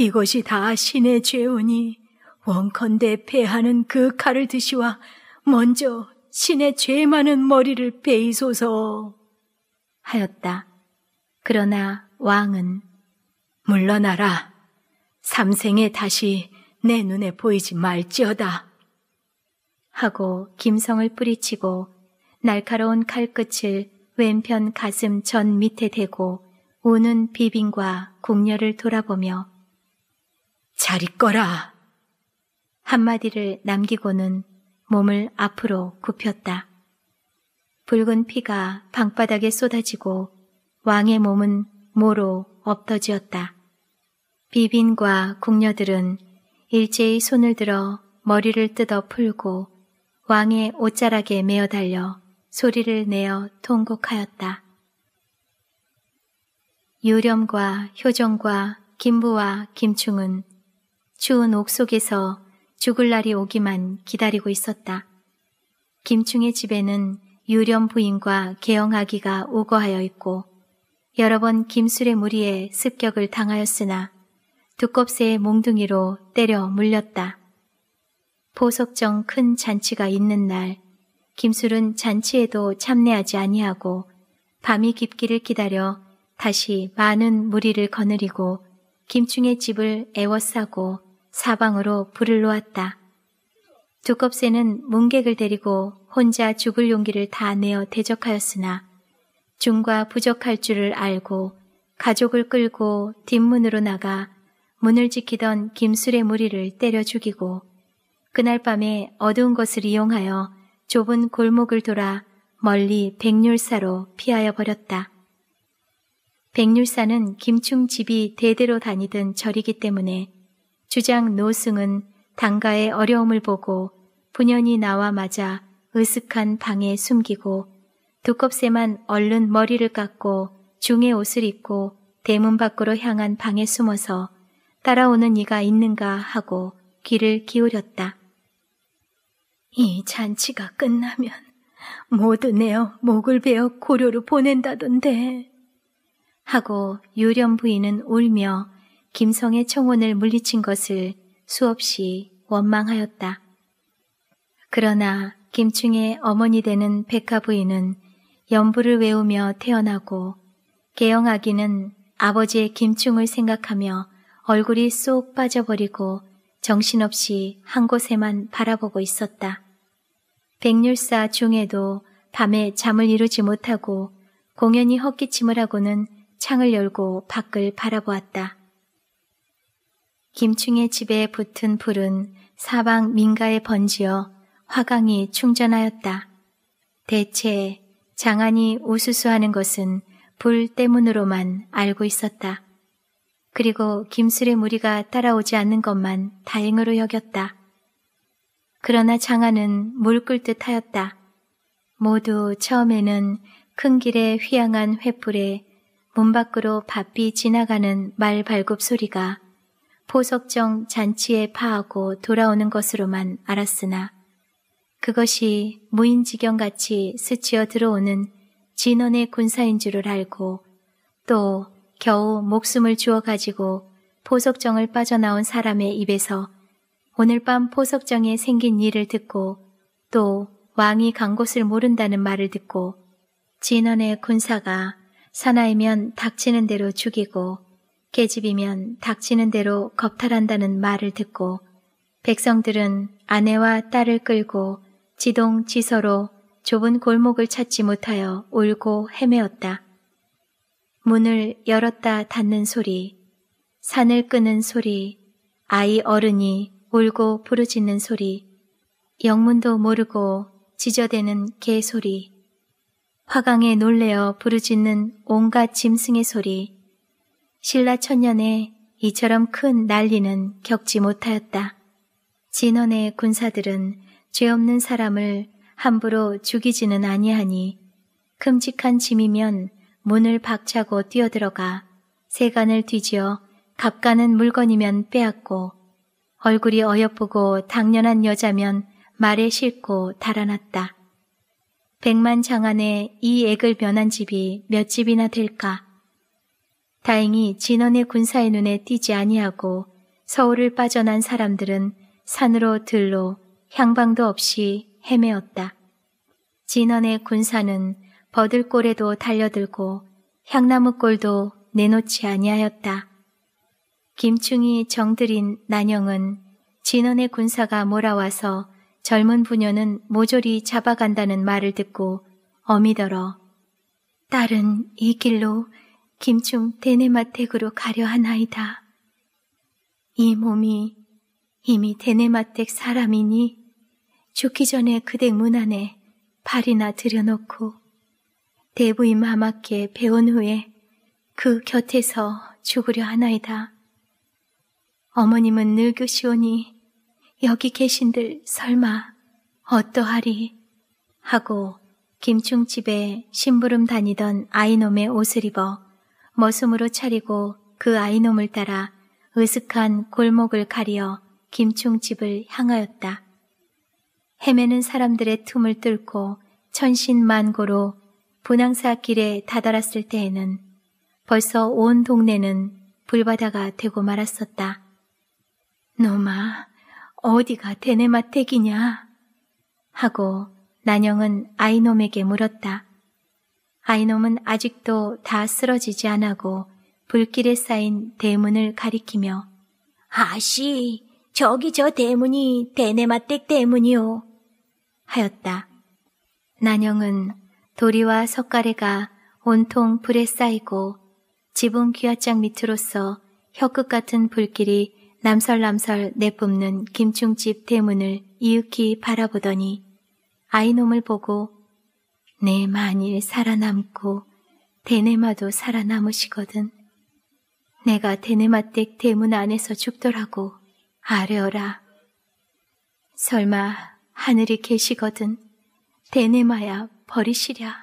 이것이 다 신의 죄오니 원컨대 패하는 그 칼을 드시와 먼저 신의 죄 많은 머리를 베이소서 하였다. 그러나 왕은 물러나라. 삼생에 다시 내 눈에 보이지 말지어다. 하고 김성을 뿌리치고 날카로운 칼끝을 왼편 가슴 전 밑에 대고 우는 비빙과 궁녀를 돌아보며 잘 있거라. 한마디를 남기고는 몸을 앞으로 굽혔다. 붉은 피가 방바닥에 쏟아지고 왕의 몸은 모로 엎더지었다. 비빈과 궁녀들은 일제히 손을 들어 머리를 뜯어 풀고 왕의 옷자락에 메어 달려 소리를 내어 통곡하였다. 유렴과 효정과 김부와 김충은 추운 옥 속에서 죽을 날이 오기만 기다리고 있었다. 김충의 집에는 유령 부인과 개영아기가 오거하여 있고 여러 번 김술의 무리에 습격을 당하였으나 두껍새의 몽둥이로 때려 물렸다. 보석정 큰 잔치가 있는 날 김술은 잔치에도 참내하지 아니하고 밤이 깊기를 기다려 다시 많은 무리를 거느리고 김충의 집을 애워싸고 사방으로 불을 놓았다. 두껍새는 문객을 데리고 혼자 죽을 용기를 다 내어 대적하였으나 중과 부족할 줄을 알고 가족을 끌고 뒷문으로 나가 문을 지키던 김술의 무리를 때려 죽이고 그날 밤에 어두운 것을 이용하여 좁은 골목을 돌아 멀리 백률사로 피하여 버렸다. 백률사는 김충 집이 대대로 다니던 절이기 때문에 주장 노승은 당가의 어려움을 보고 분연히 나와 맞아 으슥한 방에 숨기고 두껍새만 얼른 머리를 깎고 중의 옷을 입고 대문 밖으로 향한 방에 숨어서 따라오는 이가 있는가 하고 귀를 기울였다. 이 잔치가 끝나면 모두 내어 목을 베어 고려로 보낸다던데 하고 유령 부인은 울며 김성의 청혼을 물리친 것을 수없이 원망하였다. 그러나 김충의 어머니 되는 백하 부인은 연부를 외우며 태어나고 개영아기는 아버지의 김충을 생각하며 얼굴이 쏙 빠져버리고 정신없이 한 곳에만 바라보고 있었다. 백률사 중에도 밤에 잠을 이루지 못하고 공연히 헛기침을 하고는 창을 열고 밖을 바라보았다. 김충의 집에 붙은 불은 사방 민가에 번지어 화강이 충전하였다. 대체 장안이 우수수하는 것은 불 때문으로만 알고 있었다. 그리고 김술의 무리가 따라오지 않는 것만 다행으로 여겼다. 그러나 장안은 물 끓듯 하였다. 모두 처음에는 큰 길에 휘양한 횃불에 문 밖으로 바삐 지나가는 말 발굽 소리가 포석정 잔치에 파하고 돌아오는 것으로만 알았으나 그것이 무인지경같이 스치어 들어오는 진원의 군사인 줄을 알고 또 겨우 목숨을 주어 가지고 포석정을 빠져나온 사람의 입에서 오늘 밤 포석정에 생긴 일을 듣고 또 왕이 간 곳을 모른다는 말을 듣고 진원의 군사가 사나이면 닥치는 대로 죽이고 계집이면 닥치는 대로 겁탈한다는 말을 듣고 백성들은 아내와 딸을 끌고 지동 지서로 좁은 골목을 찾지 못하여 울고 헤매었다. 문을 열었다 닫는 소리, 산을 끄는 소리, 아이 어른이 울고 부르짖는 소리, 영문도 모르고 지저대는 개 소리, 화강에 놀래어 부르짖는 온갖 짐승의 소리, 신라 천년에 이처럼 큰 난리는 겪지 못하였다. 진원의 군사들은 죄 없는 사람을 함부로 죽이지는 아니하니 큼직한 짐이면 문을 박차고 뛰어들어가 세간을 뒤지어 값가는 물건이면 빼앗고 얼굴이 어여쁘고 당연한 여자면 말에 싣고 달아났다. 백만 장안에 이 액을 변한 집이 몇 집이나 될까? 다행히 진원의 군사의 눈에 띄지 아니하고 서울을 빠져난 사람들은 산으로 들로 향방도 없이 헤매었다. 진원의 군사는 버들골에도 달려들고 향나무골도 내놓지 아니하였다. 김충이 정들인 난영은 진원의 군사가 몰아와서 젊은 부녀는 모조리 잡아간다는 말을 듣고 어미더러 딸은 이 길로 김충 대네마택으로 가려 하나이다. 이 몸이 이미 대네마택 사람이니 죽기 전에 그 댁문 안에 발이나 들여놓고 대부인 마마께 배운 후에 그 곁에서 죽으려 하나이다. 어머님은 늙으시오니 여기 계신들 설마 어떠하리 하고 김충집에 심부름 다니던 아이놈의 옷을 입어 머슴으로 차리고 그 아이놈을 따라 으슥한 골목을 가리어 김충집을 향하였다. 헤매는 사람들의 틈을 뚫고 천신만고로 분항사 길에 다다랐을 때에는 벌써 온 동네는 불바다가 되고 말았었다. 놈아, 어디가 대네마택이냐? 하고 난영은 아이놈에게 물었다. 아이놈은 아직도 다 쓰러지지 않고 불길에 쌓인 대문을 가리키며 아씨 저기 저 대문이 대네마댁 대문이요 하였다. 난영은 도리와 석가래가 온통 불에 쌓이고 지붕 귀화장 밑으로서 혀끝 같은 불길이 남설남설 내뿜는 김충집 대문을 이윽히 바라보더니 아이놈을 보고 내 만일 살아남고 대네마도 살아남으시거든 내가 대네마댁 대문 안에서 죽더라고 아뢰어라 설마 하늘이 계시거든 대네마야 버리시랴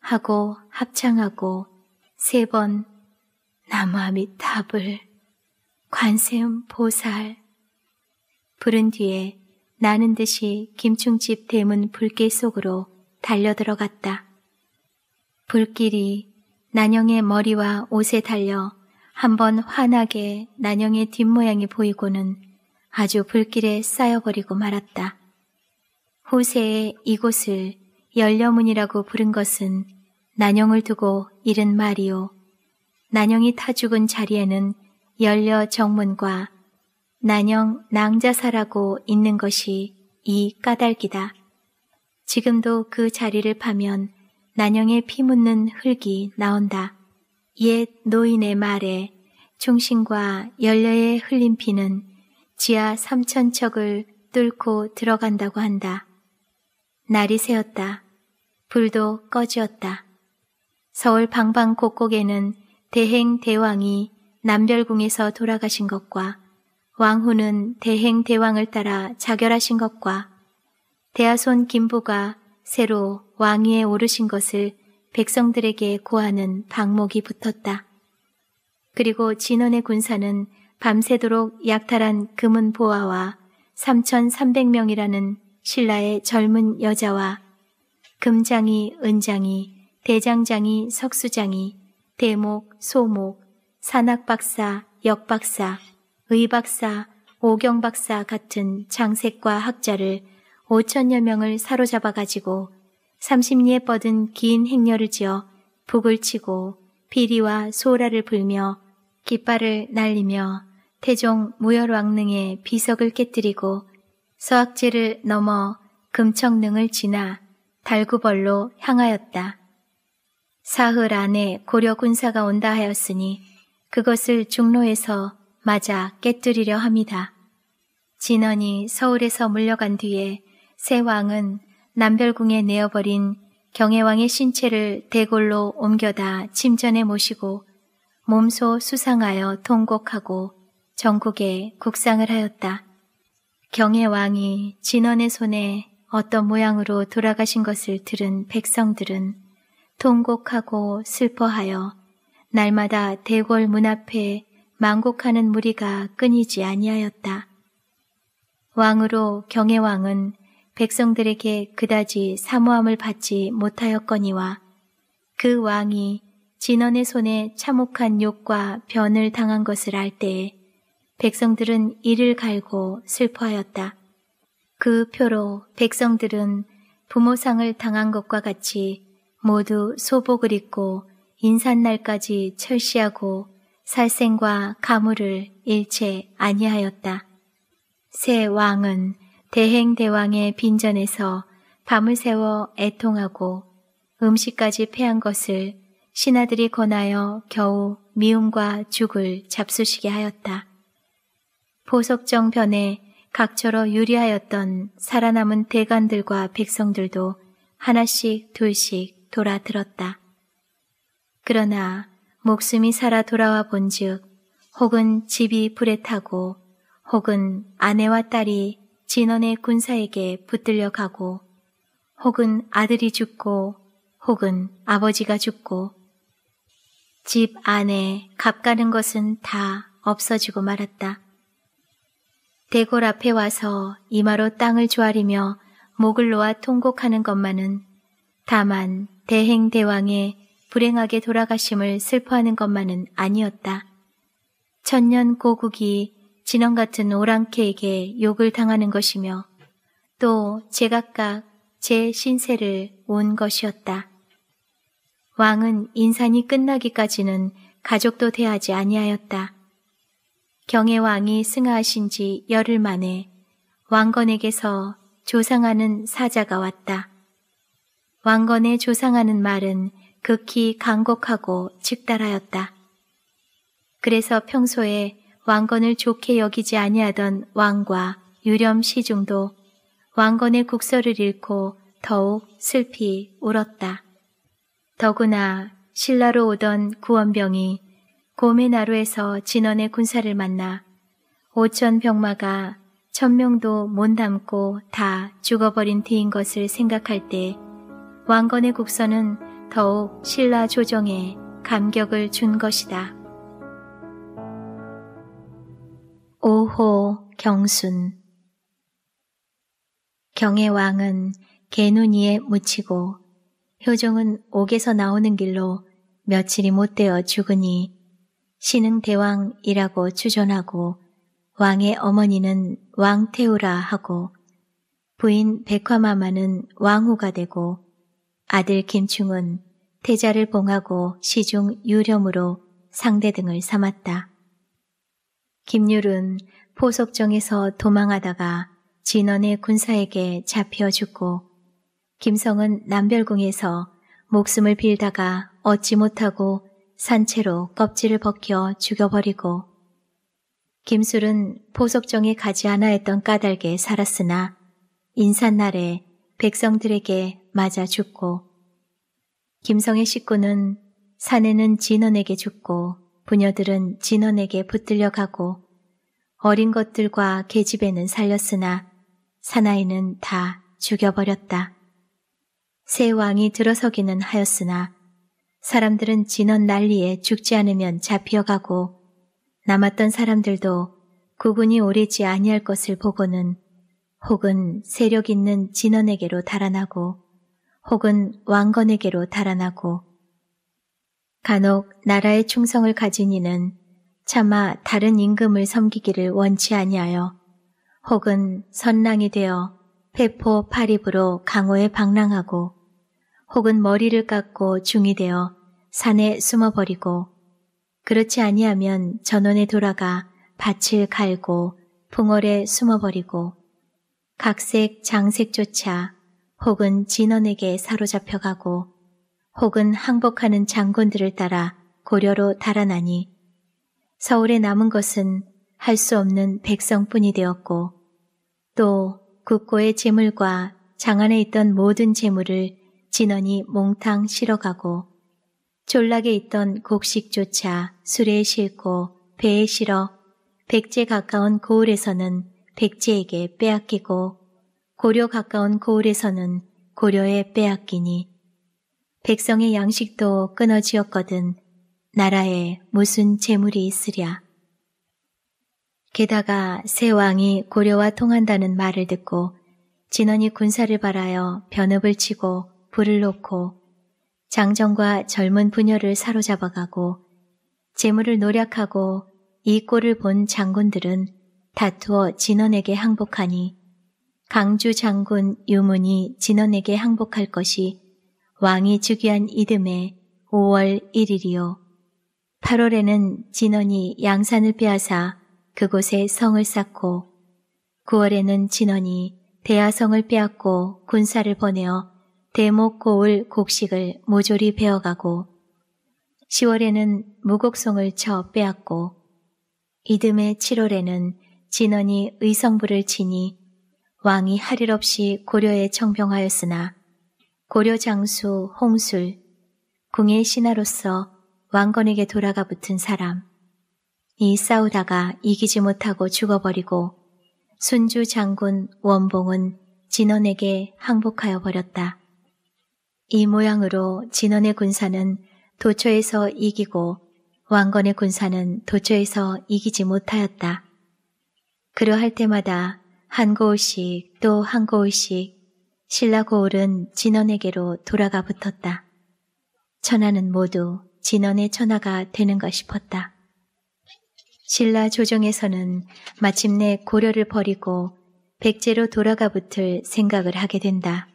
하고 합창하고 세 번 나무아미 탑을 관세음 보살 부른 뒤에 나는 듯이 김충집 대문 불길 속으로 달려 들어갔다. 불길이 난영의 머리와 옷에 달려 한번 환하게 난영의 뒷모양이 보이고는 아주 불길에 쌓여버리고 말았다. 후세에 이곳을 열려문이라고 부른 것은 난영을 두고 이른 말이요. 난영이 타 죽은 자리에는 열려 정문과 난영 낭자사라고 있는 것이 이 까닭이다. 지금도 그 자리를 파면 난영에 피 묻는 흙이 나온다. 옛 노인의 말에 중심과 연려의 흘린 피는 지하 삼천척을 뚫고 들어간다고 한다. 날이 새었다. 불도 꺼지었다. 서울 방방 곳곳에는 대행 대왕이 남별궁에서 돌아가신 것과 왕후는 대행 대왕을 따라 자결하신 것과 대하손 김보가 새로 왕위에 오르신 것을 백성들에게 고하는 방목이 붙었다. 그리고 진원의 군사는 밤새도록 약탈한 금은 보아와 3,300명이라는 신라의 젊은 여자와 금장이, 은장이, 대장장이, 석수장이, 대목, 소목, 산악박사, 역박사, 의박사, 오경박사 같은 장색과 학자를 5천여 명을 사로잡아 가지고 30리에 뻗은 긴 행렬을 지어 북을 치고 비리와 소라를 불며 깃발을 날리며 태종 무열왕릉의 비석을 깨뜨리고 서악제를 넘어 금청릉을 지나 달구벌로 향하였다. 사흘 안에 고려 군사가 온다 하였으니 그것을 중로에서 맞아 깨뜨리려 합니다. 진원이 서울에서 물려간 뒤에 새 왕은 남별궁에 내어버린 경혜왕의 신체를 대궐로 옮겨다 침전에 모시고 몸소 수상하여 통곡하고 전국에 국상을 하였다. 경혜왕이 진원의 손에 어떤 모양으로 돌아가신 것을 들은 백성들은 통곡하고 슬퍼하여 날마다 대궐 문 앞에 망곡하는 무리가 끊이지 아니하였다. 왕으로 경혜왕은 백성들에게 그다지 사모함을 받지 못하였거니와 그 왕이 진원의 손에 참혹한 욕과 변을 당한 것을 알 때에 백성들은 이를 갈고 슬퍼하였다. 그 표로 백성들은 부모상을 당한 것과 같이 모두 소복을 입고 인산날까지 철시하고 살생과 가물을 일체 아니하였다. 새 왕은 대행대왕의 빈전에서 밤을 새워 애통하고 음식까지 패한 것을 신하들이 권하여 겨우 미움과 죽을 잡수시게 하였다. 보석정 변에 각처로 유리하였던 살아남은 대관들과 백성들도 하나씩 둘씩 돌아들었다. 그러나 목숨이 살아 돌아와 본즉 혹은 집이 불에 타고 혹은 아내와 딸이 진원의 군사에게 붙들려 가고 혹은 아들이 죽고 혹은 아버지가 죽고 집 안에 값가는 것은 다 없어지고 말았다. 대궐 앞에 와서 이마로 땅을 조아리며 목을 놓아 통곡하는 것만은 다만 대행대왕의 불행하게 돌아가심을 슬퍼하는 것만은 아니었다. 천년 고국이 진원 같은 오랑캐에게 욕을 당하는 것이며 또 제각각 제 신세를 온 것이었다. 왕은 인산이 끝나기까지는 가족도 대하지 아니하였다. 경의 왕이 승하하신 지 열흘 만에 왕건에게서 조상하는 사자가 왔다. 왕건의 조상하는 말은 극히 강곡하고 직달하였다 그래서 평소에 왕건을 좋게 여기지 아니하던 왕과 유렴 시중도 왕건의 국서를 읽고 더욱 슬피 울었다. 더구나 신라로 오던 구원병이 고메나루에서 진원의 군사를 만나 오천 병마가 천명도 못 담고 다 죽어버린 뒤인 것을 생각할 때 왕건의 국서는 더욱 신라 조정에 감격을 준 것이다. 5호 경순 경의 왕은 개눈이에 묻히고 효종은 옥에서 나오는 길로 며칠이 못되어 죽으니 신흥 대왕이라고 추존하고 왕의 어머니는 왕태우라 하고 부인 백화마마는 왕후가 되고 아들 김충은 태자를 봉하고 시중 유렴으로 상대 등을 삼았다. 김율은 포석정에서 도망하다가 진원의 군사에게 잡혀 죽고 김성은 남별궁에서 목숨을 빌다가 얻지 못하고 산채로 껍질을 벗겨 죽여버리고 김술은 포석정에 가지 않아 했던 까닭에 살았으나 인산날에 백성들에게 맞아 죽고 김성의 식구는 사내는 진원에게 죽고 부녀들은 진원에게 붙들려 가고 어린 것들과 계집애는 살렸으나 사나이는 다 죽여버렸다. 새 왕이 들어서기는 하였으나 사람들은 진원 난리에 죽지 않으면 잡혀가고 남았던 사람들도 구군이 오래지 아니할 것을 보고는 혹은 세력 있는 진원에게로 달아나고 혹은 왕건에게로 달아나고 간혹 나라의 충성을 가진 이는 차마 다른 임금을 섬기기를 원치 아니하여 혹은 선랑이 되어 폐포 파립으로 강호에 방랑하고 혹은 머리를 깎고 중이 되어 산에 숨어버리고 그렇지 아니하면 전원에 돌아가 밭을 갈고 풍월에 숨어버리고 각색 장색조차 혹은 진원에게 사로잡혀가고 혹은 항복하는 장군들을 따라 고려로 달아나니 서울에 남은 것은 할 수 없는 백성뿐이 되었고 또 국고의 재물과 장안에 있던 모든 재물을 진원이 몽탕 실어가고 졸락에 있던 곡식조차 수레에 싣고 배에 실어 백제 가까운 고을에서는 백제에게 빼앗기고 고려 가까운 고을에서는 고려에 빼앗기니 백성의 양식도 끊어지었거든 나라에 무슨 재물이 있으랴. 게다가 새 왕이 고려와 통한다는 말을 듣고 진원이 군사를 바라여 변업을 치고 불을 놓고 장정과 젊은 부녀를 사로잡아가고 재물을 노력하고 이 꼴을 본 장군들은 다투어 진원에게 항복하니 강주 장군 유문이 진원에게 항복할 것이 왕이 즉위한 이듬해 5월 1일이요. 8월에는 진원이 양산을 빼앗아 그곳에 성을 쌓고 9월에는 진원이 대하성을 빼앗고 군사를 보내어 대목 고을 곡식을 모조리 베어가고 10월에는 무곡송을 쳐 빼앗고 이듬해 7월에는 진원이 의성부를 치니 왕이 하릴 없이 고려에 청병하였으나 고려 장수 홍술, 궁의 신하로서 왕건에게 돌아가 붙은 사람. 이 싸우다가 이기지 못하고 죽어버리고 순주 장군 원봉은 진원에게 항복하여 버렸다. 이 모양으로 진원의 군사는 도처에서 이기고 왕건의 군사는 도처에서 이기지 못하였다. 그러할 때마다 한 고을씩 또 한 고을씩 신라 고을은 진원에게로 돌아가 붙었다. 천하는 모두 진원의 천하가 되는가 싶었다. 신라 조정에서는 마침내 고려를 버리고 백제로 돌아가 붙을 생각을 하게 된다.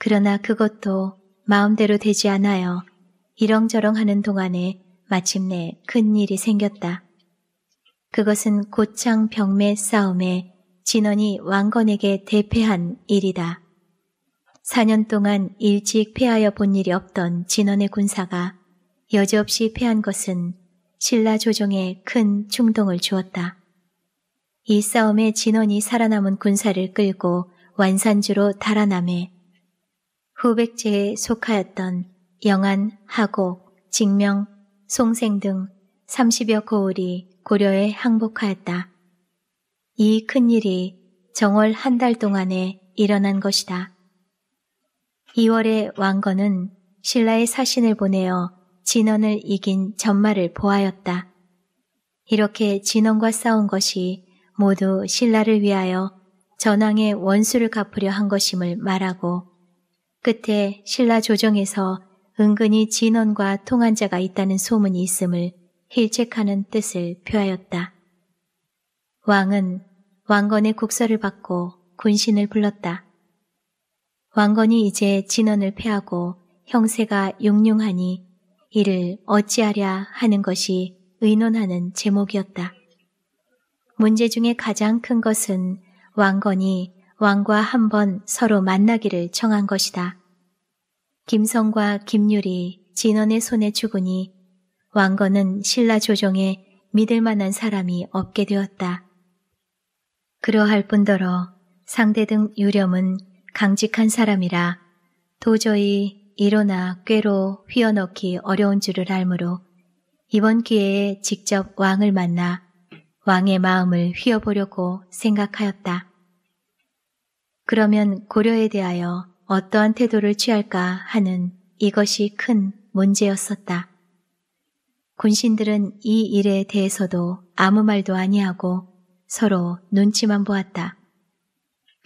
그러나 그것도 마음대로 되지 않아요. 이렁저렁 하는 동안에 마침내 큰 일이 생겼다. 그것은 고창 병매 싸움에 진원이 왕건에게 대패한 일이다. 4년 동안 일찍 패하여 본 일이 없던 진원의 군사가 여지없이 패한 것은 신라 조정에 큰 충동을 주었다. 이 싸움에 진원이 살아남은 군사를 끌고 완산주로 달아남해 후백제에 속하였던 영안, 하곡, 직명, 송생 등 30여 고을이 고려에 항복하였다. 이 큰일이 정월 한 달 동안에 일어난 것이다. 2월에 왕건은 신라의 사신을 보내어 진원을 이긴 전마를 보하였다. 이렇게 진원과 싸운 것이 모두 신라를 위하여 전왕의 원수를 갚으려 한 것임을 말하고 끝에 신라 조정에서 은근히 진원과 통한 자가 있다는 소문이 있음을 힐책하는 뜻을 표하였다. 왕은 왕건의 국서를 받고 군신을 불렀다. 왕건이 이제 진언을 패하고 형세가 용용하니 이를 어찌하랴 하는 것이 의논하는 제목이었다. 문제 중에 가장 큰 것은 왕건이 왕과 한 번 서로 만나기를 청한 것이다. 김성과 김율이 진원의 손에 죽으니 왕건은 신라 조정에 믿을 만한 사람이 없게 되었다. 그러할 뿐더러 상대 등 유렴은 강직한 사람이라 도저히 일어나 꾀로 휘어넣기 어려운 줄을 알므로 이번 기회에 직접 왕을 만나 왕의 마음을 휘어보려고 생각하였다. 그러면 고려에 대하여 어떠한 태도를 취할까 하는 이것이 큰 문제였었다. 군신들은 이 일에 대해서도 아무 말도 아니하고 서로 눈치만 보았다.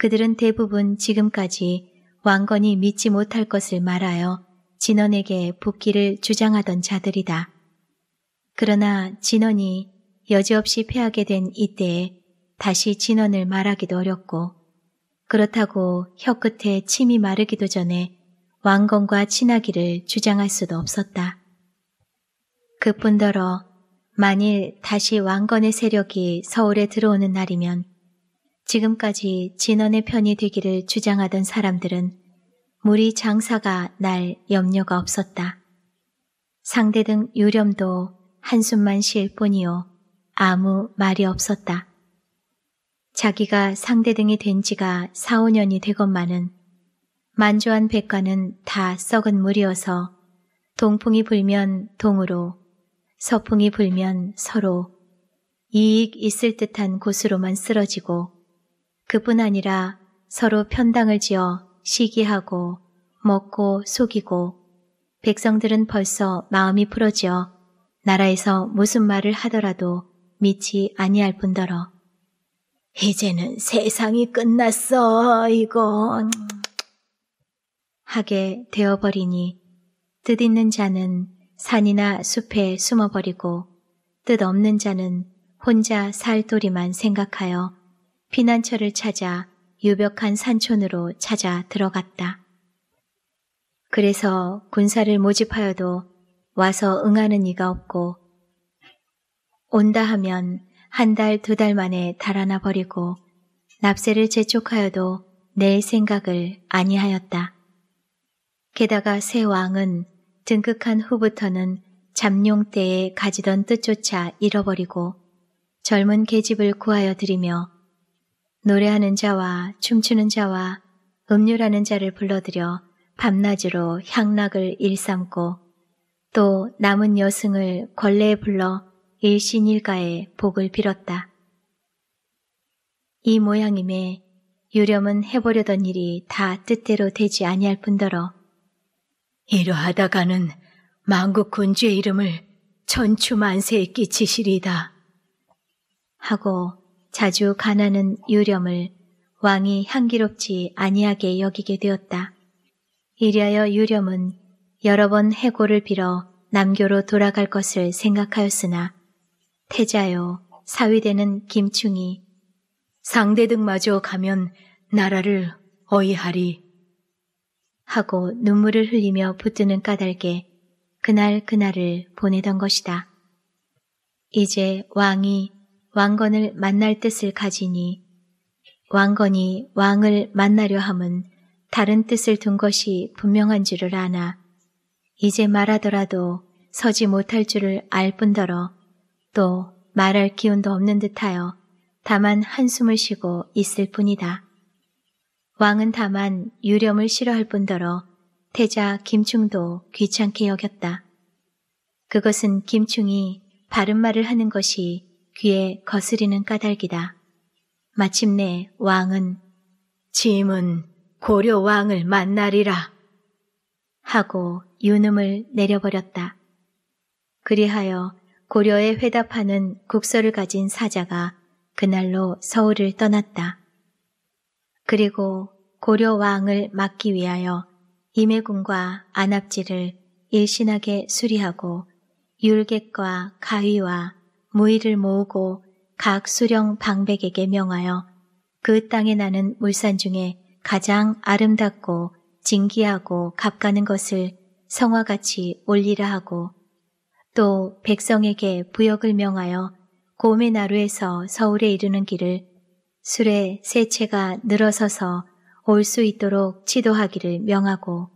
그들은 대부분 지금까지 왕건이 믿지 못할 것을 말하여 진원에게 복귀를 주장하던 자들이다. 그러나 진원이 여지없이 패하게 된 이때에 다시 진원을 말하기도 어렵고 그렇다고 혀끝에 침이 마르기도 전에 왕건과 친하기를 주장할 수도 없었다. 그뿐더러 만일 다시 왕건의 세력이 서울에 들어오는 날이면 지금까지 진원의 편이 되기를 주장하던 사람들은 무리 장사가 날 염려가 없었다. 상대 등 유렴도 한숨만 쉴 뿐이요 아무 말이 없었다. 자기가 상대 등이 된 지가 4, 5년이 되건만은 만조한 백과는 다 썩은 물이어서 동풍이 불면 동으로 서풍이 불면 서로 이익 있을 듯한 곳으로만 쓰러지고 그뿐 아니라 서로 편당을 지어 시기하고 먹고 속이고 백성들은 벌써 마음이 풀어지어 나라에서 무슨 말을 하더라도 믿지 아니할 뿐더러 이제는 세상이 끝났어 이건 하게 되어버리니 뜻 있는 자는 산이나 숲에 숨어버리고 뜻 없는 자는 혼자 살 도리만 생각하여 피난처를 찾아 유벽한 산촌으로 찾아 들어갔다. 그래서 군사를 모집하여도 와서 응하는 이가 없고 온다 하면 한 달, 두 달 만에 달아나 버리고 납세를 재촉하여도 낼 생각을 아니하였다. 게다가 새 왕은 등극한 후부터는 잠룡 때에 가지던 뜻조차 잃어버리고 젊은 계집을 구하여 드리며 노래하는 자와 춤추는 자와 음료라는 자를 불러들여 밤낮으로 향락을 일삼고 또 남은 여승을 권례에 불러 일신일가에 복을 빌었다. 이 모양임에 유렴은 해보려던 일이 다 뜻대로 되지 아니할 뿐더러 이러하다가는 만국 군주의 이름을 천추만세에 끼치시리다 하고 자주 가나는 유령을 왕이 향기롭지 아니하게 여기게 되었다. 이리하여 유령은 여러 번 해고를 빌어 남교로 돌아갈 것을 생각하였으나 태자여 사위되는 김충이 상대 등마저 가면 나라를 어이하리 하고 눈물을 흘리며 붙드는 까닭에 그날 그날을 보내던 것이다. 이제 왕이 왕건을 만날 뜻을 가지니 왕건이 왕을 만나려 함은 다른 뜻을 둔 것이 분명한 줄을 아나 이제 말하더라도 서지 못할 줄을 알 뿐더러 또 말할 기운도 없는 듯하여 다만 한숨을 쉬고 있을 뿐이다. 왕은 다만 유렴을 싫어할 뿐더러 태자 김충도 귀찮게 여겼다. 그것은 김충이 바른 말을 하는 것이 귀에 거스리는 까닭이다. 마침내 왕은 짐은 고려 왕을 만나리라 하고 유음을 내려버렸다. 그리하여 고려에 회답하는 국서를 가진 사자가 그날로 서울을 떠났다. 그리고 고려 왕을 막기 위하여 임해군과 안압지를 일신하게 수리하고 율객과 가위와 무의를 모으고 각 수령 방백에게 명하여 그 땅에 나는 물산 중에 가장 아름답고 진기하고 값가는 것을 성화같이 올리라 하고 또 백성에게 부역을 명하여 곰의 나루에서 서울에 이르는 길을 술에 세체가 늘어서서 올 수 있도록 지도하기를 명하고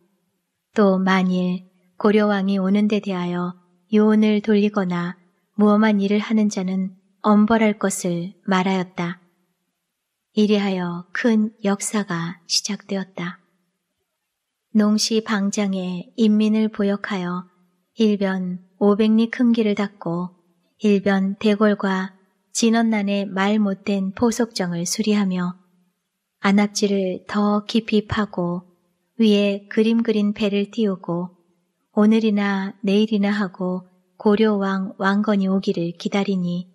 또 만일 고려왕이 오는 데 대하여 요원을 돌리거나 무엄한 일을 하는 자는 엄벌할 것을 말하였다. 이리하여큰 역사가 시작되었다. 농시 방장에 인민을 보역하여 일변 500리 큰 길을 닦고 일변 대궐과 진원난의 말 못된 포석정을 수리하며 안압지를 더 깊이 파고 위에 그림 그린 배를 띄우고 오늘이나 내일이나 하고 고려왕 왕건이 오기를 기다리니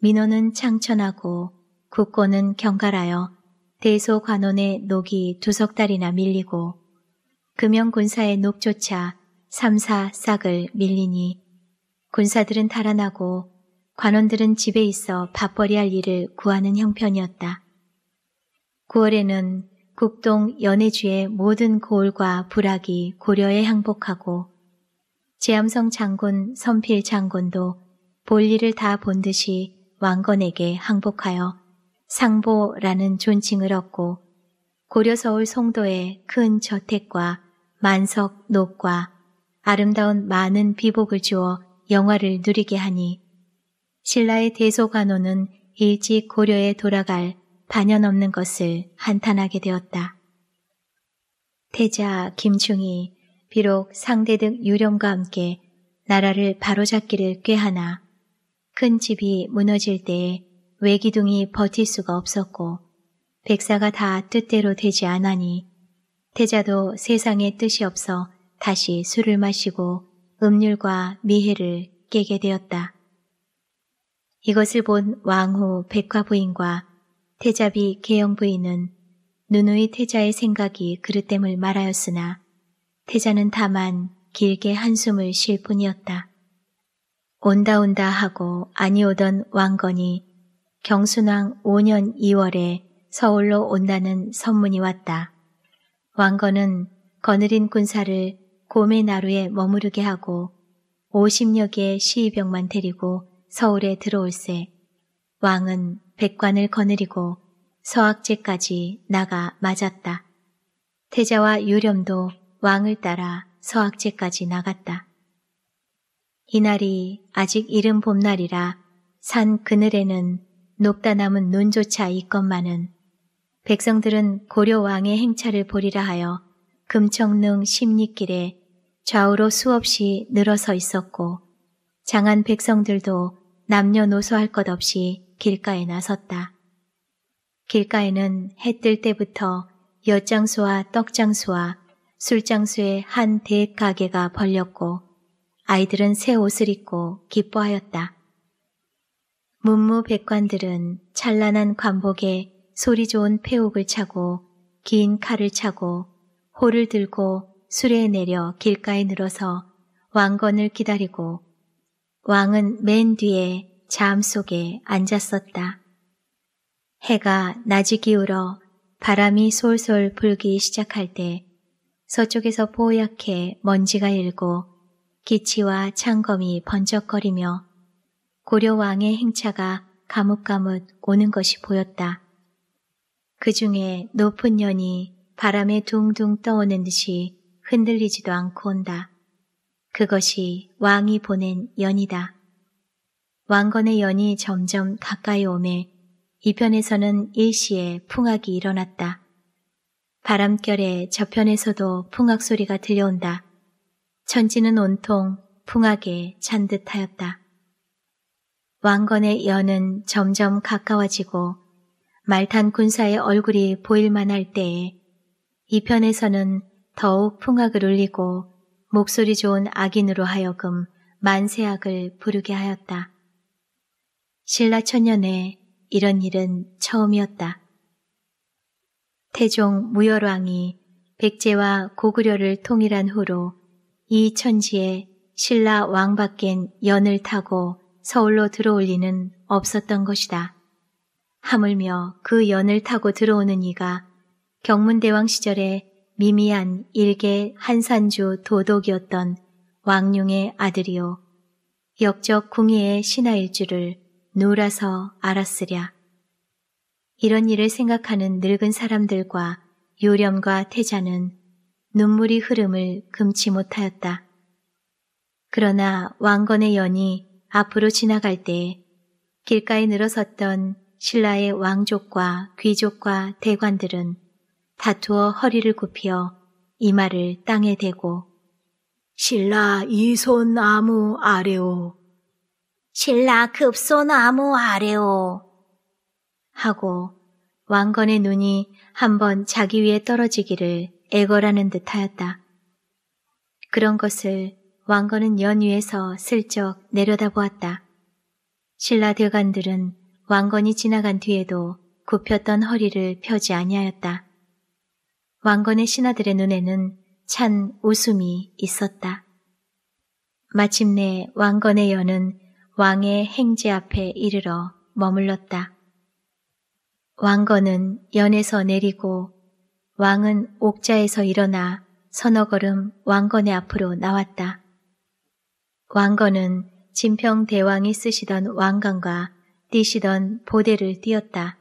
민호는 창천하고 국고는 경갈하여 대소관원의 녹이 두 석 달이나 밀리고 금영군사의 녹조차 삼사 싹을 밀리니 군사들은 달아나고 관원들은 집에 있어 밥벌이할 일을 구하는 형편이었다. 9월에는 국동 연해주의 모든 고울과불악이 고려에 항복하고 제암성 장군, 선필 장군도 볼일을 다 본 듯이 왕건에게 항복하여 상보라는 존칭을 얻고 고려서울 송도에 큰 저택과 만석, 녹과 아름다운 많은 비복을 주어 영화를 누리게 하니 신라의 대소관원은 일찍 고려에 돌아갈 반연 없는 것을 한탄하게 되었다. 태자 김충이 비록 상대 등 유령과 함께 나라를 바로잡기를 꾀하나 큰 집이 무너질 때에 외기둥이 버틸 수가 없었고 백사가 다 뜻대로 되지 않으니 태자도 세상에 뜻이 없어 다시 술을 마시고 음률과 미해를 깨게 되었다. 이것을 본 왕후 백화 부인과 태자비 계영 부인은 누누이 태자의 생각이 그릇됨을 말하였으나 태자는 다만 길게 한숨을 쉴 뿐이었다. 온다 온다 하고 아니오던 왕건이 경순왕 5년 2월에 서울로 온다는 선문이 왔다. 왕건은 거느린 군사를 곰의 나루에 머무르게 하고 50여 개의 시위병만 데리고 서울에 들어올세 왕은 백관을 거느리고 서학제까지 나가 맞았다. 태자와 유렴도 왕을 따라 서학제까지 나갔다. 이날이 아직 이른 봄날이라 산 그늘에는 녹다 남은 눈조차 있건만은 백성들은 고려 왕의 행차를 보리라 하여 금청릉 십리길에 좌우로 수없이 늘어서 있었고 장한 백성들도 남녀노소할 것 없이 길가에 나섰다. 길가에는 해뜰 때부터 엿장수와 떡장수와 술장수의 한 대가게가 벌렸고 아이들은 새 옷을 입고 기뻐하였다. 문무백관들은 찬란한 관복에 소리 좋은 폐옥을 차고 긴 칼을 차고 호를 들고 술에 내려 길가에 늘어서 왕건을 기다리고 왕은 맨 뒤에 잠 속에 앉았었다. 해가 낮이 기울어 바람이 솔솔 불기 시작할 때 서쪽에서 뽀얗게 먼지가 일고 기치와 창검이 번쩍거리며 고려 왕의 행차가 가뭇가뭇 오는 것이 보였다. 그 중에 높은 년이 바람에 둥둥 떠오는 듯이 흔들리지도 않고 온다. 그것이 왕이 보낸 연이다. 왕건의 연이 점점 가까이 오매 이편에서는 일시에 풍악이 일어났다. 바람결에 저편에서도 풍악 소리가 들려온다. 천지는 온통 풍악에 찬 듯하였다. 왕건의 연은 점점 가까워지고 말탄 군사의 얼굴이 보일만할 때에 이편에서는 더욱 풍악을 울리고 목소리 좋은 악인으로 하여금 만세악을 부르게 하였다. 신라 천년에 이런 일은 처음이었다. 태종 무열왕이 백제와 고구려를 통일한 후로 이 천지에 신라 왕밖엔 연을 타고 서울로 들어올 리는 없었던 것이다. 하물며 그 연을 타고 들어오는 이가 경문대왕 시절에 미미한 일개 한산주 도독이었던 왕룡의 아들이요 역적 궁예의 신하일 줄을 놀아서 알았으랴. 이런 일을 생각하는 늙은 사람들과 요령과 태자는 눈물이 흐름을 금치 못하였다. 그러나 왕건의 연이 앞으로 지나갈 때 길가에 늘어섰던 신라의 왕족과 귀족과 대관들은 다투어 허리를 굽혀 이마를 땅에 대고 신라 이손 아무 아래오 신라 급손 아무 아래오 하고 왕건의 눈이 한번 자기 위에 떨어지기를 애걸하는 듯하였다. 그런 것을 왕건은 연위에서 슬쩍 내려다보았다. 신라 대관들은 왕건이 지나간 뒤에도 굽혔던 허리를 펴지 아니하였다. 왕건의 신하들의 눈에는 찬 웃음이 있었다. 마침내 왕건의 연은 왕의 행제 앞에 이르러 머물렀다. 왕건은 연에서 내리고 왕은 옥자에서 일어나 서너 걸음 왕건의 앞으로 나왔다. 왕건은 진평 대왕이 쓰시던 왕관과 띠시던 보대를 띄었다.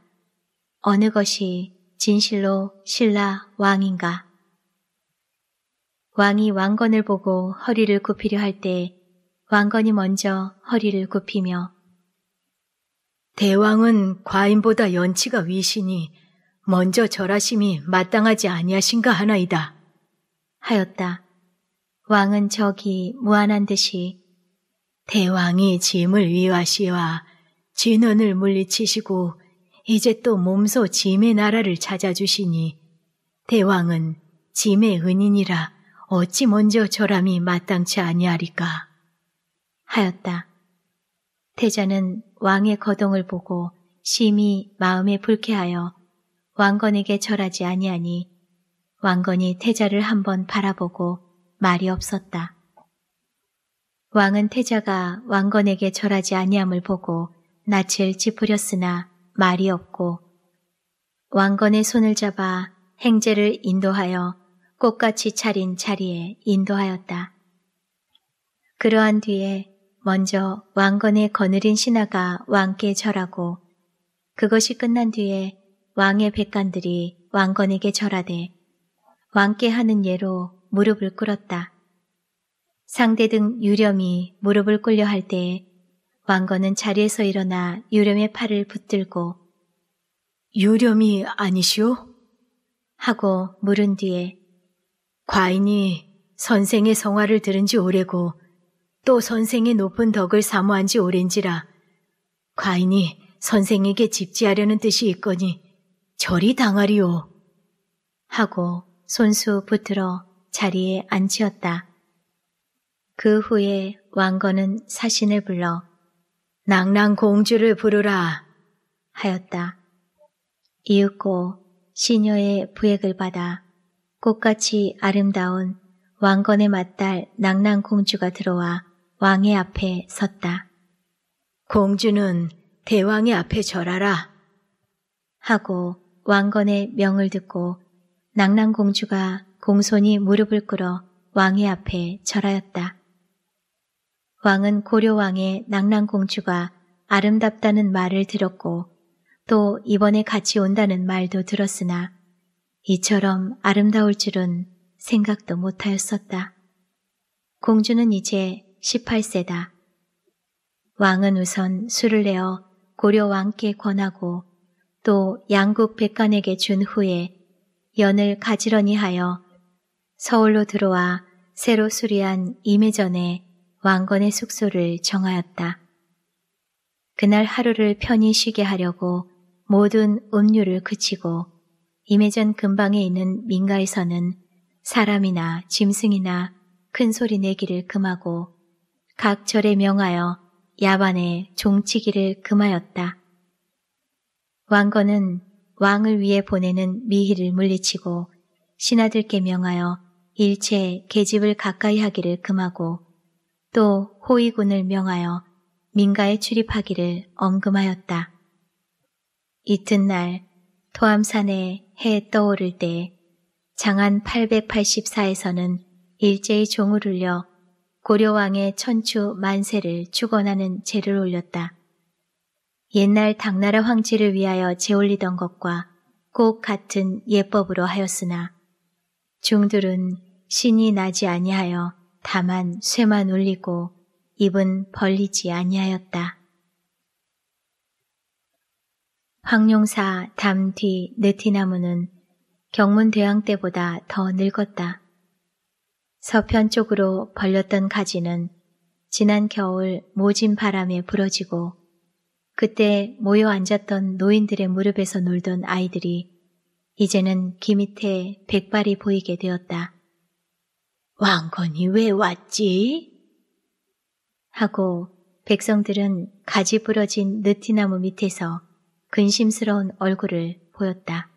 어느 것이 진실로 신라 왕인가? 왕이 왕건을 보고 허리를 굽히려 할 때 왕건이 먼저 허리를 굽히며 대왕은 과인보다 연치가 위시니 먼저 절하심이 마땅하지 아니하신가 하나이다. 하였다. 왕은 저기 무안한 듯이 대왕이 짐을 위하시와 진원을 물리치시고 이제 또 몸소 짐의 나라를 찾아주시니 대왕은 짐의 은인이라 어찌 먼저 절함이 마땅치 아니하리까 하였다. 태자는 왕의 거동을 보고 심히 마음에 불쾌하여 왕건에게 절하지 아니하니 왕건이 태자를 한번 바라보고 말이 없었다. 왕은 태자가 왕건에게 절하지 아니함을 보고 낯을 찌푸렸으나 말이 없고 왕건의 손을 잡아 행제를 인도하여 꽃같이 차린 자리에 인도하였다. 그러한 뒤에 먼저 왕건의 거느린 신하가 왕께 절하고 그것이 끝난 뒤에 왕의 백관들이 왕건에게 절하되 왕께 하는 예로 무릎을 꿇었다. 상대 등 유렴이 무릎을 꿇려 할 때에 왕건은 자리에서 일어나 유렴의 팔을 붙들고 유렴이 아니시오? 하고 물은 뒤에 과인이 선생의 성화를 들은 지 오래고 또 선생의 높은 덕을 사모한 지 오랜지라 과인이 선생에게 집지하려는 뜻이 있거니 저리 당하리오 하고 손수 붙들어 자리에 앉히었다. 그 후에 왕건은 사신을 불러 낭랑공주를 부르라 하였다. 이윽고 시녀의 부액을 받아 꽃같이 아름다운 왕건의 맏딸 낭랑공주가 들어와 왕의 앞에 섰다. 공주는 대왕의 앞에 절하라. 하고 왕건의 명을 듣고 낙랑공주가 공손히 무릎을 꿇어 왕의 앞에 절하였다. 왕은 고려왕의 낙랑공주가 아름답다는 말을 들었고 또 이번에 같이 온다는 말도 들었으나 이처럼 아름다울 줄은 생각도 못하였었다. 공주는 이제 18세다. 왕은 우선 술을 내어 고려 왕께 권하고 또 양국 백관에게 준 후에 연을 가지런히 하여 서울로 들어와 새로 수리한 임해전에 왕건의 숙소를 정하였다. 그날 하루를 편히 쉬게 하려고 모든 음료를 그치고 임해전 근방에 있는 민가에서는 사람이나 짐승이나 큰 소리 내기를 금하고 각 절에 명하여 야반의 종치기를 금하였다. 왕건은 왕을 위해 보내는 미희를 물리치고 신하들께 명하여 일체 계집을 가까이 하기를 금하고 또 호위군을 명하여 민가에 출입하기를 언금하였다. 이튿날 토암산에 해 떠오를 때 장안 884에서는 일제히 종을 울려 고려왕의 천추 만세를 축원하는 제를 올렸다. 옛날 당나라 황제를 위하여 재올리던 것과 꼭 같은 예법으로 하였으나 중들은 신이 나지 아니하여 다만 쇠만 울리고 입은 벌리지 아니하였다. 황룡사 담 뒤 느티나무는 경문대왕 때보다 더 늙었다. 서편 쪽으로 벌렸던 가지는 지난 겨울 모진 바람에 부러지고 그때 모여 앉았던 노인들의 무릎에서 놀던 아이들이 이제는 귀 밑에 백발이 보이게 되었다. 왕건이 왜 왔지? 하고 백성들은 가지 부러진 느티나무 밑에서 근심스러운 얼굴을 보였다.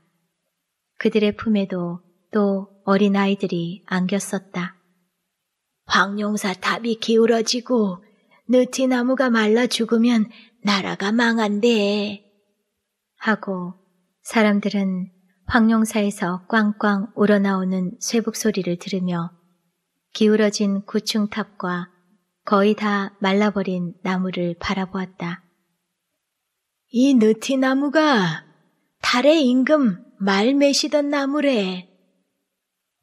그들의 품에도 또 어린아이들이 안겼었다. 황룡사 탑이 기울어지고 느티나무가 말라 죽으면 나라가 망한대. 하고 사람들은 황룡사에서 꽝꽝 우러나오는 쇠북 소리를 들으며 기울어진 구충탑과 거의 다 말라버린 나무를 바라보았다. 이 느티나무가 달의 임금 말 매시던 나무래.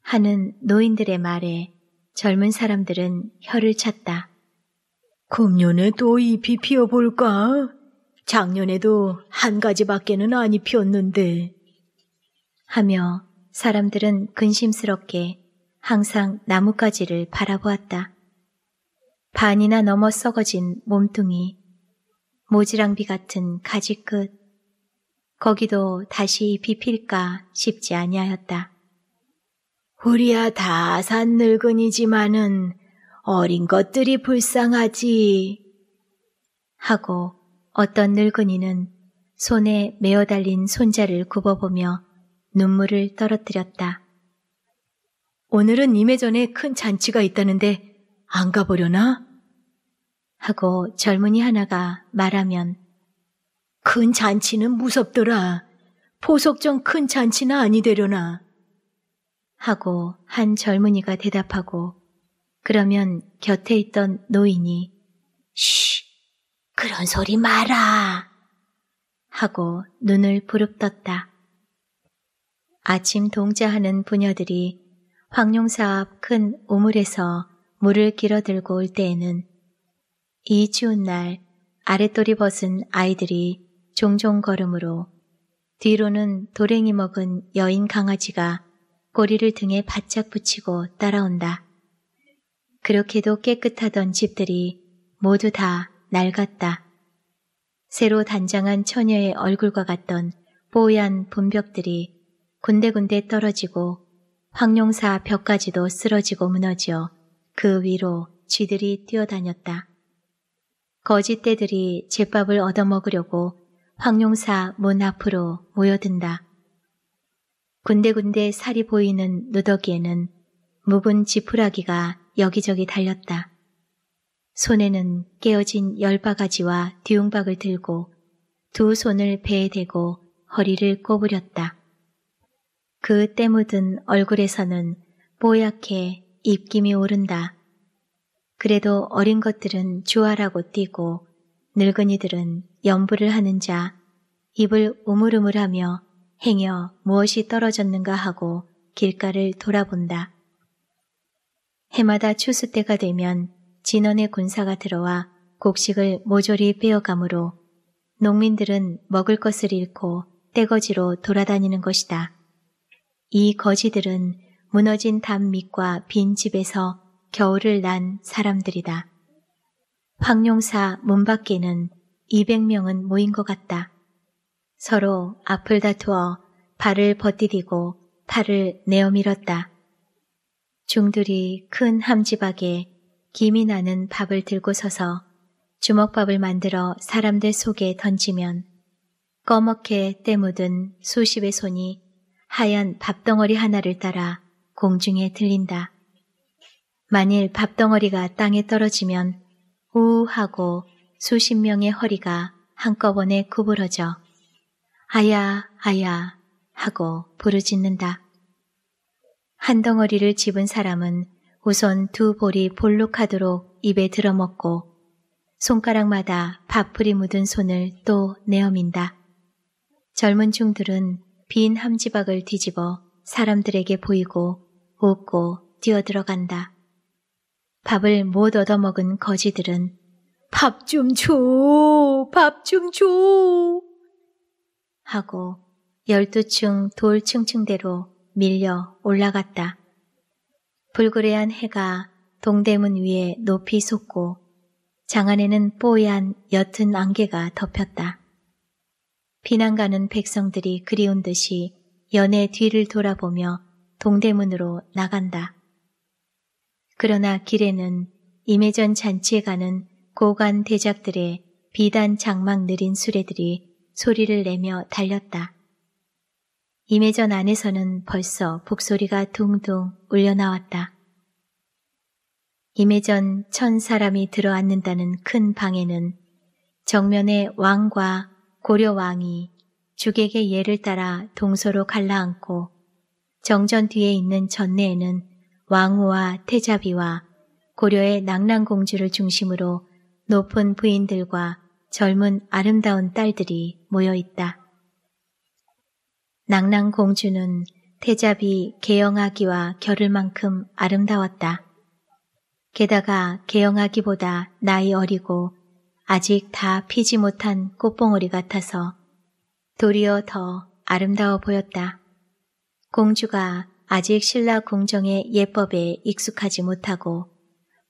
하는 노인들의 말에 젊은 사람들은 혀를 찼다. 금년에 또 잎이 피어볼까? 작년에도 한 가지밖에는 안 입혔는데. 하며 사람들은 근심스럽게 항상 나뭇가지를 바라보았다. 반이나 넘어 썩어진 몸뚱이, 모지랑비 같은 가지 끝, 거기도 다시 잎이 필까 싶지 아니하였다. 우리야 다 산 늙은이지만은 어린 것들이 불쌍하지. 하고 어떤 늙은이는 손에 메어 달린 손자를 굽어보며 눈물을 떨어뜨렸다. 오늘은 임해전에 큰 잔치가 있다는데 안 가보려나? 하고 젊은이 하나가 말하면 큰 잔치는 무섭더라. 포석정 큰 잔치나 아니 되려나. 하고 한 젊은이가 대답하고 그러면 곁에 있던 노인이 쉬 그런 소리 마라 하고 눈을 부릅떴다. 아침 동자하는 부녀들이 황룡사 앞 큰우물에서 물을 길어들고 올 때에는 이 추운 날 아랫돌이 벗은 아이들이 종종 걸음으로 뒤로는 도랭이 먹은 여인 강아지가 고리를 등에 바짝 붙이고 따라온다. 그렇게도 깨끗하던 집들이 모두 다 낡았다. 새로 단장한 처녀의 얼굴과 같던 뽀얀 분벽들이 군데군데 떨어지고 황룡사 벽까지도 쓰러지고 무너지어 그 위로 쥐들이 뛰어다녔다. 거짓대들이 제밥을 얻어먹으려고 황룡사 문 앞으로 모여든다. 군데군데 살이 보이는 누더기에는 묵은 지푸라기가 여기저기 달렸다. 손에는 깨어진 열바가지와 뒤웅박을 들고 두 손을 배에 대고 허리를 꼬부렸다. 그 때묻은 얼굴에서는 뽀얗게 입김이 오른다. 그래도 어린 것들은 주아라고 뛰고 늙은이들은 연부를 하는 자 입을 우물우물하며 행여 무엇이 떨어졌는가 하고 길가를 돌아본다. 해마다 추수 때가 되면 진원의 군사가 들어와 곡식을 모조리 빼어가므로 농민들은 먹을 것을 잃고 떼거지로 돌아다니는 것이다. 이 거지들은 무너진 담 밑과 빈 집에서 겨울을 난 사람들이다. 황룡사 문 밖에는 200명은 모인 것 같다. 서로 앞을 다투어 발을 버티디고 팔을 내어밀었다. 중들이 큰 함지박에 김이 나는 밥을 들고 서서 주먹밥을 만들어 사람들 속에 던지면 꺼멓게 때묻은 수십의 손이 하얀 밥덩어리 하나를 따라 공중에 들린다. 만일 밥덩어리가 땅에 떨어지면 우우 하고 수십 명의 허리가 한꺼번에 구부러져 아야, 아야 하고 부르짖는다. 한 덩어리를 집은 사람은 우선 두 볼이 볼록하도록 입에 들어먹고 손가락마다 밥풀이 묻은 손을 또 내어민다. 젊은 중들은 빈 함지박을 뒤집어 사람들에게 보이고 웃고 뛰어들어간다. 밥을 못 얻어먹은 거지들은 밥 좀 줘! 밥 좀 줘! 하고 열두 층돌 층층대로 밀려 올라갔다. 불그레한 해가 동대문 위에 높이 솟고 장안에는 뽀얀 옅은 안개가 덮였다. 비난가는 백성들이 그리운 듯이 연의 뒤를 돌아보며 동대문으로 나간다. 그러나 길에는 임해전 잔치에 가는 고관 대작들의 비단 장막 느린 수레들이 소리를 내며 달렸다. 임해전 안에서는 벌써 북소리가 둥둥 울려나왔다. 임해전 천 사람이 들어앉는다는 큰 방에는 정면에 왕과 고려왕이 주객의 예를 따라 동서로 갈라앉고 정전 뒤에 있는 전내에는 왕후와 태자비와 고려의 낙랑공주를 중심으로 높은 부인들과 젊은 아름다운 딸들이 모여 있다. 낭낭 공주는 태자비 개영아기와 겨를 만큼 아름다웠다. 게다가 개영아기보다 나이 어리고 아직 다 피지 못한 꽃봉오리 같아서 도리어 더 아름다워 보였다. 공주가 아직 신라 궁정의 예법에 익숙하지 못하고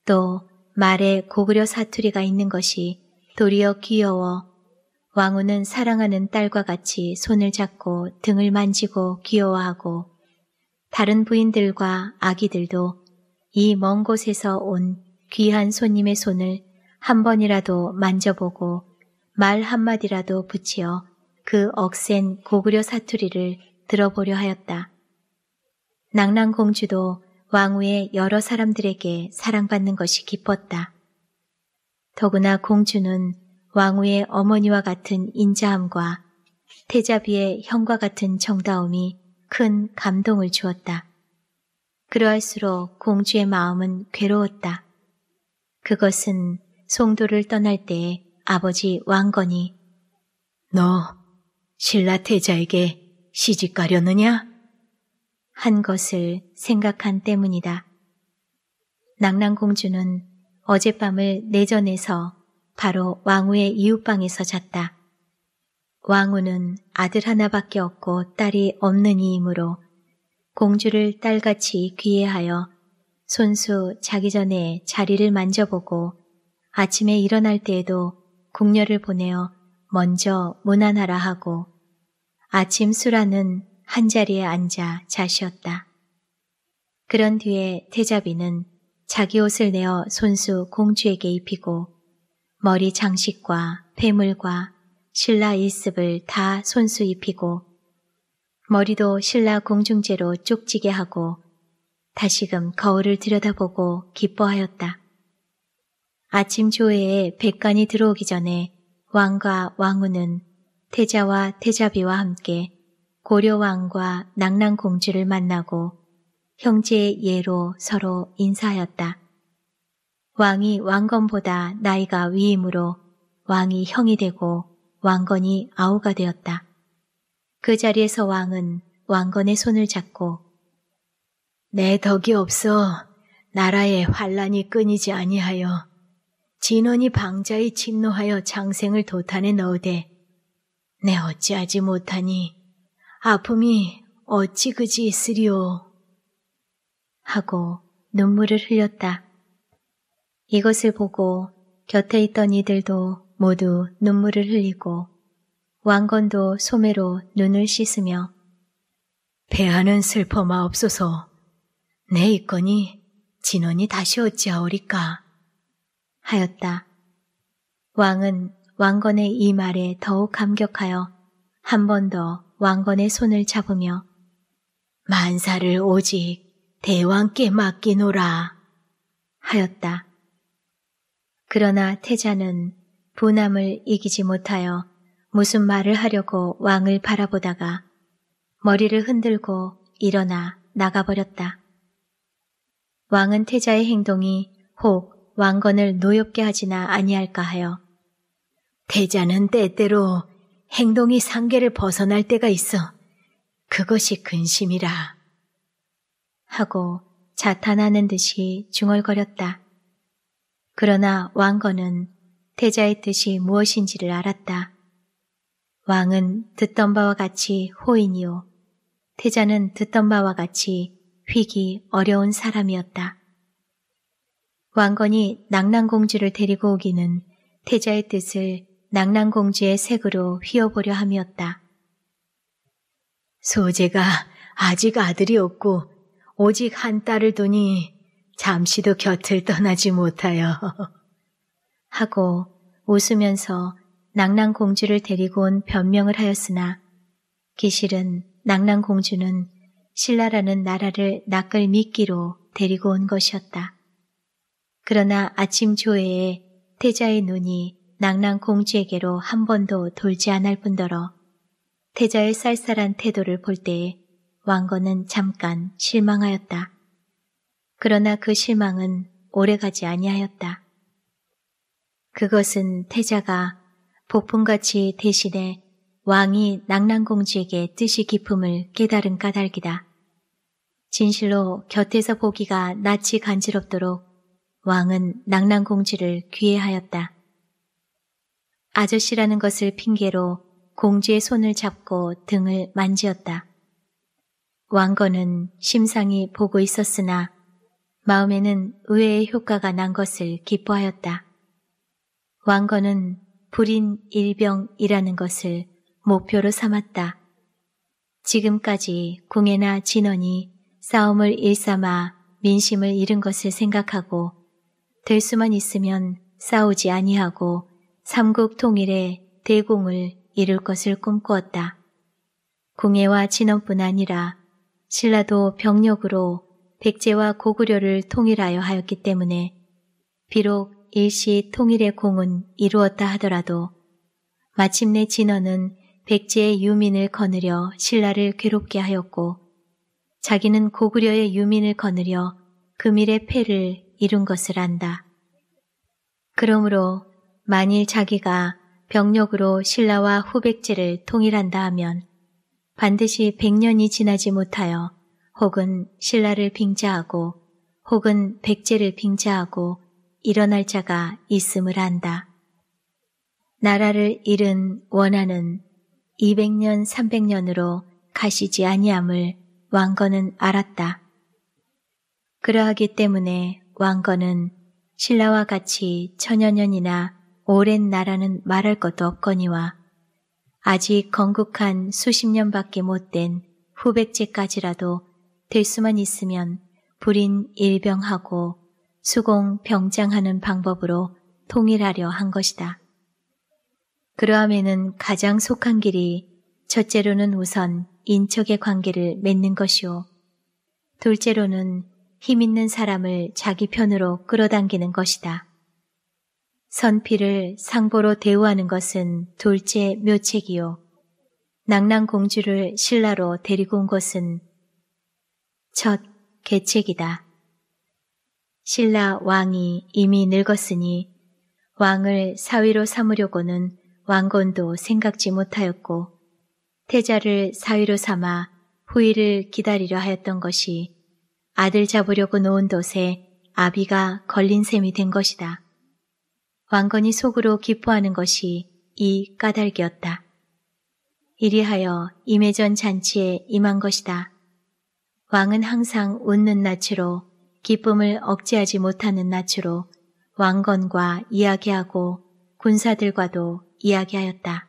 또 말에 고구려 사투리가 있는 것이 도리어 귀여워 왕우는 사랑하는 딸과 같이 손을 잡고 등을 만지고 귀여워하고 다른 부인들과 아기들도 이 먼 곳에서 온 귀한 손님의 손을 한 번이라도 만져보고 말 한마디라도 붙이어 그 억센 고구려 사투리를 들어보려 하였다. 낭랑공주도 왕후의 여러 사람들에게 사랑받는 것이 기뻤다. 더구나 공주는 왕후의 어머니와 같은 인자함과 태자비의 형과 같은 정다움이 큰 감동을 주었다. 그러할수록 공주의 마음은 괴로웠다. 그것은 송도를 떠날 때 아버지 왕건이 너 신라 태자에게 시집 가려느냐? 한 것을 생각한 때문이다. 낙랑공주는 어젯밤을 내전에서 바로 왕후의 이웃방에서 잤다. 왕후는 아들 하나밖에 없고 딸이 없는 이이므로 공주를 딸같이 귀해하여 손수 자기 전에 자리를 만져보고 아침에 일어날 때에도 궁녀를 보내어 먼저 문안하라 하고 아침 수라는 한자리에 앉아 자시었다. 그런 뒤에 태자비는 자기 옷을 내어 손수 공주에게 입히고 머리 장식과 폐물과 신라 일습을 다 손수 입히고 머리도 신라 공중제로 쪽지게 하고 다시금 거울을 들여다보고 기뻐하였다. 아침 조회에 백관이 들어오기 전에 왕과 왕후는 태자와 태자비와 함께 고려왕과 낙랑공주를 만나고 형제의 예로 서로 인사하였다. 왕이 왕건보다 나이가 위이므로 왕이 형이 되고 왕건이 아우가 되었다. 그 자리에서 왕은 왕건의 손을 잡고 내 덕이 없어 나라의 환란이 끊이지 아니하여 진원이 방자의침노하여 장생을 도탄에 넣으되 내 어찌하지 못하니 아픔이 어찌 그지 있으리오. 하고 눈물을 흘렸다. 이것을 보고 곁에 있던 이들도 모두 눈물을 흘리고 왕건도 소매로 눈을 씻으며 배하는 슬퍼 마옵소서 내 있거니 진원이 다시 어찌하오리까 하였다. 왕은 왕건의 이 말에 더욱 감격하여 한 번 더 왕건의 손을 잡으며 만사를 오직 대왕께 맡기노라 하였다. 그러나 태자는 분함을 이기지 못하여 무슨 말을 하려고 왕을 바라보다가 머리를 흔들고 일어나 나가버렸다. 왕은 태자의 행동이 혹 왕건을 노엽게 하지나 아니할까 하여 태자는 때때로 행동이 상계를 벗어날 때가 있어 그것이 근심이라 하고 자탄하는 듯이 중얼거렸다. 그러나 왕건은 태자의 뜻이 무엇인지를 알았다. 왕은 듣던 바와 같이 호인이요. 태자는 듣던 바와 같이 휘기 어려운 사람이었다. 왕건이 낙랑공주를 데리고 오기는 태자의 뜻을 낙랑공주의 색으로 휘어보려 함이었다. 소재가 아직 아들이 없고 오직 한 딸을 두니 잠시도 곁을 떠나지 못하여 *laughs* 하고 웃으면서 낙랑공주를 데리고 온 변명을 하였으나 기실은 낙랑공주는 신라라는 나라를 낚을 미끼로 데리고 온 것이었다. 그러나 아침 조회에 태자의 눈이 낙랑공주에게로 한 번도 돌지 않을 뿐더러 태자의 쌀쌀한 태도를 볼 때에 왕건은 잠깐 실망하였다. 그러나 그 실망은 오래가지 아니하였다. 그것은 태자가 보품같이 대신에 왕이 낙랑공주에게 뜻이 깊음을 깨달은 까닭이다. 진실로 곁에서 보기가 낯이 간지럽도록 왕은 낙랑공주를 귀해하였다. 아저씨라는 것을 핑계로 공주의 손을 잡고 등을 만지었다. 왕건은 심상히 보고 있었으나 마음에는 의외의 효과가 난 것을 기뻐하였다. 왕건은 불인 일병이라는 것을 목표로 삼았다. 지금까지 궁예나 진원이 싸움을 일삼아 민심을 잃은 것을 생각하고 될 수만 있으면 싸우지 아니하고 삼국 통일의 대공을 이룰 것을 꿈꾸었다. 궁예와 진원뿐 아니라 신라도 병력으로 백제와 고구려를 통일하여 하였기 때문에 비록 일시 통일의 공은 이루었다 하더라도 마침내 진원은 백제의 유민을 거느려 신라를 괴롭게 하였고 자기는 고구려의 유민을 거느려 금일의 패를 이룬 것을 안다. 그러므로 만일 자기가 병력으로 신라와 후백제를 통일한다 하면 반드시 백년이 지나지 못하여 혹은 신라를 빙자하고 혹은 백제를 빙자하고 일어날 자가 있음을 안다. 나라를 잃은 원하는 200년, 300년으로 가시지 아니함을 왕건은 알았다. 그러하기 때문에 왕건은 신라와 같이 천여 년이나 오랜 나라는 말할 것도 없거니와 아직 건국한 수십 년밖에 못된 후백제까지라도 될 수만 있으면 불인 일병하고 수공 병장하는 방법으로 통일하려 한 것이다. 그러함에는 가장 속한 길이 첫째로는 우선 인척의 관계를 맺는 것이요. 둘째로는 힘 있는 사람을 자기 편으로 끌어당기는 것이다. 선피를 상보로 대우하는 것은 둘째 묘책이요. 낭랑공주를 신라로 데리고 온 것은 첫 계책이다. 신라 왕이 이미 늙었으니 왕을 사위로 삼으려고는 왕건도 생각지 못하였고 태자를 사위로 삼아 후일을 기다리려 하였던 것이 아들 잡으려고 놓은 덫에 아비가 걸린 셈이 된 것이다. 왕건이 속으로 기뻐하는 것이 이 까닭이었다. 이리하여 임해전 잔치에 임한 것이다. 왕은 항상 웃는 낯으로 기쁨을 억제하지 못하는 낯으로 왕건과 이야기하고 군사들과도 이야기하였다.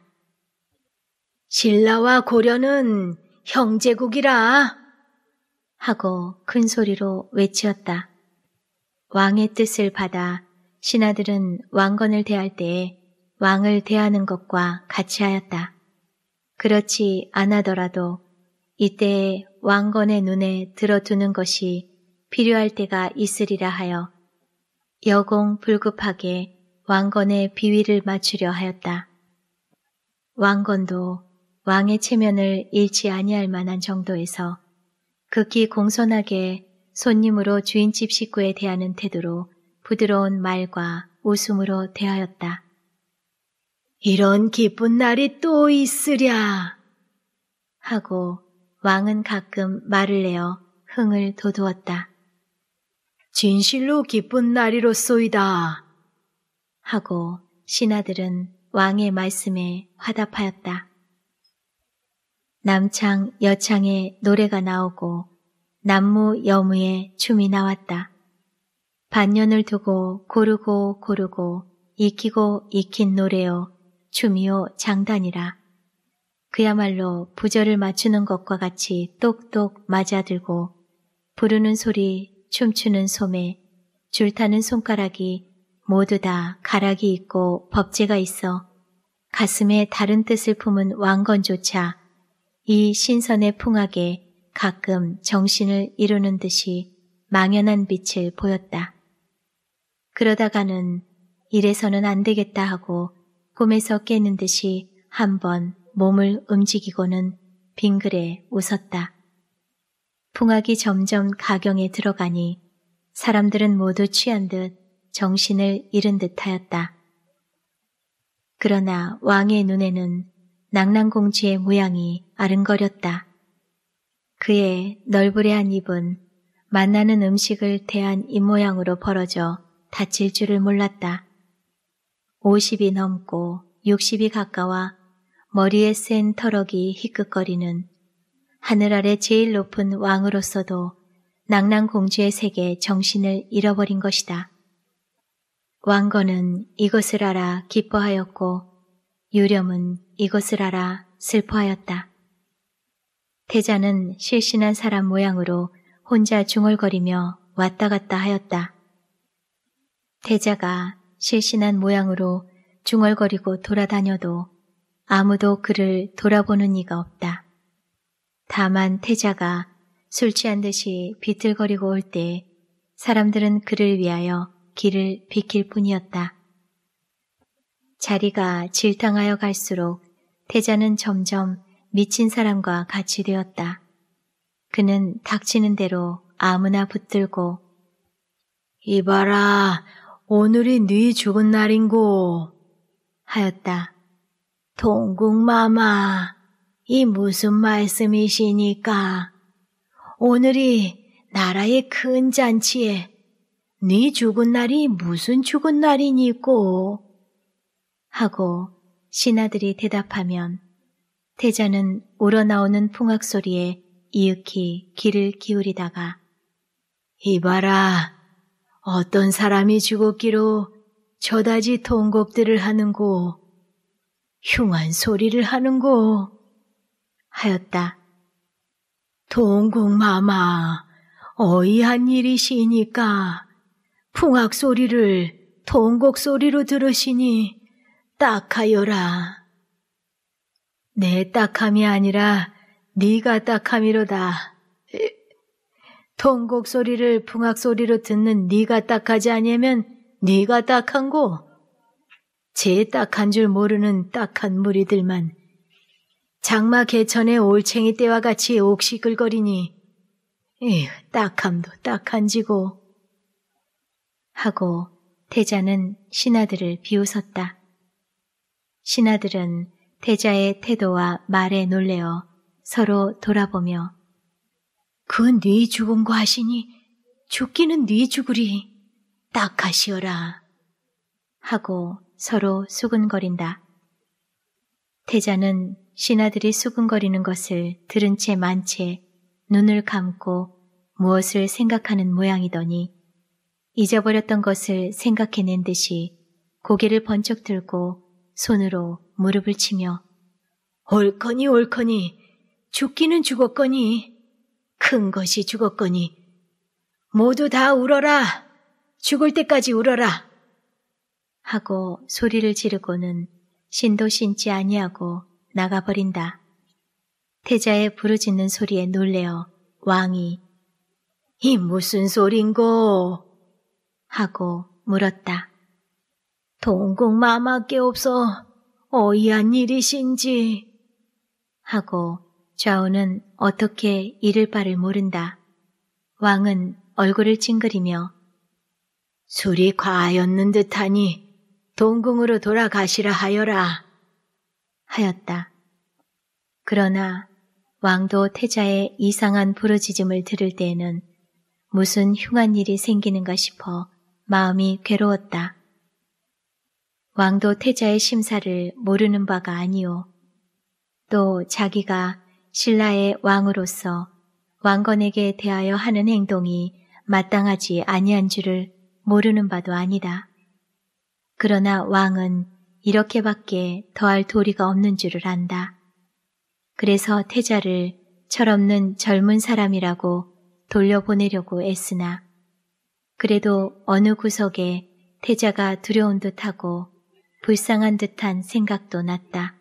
신라와 고려는 형제국이라 하고 큰 소리로 외치었다. 왕의 뜻을 받아 신하들은 왕건을 대할 때에 왕을 대하는 것과 같이 하였다. 그렇지 않아더라도 이때에 왕건의 눈에 들어두는 것이 필요할 때가 있으리라 하여 여공 불급하게 왕건의 비위를 맞추려 하였다. 왕건도 왕의 체면을 잃지 아니할 만한 정도에서 극히 공손하게 손님으로 주인집 식구에 대하는 태도로 부드러운 말과 웃음으로 대하였다. 이런 기쁜 날이 또 있으랴! 하고 왕은 가끔 말을 내어 흥을 돋우었다. 진실로 기쁜 날이로소이다! 하고 신하들은 왕의 말씀에 화답하였다. 남창, 여창의 노래가 나오고 남무, 여무의 춤이 나왔다. 반년을 두고 고르고 고르고 익히고 익힌 노래요 춤이요 장단이라. 그야말로 부절을 맞추는 것과 같이 똑똑 맞아들고 부르는 소리, 춤추는 소매, 줄 타는 손가락이 모두 다 가락이 있고 법제가 있어 가슴에 다른 뜻을 품은 왕건조차 이 신선의 풍악에 가끔 정신을 이루는 듯이 망연한 빛을 보였다. 그러다가는 이래서는 안 되겠다 하고 꿈에서 깨는 듯이 한 번 몸을 움직이고는 빙그레 웃었다. 풍악이 점점 가경에 들어가니 사람들은 모두 취한 듯 정신을 잃은 듯하였다. 그러나 왕의 눈에는 낭랑공주의 모양이 아른거렸다. 그의 널브레한 입은 만나는 음식을 대한 입모양으로 벌어져 다칠 줄을 몰랐다. 50이 넘고 60이 가까워 머리에 센 터럭이 희끗거리는 하늘 아래 제일 높은 왕으로서도 낭낭공주의 세계 정신을 잃어버린 것이다. 왕건은 이것을 알아 기뻐하였고 유렴은 이것을 알아 슬퍼하였다. 태자는 실신한 사람 모양으로 혼자 중얼거리며 왔다 갔다 하였다. 태자가 실신한 모양으로 중얼거리고 돌아다녀도 아무도 그를 돌아보는 이가 없다. 다만 태자가 술 취한 듯이 비틀거리고 올 때 사람들은 그를 위하여 길을 비킬 뿐이었다. 자리가 질탕하여 갈수록 태자는 점점 미친 사람과 같이 되었다. 그는 닥치는 대로 아무나 붙들고 이봐라 오늘이 네 죽은 날인고 하였다. 동궁마마 이 무슨 말씀이시니까 오늘이 나라의 큰 잔치에 네 죽은 날이 무슨 죽은 날이니고 하고 신하들이 대답하면 태자는 우러나오는 풍악 소리에 이윽히 귀를 기울이다가 이봐라 어떤 사람이 죽었기로 저다지 통곡들을 하는고 흉한 소리를 하는고 하였다. 동궁마마 어이한 일이시니까 풍악 소리를 통곡 소리로 들으시니 딱하여라. 내 딱함이 아니라 네가 딱함이로다. 통곡 소리를 풍악 소리로 듣는 네가 딱하지 아니면 네가 딱한고 제 딱한 줄 모르는 딱한 무리들만 장마 개천의 올챙이 떼와 같이 옥시끌거리니 에휴 딱함도 딱한지고 하고 태자는 신하들을 비웃었다. 신하들은 태자의 태도와 말에 놀래어 서로 돌아보며 그네죽은거 하시니 죽기는 네 죽으리 딱 하시어라 하고 서로 수근거린다. 태자는 신하들이 수근거리는 것을 들은 채 만 채 눈을 감고 무엇을 생각하는 모양이더니 잊어버렸던 것을 생각해낸 듯이 고개를 번쩍 들고 손으로 무릎을 치며 옳거니 옳거니 죽기는 죽었거니 큰 것이 죽었거니 모두 다 울어라. 죽을 때까지 울어라. 하고 소리를 지르고는 신도 신지 아니하고 나가버린다. 태자의 부르짖는 소리에 놀래어 왕이 이 무슨 소린고? 하고 물었다. 동궁마마께 없어 어이한 일이신지 하고 좌우는 어떻게 이를 바를 모른다. 왕은 얼굴을 찡그리며 술이 과하였는 듯하니 동궁으로 돌아가시라 하여라 하였다. 그러나 왕도 태자의 이상한 부르짖음을 들을 때에는 무슨 흉한 일이 생기는가 싶어 마음이 괴로웠다. 왕도 태자의 심사를 모르는 바가 아니오. 또 자기가 신라의 왕으로서 왕건에게 대하여 하는 행동이 마땅하지 아니한 줄을 모르는 바도 아니다. 그러나 왕은 이렇게밖에 더할 도리가 없는 줄을 안다. 그래서 태자를 철없는 젊은 사람이라고 돌려보내려고 애쓰나 그래도 어느 구석에 태자가 두려운 듯하고 불쌍한 듯한 생각도 났다.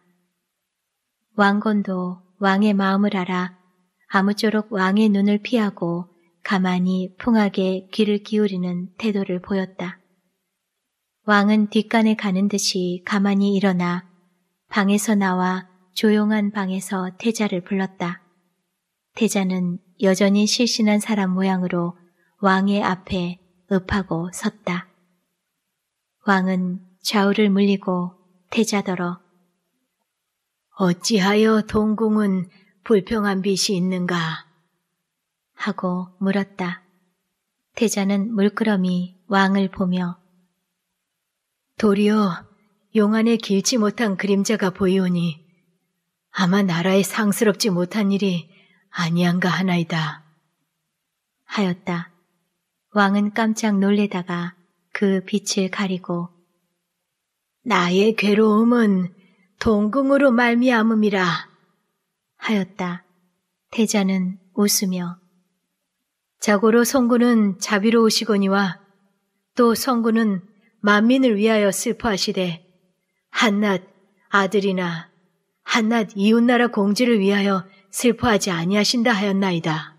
왕건도 왕의 마음을 알아 아무쪼록 왕의 눈을 피하고 가만히 풍하게 귀를 기울이는 태도를 보였다. 왕은 뒷간에 가는 듯이 가만히 일어나 방에서 나와 조용한 방에서 태자를 불렀다. 태자는 여전히 실신한 사람 모양으로 왕의 앞에 읍하고 섰다. 왕은 좌우를 물리고 태자더러 어찌하여 동궁은 불평한 빛이 있는가? 하고 물었다. 태자는 물끄러미 왕을 보며 도리어 용 안에 길지 못한 그림자가 보이오니 아마 나라에 상스럽지 못한 일이 아니한가 하나이다. 하였다. 왕은 깜짝 놀래다가 그 빛을 가리고 나의 괴로움은 동궁으로 말미암음이라 하였다. 태자는 웃으며 자고로 성군은 자비로우시거니와 또 성군은 만민을 위하여 슬퍼하시되 한낱 아들이나 한낱 이웃나라 공지를 위하여 슬퍼하지 아니하신다 하였나이다.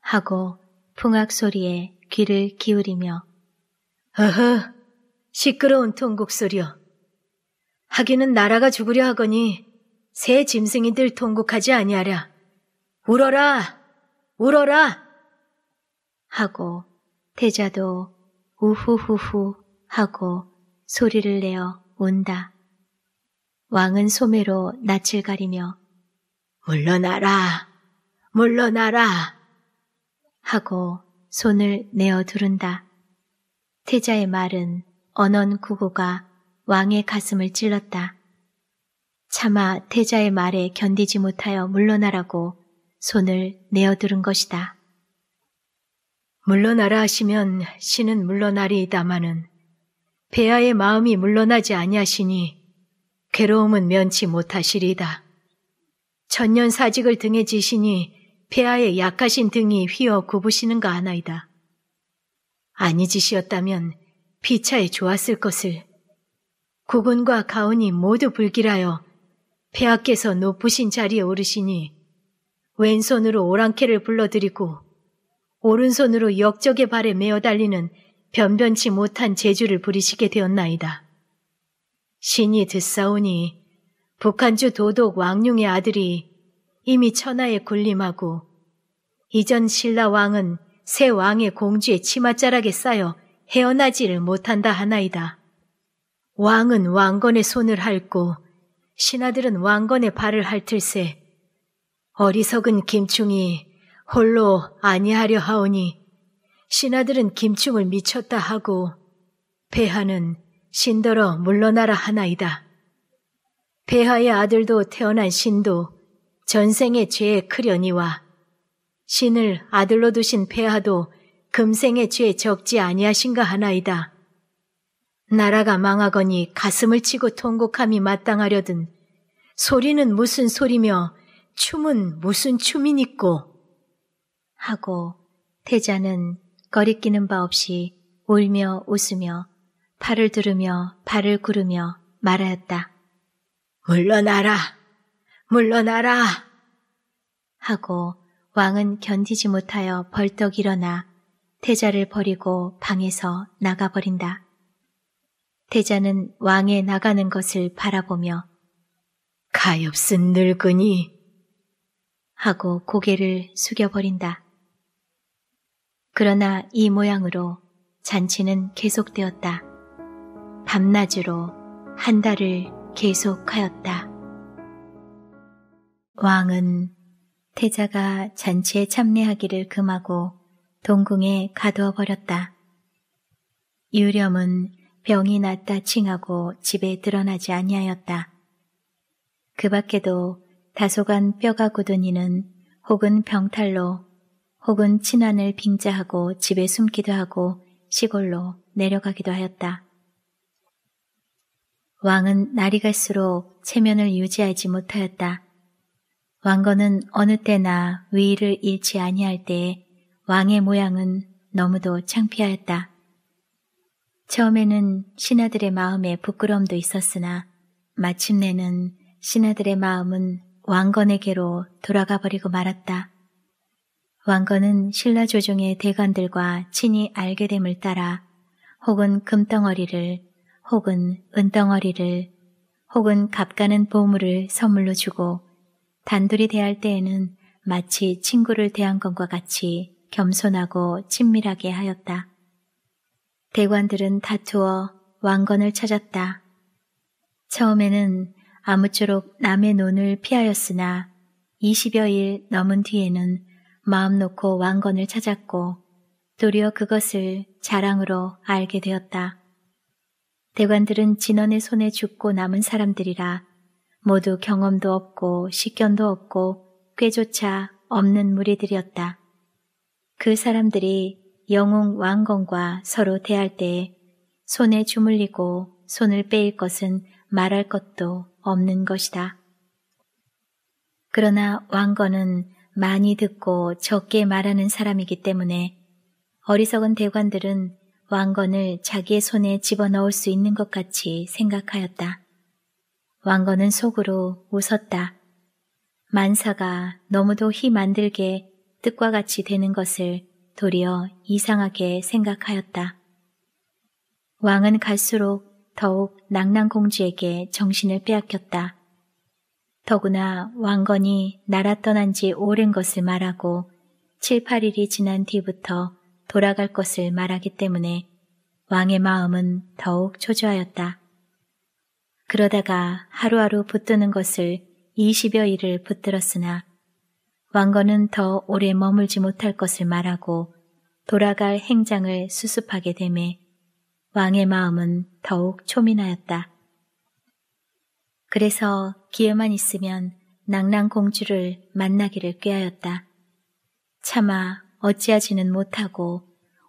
하고 풍악 소리에 귀를 기울이며 허허 시끄러운 통곡 소리여 하기는 나라가 죽으려 하거니 새 짐승이들 통곡하지 아니하랴. 울어라! 울어라! 하고 태자도 우후후후 하고 소리를 내어 온다. 왕은 소매로 낯을 가리며 물러나라! 물러나라! 하고 손을 내어 두른다. 태자의 말은 언언 구고가 왕의 가슴을 찔렀다. 차마 태자의 말에 견디지 못하여 물러나라고 손을 내어들은 것이다. 물러나라 하시면 신은 물러나리이다마는 배아의 마음이 물러나지 아니하시니 괴로움은 면치 못하시리이다. 천년 사직을 등에 지시니 폐하의 약하신 등이 휘어 굽으시는가 하나이다. 아니지시었다면 피차에 좋았을 것을 구군과 가온이 모두 불길하여 폐하께서 높으신 자리에 오르시니 왼손으로 오랑캐를 불러들이고 오른손으로 역적의 발에 메어 달리는 변변치 못한 재주를 부리시게 되었나이다. 신이 듣사오니 북한주 도독 왕룡의 아들이 이미 천하에 군림하고 이전 신라 왕은 새 왕의 공주의 치맛자락에 쌓여 헤어나지를 못한다 하나이다. 왕은 왕건의 손을 핥고 신하들은 왕건의 발을 핥을세 어리석은 김충이 홀로 아니하려 하오니 신하들은 김충을 미쳤다 하고 배하는 신더러 물러나라 하나이다. 배하의 아들도 태어난 신도 전생의 죄에 크려니와 신을 아들로 두신 폐하도 금생의 죄에 적지 아니하신가 하나이다. 나라가 망하거니 가슴을 치고 통곡함이 마땅하려든 소리는 무슨 소리며 춤은 무슨 춤이니꼬 하고 태자는 거리끼는 바 없이 울며 웃으며 팔을 들으며 발을 구르며 말하였다. 물러나라! 물러나라! 하고 왕은 견디지 못하여 벌떡 일어나 태자를 버리고 방에서 나가버린다. 태자는 왕에 나가는 것을 바라보며 가엾은 늙은이 하고 고개를 숙여버린다. 그러나 이 모양으로 잔치는 계속되었다. 밤낮으로 한 달을 계속하였다. 왕은 태자가 잔치에 참례하기를 금하고 동궁에 가두어 버렸다. 유렴은 병이 났다 칭하고 집에 드러나지 아니하였다. 그 밖에도 다소간 뼈가 굳은 이는 혹은 병탈로 혹은 친환을 빙자하고 집에 숨기도 하고 시골로 내려가기도 하였다. 왕은 날이 갈수록 체면을 유지하지 못하였다. 왕건은 어느 때나 위를 잃지 아니할 때 왕의 모양은 너무도 창피하였다. 처음에는 신하들의 마음에 부끄러움도 있었으나 마침내는 신하들의 마음은 왕건에게로 돌아가 버리고 말았다. 왕건은 신라 조정의 대관들과 친히 알게 됨을 따라 혹은 금덩어리를 혹은 은덩어리를 혹은 값가는 보물을 선물로 주고 단둘이 대할 때에는 마치 친구를 대한 것과 같이 겸손하고 친밀하게 하였다. 대관들은 다투어 왕건을 찾았다. 처음에는 아무쪼록 남의 논을 피하였으나 20여일 넘은 뒤에는 마음 놓고 왕건을 찾았고 도리어 그것을 자랑으로 알게 되었다. 대관들은 진원의 손에 죽고 남은 사람들이라 모두 경험도 없고 식견도 없고 꾀조차 없는 무리들이었다. 그 사람들이 영웅 왕건과 서로 대할 때 손에 주물리고 손을 빼일 것은 말할 것도 없는 것이다. 그러나 왕건은 많이 듣고 적게 말하는 사람이기 때문에 어리석은 대관들은 왕건을 자기의 손에 집어넣을 수 있는 것 같이 생각하였다. 왕건은 속으로 웃었다. 만사가 너무도 힘 만들게 뜻과 같이 되는 것을 도리어 이상하게 생각하였다. 왕은 갈수록 더욱 낙랑공주에게 정신을 빼앗겼다. 더구나 왕건이 나라 떠난 지 오랜 것을 말하고 7, 8일이 지난 뒤부터 돌아갈 것을 말하기 때문에 왕의 마음은 더욱 초조하였다. 그러다가 하루하루 붙드는 것을 20여일을 붙들었으나 왕건은 더 오래 머물지 못할 것을 말하고 돌아갈 행장을 수습하게 되매 왕의 마음은 더욱 초민하였다. 그래서 기회만 있으면 낭랑공주를 만나기를 꾀하였다. 차마 어찌하지는 못하고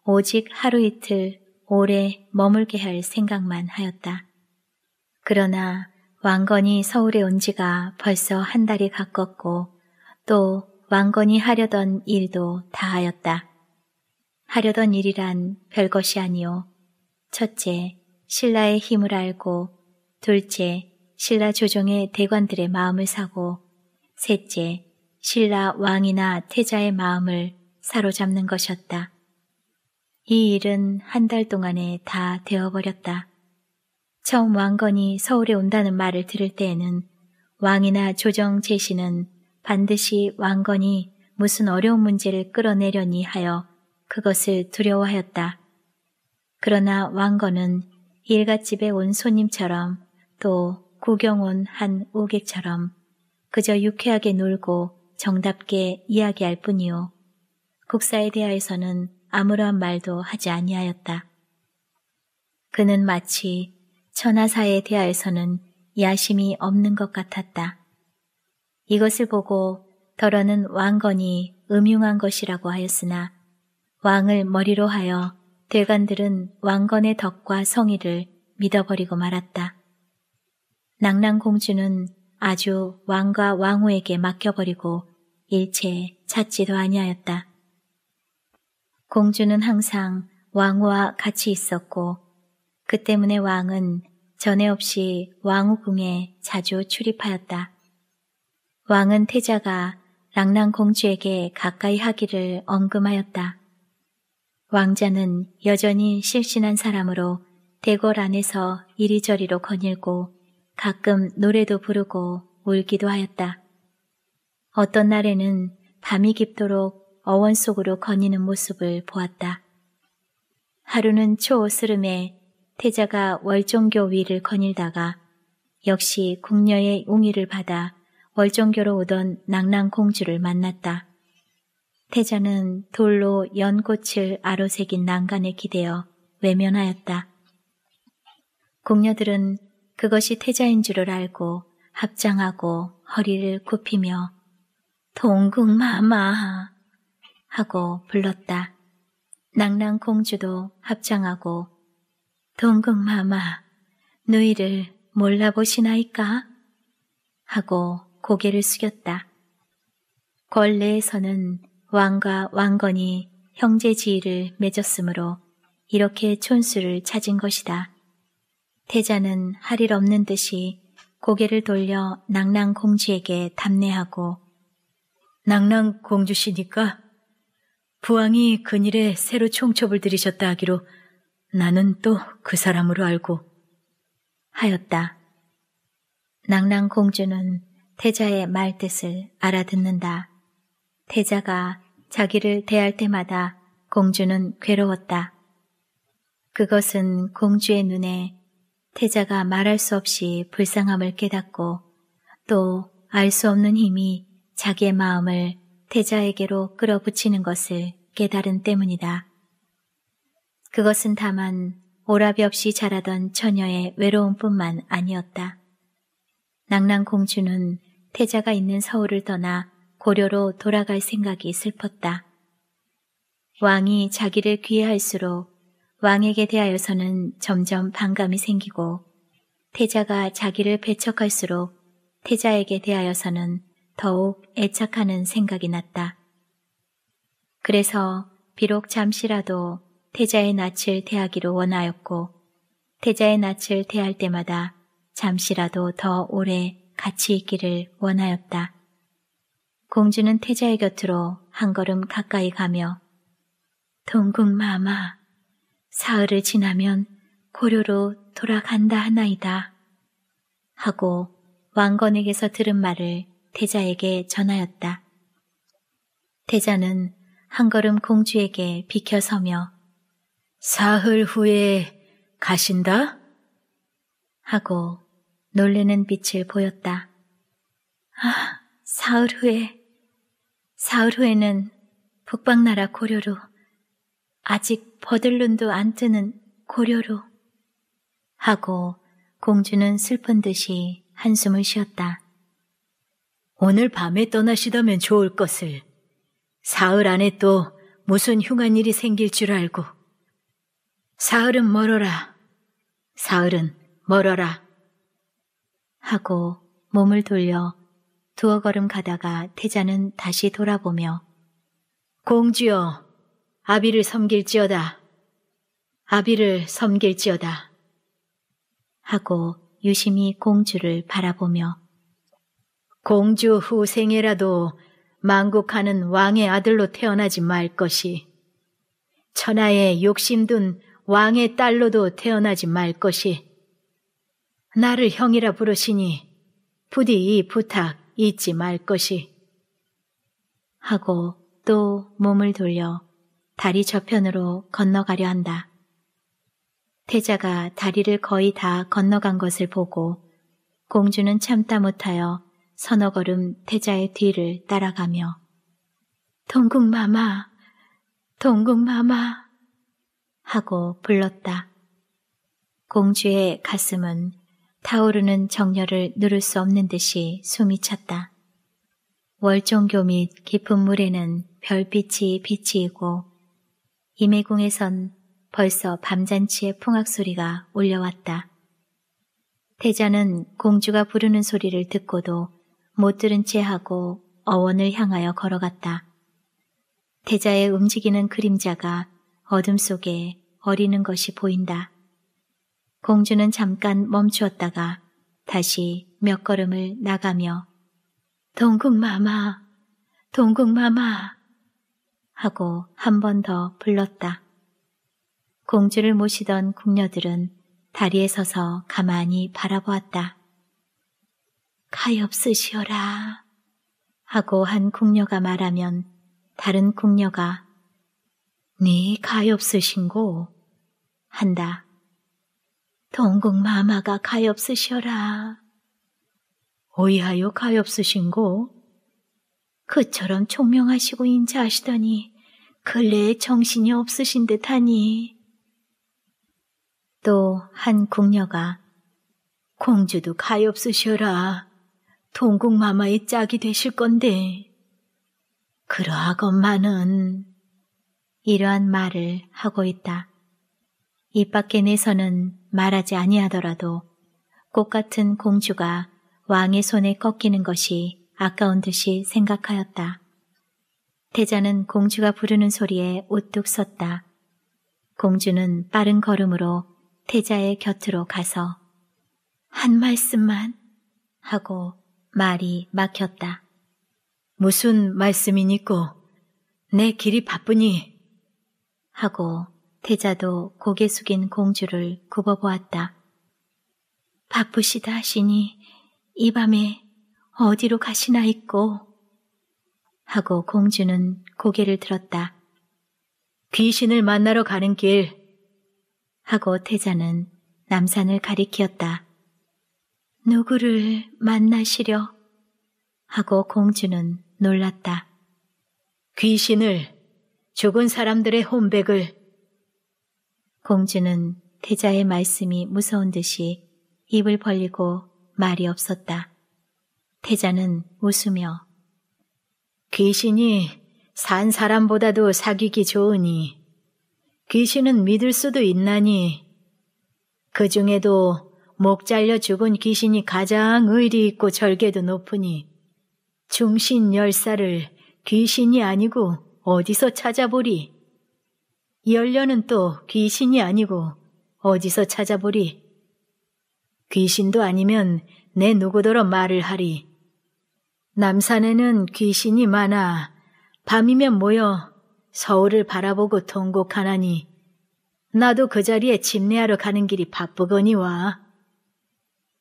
오직 하루 이틀 오래 머물게 할 생각만 하였다. 그러나 왕건이 서울에 온 지가 벌써 한 달이 가깝고 또 왕건이 하려던 일도 다 하였다. 하려던 일이란 별것이 아니오 첫째, 신라의 힘을 알고, 둘째, 신라 조정의 대관들의 마음을 사고, 셋째, 신라 왕이나 태자의 마음을 사로잡는 것이었다. 이 일은 한 달 동안에 다 되어버렸다. 처음 왕건이 서울에 온다는 말을 들을 때에는 왕이나 조정 제시는 반드시 왕건이 무슨 어려운 문제를 끌어내려니 하여 그것을 두려워하였다. 그러나 왕건은 일갓집에 온 손님처럼 또 구경 온한 오객처럼 그저 유쾌하게 놀고 정답게 이야기할 뿐이요. 국사에 대하여서는 아무런 말도 하지 아니하였다. 그는 마치 천하사에 대하여서는 야심이 없는 것 같았다. 이것을 보고 더러는 왕건이 음흉한 것이라고 하였으나 왕을 머리로 하여 대관들은 왕건의 덕과 성의를 믿어버리고 말았다. 낙랑공주는 아주 왕과 왕후에게 맡겨버리고 일체 찾지도 아니하였다. 공주는 항상 왕후와 같이 있었고 그 때문에 왕은 전에 없이 왕후궁에 자주 출입하였다. 왕은 태자가 랑랑 공주에게 가까이 하기를 언금하였다. 왕자는 여전히 실신한 사람으로 대궐 안에서 이리저리로 거닐고 가끔 노래도 부르고 울기도 하였다. 어떤 날에는 밤이 깊도록 어원 속으로 거니는 모습을 보았다. 하루는 초오스름에 태자가 월종교 위를 거닐다가 역시 궁녀의 웅의를 받아 월정교로 오던 낭랑공주를 만났다. 태자는 돌로 연꽃을 아로 새긴 난간에 기대어 외면하였다. 궁녀들은 그것이 태자인 줄을 알고 합장하고 허리를 굽히며 동궁마마 하고 불렀다. 낭랑공주도 합장하고 동궁마마 누이를 몰라보시나이까? 하고 고개를 숙였다. 권례에서는 왕과 왕건이 형제 지위를 맺었으므로 이렇게 촌수를 찾은 것이다. 태자는 할 일 없는 듯이 고개를 돌려 낭랑공주에게 답내하고 낭랑공주시니까 부왕이 근일에 새로 총첩을 들이셨다 하기로 나는 또 그 사람으로 알고 하였다. 낭랑공주는 태자의 말뜻을 알아듣는다. 태자가 자기를 대할 때마다 공주는 괴로웠다. 그것은 공주의 눈에 태자가 말할 수 없이 불쌍함을 깨닫고 또 알 수 없는 힘이 자기의 마음을 태자에게로 끌어붙이는 것을 깨달은 때문이다. 그것은 다만 오랍이 없이 자라던 처녀의 외로움뿐만 아니었다. 낭랑공주는 태자가 있는 서울을 떠나 고려로 돌아갈 생각이 슬펐다. 왕이 자기를 귀해할수록 왕에게 대하여서는 점점 반감이 생기고 태자가 자기를 배척할수록 태자에게 대하여서는 더욱 애착하는 생각이 났다. 그래서 비록 잠시라도 태자의 낯을 대하기로 원하였고 태자의 낯을 대할 때마다 잠시라도 더 오래 같이 있기를 원하였다. 공주는 태자의 곁으로 한 걸음 가까이 가며 동궁마마, 사흘을 지나면 고려로 돌아간다 하나이다. 하고 왕건에게서 들은 말을 태자에게 전하였다. 태자는 한 걸음 공주에게 비켜서며 사흘 후에 가신다? 하고 놀래는 빛을 보였다. 아, 사흘 후에, 사흘 후에는 북방나라 고려로, 아직 버들눈도안 뜨는 고려로. 하고 공주는 슬픈 듯이 한숨을 쉬었다. 오늘 밤에 떠나시다면 좋을 것을. 사흘 안에 또 무슨 흉한 일이 생길 줄 알고. 사흘은 멀어라. 사흘은 멀어라. 하고 몸을 돌려 두어 걸음 가다가 태자는 다시 돌아보며 공주여 아비를 섬길지어다 아비를 섬길지어다 하고 유심히 공주를 바라보며 공주 후생에라도 망국하는 왕의 아들로 태어나지 말 것이 천하에 욕심둔 왕의 딸로도 태어나지 말 것이 나를 형이라 부르시니 부디 이 부탁 잊지 말 것이. 하고 또 몸을 돌려 다리 저편으로 건너가려 한다. 태자가 다리를 거의 다 건너간 것을 보고 공주는 참다 못하여 서너 걸음 태자의 뒤를 따라가며 동궁마마, 동궁마마 하고 불렀다. 공주의 가슴은 타오르는 정열을 누를 수 없는 듯이 숨이 찼다. 월종교 및 깊은 물에는 별빛이 비치이고 임해궁에선 벌써 밤잔치의 풍악 소리가 울려왔다. 태자는 공주가 부르는 소리를 듣고도 못 들은 채 하고 어원을 향하여 걸어갔다. 태자의 움직이는 그림자가 어둠 속에 어리는 것이 보인다. 공주는 잠깐 멈추었다가 다시 몇 걸음을 나가며 동국마마동국마마 하고 한 번 더 불렀다. 공주를 모시던 궁녀들은 다리에 서서 가만히 바라보았다. 가엾으시어라 하고 한 궁녀가 말하면 다른 궁녀가 네 가엾으신고 한다. 동궁 마마가 가엾으셔라. 오이하여 가엾으신고? 그처럼 총명하시고 인자하시더니 근래에 정신이 없으신 듯하니. 또 한 궁녀가 공주도 가엾으셔라. 동궁 마마의 짝이 되실 건데. 그러하건만은 이러한 말을 하고 있다. 입 밖에 내서는 말하지 아니하더라도 꽃 같은 공주가 왕의 손에 꺾이는 것이 아까운 듯이 생각하였다. 태자는 공주가 부르는 소리에 우뚝 섰다. 공주는 빠른 걸음으로 태자의 곁으로 가서 한 말씀만 하고 말이 막혔다. 무슨 말씀이니꼬? 내 길이 바쁘니? 하고 태자도 고개 숙인 공주를 굽어보았다. 바쁘시다 하시니 이 밤에 어디로 가시나 있고 하고 공주는 고개를 들었다. 귀신을 만나러 가는 길 하고 태자는 남산을 가리키었다. 누구를 만나시려 하고 공주는 놀랐다. 귀신을 죽은 사람들의 혼백을 공주는 태자의 말씀이 무서운 듯이 입을 벌리고 말이 없었다. 태자는 웃으며 귀신이 산 사람보다도 사귀기 좋으니 귀신은 믿을 수도 있나니 그 중에도 목 잘려 죽은 귀신이 가장 의리 있고 절개도 높으니 중신 열사를 귀신이 아니고 어디서 찾아보리 열녀는 또 귀신이 아니고 어디서 찾아보리. 귀신도 아니면 내 누구더러 말을 하리. 남산에는 귀신이 많아 밤이면 모여 서울을 바라보고 통곡하나니 나도 그 자리에 집례하러 가는 길이 바쁘거니와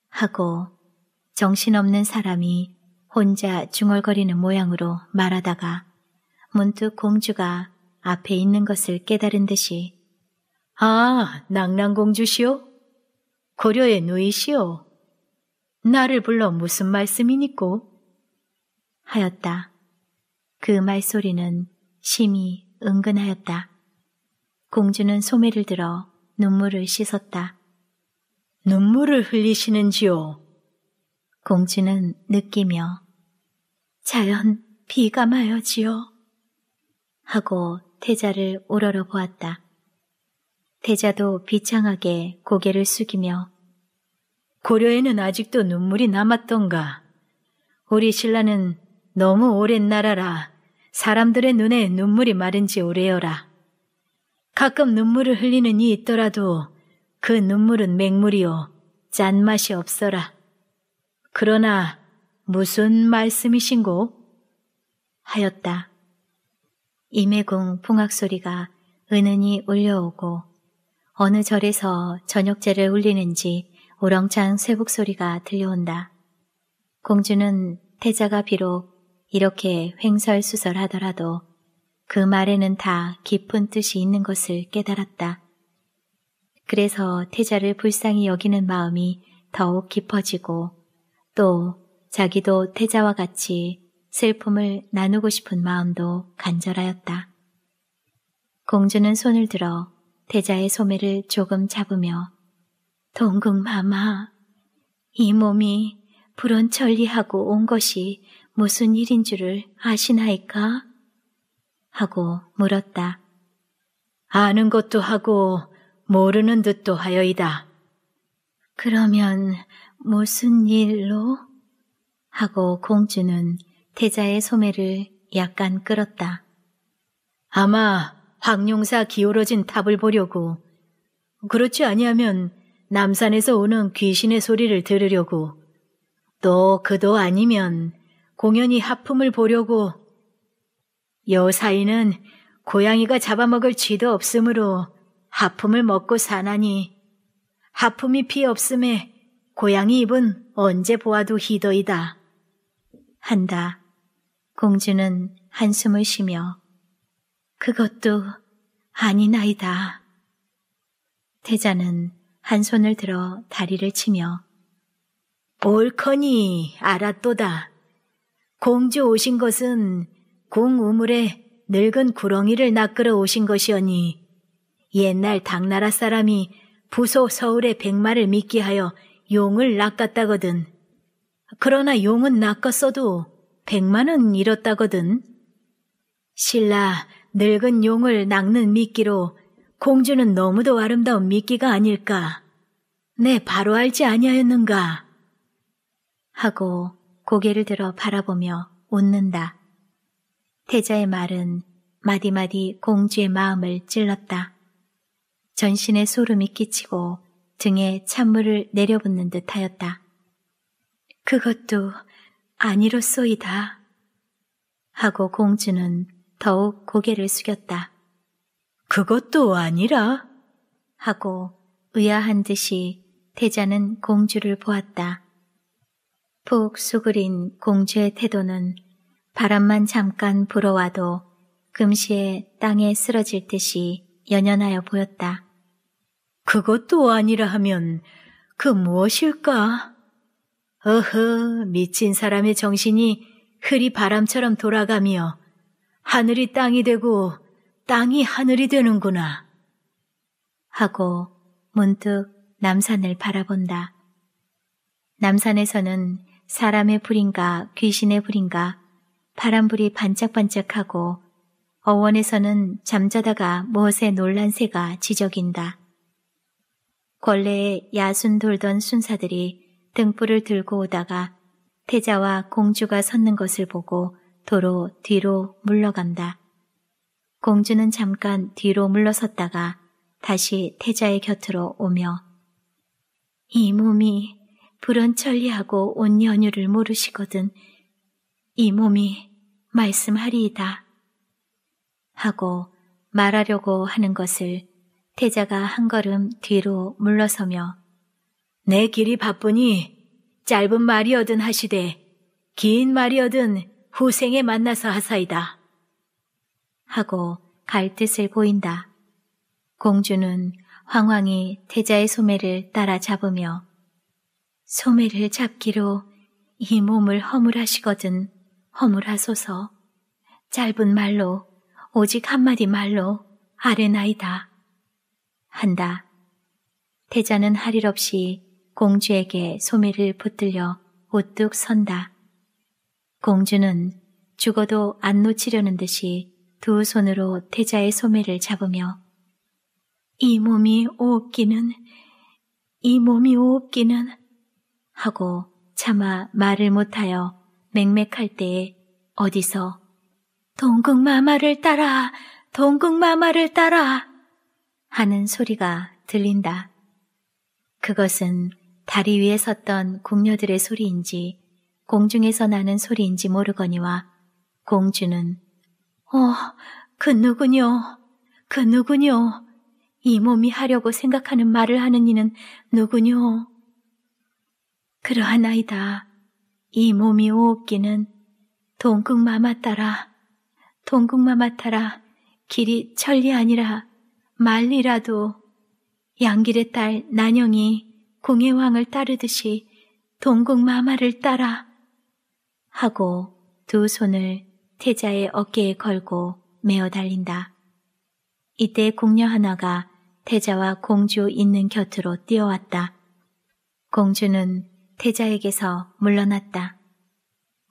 하고 정신없는 사람이 혼자 중얼거리는 모양으로 말하다가 문득 공주가 앞에 있는 것을 깨달은 듯이 아, 낭랑공주시오? 고려의 누이시오? 나를 불러 무슨 말씀이니꼬? 하였다. 그 말소리는 심히 은근하였다. 공주는 소매를 들어 눈물을 씻었다. 눈물을 흘리시는지요? 공주는 느끼며 자연 비가마여지요 하고 태자를 오러러 보았다. 태자도 비창하게 고개를 숙이며 고려에는 아직도 눈물이 남았던가. 우리 신라는 너무 오랜 나라라 사람들의 눈에 눈물이 마른 지 오래여라. 가끔 눈물을 흘리는 이 있더라도 그 눈물은 맹물이요 짠맛이 없어라. 그러나 무슨 말씀이신고? 하였다. 임해궁 풍악소리가 은은히 울려오고 어느 절에서 저녁제를 울리는지 우렁찬 쇠북소리가 들려온다. 공주는 태자가 비록 이렇게 횡설수설하더라도 그 말에는 다 깊은 뜻이 있는 것을 깨달았다. 그래서 태자를 불쌍히 여기는 마음이 더욱 깊어지고 또 자기도 태자와 같이 슬픔을 나누고 싶은 마음도 간절하였다. 공주는 손을 들어 대자의 소매를 조금 잡으며 동궁마마, 이 몸이 불온천리하고 온 것이 무슨 일인 줄을 아시나이까? 하고 물었다. 아는 것도 하고 모르는 듯도 하여이다. 그러면 무슨 일로? 하고 공주는 태자의 소매를 약간 끌었다. 아마 황룡사 기울어진 탑을 보려고 그렇지 아니하면 남산에서 오는 귀신의 소리를 들으려고 또 그도 아니면 공연히 하품을 보려고 여사이는 고양이가 잡아먹을 쥐도 없으므로 하품을 먹고 사나니 하품이 피 없음에 고양이 입은 언제 보아도 희더이다 한다. 공주는 한숨을 쉬며 그것도 아니나이다. 태자는 한 손을 들어 다리를 치며 옳거니 알았도다. 공주 오신 것은 공 우물에 늙은 구렁이를 낚으러 오신 것이오니 옛날 당나라 사람이 부소 서울의 백마를 믿게 하여 용을 낚았다거든. 그러나 용은 낚았어도 백만 원 잃었다거든. 신라, 늙은 용을 낚는 미끼로 공주는 너무도 아름다운 미끼가 아닐까. 내 바로 알지 아니하였는가. 하고 고개를 들어 바라보며 웃는다. 태자의 말은 마디마디 공주의 마음을 찔렀다. 전신에 소름이 끼치고 등에 찬물을 내려붓는 듯하였다. 그것도 아니로소이다. 하고 공주는 더욱 고개를 숙였다. 그것도 아니라. 하고 의아한 듯이 태자는 공주를 보았다. 푹 수그린 공주의 태도는 바람만 잠깐 불어와도 금시에 땅에 쓰러질 듯이 연연하여 보였다. 그것도 아니라 하면 그 무엇일까? 어허, 미친 사람의 정신이 흐리 바람처럼 돌아가며 하늘이 땅이 되고 땅이 하늘이 되는구나. 하고 문득 남산을 바라본다. 남산에서는 사람의 불인가 귀신의 불인가 바람불이 반짝반짝하고 어원에서는 잠자다가 무엇에 놀란 새가 지적인다. 권래에 야순 돌던 순사들이 등불을 들고 오다가 태자와 공주가 섰는 것을 보고 도로 뒤로 물러간다. 공주는 잠깐 뒤로 물러섰다가 다시 태자의 곁으로 오며 이 몸이 불언천리하고 온 연유를 모르시거든 이 몸이 말씀하리이다 하고 말하려고 하는 것을 태자가 한 걸음 뒤로 물러서며 내 길이 바쁘니 짧은 말이어든 하시되 긴 말이어든 후생에 만나서 하사이다. 하고 갈 뜻을 보인다. 공주는 황황히 태자의 소매를 따라잡으며 소매를 잡기로 이 몸을 허물하시거든 허물하소서 짧은 말로 오직 한마디 말로 아뢰나이다 한다. 태자는 할 일 없이 공주에게 소매를 붙들려 우뚝 선다. 공주는 죽어도 안 놓치려는 듯이 두 손으로 태자의 소매를 잡으며 이 몸이 오옵기는 이 몸이 오옵기는 하고 차마 말을 못하여 맹맥할 때에 어디서 동궁마마를 따라 동궁마마를 따라 하는 소리가 들린다. 그것은 다리 위에 섰던 궁녀들의 소리인지 공중에서 나는 소리인지 모르거니와 공주는 어, 그 누구뇨, 그 누구뇨, 이 몸이 하려고 생각하는 말을 하는 이는 누구뇨. 그러하나이다. 이 몸이 오옵기는 동국마마 따라, 동국마마 따라 길이 천리 아니라 말리라도 양길의 딸 난영이 공예왕을 따르듯이 동궁마마를 따라 하고 두 손을 태자의 어깨에 걸고 메어 달린다. 이때 궁녀 하나가 태자와 공주 있는 곁으로 뛰어왔다. 공주는 태자에게서 물러났다.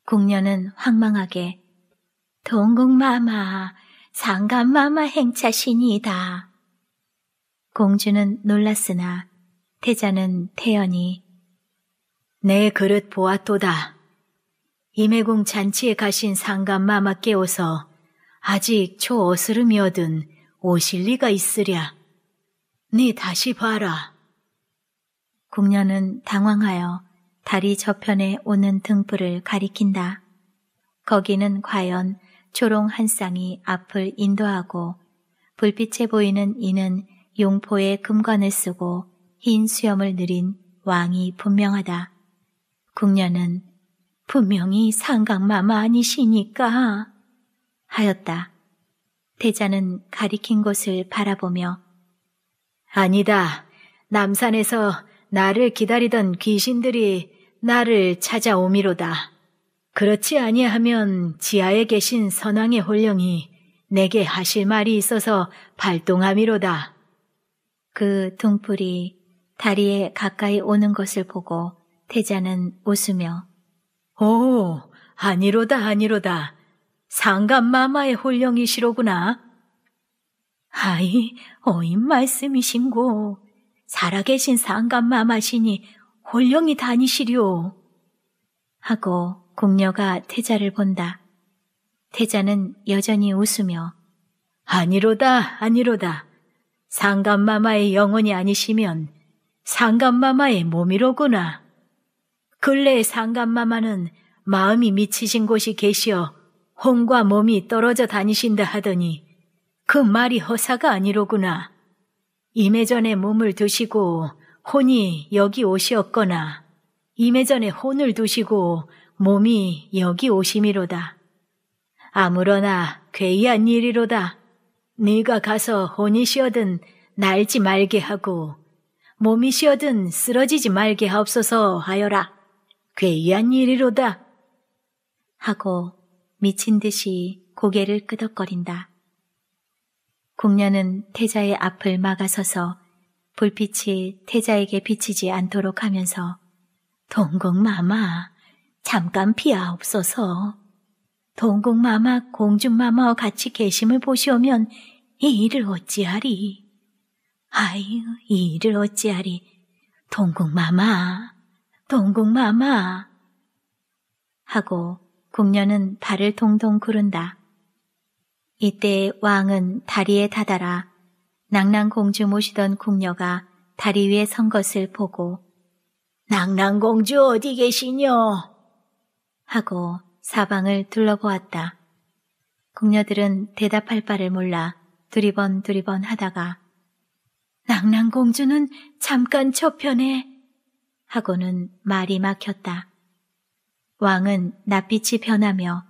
궁녀는 황망하게 동궁마마, 상감마마 행차신이다. 공주는 놀랐으나 태자는 태연히 내 그릇 보았도다. 임해궁 잔치에 가신 상감마마 깨워서 아직 초 어스름이어든 오실 리가 있으랴. 네 다시 봐라. 궁녀는 당황하여 다리 저편에 오는 등불을 가리킨다. 거기는 과연 초롱 한 쌍이 앞을 인도하고 불빛에 보이는 이는 용포에 금관을 쓰고 흰 수염을 느린 왕이 분명하다. 궁녀는 분명히 상강마마 아니시니까 하였다. 대자는 가리킨 곳을 바라보며 아니다. 남산에서 나를 기다리던 귀신들이 나를 찾아오미로다. 그렇지 아니하면 지하에 계신 선왕의 혼령이 내게 하실 말이 있어서 발동하미로다그등풀이 다리에 가까이 오는 것을 보고 태자는 웃으며 오, 아니로다 아니로다. 상감마마의 홀령이시로구나. 아이, 어인 말씀이신고. 살아계신 상감마마시니 홀령이 다니시리오. 하고 궁녀가 태자를 본다. 태자는 여전히 웃으며 아니로다 아니로다. 상감마마의 영혼이 아니시면 상감마마의 몸이로구나. 근래 상감마마는 마음이 미치신 곳이 계시어 혼과 몸이 떨어져 다니신다 하더니 그 말이 허사가 아니로구나. 임해전에 몸을 두시고 혼이 여기 오시었거나 임해전에 혼을 두시고 몸이 여기 오시미로다 아무러나 괴이한 일이로다. 네가 가서 혼이 쉬어든 날지 말게 하고 몸이 쉬어든 쓰러지지 말게 하옵소서 하여라. 괴이한 일이로다. 하고 미친 듯이 고개를 끄덕거린다. 궁녀는 태자의 앞을 막아서서 불빛이 태자에게 비치지 않도록 하면서 동공마마 잠깐 피하옵소서 동공마마 공중마마와 같이 계심을 보시오면 이 일을 어찌하리 아유, 이 일을 어찌하리. 동국마마, 동국마마. 하고 궁녀는 발을 동동 구른다. 이때 왕은 다리에 다다라 낭랑공주 모시던 궁녀가 다리 위에 선 것을 보고 낭랑공주 어디 계시뇨? 하고 사방을 둘러보았다. 궁녀들은 대답할 바를 몰라 두리번 두리번 하다가 낭랑공주는 잠깐 저편에 하고는 말이 막혔다. 왕은 낯빛이 변하며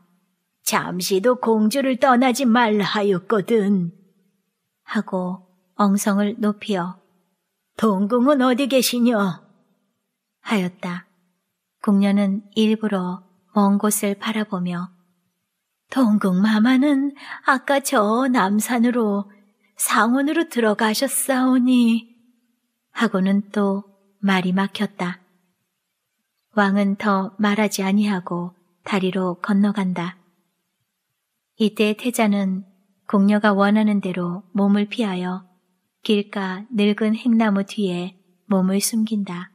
잠시도 공주를 떠나지 말라 하였거든 하고 엉성을 높이어 동궁은 어디 계시냐 하였다. 궁녀는 일부러 먼 곳을 바라보며 동궁 마마는 아까 저 남산으로 상원으로 들어가셨사오니 하고는 또 말이 막혔다. 왕은 더 말하지 아니하고 다리로 건너간다. 이때 태자는 공녀가 원하는 대로 몸을 피하여 길가 늙은 행나무 뒤에 몸을 숨긴다.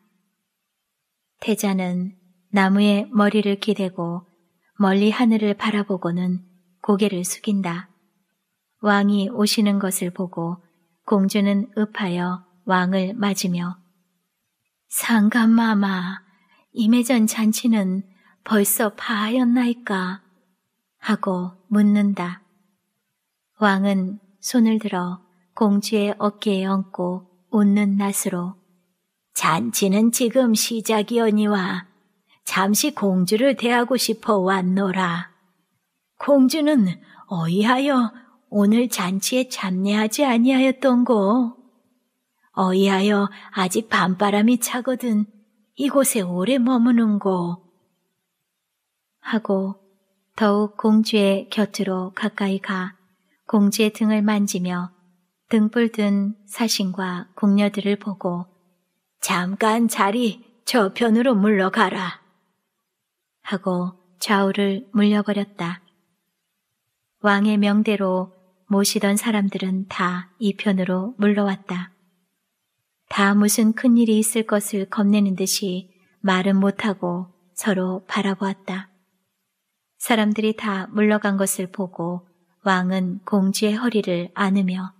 태자는 나무에 머리를 기대고 멀리 하늘을 바라보고는 고개를 숙인다. 왕이 오시는 것을 보고 공주는 읍하여 왕을 맞으며 상감마마 임해전 잔치는 벌써 파하였나이까 하고 묻는다. 왕은 손을 들어 공주의 어깨에 얹고 웃는 낯으로 잔치는 지금 시작이오니와 잠시 공주를 대하고 싶어 왔노라. 공주는 어이하여 오늘 잔치에 참례하지 아니하였던고. 어이하여 아직 밤바람이 차거든 이곳에 오래 머무는고. 하고 더욱 공주의 곁으로 가까이 가 공주의 등을 만지며 등불 든 사신과 궁녀들을 보고 잠깐 자리 저편으로 물러가라 하고 좌우를 물려버렸다. 왕의 명대로 모시던 사람들은 다 이편으로 물러왔다. 다 무슨 큰일이 있을 것을 겁내는 듯이 말은 못하고 서로 바라보았다. 사람들이 다 물러간 것을 보고 왕은 공주의 허리를 안으며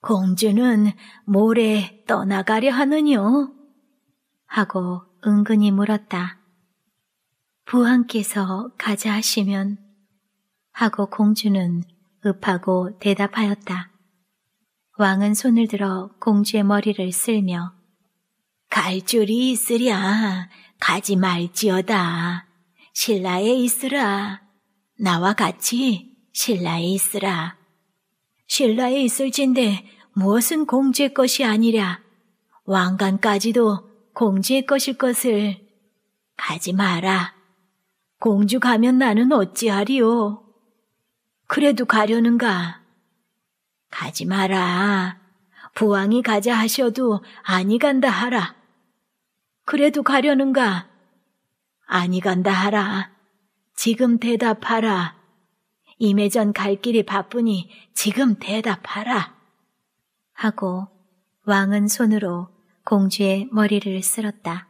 공주는 모레 떠나가려 하느뇨? 하고 은근히 물었다. 부왕께서 가자 하시면 하고 공주는 읍하고 대답하였다. 왕은 손을 들어 공주의 머리를 쓸며 갈 줄이 있으랴 가지 말지어다 신라에 있으라 나와 같이 신라에 있으라 신라에 있을진데 무엇은 공주의 것이 아니랴 왕관까지도 공주의 것일 것을 가지 마라 공주 가면 나는 어찌하리오 그래도 가려는가? 가지 마라. 부왕이 가자 하셔도 아니 간다 하라. 그래도 가려는가? 아니 간다 하라. 지금 대답하라. 임해전 갈 길이 바쁘니 지금 대답하라. 하고 왕은 손으로 공주의 머리를 쓸었다.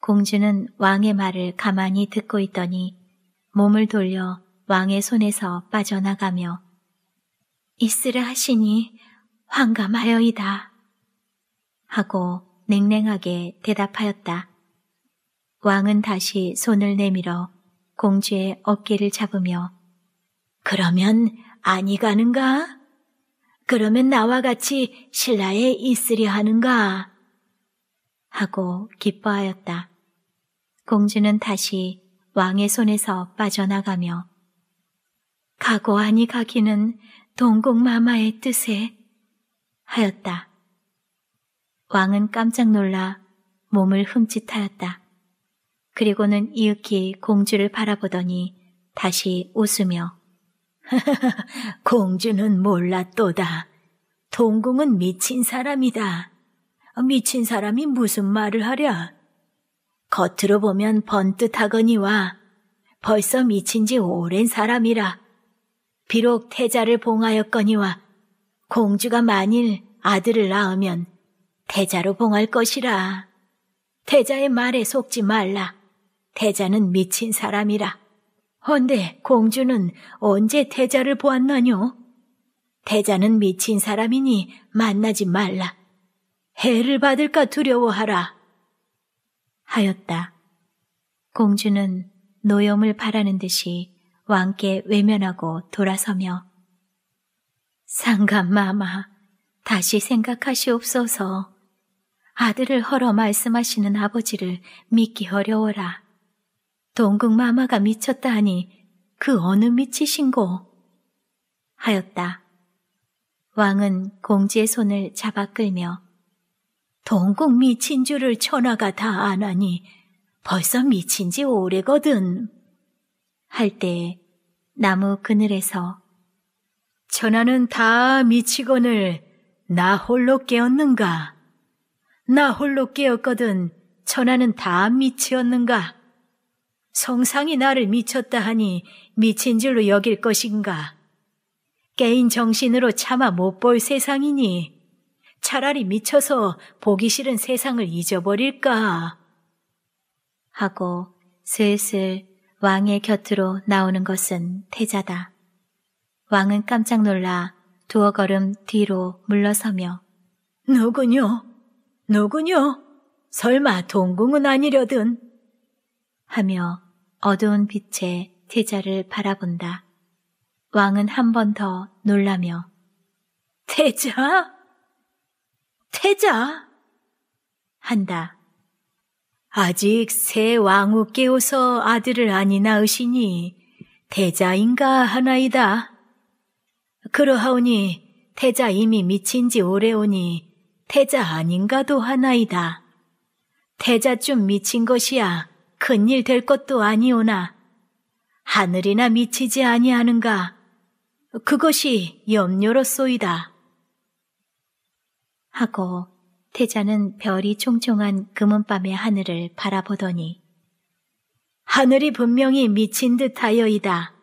공주는 왕의 말을 가만히 듣고 있더니 몸을 돌려 왕의 손에서 빠져나가며 있으라 하시니 황감하여이다 하고 냉랭하게 대답하였다. 왕은 다시 손을 내밀어 공주의 어깨를 잡으며 그러면 아니 가는가? 그러면 나와 같이 신라에 있으려 하는가? 하고 기뻐하였다. 공주는 다시 왕의 손에서 빠져나가며 각오하니 가기는 동공마마의 뜻에 하였다. 왕은 깜짝 놀라 몸을 흠칫하였다. 그리고는 이윽히 공주를 바라보더니 다시 웃으며 *laughs* 공주는 몰랐도다. 동궁은 미친 사람이다. 미친 사람이 무슨 말을 하랴? 겉으로 보면 번뜻하거니와 벌써 미친 지 오랜 사람이라 비록 태자를 봉하였거니와 공주가 만일 아들을 낳으면 태자로 봉할 것이라. 태자의 말에 속지 말라. 태자는 미친 사람이라. 헌데 공주는 언제 태자를 보았나뇨? 태자는 미친 사람이니 만나지 말라. 해를 받을까 두려워하라. 하였다. 공주는 노염을 바라는 듯이 왕께 외면하고 돌아서며 상감 마마 다시 생각하시옵소서 아들을 허러 말씀하시는 아버지를 믿기 어려워라 동국 마마가 미쳤다 하니 그 어느 미치신고 하였다. 왕은 공지의 손을 잡아 끌며 동국 미친 줄을 천하가 다 아나니 벌써 미친 지 오래거든 할 때에 나무 그늘에서 천하는 다 미치거늘 나 홀로 깨었는가? 나 홀로 깨었거든 천하는 다 미치었는가? 성상이 나를 미쳤다 하니 미친 줄로 여길 것인가? 깨인 정신으로 차마 못 볼 세상이니 차라리 미쳐서 보기 싫은 세상을 잊어버릴까? 하고 슬슬 왕의 곁으로 나오는 것은 태자다. 왕은 깜짝 놀라 두어 걸음 뒤로 물러서며 누구뇨? 누구뇨? 설마 동궁은 아니려든? 하며 어두운 빛에 태자를 바라본다. 왕은 한 번 더 놀라며 태자? 태자? 한다. 아직 새 왕후 깨워서 아들을 아니 낳으시니 대자인가 하나이다. 그러하오니 태자 이미 미친 지 오래오니 태자 아닌가도 하나이다. 태자쯤 미친 것이야 큰일 될 것도 아니오나 하늘이나 미치지 아니하는가 그것이 염려로쏘이다 하고 태자는 별이 총총한 금은밤의 하늘을 바라보더니 하늘이 분명히 미친 듯하여이다.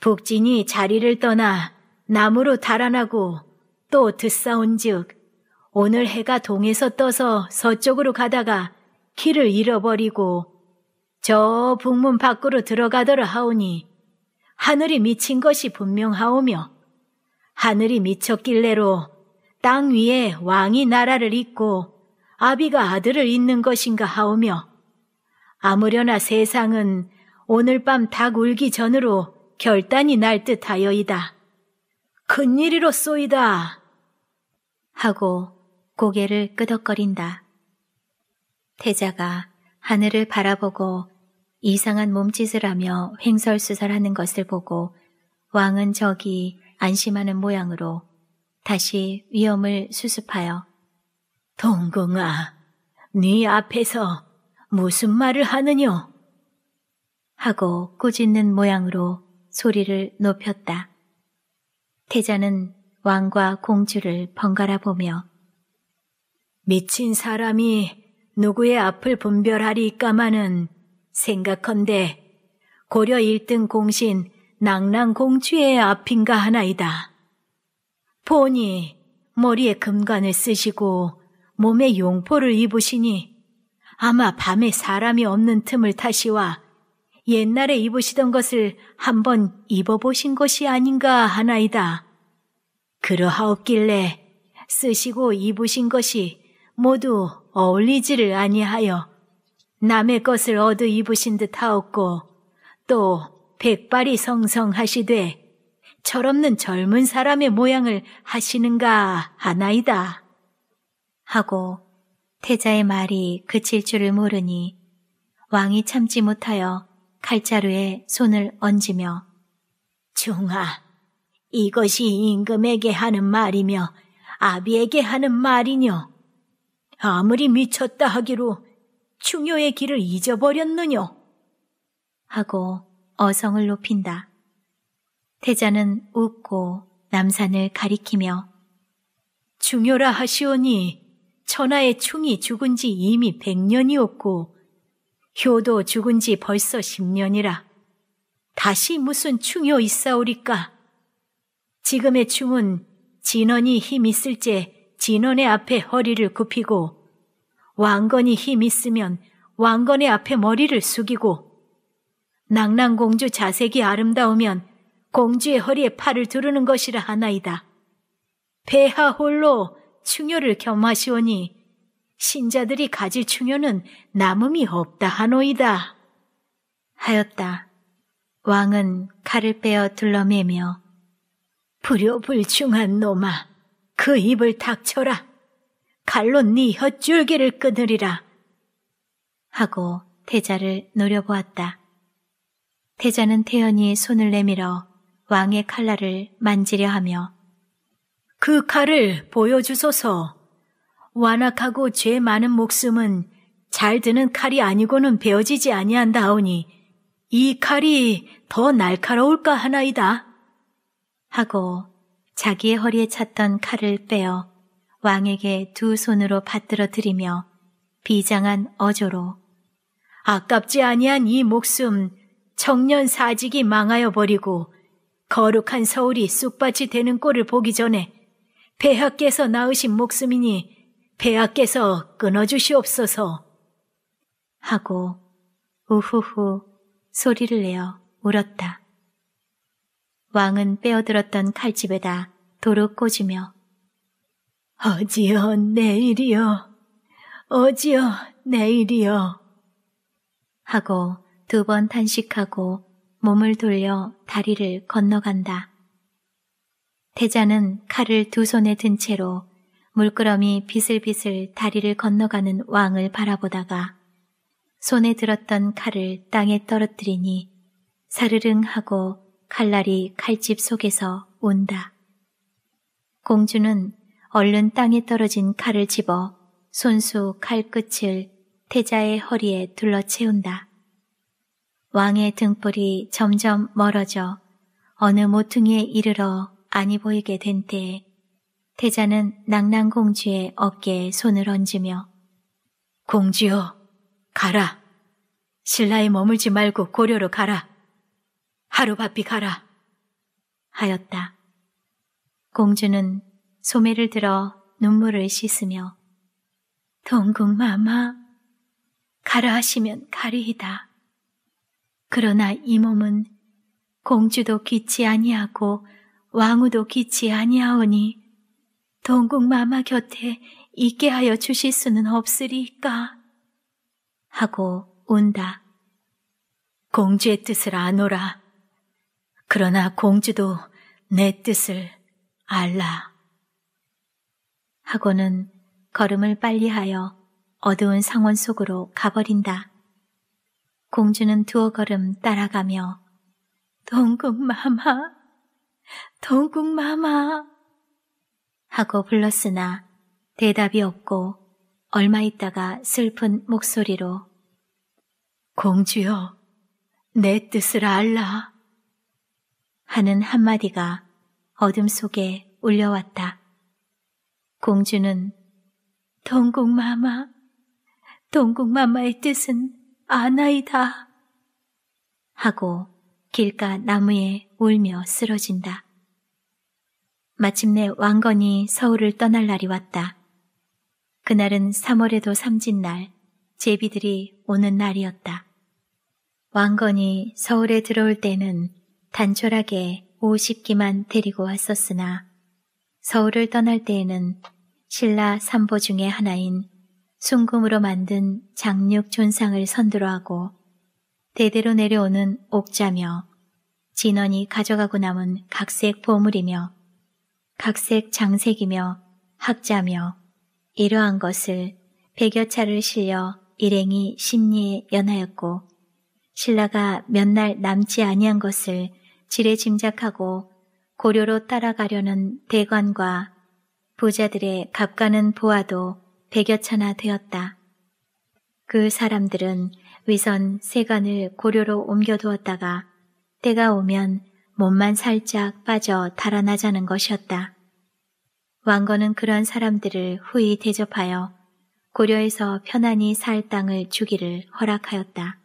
북진이 자리를 떠나 나무로 달아나고 또 듣사온즉 오늘 해가 동에서 떠서 서쪽으로 가다가 길을 잃어버리고 저 북문 밖으로 들어가더라 하오니 하늘이 미친 것이 분명하오며 하늘이 미쳤길래로 땅 위에 왕이 나라를 잇고 아비가 아들을 잇는 것인가 하오며 아무려나 세상은 오늘 밤 닭 울기 전으로 결단이 날 듯하여이다. 큰일이로 쏘이다. 하고 고개를 끄덕거린다. 태자가 하늘을 바라보고 이상한 몸짓을 하며 횡설수설하는 것을 보고 왕은 저기 안심하는 모양으로 다시 위험을 수습하여 동공아, 네 앞에서 무슨 말을 하느뇨? 하고 꾸짖는 모양으로 소리를 높였다. 태자는 왕과 공주를 번갈아 보며 미친 사람이 누구의 앞을 분별하리까마는 생각컨데 고려 1등 공신 낭랑공주의 앞인가 하나이다. 보니 머리에 금관을 쓰시고 몸에 용포를 입으시니 아마 밤에 사람이 없는 틈을 타시와 옛날에 입으시던 것을 한번 입어보신 것이 아닌가 하나이다. 그러하옵길래 쓰시고 입으신 것이 모두 어울리지를 아니하여 남의 것을 얻어 입으신 듯 하옵고 또 백발이 성성하시되 철없는 젊은 사람의 모양을 하시는가 하나이다. 하고 태자의 말이 그칠 줄을 모르니 왕이 참지 못하여 칼자루에 손을 얹으며 중아, 이것이 임금에게 하는 말이며 아비에게 하는 말이뇨. 아무리 미쳤다 하기로 중요의 길을 잊어버렸느뇨. 하고 어성을 높인다. 태자는 웃고 남산을 가리키며 중요라 하시오니 천하의 충이 죽은 지 이미 백년이었고 효도 죽은 지 벌써 십년이라 다시 무슨 충요 있사오리까 지금의 충은 진원이 힘 있을제 진원의 앞에 허리를 굽히고 왕건이 힘 있으면 왕건의 앞에 머리를 숙이고 낙랑공주 자색이 아름다우면 공주의 허리에 팔을 두르는 것이라 하나이다. 배하 홀로 충효를 겸하시오니 신자들이 가질 충효는 남음이 없다 하노이다. 하였다. 왕은 칼을 빼어 둘러매며 불효불충한 놈아 그 입을 닥쳐라. 칼로 네 헛줄기를 끊으리라. 하고 태자를 노려보았다. 태자는 태연이 의 손을 내밀어 왕의 칼날을 만지려 하며 그 칼을 보여주소서. 완악하고 죄 많은 목숨은 잘 드는 칼이 아니고는 베어지지 아니한다오니 이 칼이 더 날카로울까 하나이다. 하고 자기의 허리에 찼던 칼을 빼어 왕에게 두 손으로 받들어 드리며 비장한 어조로 아깝지 아니한 이 목숨 청년 사직이 망하여 버리고 거룩한 서울이 쑥밭이 되는 꼴을 보기 전에 폐하께서 낳으신 목숨이니 폐하께서 끊어주시옵소서 하고 우후후 소리를 내어 울었다. 왕은 빼어들었던 칼집에다 도로 꽂으며 어지여 내일이여 어지여 내일이여 하고 두 번 탄식하고 몸을 돌려 다리를 건너간다. 태자는 칼을 두 손에 든 채로 물끄러미 비슬비슬 다리를 건너가는 왕을 바라보다가 손에 들었던 칼을 땅에 떨어뜨리니 사르릉 하고 칼날이 칼집 속에서 온다. 공주는 얼른 땅에 떨어진 칼을 집어 손수 칼끝을 태자의 허리에 둘러채운다. 왕의 등불이 점점 멀어져 어느 모퉁이에 이르러 아니 보이게 된 때에 태자는 낙낭공주의 어깨에 손을 얹으며 공주여 가라 신라에 머물지 말고 고려로 가라 하루바삐 가라 하였다. 공주는 소매를 들어 눈물을 씻으며 동궁마마 가라 하시면 가리이다. 그러나 이 몸은 공주도 기치 아니하고 왕우도 기치 아니하오니 동국마마 곁에 있게 하여 주실 수는 없으리까 하고 온다. 공주의 뜻을 아노라. 그러나 공주도 내 뜻을 알라. 하고는 걸음을 빨리하여 어두운 상원 속으로 가버린다. 공주는 두어 걸음 따라가며 동궁 마마, 동궁 마마 하고 불렀으나 대답이 없고 얼마 있다가 슬픈 목소리로 공주여, 내 뜻을 알라 하는 한마디가 어둠 속에 울려왔다. 공주는 동궁마마동궁마마의 뜻은 아나이다. 하고 길가 나무에 울며 쓰러진다. 마침내 왕건이 서울을 떠날 날이 왔다. 그날은 3월에도 삼진날, 제비들이 오는 날이었다. 왕건이 서울에 들어올 때는 단촐하게 50기만 데리고 왔었으나 서울을 떠날 때에는 신라 삼보 중의 하나인 순금으로 만든 장육 존상을 선두로 하고 대대로 내려오는 옥자며 진원이 가져가고 남은 각색 보물이며 각색 장색이며 학자며 이러한 것을 백여 차를 실려 일행이 심리에 연하였고 신라가 몇 날 남지 아니한 것을 지레 짐작하고 고려로 따라가려는 대관과 부자들의 갑가는 보아도 백여 차나 되었다. 그 사람들은 위선 세간을 고려로 옮겨두었다가 때가 오면 몸만 살짝 빠져 달아나자는 것이었다. 왕건은 그런 사람들을 후히 대접하여 고려에서 편안히 살 땅을 주기를 허락하였다.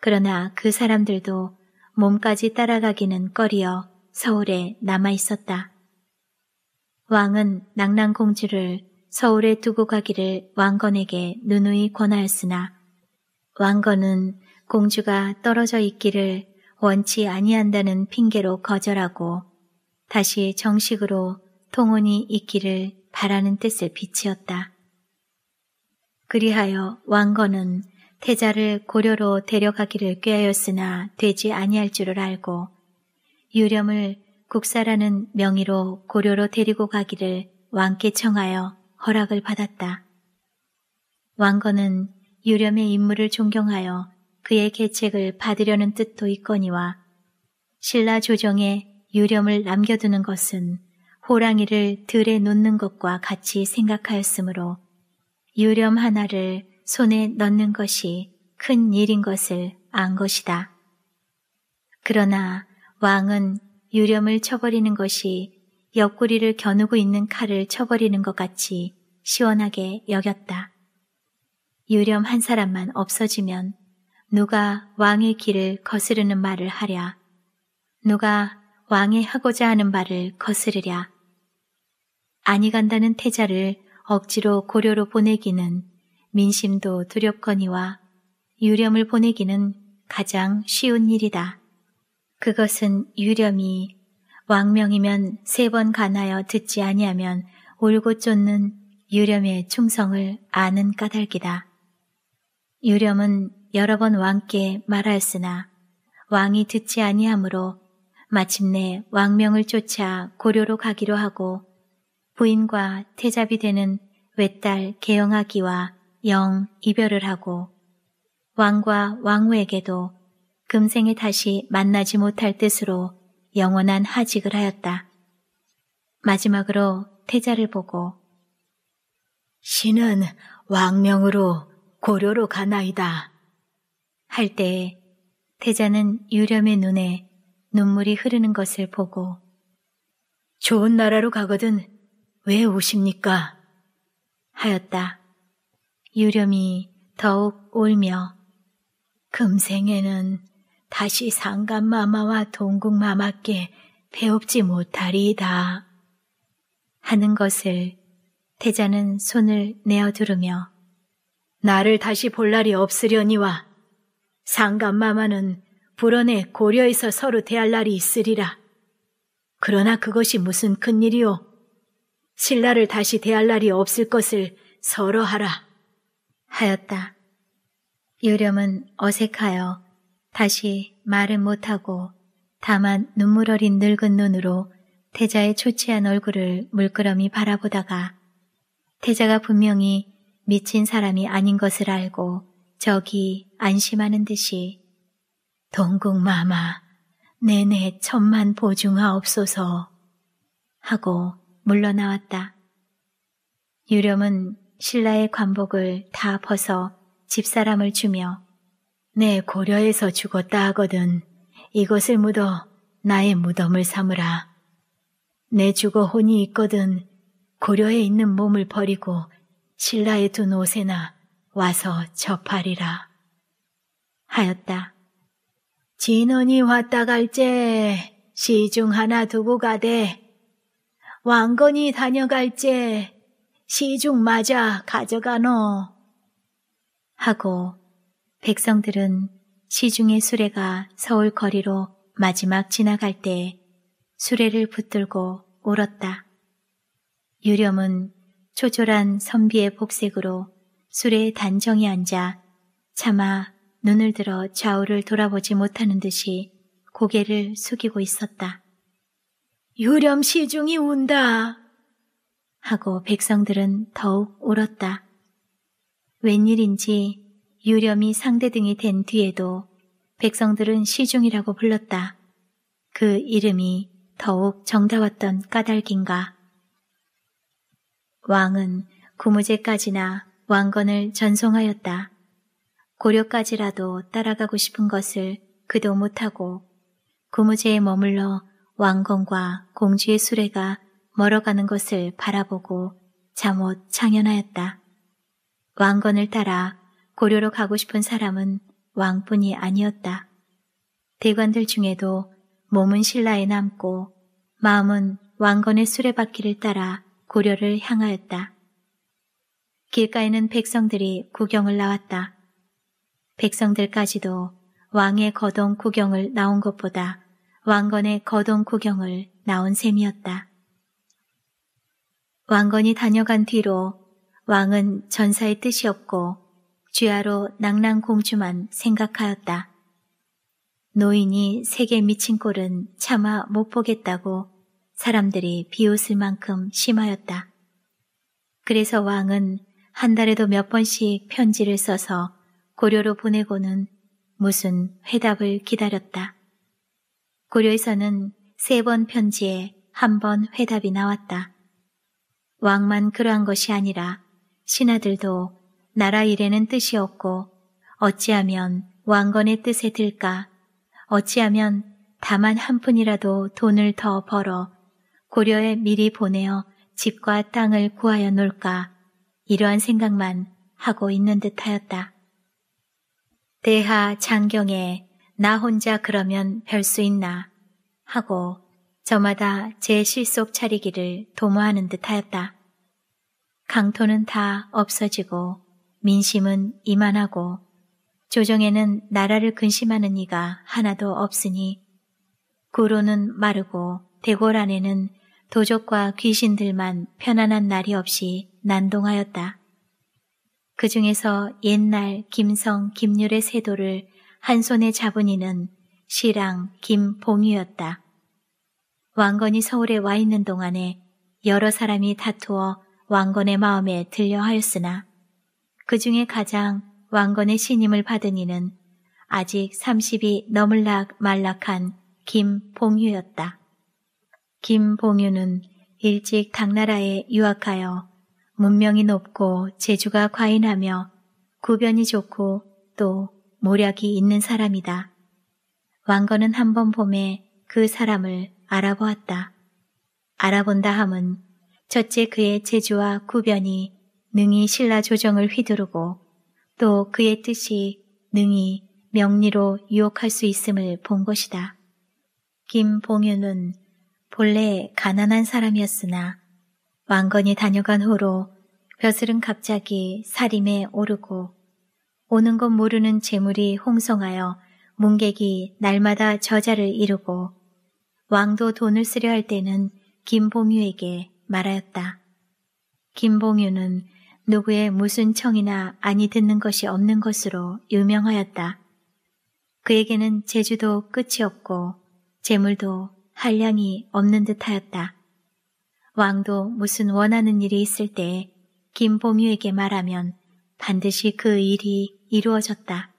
그러나 그 사람들도 몸까지 따라가기는 꺼리어 서울에 남아 있었다. 왕은 낙랑공주를 서울에 두고 가기를 왕건에게 누누이 권하였으나 왕건은 공주가 떨어져 있기를 원치 아니한다는 핑계로 거절하고 다시 정식으로 통혼이 있기를 바라는 뜻을 비치었다. 그리하여 왕건은 태자를 고려로 데려가기를 꾀하였으나 되지 아니할 줄을 알고 유렴을 국사라는 명의로 고려로 데리고 가기를 왕께 청하여 허락을 받았다. 왕건은 유렴의 인물을 존경하여 그의 계책을 받으려는 뜻도 있거니와 신라 조정에 유렴을 남겨두는 것은 호랑이를 들에 놓는 것과 같이 생각하였으므로 유렴 하나를 손에 넣는 것이 큰 일인 것을 안 것이다. 그러나 왕은 유렴을 쳐버리는 것이 옆구리를 겨누고 있는 칼을 쳐버리는 것 같이 시원하게 여겼다. 유렴 한 사람만 없어지면 누가 왕의 길을 거스르는 말을 하랴. 누가 왕의 하고자 하는 말을 거스르랴. 아니 간다는 태자를 억지로 고려로 보내기는 민심도 두렵거니와 유렴을 보내기는 가장 쉬운 일이다. 그것은 유렴이 왕명이면 세 번 간하여 듣지 아니하면 울고 쫓는 유렴의 충성을 아는 까닭이다. 유렴은 여러 번 왕께 말하였으나 왕이 듣지 아니하므로 마침내 왕명을 쫓아 고려로 가기로 하고 부인과 태잡이 되는 외딸 개영하기와영 이별을 하고 왕과 왕후에게도 금생에 다시 만나지 못할 뜻으로 영원한 하직을 하였다. 마지막으로 태자를 보고 신은 왕명으로 고려로 가나이다. 할 때에 태자는 유렴의 눈에 눈물이 흐르는 것을 보고 좋은 나라로 가거든 왜 오십니까? 하였다. 유렴이 더욱 울며 금생에는 다시 상간마마와 동국마마께 배웁지 못하리이다. 하는 것을 태자는 손을 내어 두르며 나를 다시 볼 날이 없으려니와 상간마마는 불언에 고려에서 서로 대할 날이 있으리라. 그러나 그것이 무슨 큰일이오. 신라를 다시 대할 날이 없을 것을 서로 하라. 하였다. 유렴은 어색하여 다시 말은 못하고 다만 눈물 어린 늙은 눈으로 태자의 초췌한 얼굴을 물끄러미 바라보다가 태자가 분명히 미친 사람이 아닌 것을 알고 저기 안심하는 듯이 동궁마마 내내 천만 보중하옵소서 하고 물러나왔다. 유령은 신라의 관복을 다 벗어 집사람을 주며 내 고려에서 죽었다 하거든 이것을 묻어 나의 무덤을 삼으라. 내 죽어 혼이 있거든 고려에 있는 몸을 버리고 신라에 둔 옷에나 와서 접하리라. 하였다. 진원이 왔다 갈제 시중 하나 두고 가되 왕건이 다녀갈제 시중 맞아 가져가노 하고 백성들은 시중의 수레가 서울 거리로 마지막 지나갈 때 수레를 붙들고 울었다. 유렴은 초졸한 선비의 복색으로 수레의 단정히 앉아 차마 눈을 들어 좌우를 돌아보지 못하는 듯이 고개를 숙이고 있었다. 유렴 시중이 운다! 하고 백성들은 더욱 울었다. 웬일인지 유렴이 상대 등이 된 뒤에도 백성들은 시중이라고 불렀다. 그 이름이 더욱 정다웠던 까닭인가. 왕은 구무제까지나 왕건을 전송하였다. 고려까지라도 따라가고 싶은 것을 그도 못하고 구무제에 머물러 왕건과 공주의 수레가 멀어가는 것을 바라보고 잠옷 창연하였다. 왕건을 따라 고려로 가고 싶은 사람은 왕뿐이 아니었다. 대관들 중에도 몸은 신라에 남고 마음은 왕건의 수레바퀴를 따라 고려를 향하였다. 길가에는 백성들이 구경을 나왔다. 백성들까지도 왕의 거동 구경을 나온 것보다 왕건의 거동 구경을 나온 셈이었다. 왕건이 다녀간 뒤로 왕은 전사의 뜻이 없고 쥐하로 낭랑공주만 생각하였다. 노인이 세계 미친 꼴은 차마 못 보겠다고 사람들이 비웃을 만큼 심하였다. 그래서 왕은 한 달에도 몇 번씩 편지를 써서 고려로 보내고는 무슨 회답을 기다렸다. 고려에서는 세 번 편지에 한 번 회답이 나왔다. 왕만 그러한 것이 아니라 신하들도 나라 일에는 뜻이 없고 어찌하면 왕건의 뜻에 들까? 어찌하면 다만 한 푼이라도 돈을 더 벌어 고려에 미리 보내어 집과 땅을 구하여 놓을까? 이러한 생각만 하고 있는 듯하였다. 대하 장경에 나 혼자 그러면 별 수 있나 하고 저마다 제 실속 차리기를 도모하는 듯하였다. 강토는 다 없어지고 민심은 이만하고 조정에는 나라를 근심하는 이가 하나도 없으니 구로는 마르고 대골 안에는 도적과 귀신들만 편안한 날이 없이 난동하였다. 그 중에서 옛날 김성 김률의 세도를 한 손에 잡은 이는 시랑 김봉이었다. 왕건이 서울에 와 있는 동안에 여러 사람이 다투어 왕건의 마음에 들려 하였으나 그 중에 가장 왕건의 신임을 받은 이는 아직 30이 넘을락 말락한 김봉유였다. 김봉유는 일찍 당나라에 유학하여 문명이 높고 재주가 과인하며 구변이 좋고 또 모략이 있는 사람이다. 왕건은 한 번 봄에 그 사람을 알아보았다. 알아본다 함은 첫째 그의 재주와 구변이 능히 신라 조정을 휘두르고 또 그의 뜻이 능히 명리로 유혹할 수 있음을 본 것이다. 김봉윤은 본래 가난한 사람이었으나 왕건이 다녀간 후로 벼슬은 갑자기 살림에 오르고 오는 것 모르는 재물이 홍성하여 뭉객이 날마다 저자를 이루고 왕도 돈을 쓰려 할 때는 김봉유에게 말하였다. 김봉유는 누구의 무슨 청이나 아니 듣는 것이 없는 것으로 유명하였다. 그에게는 제주도 끝이 없고 재물도 한량이 없는 듯하였다. 왕도 무슨 원하는 일이 있을 때김봉유에게 말하면 반드시 그 일이 이루어졌다.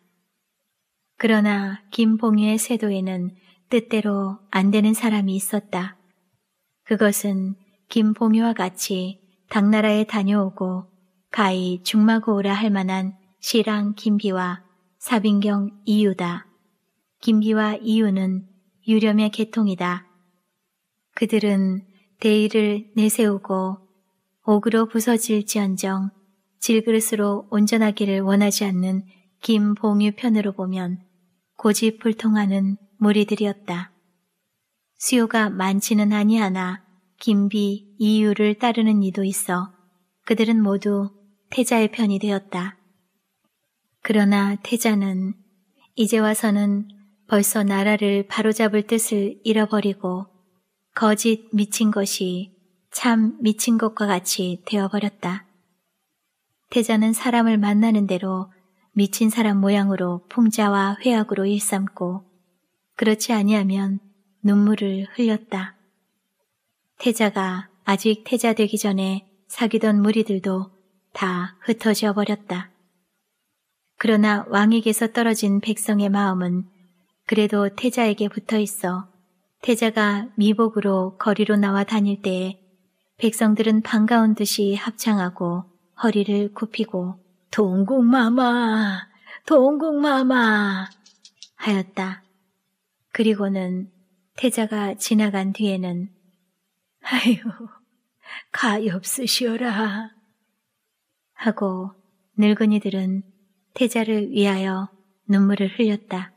그러나 김봉유의 세도에는 뜻대로 안 되는 사람이 있었다. 그것은 김봉유와 같이 당나라에 다녀오고 가히 중마고우라 할 만한 시랑 김비와 사빈경 이유다. 김비와 이유는 유렴의 계통이다. 그들은 대의를 내세우고 옥으로 부서질지언정 질그릇으로 온전하기를 원하지 않는 김봉유 편으로 보면 고집불통하는 무리들이었다. 수요가 많지는 아니하나 김비 이유를 따르는 이도 있어 그들은 모두 태자의 편이 되었다. 그러나 태자는 이제 와서는 벌써 나라를 바로잡을 뜻을 잃어버리고 거짓 미친 것이 참 미친 것과 같이 되어버렸다. 태자는 사람을 만나는 대로 미친 사람 모양으로 풍자와 회악으로 일삼고 그렇지 아니하면 눈물을 흘렸다. 태자가 아직 태자 되기 전에 사귀던 무리들도 다 흩어져 버렸다. 그러나 왕에게서 떨어진 백성의 마음은 그래도 태자에게 붙어 있어 태자가 미복으로 거리로 나와 다닐 때에 백성들은 반가운 듯이 합창하고 허리를 굽히고 동국마마, 동국마마 하였다. 그리고는 태자가 지나간 뒤에는 아유, 가엾으시오라. 하고 늙은이들은 태자를 위하여 눈물을 흘렸다.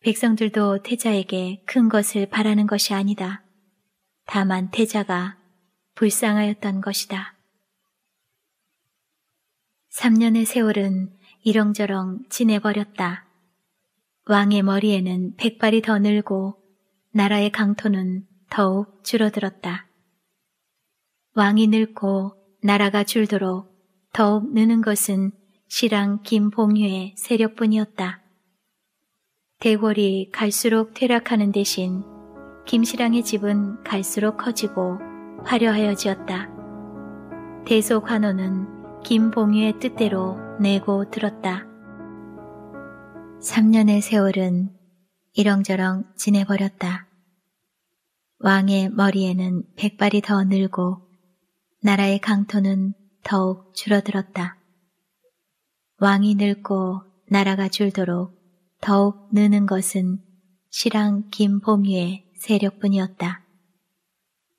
백성들도 태자에게 큰 것을 바라는 것이 아니다. 다만 태자가 불쌍하였던 것이다. 3년의 세월은 이렁저렁 지내버렸다. 왕의 머리에는 백발이 더 늘고 나라의 강토는 더욱 줄어들었다. 왕이 늙고 나라가 줄도록 더욱 느는 것은 시랑 김봉유의 세력뿐이었다. 대궐이 갈수록 퇴락하는 대신 김시랑의 집은 갈수록 커지고 화려하여지었다. 대소 관원은 김봉유의 뜻대로 내고 들었다. 3년의 세월은 이렁저렁 지내버렸다. 왕의 머리에는 백발이 더 늘고 나라의 강토는 더욱 줄어들었다. 왕이 늙고 나라가 줄도록 더욱 느는 것은 실랑 김봉유의 세력뿐이었다.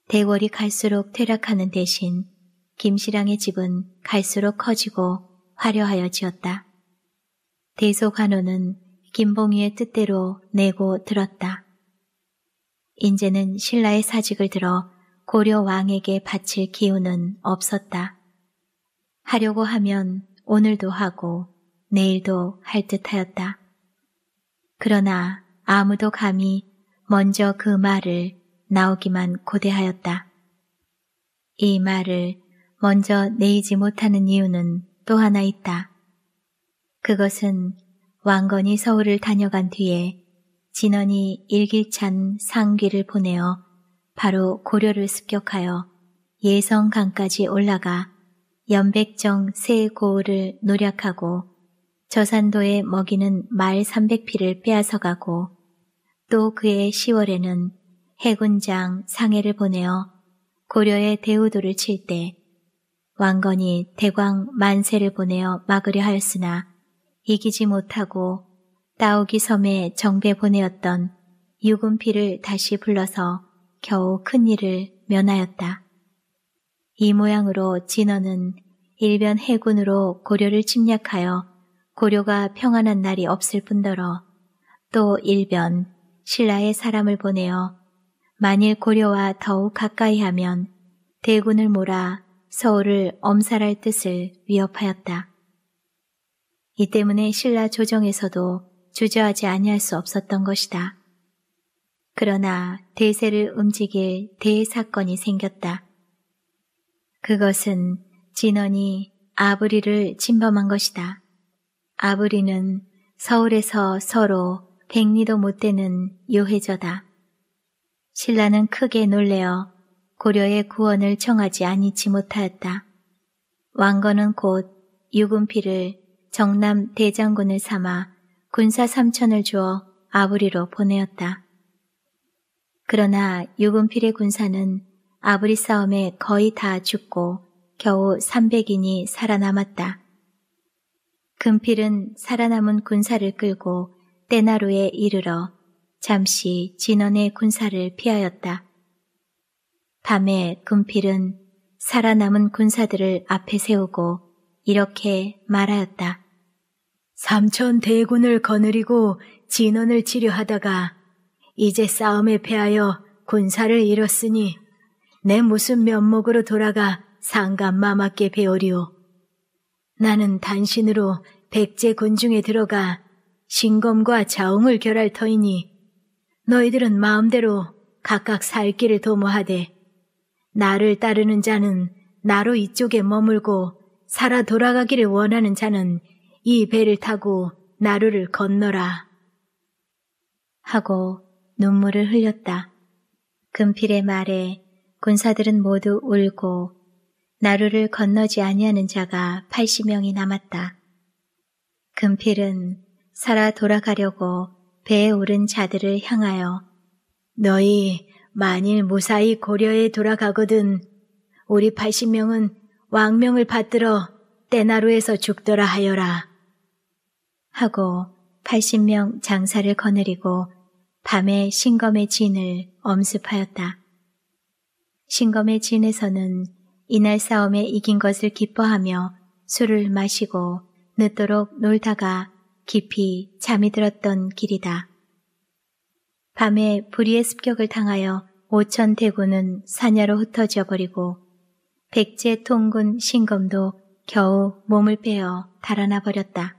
대궐이 갈수록 퇴락하는 대신 김실랑의 집은 갈수록 커지고 화려하여지었다. 대소관호는 김봉유의 뜻대로 내고 들었다. 인제는 신라의 사직을 들어 고려 왕에게 바칠 기운은 없었다. 하려고 하면 오늘도 하고 내일도 할 듯하였다. 그러나 아무도 감히 먼저 그 말을 나오기만 고대하였다. 이 말을 먼저 내이지 못하는 이유는 또 하나 있다. 그것은 왕건이 서울을 다녀간 뒤에 진원이 일기찬 상귀를 보내어 바로 고려를 습격하여 예성강까지 올라가 연백정 세 고을을 노력하고 저산도에 먹이는 말 300피를 빼앗아 가고 또 그해 10월에는 해군장 상해를 보내어 고려의 대우도를 칠 때 왕건이 대광 만세를 보내어 막으려 하였으나 이기지 못하고 따오기 섬에 정배 보내었던 유군피를 다시 불러서 겨우 큰일을 면하였다. 이 모양으로 진원은 일변 해군으로 고려를 침략하여 고려가 평안한 날이 없을 뿐더러 또 일변 신라의 사람을 보내어 만일 고려와 더욱 가까이 하면 대군을 몰아 서울을 엄살할 뜻을 위협하였다. 이 때문에 신라 조정에서도 주저하지 아니할 수 없었던 것이다. 그러나 대세를 움직일 대사건이 생겼다. 그것은 진원이 아브리를 침범한 것이다. 아브리는 서울에서 서로 백리도 못 되는 요해저다. 신라는 크게 놀래어 고려의 구원을 청하지 아니치 못하였다. 왕건은 곧유군필을 정남 대장군을 삼아 군사 삼천을 주어 아브리로 보내었다. 그러나 유군필의 군사는 아브리 싸움에 거의 다 죽고 겨우 300인이 살아남았다. 금필은 살아남은 군사를 끌고 때나루에 이르러 잠시 진원의 군사를 피하였다. 밤에 금필은 살아남은 군사들을 앞에 세우고 이렇게 말하였다. 삼천 대군을 거느리고 진원을 치료하다가 이제 싸움에 패하여 군사를 잃었으니 내 모습 면목으로 돌아가 상감마마께 배우리오. 나는 단신으로 백제 군중에 들어가 신검과 자웅을 결할 터이니 너희들은 마음대로 각각 살 길을 도모하되 나를 따르는 자는 나로 이쪽에 머물고 살아 돌아가기를 원하는 자는 이 배를 타고 나루를 건너라. 하고 눈물을 흘렸다. 금필의 말에 군사들은 모두 울고 나루를 건너지 아니하는 자가 80명이 남았다. 금필은 살아 돌아가려고 배에 오른 자들을 향하여 너희 만일 무사히 고려에 돌아가거든 우리 80명은 왕명을 받들어 때나루에서 죽더라 하여라. 하고 80명 장사를 거느리고 밤에 신검의 진을 엄습하였다. 신검의 진에서는 이날 싸움에 이긴 것을 기뻐하며 술을 마시고 늦도록 놀다가 깊이 잠이 들었던 길이다. 밤에 불의의 습격을 당하여 오천 대군은 사냐로 흩어져 버리고 백제 통군 신검도 겨우 몸을 빼어 달아나 버렸다.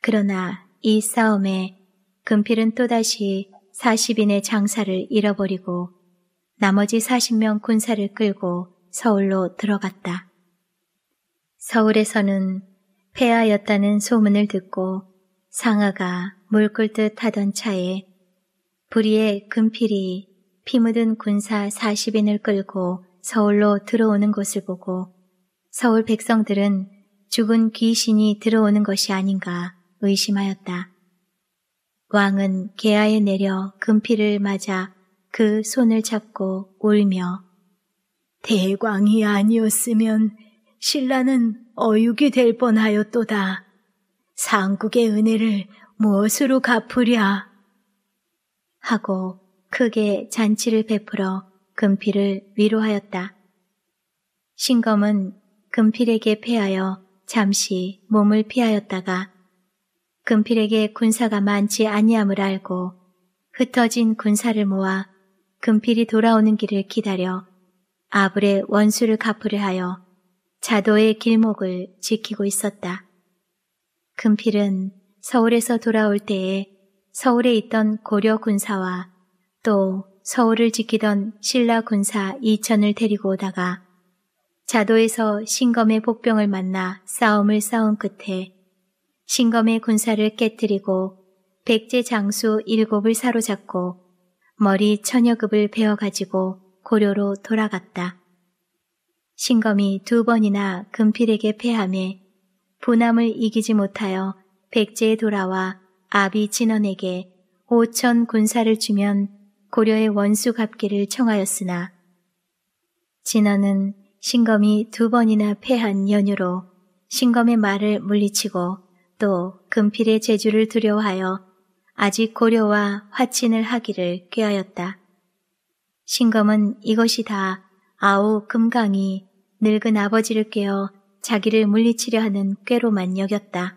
그러나 이 싸움에 금필은 또다시 40인의 장사를 잃어버리고 나머지 40명 군사를 끌고 서울로 들어갔다. 서울에서는 폐하였다는 소문을 듣고 상하가물끓듯 하던 차에 불의의 금필이 피 묻은 군사 40인을 끌고 서울로 들어오는 것을 보고 서울 백성들은 죽은 귀신이 들어오는 것이 아닌가 의심하였다. 왕은 계하에 내려 금필을 맞아 그 손을 잡고 울며 대광이 아니었으면 신라는 어육이 될 뻔하였도다. 상국의 은혜를 무엇으로 갚으랴? 하고 크게 잔치를 베풀어 금필을 위로하였다. 신검은 금필에게 패하여 잠시 몸을 피하였다가 금필에게 군사가 많지 아니함을 알고 흩어진 군사를 모아 금필이 돌아오는 길을 기다려 아불의 원수를 갚으려 하여 자도의 길목을 지키고 있었다. 금필은 서울에서 돌아올 때에 서울에 있던 고려 군사와 또 서울을 지키던 신라 군사 이천을 데리고 오다가 자도에서 신검의 복병을 만나 싸움을 싸운 끝에 신검의 군사를 깨뜨리고 백제 장수 일곱을 사로잡고 머리 처녀급을 베어가지고 고려로 돌아갔다. 신검이 두 번이나 금필에게 패함해부남을 이기지 못하여 백제에 돌아와 아비 진원에게 오천 군사를 주면 고려의 원수 갚기를 청하였으나 진원은 신검이 두 번이나 패한 연유로 신검의 말을 물리치고 또 금필의 재주를 두려워하여 아직 고려와 화친을 하기를 꾀하였다. 신검은 이것이 다아우 금강이 늙은 아버지를 깨어 자기를 물리치려 하는 꾀로만 여겼다.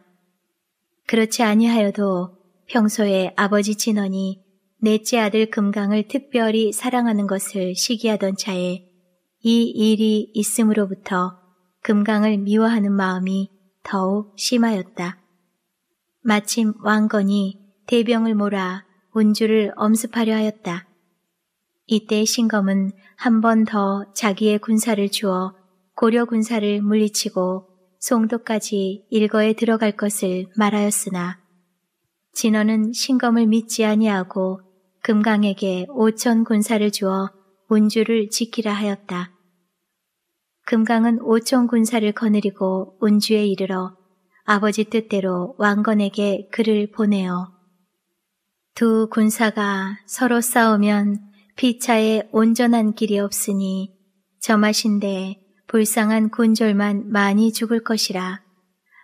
그렇지 아니하여도 평소에 아버지 진원이 넷째 아들 금강을 특별히 사랑하는 것을 시기하던 차에 이 일이 있음으로부터 금강을 미워하는 마음이 더욱 심하였다. 마침 왕건이 대병을 몰아 온주를 엄습하려 하였다. 이때 신검은 한 번 더 자기의 군사를 주어 고려 군사를 물리치고 송도까지 일거에 들어갈 것을 말하였으나 진원은 신검을 믿지 아니하고 금강에게 오천 군사를 주어 온주를 지키라 하였다. 금강은 오천 군사를 거느리고 온주에 이르러 아버지 뜻대로 왕건에게 그를 보내어 두 군사가 서로 싸우면 피차에 온전한 길이 없으니 점마신데 불쌍한 군졸만 많이 죽을 것이라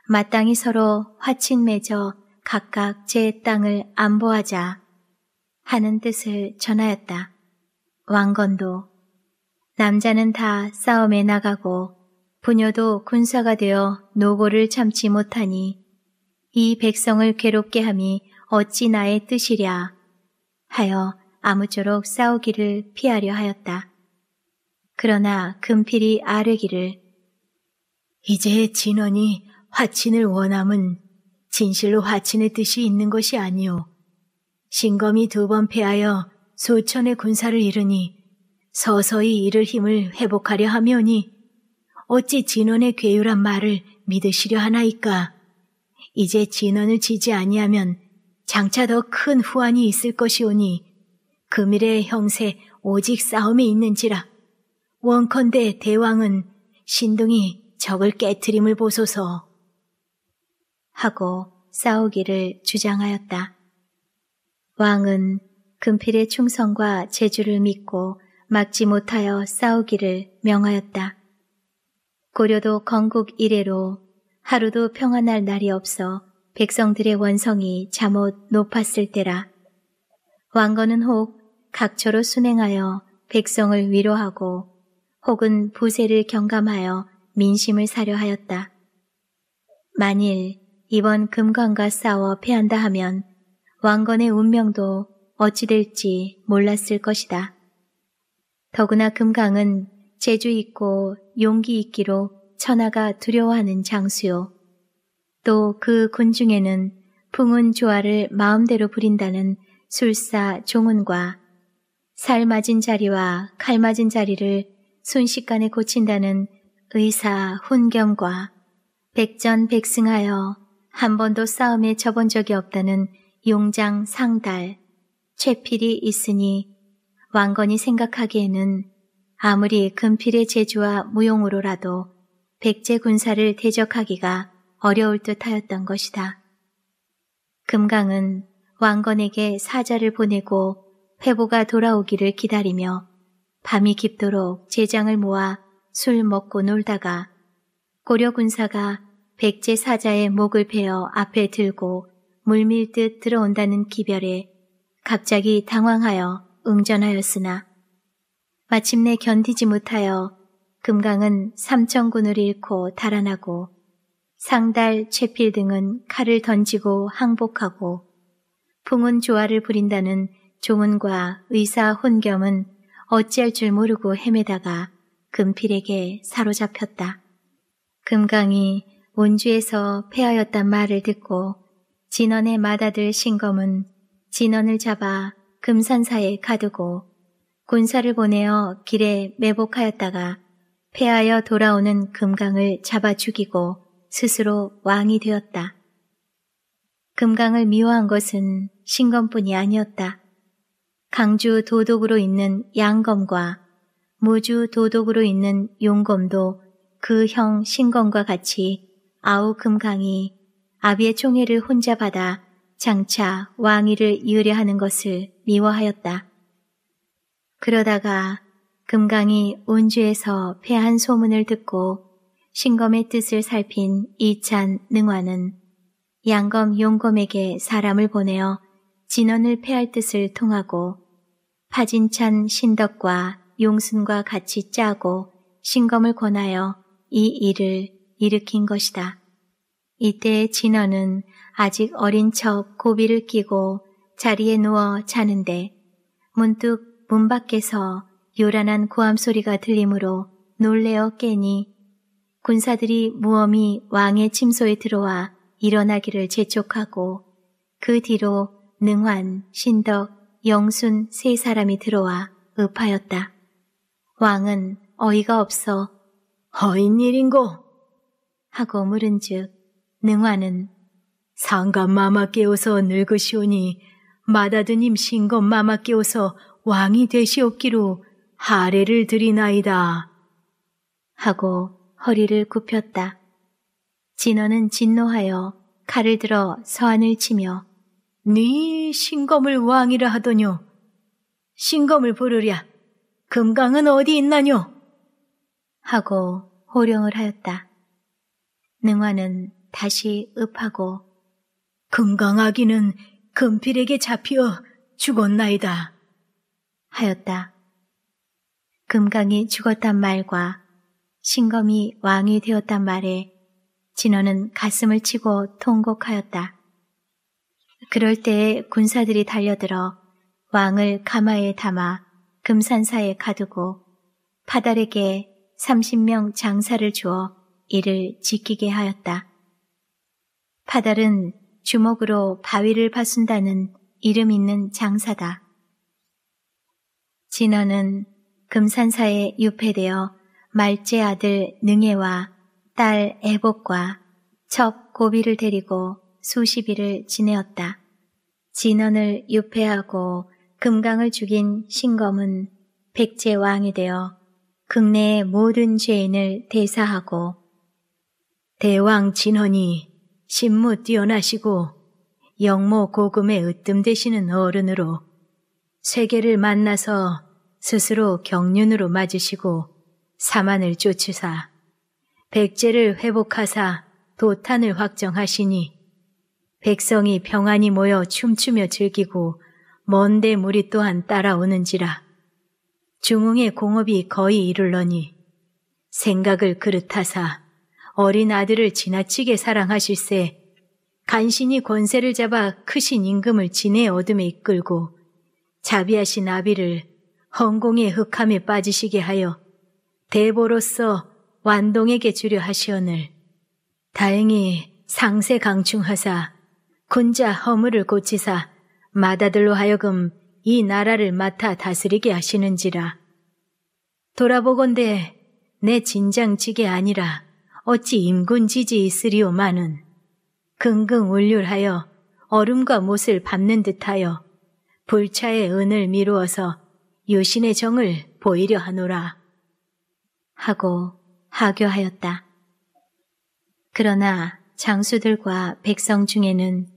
마땅히 서로 화친 맺어 각각 제 땅을 안보하자 하는 뜻을 전하였다. 왕건도 남자는 다 싸움에 나가고 부녀도 군사가 되어 노고를 참지 못하니 이 백성을 괴롭게 함이 어찌 나의 뜻이랴 하여 아무쪼록 싸우기를 피하려 하였다. 그러나 금필이 아뢰기를 이제 진원이 화친을 원함은 진실로 화친의 뜻이 있는 것이 아니오. 신검이 두 번 패하여 수천의 군사를 잃으니 서서히 잃을 힘을 회복하려 하며니 어찌 진원의 괴유란 말을 믿으시려 하나이까. 이제 진원을 지지 아니하면 장차 더 큰후안이 있을 것이오니 금일의 그 형세 오직 싸움이 있는지라 원컨대 대왕은 신동이 적을 깨트림을 보소서 하고 싸우기를 주장하였다. 왕은 금필의 충성과 재주를 믿고 막지 못하여 싸우기를 명하였다. 고려도 건국 이래로 하루도 평안할 날이 없어 백성들의 원성이 잠옷 높았을 때라. 왕건은 혹 각처로 순행하여 백성을 위로하고 혹은 부세를 경감하여 민심을 사려 하였다. 만일 이번 금관과 싸워 패한다 하면 왕건의 운명도 어찌 될지 몰랐을 것이다. 더구나 금강은 재주 있고 용기 있기로 천하가 두려워하는 장수요. 또그 군중에는 풍운 조화를 마음대로 부린다는 술사 종훈과 살 맞은 자리와 칼 맞은 자리를 순식간에 고친다는 의사 훈경과 백전백승하여 한 번도 싸움에 접은 적이 없다는 용장 상달 채필이 있으니 왕건이 생각하기에는 아무리 금필의 재주와 무용으로라도 백제 군사를 대적하기가 어려울 듯 하였던 것이다. 금강은 왕건에게 사자를 보내고 회보가 돌아오기를 기다리며 밤이 깊도록 제장을 모아 술 먹고 놀다가 고려 군사가 백제 사자의 목을 베어 앞에 들고 물밀듯 들어온다는 기별에 갑자기 당황하여 응전하였으나 마침내 견디지 못하여 금강은 삼천군을 잃고 달아나고 상달, 채필 등은 칼을 던지고 항복하고 풍은 조화를 부린다는 종은과 의사 혼겸은 어찌할 줄 모르고 헤매다가 금필에게 사로잡혔다. 금강이 원주에서 패하였단 말을 듣고 진원의 마다들 신검은 진원을 잡아 금산사에 가두고 군사를 보내어 길에 매복하였다가 패하여 돌아오는 금강을 잡아 죽이고 스스로 왕이 되었다. 금강을 미워한 것은 신검뿐이 아니었다. 강주 도독으로 있는 양검과 무주 도독으로 있는 용검도 그 형 신검과 같이 아우 금강이 아비의 총애를 혼자 받아 장차 왕위를 유려하는 것을 미워하였다. 그러다가 금강이 온주에서 패한 소문을 듣고 신검의 뜻을 살핀 이찬 능화는 양검 용검에게 사람을 보내어 진원을 패할 뜻을 통하고 파진찬 신덕과 용순과 같이 짜고 신검을 권하여 이 일을 일으킨 것이다. 이때 진원은 아직 어린 척 고비를 끼고 자리에 누워 자는데 문득 문 밖에서 요란한 고함 소리가 들리므로 놀래어 깨니 군사들이 무엄히 왕의 침소에 들어와 일어나기를 재촉하고 그 뒤로 능환, 신덕, 영순 세 사람이 들어와 읍하였다. 왕은 어이가 없어 허인 일인고 하고 물은즉 능환은 상감마마 깨워서 늙으시오니 마다드님 신검마마 깨워서 왕이 되시옵기로 하례를 드리나이다 하고 허리를 굽혔다. 진어는 진노하여 칼을 들어 서안을 치며 네 신검을 왕이라 하더뇨. 신검을 부르랴. 금강은 어디 있나뇨? 하고 호령을 하였다. 능화는 다시 읍하고 금강아기는 금필에게 잡히어 죽었나이다. 하였다. 금강이 죽었단 말과 신검이 왕이 되었단 말에 진원은 가슴을 치고 통곡하였다. 그럴 때에 군사들이 달려들어 왕을 가마에 담아 금산사에 가두고 파달에게 30명 장사를 주어 이를 지키게 하였다. 파달은 주먹으로 바위를 파순다는 이름 있는 장사다. 진원은 금산사에 유폐되어 말제 아들 능해와 딸 애복과 첩 고비를 데리고 수십 일을 지내었다. 진원을 유폐하고 금강을 죽인 신검은 백제 왕이 되어 극내의 모든 죄인을 대사하고 대왕 진원이 신무 뛰어나시고 영모 고금에 으뜸되시는 어른으로 세계를 만나서 스스로 경륜으로 맞으시고 사만을 쫓으사 백제를 회복하사 도탄을 확정하시니 백성이 평안히 모여 춤추며 즐기고 먼데 무리 또한 따라오는지라 중흥의 공업이 거의 이룰러니 생각을 그릇하사 어린 아들을 지나치게 사랑하실세 간신히 권세를 잡아 크신 임금을 진해 어둠에 이끌고 자비하신 아비를 헌공의 흑함에 빠지시게 하여 대보로서 완동에게 주려 하시오늘 다행히 상세 강충하사 군자 허물을 고치사 마다들로 하여금 이 나라를 맡아 다스리게 하시는지라 돌아보건대 내 진장직이 아니라 어찌 임군지지 있으리오마는 긍긍 울률하여 얼음과 못을 밟는 듯하여 불차의 은을 미루어서 유신의 정을 보이려 하노라. 하고 하교하였다. 그러나 장수들과 백성 중에는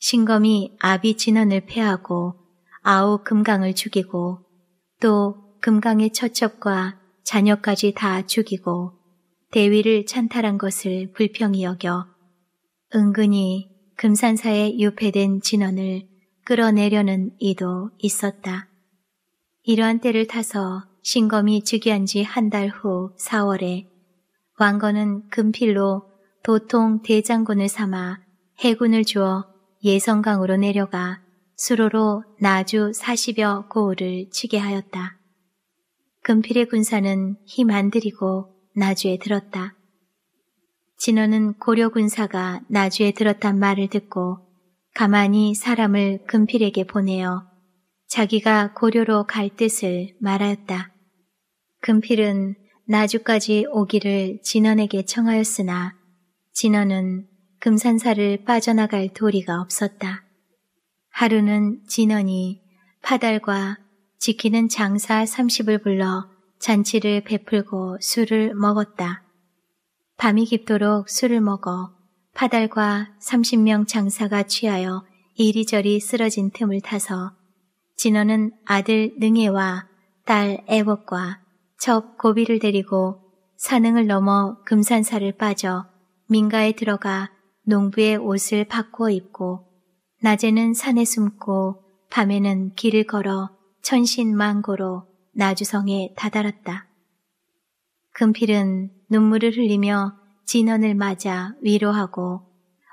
신검이 아비 진원을 패하고 아우 금강을 죽이고 또 금강의 처첩과 자녀까지 다 죽이고 대위를 찬탈한 것을 불평히 여겨 은근히 금산사에 유폐된 진원을 끌어내려는 이도 있었다. 이러한 때를 타서 신검이 즉위한 지 한 달 후 4월에 왕건은 금필로 도통 대장군을 삼아 해군을 주어 예성강으로 내려가 수로로 나주 40여 고을을 치게 하였다. 금필의 군사는 힘안 들이고 나주에 들었다. 진원은 고려 군사가 나주에 들었단 말을 듣고 가만히 사람을 금필에게 보내어 자기가 고려로 갈 뜻을 말하였다. 금필은 나주까지 오기를 진원에게 청하였으나 진원은 금산사를 빠져나갈 도리가 없었다. 하루는 진원이 파달과 지키는 장사 30을 불러 잔치를 베풀고 술을 먹었다. 밤이 깊도록 술을 먹어 파달과 30명 장사가 취하여 이리저리 쓰러진 틈을 타서 진원은 아들 능혜와딸 애웍과 첩 고비를 데리고 산흥을 넘어 금산사를 빠져 민가에 들어가 농부의 옷을 바꾸어 입고 낮에는 산에 숨고 밤에는 길을 걸어 천신망고로 나주성에 다다랐다. 금필은 눈물을 흘리며 진언을 맞아 위로하고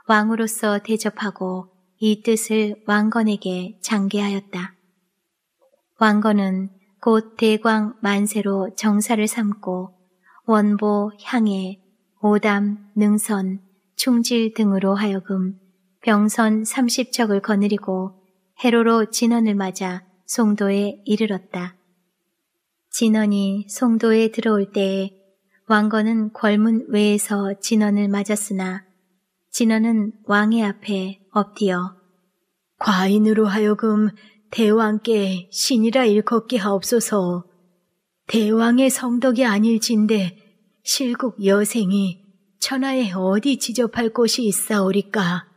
왕으로서 대접하고 이 뜻을 왕건에게 장계하였다. 왕건은 곧 대광 만세로 정사를 삼고 원보, 향해, 오담, 능선, 충질 등으로 하여금 병선 30척을 거느리고 해로로 진원을 맞아 송도에 이르렀다. 진원이 송도에 들어올 때에 왕건은 궐문 외에서 진원을 맞았으나 진원은 왕의 앞에 엎디어 과인으로 하여금 대왕께 신이라 일컫게 하옵소서 대왕의 성덕이 아닐진데 실국 여생이 천하에 어디 지접할 곳이 있사오리까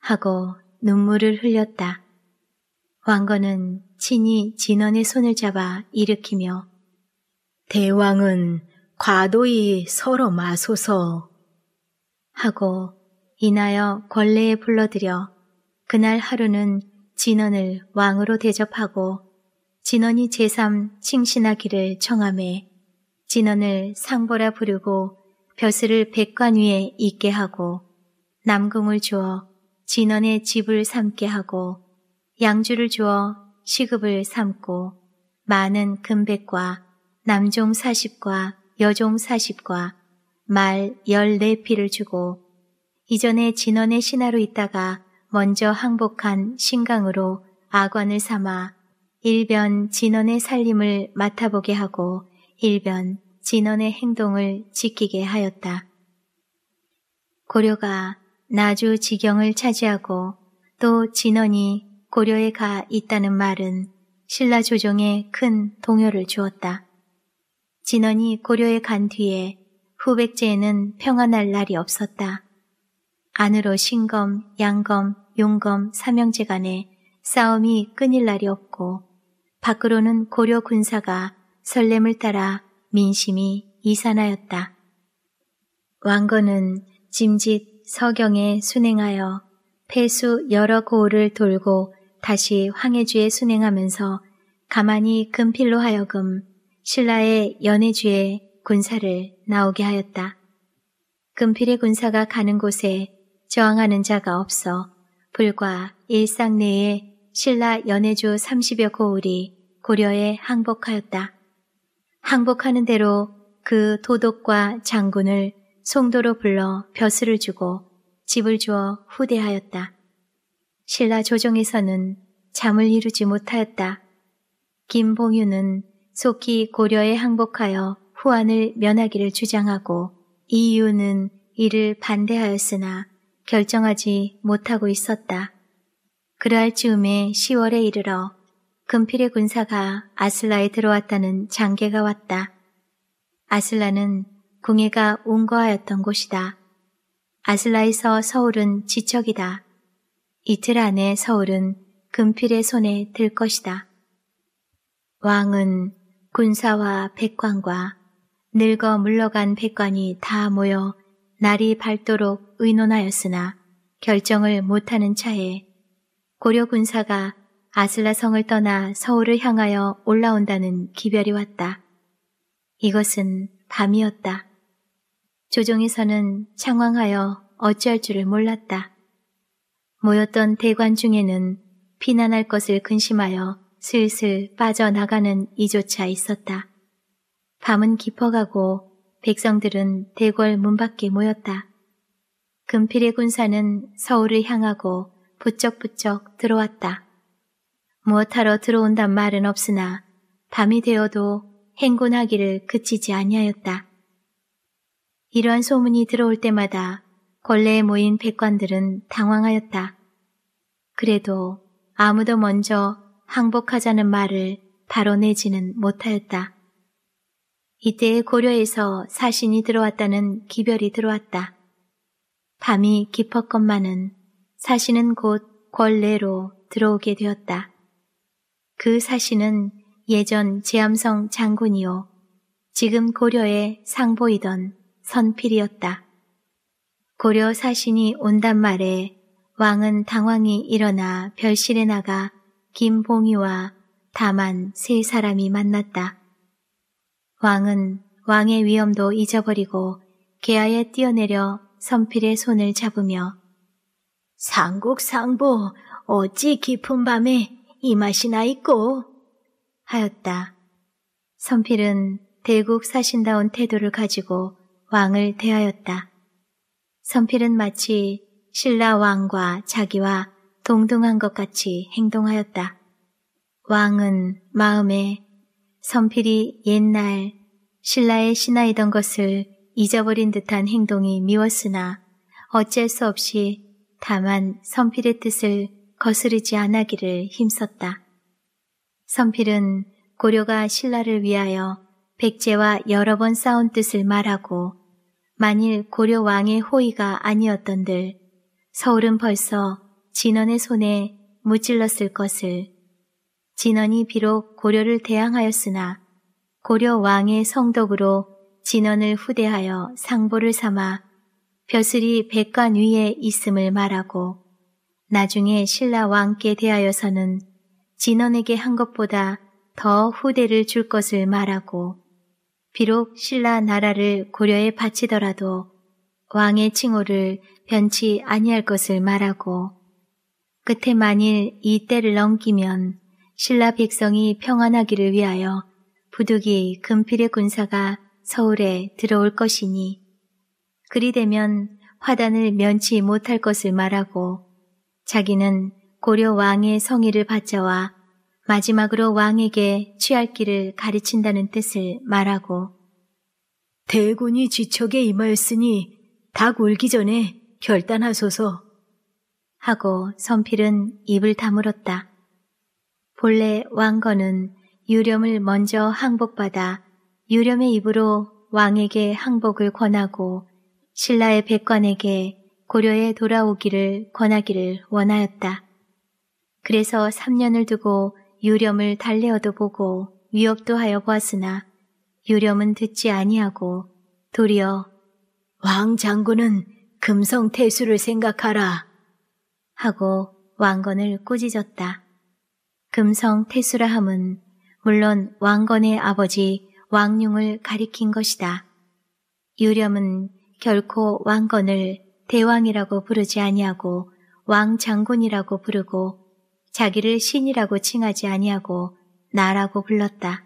하고 눈물을 흘렸다. 왕건은 친히 진원의 손을 잡아 일으키며 대왕은 과도히 서로 마소서 하고 인하여 권례에 불러들여 그날 하루는 진원을 왕으로 대접하고 진원이 제삼 칭신하기를 청함해진원을 상보라 부르고 벼슬을 백관 위에 있게 하고 남궁을 주어 진원의 집을 삼게 하고 양주를 주어 시급을 삼고 많은 금백과 남종 사십과 여종 사십과 말 열네 피를 주고 이전에 진원의 신하로 있다가 먼저 항복한 신강으로 아관을 삼아 일변 진원의 살림을 맡아보게 하고 일변 진원의 행동을 지키게 하였다. 고려가 나주 지경을 차지하고 또 진원이 고려에 가 있다는 말은 신라 조정에 큰 동요를 주었다. 진원이 고려에 간 뒤에 후백제에는 평안할 날이 없었다. 안으로 신검, 양검, 용검, 삼형제 간에 싸움이 끊일 날이 없고 밖으로는 고려 군사가 설렘을 따라 민심이 이산하였다. 왕건은 짐짓 서경에 순행하여 폐수 여러 고을을 돌고 다시 황해주에 순행하면서 가만히 금필로 하여금 신라의 연해주에 군사를 나오게 하였다. 금필의 군사가 가는 곳에 저항하는 자가 없어 불과 일상 내에 신라 연해주 30여 고을이 고려에 항복하였다. 항복하는 대로 그 도독과 장군을 송도로 불러 벼슬을 주고 집을 주어 후대하였다. 신라 조정에서는 잠을 이루지 못하였다. 김봉유는 속히 고려에 항복하여 후안을 면하기를 주장하고 이유는 이를 반대하였으나 결정하지 못하고 있었다. 그러할 즈음에 10월에 이르러 금필의 군사가 아슬라에 들어왔다는 장계가 왔다. 아슬라는 궁예가 온거하였던 곳이다. 아슬라에서 서울은 지척이다. 이틀 안에 서울은 금필의 손에 들 것이다. 왕은 군사와 백관과 늙어 물러간 백관이 다 모여 날이 밝도록 의논하였으나 결정을 못하는 차에 고려 군사가 아슬라성을 떠나 서울을 향하여 올라온다는 기별이 왔다. 이것은 밤이었다. 조정에서는 창황하여 어찌할 줄을 몰랐다. 모였던 대관 중에는 피난할 것을 근심하여 슬슬 빠져나가는 이조차 있었다. 밤은 깊어가고 백성들은 대궐 문 밖에 모였다. 금필의 군사는 서울을 향하고 부쩍부쩍 들어왔다. 무엇하러 들어온단 말은 없으나 밤이 되어도 행군하기를 그치지 아니하였다. 이러한 소문이 들어올 때마다 권례에 모인 백관들은 당황하였다. 그래도 아무도 먼저 항복하자는 말을 바로 내지는 못하였다. 이때 고려에서 사신이 들어왔다는 기별이 들어왔다. 밤이 깊었건만은 사신은 곧 권례로 들어오게 되었다. 그 사신은 예전 제암성 장군이요. 지금 고려의 상보이던 선필이었다. 고려 사신이 온단 말에 왕은 당황히 일어나 별실에 나가 김봉이와 다만 세 사람이 만났다. 왕은 왕의 위엄도 잊어버리고 계하에 뛰어내려 선필의 손을 잡으며 상국상보 어찌 깊은 밤에 이 맛이나 있고 하였다. 선필은 대국 사신다운 태도를 가지고 왕을 대하였다. 선필은 마치 신라 왕과 자기와 동등한 것 같이 행동하였다. 왕은 마음에 선필이 옛날 신라의 신하이던 것을 잊어버린 듯한 행동이 미웠으나 어쩔수 없이 다만 선필의 뜻을 거스르지 않아기를 힘썼다. 선필은 고려가 신라를 위하여 백제와 여러 번 싸운 뜻을 말하고 만일 고려 왕의 호의가 아니었던들 서울은 벌써 진원의 손에 무찔렀을 것을 진원이 비록 고려를 대항하였으나 고려 왕의 성덕으로 진원을 후대하여 상보를 삼아 벼슬이 백관 위에 있음을 말하고 나중에 신라 왕께 대하여서는 진원에게 한 것보다 더 후대를 줄 것을 말하고 비록 신라 나라를 고려에 바치더라도 왕의 칭호를 변치 아니할 것을 말하고 끝에 만일 이 때를 넘기면 신라 백성이 평안하기를 위하여 부득이 금필의 군사가 서울에 들어올 것이니 그리 되면 화단을 면치 못할 것을 말하고 자기는 고려 왕의 성의를 받자와 마지막으로 왕에게 취할 길을 가르친다는 뜻을 말하고 대군이 지척에 임하였으니 닭 울기 전에 결단하소서 하고 선필은 입을 다물었다. 본래 왕건은 유령을 먼저 항복받아 유령의 입으로 왕에게 항복을 권하고 신라의 백관에게 고려에 돌아오기를 권하기를 원하였다. 그래서 3년을 두고 유령을 달래어도 보고 위협도 하여 보았으나 유령은 듣지 아니하고 도리어 왕 장군은 금성 태수를 생각하라 하고 왕건을 꾸짖었다. 금성 태수라 함은 물론 왕건의 아버지 왕룡을 가리킨 것이다. 유렴은 결코 왕건을 대왕이라고 부르지 아니하고 왕장군이라고 부르고 자기를 신이라고 칭하지 아니하고 나라고 불렀다.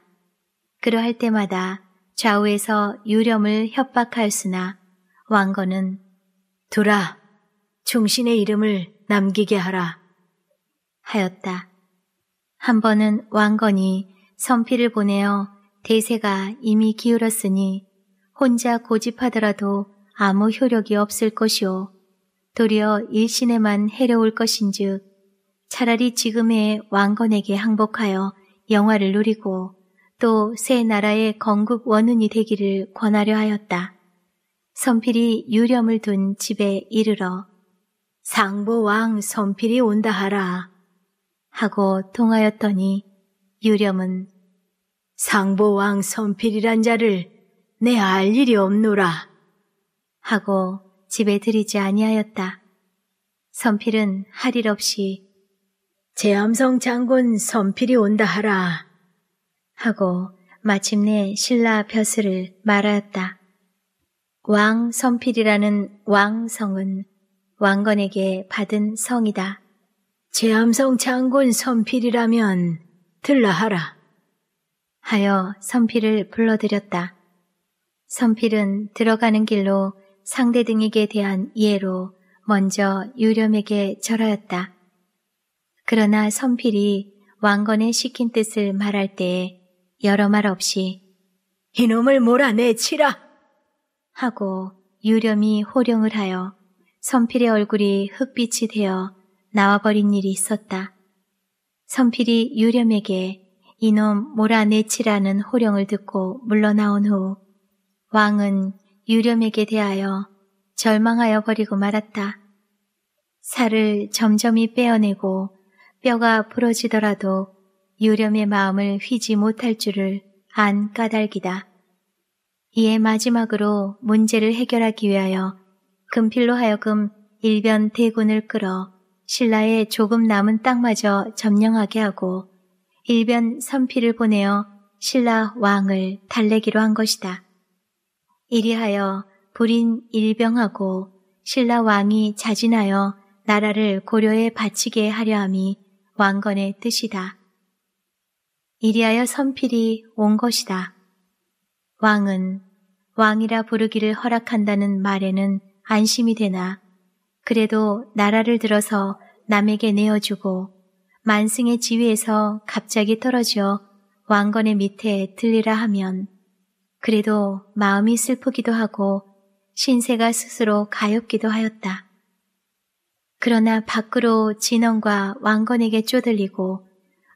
그러할 때마다 좌우에서 유렴을 협박하였으나 왕건은 돌아 충신의 이름을 남기게 하라 하였다. 한 번은 왕건이 선피를 보내어 대세가 이미 기울었으니 혼자 고집하더라도 아무 효력이 없을 것이오. 도리어 일신에만 해려울 것인즉 차라리 지금의 왕건에게 항복하여 영화를 누리고 또 새 나라의 건국 원운이 되기를 권하려 하였다. 선필이 유령을둔 집에 이르러 상보왕 선필이 온다 하라. 하고 통하였더니 유렴은 상보왕 선필이란 자를 내 알 일이 없노라 하고 집에 들이지 아니하였다. 선필은 할 일 없이 제암성 장군 선필이 온다 하라 하고 마침내 신라 벼슬을 말하였다. 왕 선필이라는 왕성은 왕건에게 받은 성이다. 제암성 장군 선필이라면 들라 하라. 하여 선필을 불러들였다. 선필은 들어가는 길로 상대 등에게 대한 예로 먼저 유렴에게 절하였다. 그러나 선필이 왕건에 시킨 뜻을 말할 때에 여러 말 없이 이놈을 몰아내치라! 하고 유렴이 호령을 하여 선필의 얼굴이 흑빛이 되어 나와버린 일이 있었다. 선필이 유렴에게 이놈 몰아내치라는 호령을 듣고 물러나온 후 왕은 유렴에게 대하여 절망하여 버리고 말았다. 살을 점점이 빼어내고 뼈가 부러지더라도 유렴의 마음을 휘지 못할 줄을 안 까닭이다. 이에 마지막으로 문제를 해결하기 위하여 금필로 하여금 일변 대군을 끌어 신라의 조금 남은 땅마저 점령하게 하고 일변 선피를 보내어 신라 왕을 달래기로 한 것이다. 이리하여 불인 일병하고 신라 왕이 자진하여 나라를 고려에 바치게 하려 함이 왕건의 뜻이다. 이리하여 선필이 온 것이다. 왕은 왕이라 부르기를 허락한다는 말에는 안심이 되나 그래도 나라를 들어서 남에게 내어주고 만승의 지위에서 갑자기 떨어져 왕건의 밑에 들리라 하면 그래도 마음이 슬프기도 하고 신세가 스스로 가엾기도 하였다. 그러나 밖으로 진원과 왕건에게 쪼들리고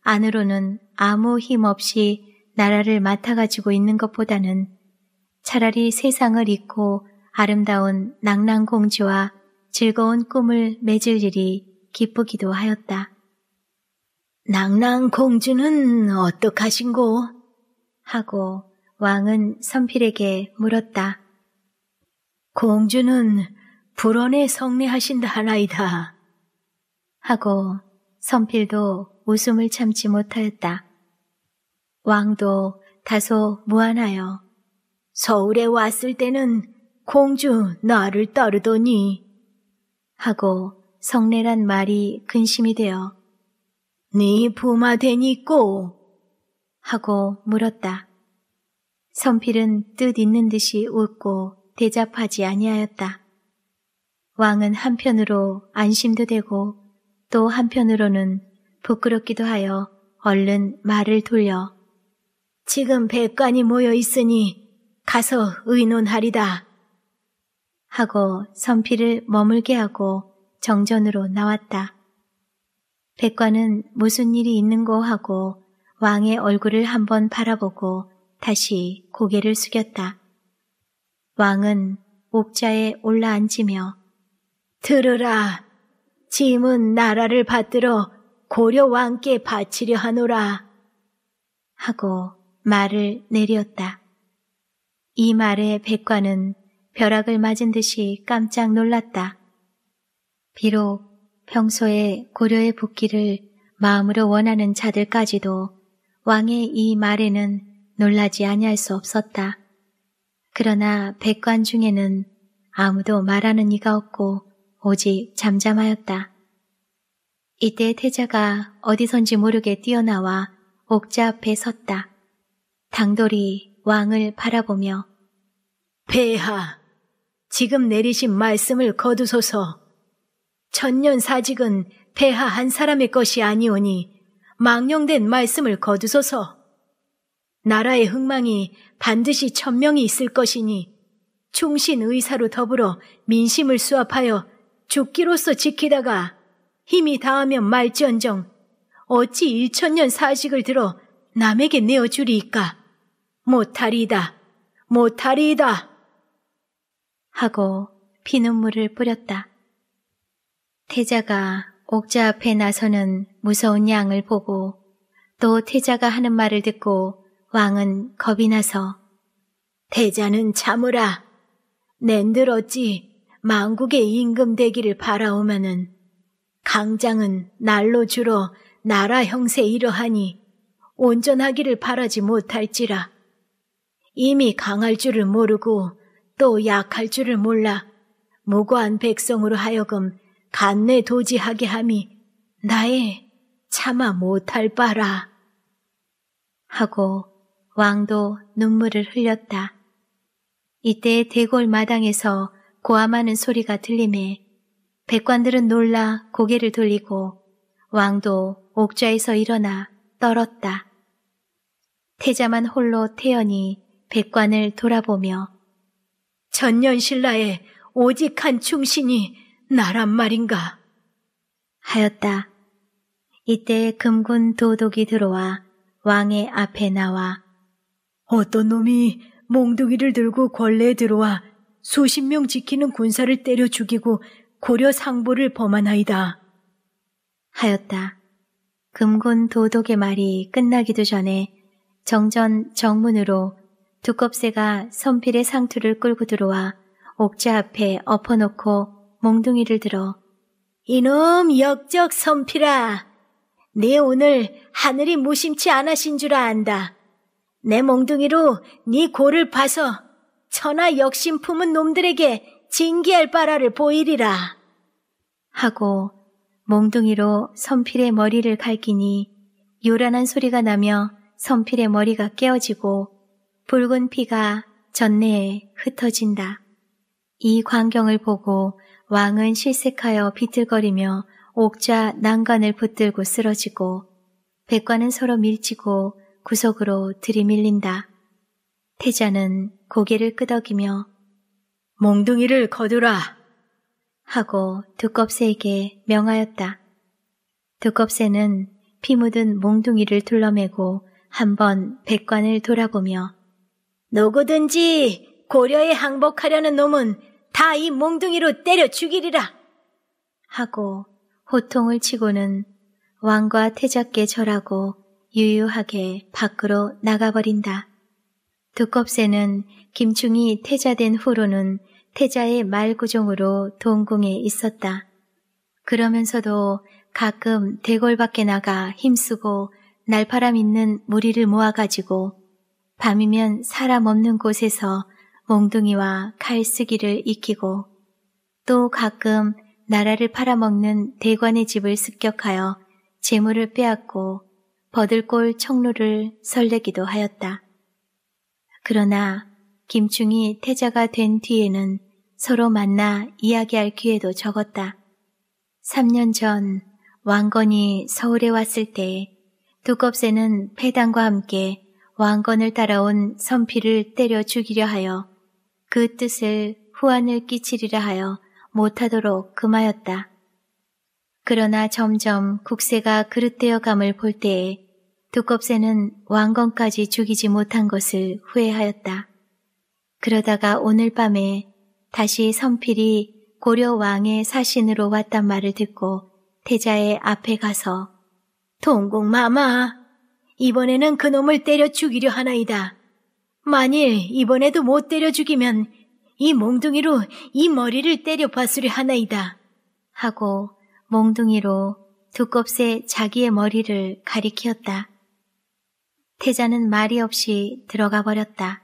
안으로는 아무 힘 없이 나라를 맡아가지고 있는 것보다는 차라리 세상을 잊고 아름다운 낙랑공주와 즐거운 꿈을 맺을 일이 기쁘기도 하였다. 낭낭 공주는 어떡하신고? 하고 왕은 선필에게 물었다. 공주는 불원에 성례하신다 하나이다. 하고 선필도 웃음을 참지 못하였다. 왕도 다소 무안하여 서울에 왔을 때는 공주 나를 따르더니 하고 성례란 말이 근심이 되어 네 부마 되니꼬 하고 물었다. 선필은 뜻 있는 듯이 웃고 대답하지 아니하였다. 왕은 한편으로 안심도 되고 또 한편으로는 부끄럽기도 하여 얼른 말을 돌려 지금 백관이 모여 있으니 가서 의논하리다 하고 선피를 머물게 하고 정전으로 나왔다. 백관은 무슨 일이 있는고 하고 왕의 얼굴을 한번 바라보고 다시 고개를 숙였다. 왕은 옥자에 올라앉으며 들으라 짐은 나라를 받들어 고려 왕께 바치려 하노라 하고 말을 내렸다. 이 말에 백관은 벼락을 맞은 듯이 깜짝 놀랐다. 비록 평소에 고려의 복귀를 마음으로 원하는 자들까지도 왕의 이 말에는 놀라지 아니할 수 없었다. 그러나 백관 중에는 아무도 말하는 이가 없고 오직 잠잠하였다. 이때 태자가 어디선지 모르게 뛰어나와 옥자 앞에 섰다. 당돌이 왕을 바라보며 배하 지금 내리신 말씀을 거두소서. 천년사직은 폐하 한 사람의 것이 아니오니 망령된 말씀을 거두소서. 나라의 흥망이 반드시 천명이 있을 것이니 충신 의사로 더불어 민심을 수합하여 죽기로서 지키다가 힘이 다하면 말지언정 어찌 일천년 사직을 들어 남에게 내어주리이까 못하리이다 못하리이다 하고 피눈물을 뿌렸다. 태자가 옥자 앞에 나서는 무서운 양을 보고 또 태자가 하는 말을 듣고 왕은 겁이 나서 태자는 참으라. 낸들 어찌 망국의 임금 되기를 바라오면은 강장은 날로 주로 나라 형세 이러하니 온전하기를 바라지 못할지라. 이미 강할 줄을 모르고 또 약할 줄을 몰라 무고한 백성으로 하여금 간내 도지하게 함이 나의 참아 못할 바라. 하고 왕도 눈물을 흘렸다. 이때 대골 마당에서 고함하는 소리가 들림에 백관들은 놀라 고개를 돌리고 왕도 옥좌에서 일어나 떨었다. 태자만 홀로 태연히 백관을 돌아보며 전년신라의 오직 한 충신이 나란 말인가 하였다. 이때 금군 도독이 들어와 왕의 앞에 나와 어떤 놈이 몽둥이를 들고 권례에 들어와 수십 명 지키는 군사를 때려 죽이고 고려 상보를 범한아이다 하였다. 금군 도독의 말이 끝나기도 전에 정전 정문으로 두껍새가 선필의 상투를 끌고 들어와 옥자 앞에 엎어놓고 몽둥이를 들어 이놈 역적 선필아 네 오늘 하늘이 무심치 않으신 줄 안다. 내 몽둥이로 네 고를 봐서 천하 역심 품은 놈들에게 징계할 바라를 보이리라. 하고 몽둥이로 선필의 머리를 갈기니 요란한 소리가 나며 선필의 머리가 깨어지고 붉은 피가 전내에 흩어진다. 이 광경을 보고 왕은 실색하여 비틀거리며 옥좌 난간을 붙들고 쓰러지고 백관은 서로 밀치고 구석으로 들이밀린다. 태자는 고개를 끄덕이며 몽둥이를 거두라! 하고 두껍새에게 명하였다. 두껍새는 피 묻은 몽둥이를 둘러매고 한 번 백관을 돌아보며 누구든지 고려에 항복하려는 놈은 다 이 몽둥이로 때려 죽이리라. 하고 호통을 치고는 왕과 태자께 절하고 유유하게 밖으로 나가버린다. 두껍새는 김충이 태자된 후로는 태자의 말구종으로 동궁에 있었다. 그러면서도 가끔 대궐 밖에 나가 힘쓰고 날파람 있는 무리를 모아가지고 밤이면 사람 없는 곳에서 몽둥이와 칼쓰기를 익히고 또 가끔 나라를 팔아먹는 대관의 집을 습격하여 재물을 빼앗고 버들골 청로를 설레기도 하였다. 그러나 김충이 태자가 된 뒤에는 서로 만나 이야기할 기회도 적었다. 3년 전 왕건이 서울에 왔을 때 두껍새는 폐당과 함께 왕건을 따라온 선피를 때려 죽이려 하여 그 뜻을 후안을 끼치리라 하여 못하도록 금하였다. 그러나 점점 국세가 그릇되어 감을 볼 때에 두껍새는 왕건까지 죽이지 못한 것을 후회하였다. 그러다가 오늘 밤에 다시 선필이 고려 왕의 사신으로 왔단 말을 듣고 태자의 앞에 가서 동궁마마 이번에는 그놈을 때려 죽이려 하나이다. 만일 이번에도 못 때려 죽이면 이 몽둥이로 이 머리를 때려 봤으려 하나이다. 하고 몽둥이로 두껍새 자기의 머리를 가리키었다. 태자는 말이 없이 들어가 버렸다.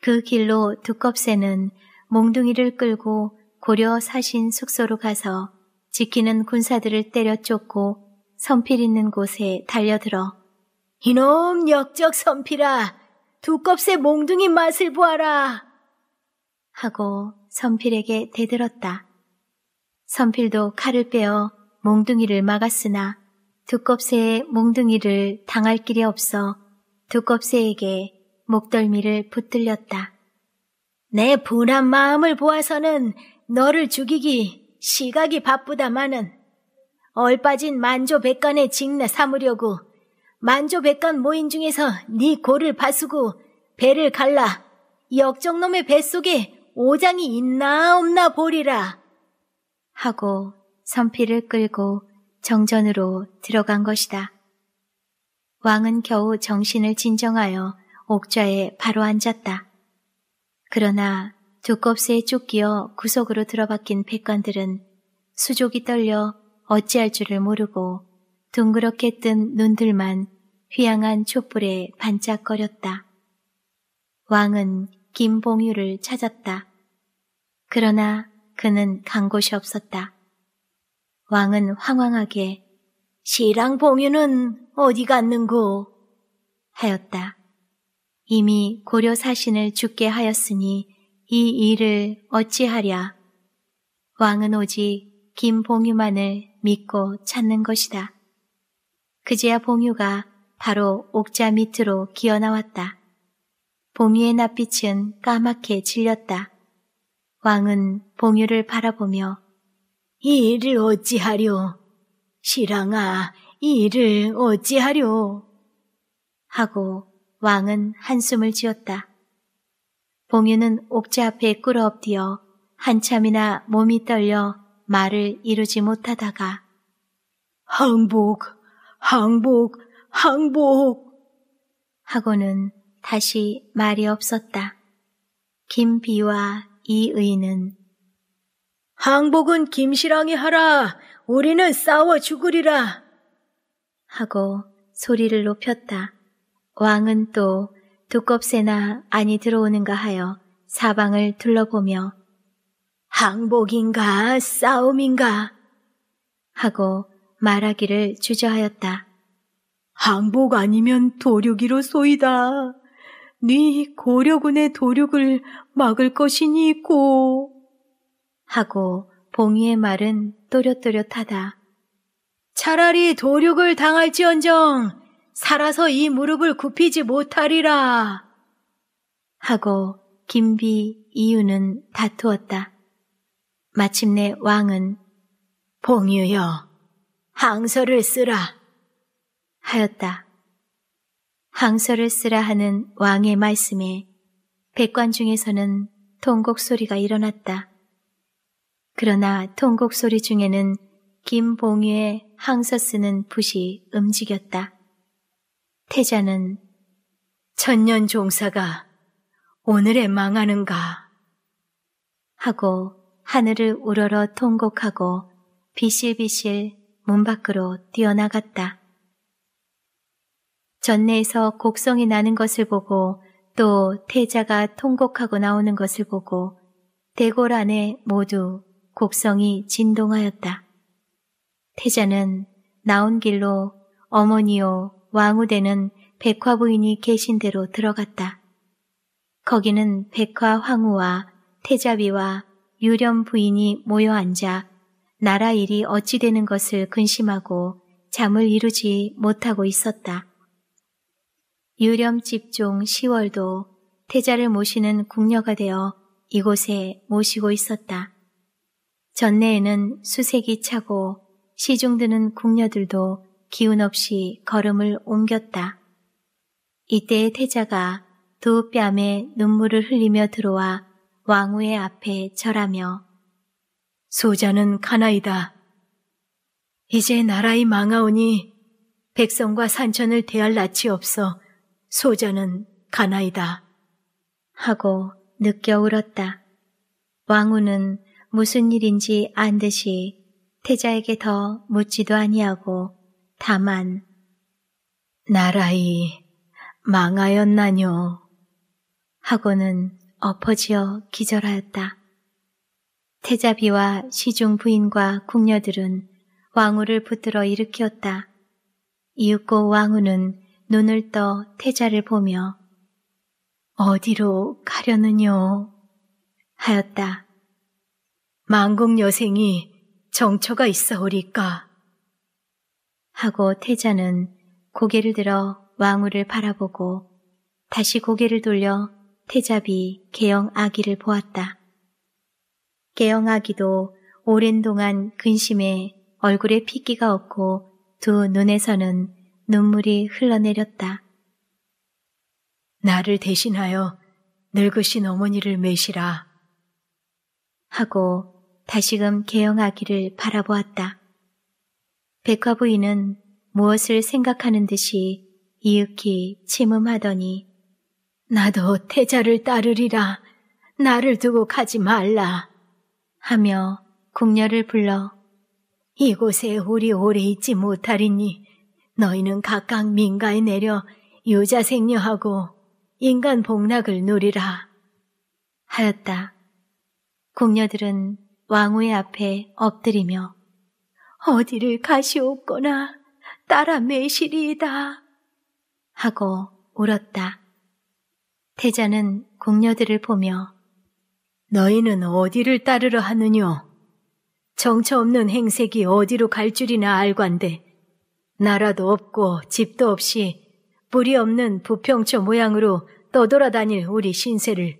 그 길로 두껍새는 몽둥이를 끌고 고려 사신 숙소로 가서 지키는 군사들을 때려 쫓고 선필 있는 곳에 달려들어 이놈 역적 선필아, 두껍새 몽둥이 맛을 보아라. 하고 선필에게 대들었다. 선필도 칼을 빼어 몽둥이를 막았으나 두껍새의 몽둥이를 당할 길이 없어 두껍새에게 목덜미를 붙들렸다. 내 분한 마음을 보아서는 너를 죽이기 시각이 바쁘다마는 얼빠진 만조 백간의 직나 삼으려고 만조백관 모인 중에서 네 고를 바수고 배를 갈라 역정놈의 뱃속에 오장이 있나 없나 보리라 하고 선피를 끌고 정전으로 들어간 것이다. 왕은 겨우 정신을 진정하여 옥좌에 바로 앉았다. 그러나 두껍새에 쫓기어 구석으로 들어박힌 백관들은 수족이 떨려 어찌할 줄을 모르고 둥그렇게뜬 눈들만 휘황한 촛불에 반짝거렸다. 왕은 김봉유를 찾았다. 그러나 그는 간 곳이 없었다. 왕은 황황하게 시랑 봉유는 어디 갔는고 하였다. 이미 고려 사신을 죽게 하였으니 이 일을 어찌하랴. 왕은 오직 김봉유만을 믿고 찾는 것이다. 그제야 봉유가 바로 옥자 밑으로 기어나왔다. 봉유의 낯빛은 까맣게 질렸다. 왕은 봉유를 바라보며 이 일을 어찌하려 시랑아 이 일을 어찌하려 하고 왕은 한숨을 지었다. 봉유는 옥자 앞에 꿇어 엎드려 한참이나 몸이 떨려 말을 이루지 못하다가 항복 항복, 항복! 하고는 다시 말이 없었다. 김비와 이의는 항복은 김시랑이 하라! 우리는 싸워 죽으리라! 하고 소리를 높였다. 왕은 또 두껍새나 안이 들어오는가 하여 사방을 둘러보며 항복인가 싸움인가 하고 말하기를 주저하였다. 항복 아니면 도륙이로 소이다. 네 고려군의 도륙을 막을 것이니고. 하고 봉이의 말은 또렷또렷하다. 차라리 도륙을 당할지언정 살아서 이 무릎을 굽히지 못하리라. 하고 김비 이유는 다투었다. 마침내 왕은 봉유여 항서를 쓰라 하였다. 항서를 쓰라 하는 왕의 말씀에 백관 중에서는 통곡 소리가 일어났다. 그러나 통곡 소리 중에는 김봉유의 항서 쓰는 붓이 움직였다. 태자는 천년 종사가 오늘에 망하는가 하고 하늘을 우러러 통곡하고 비실비실 문 밖으로 뛰어나갔다. 전내에서 곡성이 나는 것을 보고 또 태자가 통곡하고 나오는 것을 보고 대궐 안에 모두 곡성이 진동하였다. 태자는 나온 길로 어머니요 왕후대는 백화 부인이 계신 대로 들어갔다. 거기는 백화 황후와 태자비와 유령 부인이 모여 앉아 나라 일이 어찌 되는 것을 근심하고 잠을 이루지 못하고 있었다. 유렴집종 10월도 태자를 모시는 궁녀가 되어 이곳에 모시고 있었다. 전내에는 수색이 차고 시중 드는 궁녀들도 기운 없이 걸음을 옮겼다. 이때의 태자가 두 뺨에 눈물을 흘리며 들어와 왕후의 앞에 절하며 소자는 가나이다. 이제 나라의 망하오니 백성과 산천을 대할 낯이 없어 소자는 가나이다. 하고 느껴 울었다. 왕후는 무슨 일인지 안 듯이 태자에게 더 묻지도 아니하고 다만 나라이 망하였나뇨 하고는 엎어지어 기절하였다. 태자비와 시중 부인과 궁녀들은 왕후를 붙들어 일으켰다. 이윽고 왕후는 눈을 떠 태자를 보며 어디로 가려느뇨 하였다. 망국 여생이 정처가 있어오리까 하고 태자는 고개를 들어 왕후를 바라보고 다시 고개를 돌려 태자비 개영 아기를 보았다. 개영하기도 오랜 동안 근심에 얼굴에 핏기가 없고 두 눈에서는 눈물이 흘러내렸다. 나를 대신하여 늙으신 어머니를 메시라. 하고 다시금 개영하기를 바라보았다. 백화부인은 무엇을 생각하는 듯이 이윽히 침음하더니 나도 태자를 따르리라. 나를 두고 가지 말라. 하며 궁녀를 불러 이곳에 우리 오래 있지 못하리니 너희는 각각 민가에 내려 유자 생녀하고 인간 복락을 누리라 하였다. 궁녀들은 왕후의 앞에 엎드리며 어디를 가시옵거나 따라 매시리이다 하고 울었다. 태자는 궁녀들을 보며 너희는 어디를 따르러 하느뇨? 정처 없는 행색이 어디로 갈 줄이나 알관데 나라도 없고 집도 없이 뿌리 없는 부평초 모양으로 떠돌아다닐 우리 신세를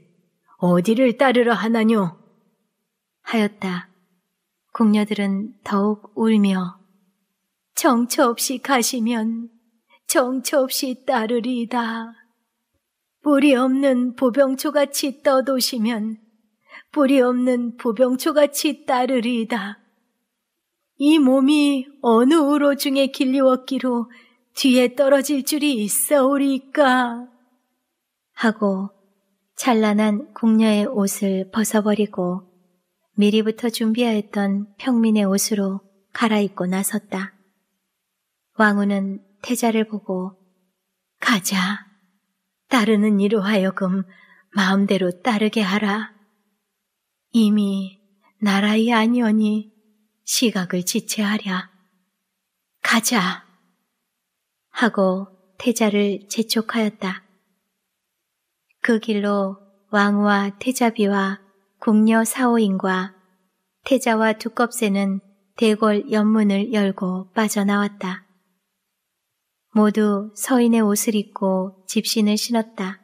어디를 따르러 하나뇨? 하였다. 궁녀들은 더욱 울며 정처 없이 가시면 정처 없이 따르리다 뿌리 없는 부평초같이 떠도시면 뿌리 없는 보병초같이 따르리이다. 이 몸이 어느 우로 중에 길리웠기로 뒤에 떨어질 줄이 있어오리까 하고 찬란한 궁녀의 옷을 벗어버리고 미리부터 준비하였던 평민의 옷으로 갈아입고 나섰다. 왕후는 태자를 보고 가자. 따르는 이로 하여금 마음대로 따르게 하라. 이미 나라의 아니오니 시각을 지체하랴. 가자. 하고 태자를 재촉하였다. 그 길로 왕후와 태자비와 궁녀 사오인과 태자와 두껍새는 대궐 연문을 열고 빠져나왔다. 모두 서인의 옷을 입고 집신을 신었다.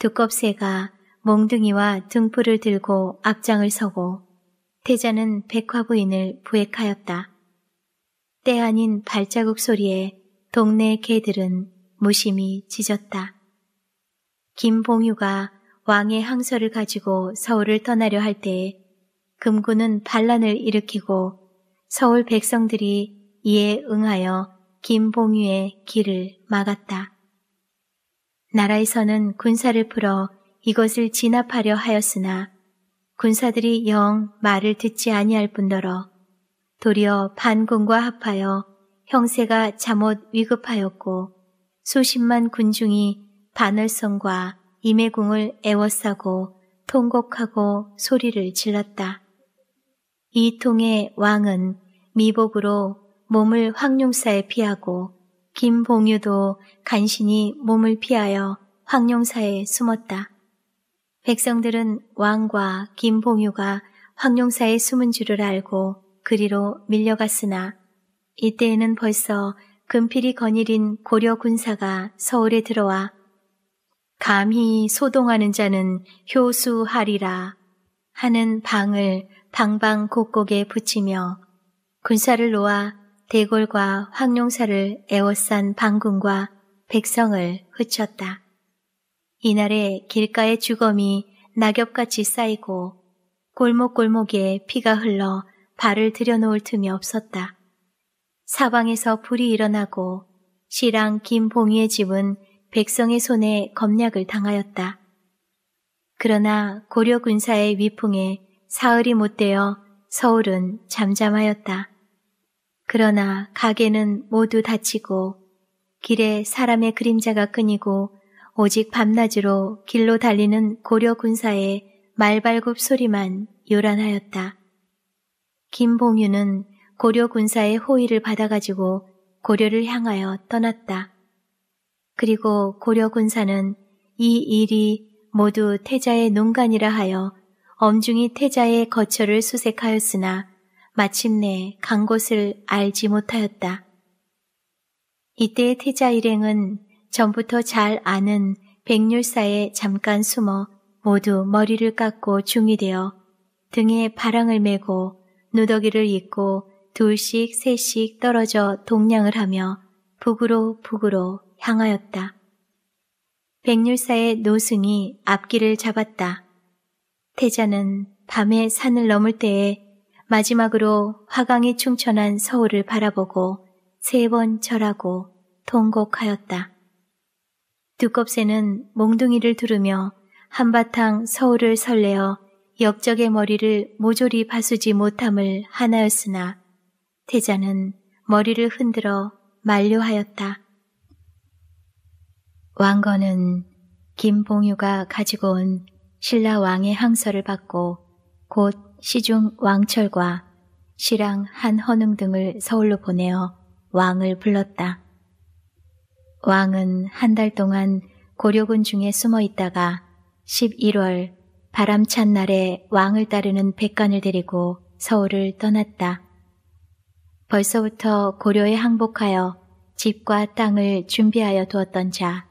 두껍새가 몽둥이와 등불을 들고 앞장을 서고 태자는 백화부인을 부획하였다때 아닌 발자국 소리에 동네 개들은 무심히 짖었다. 김봉유가 왕의 항서를 가지고 서울을 떠나려 할 때에 금군은 반란을 일으키고 서울 백성들이 이에 응하여 김봉유의 길을 막았다. 나라에서는 군사를 풀어 이것을 진압하려 하였으나 군사들이 영 말을 듣지 아니할 뿐더러 도리어 반군과 합하여 형세가 잠옷 위급하였고 수십만 군중이 반월성과 임해궁을 애워싸고 통곡하고 소리를 질렀다. 이 통의 왕은 미복으로 몸을 황룡사에 피하고 김봉유도 간신히 몸을 피하여 황룡사에 숨었다. 백성들은 왕과 김봉유가 황룡사에 숨은 줄을 알고 그리로 밀려갔으나 이때에는 벌써 금필이 거닐인 고려 군사가 서울에 들어와 감히 소동하는 자는 효수하리라 하는 방을 방방 곡곡에 붙이며 군사를 놓아 대골과 황룡사를 애워싼 방군과 백성을 흩쳤다. 이날에 길가의 주검이 낙엽같이 쌓이고 골목골목에 피가 흘러 발을 들여놓을 틈이 없었다. 사방에서 불이 일어나고 시랑 김봉희의 집은 백성의 손에 검략을 당하였다. 그러나 고려 군사의 위풍에 사흘이 못되어 서울은 잠잠하였다. 그러나 가게는 모두 닫히고 길에 사람의 그림자가 끊이고 오직 밤낮으로 길로 달리는 고려 군사의 말발굽 소리만 요란하였다. 김봉유는 고려 군사의 호의를 받아가지고 고려를 향하여 떠났다. 그리고 고려 군사는 이 일이 모두 태자의 농간이라 하여 엄중히 태자의 거처를 수색하였으나 마침내 간 곳을 알지 못하였다. 이때 태자 일행은 전부터 잘 아는 백률사에 잠깐 숨어 모두 머리를 깎고 중이 되어 등에 바랑을 메고 누더기를 입고 둘씩 셋씩 떨어져 동냥을 하며 북으로 북으로 향하였다. 백률사의 노승이 앞길을 잡았다. 태자는 밤에 산을 넘을 때에 마지막으로 화강이 충천한 서울을 바라보고 세 번 절하고 통곡하였다. 두껍새는 몽둥이를 두르며 한바탕 서울을 설레어 역적의 머리를 모조리 바수지 못함을 하나였으나 태자는 머리를 흔들어 만료하였다. 왕건은 김봉유가 가지고 온 신라 왕의 항서를 받고 곧 시중 왕철과 시랑 한헌웅 등을 서울로 보내어 왕을 불렀다. 왕은 한 달 동안 고려군 중에 숨어 있다가 11월 바람찬 날에 왕을 따르는 백관을 데리고 서울을 떠났다. 벌써부터 고려에 항복하여 집과 땅을 준비하여 두었던 자,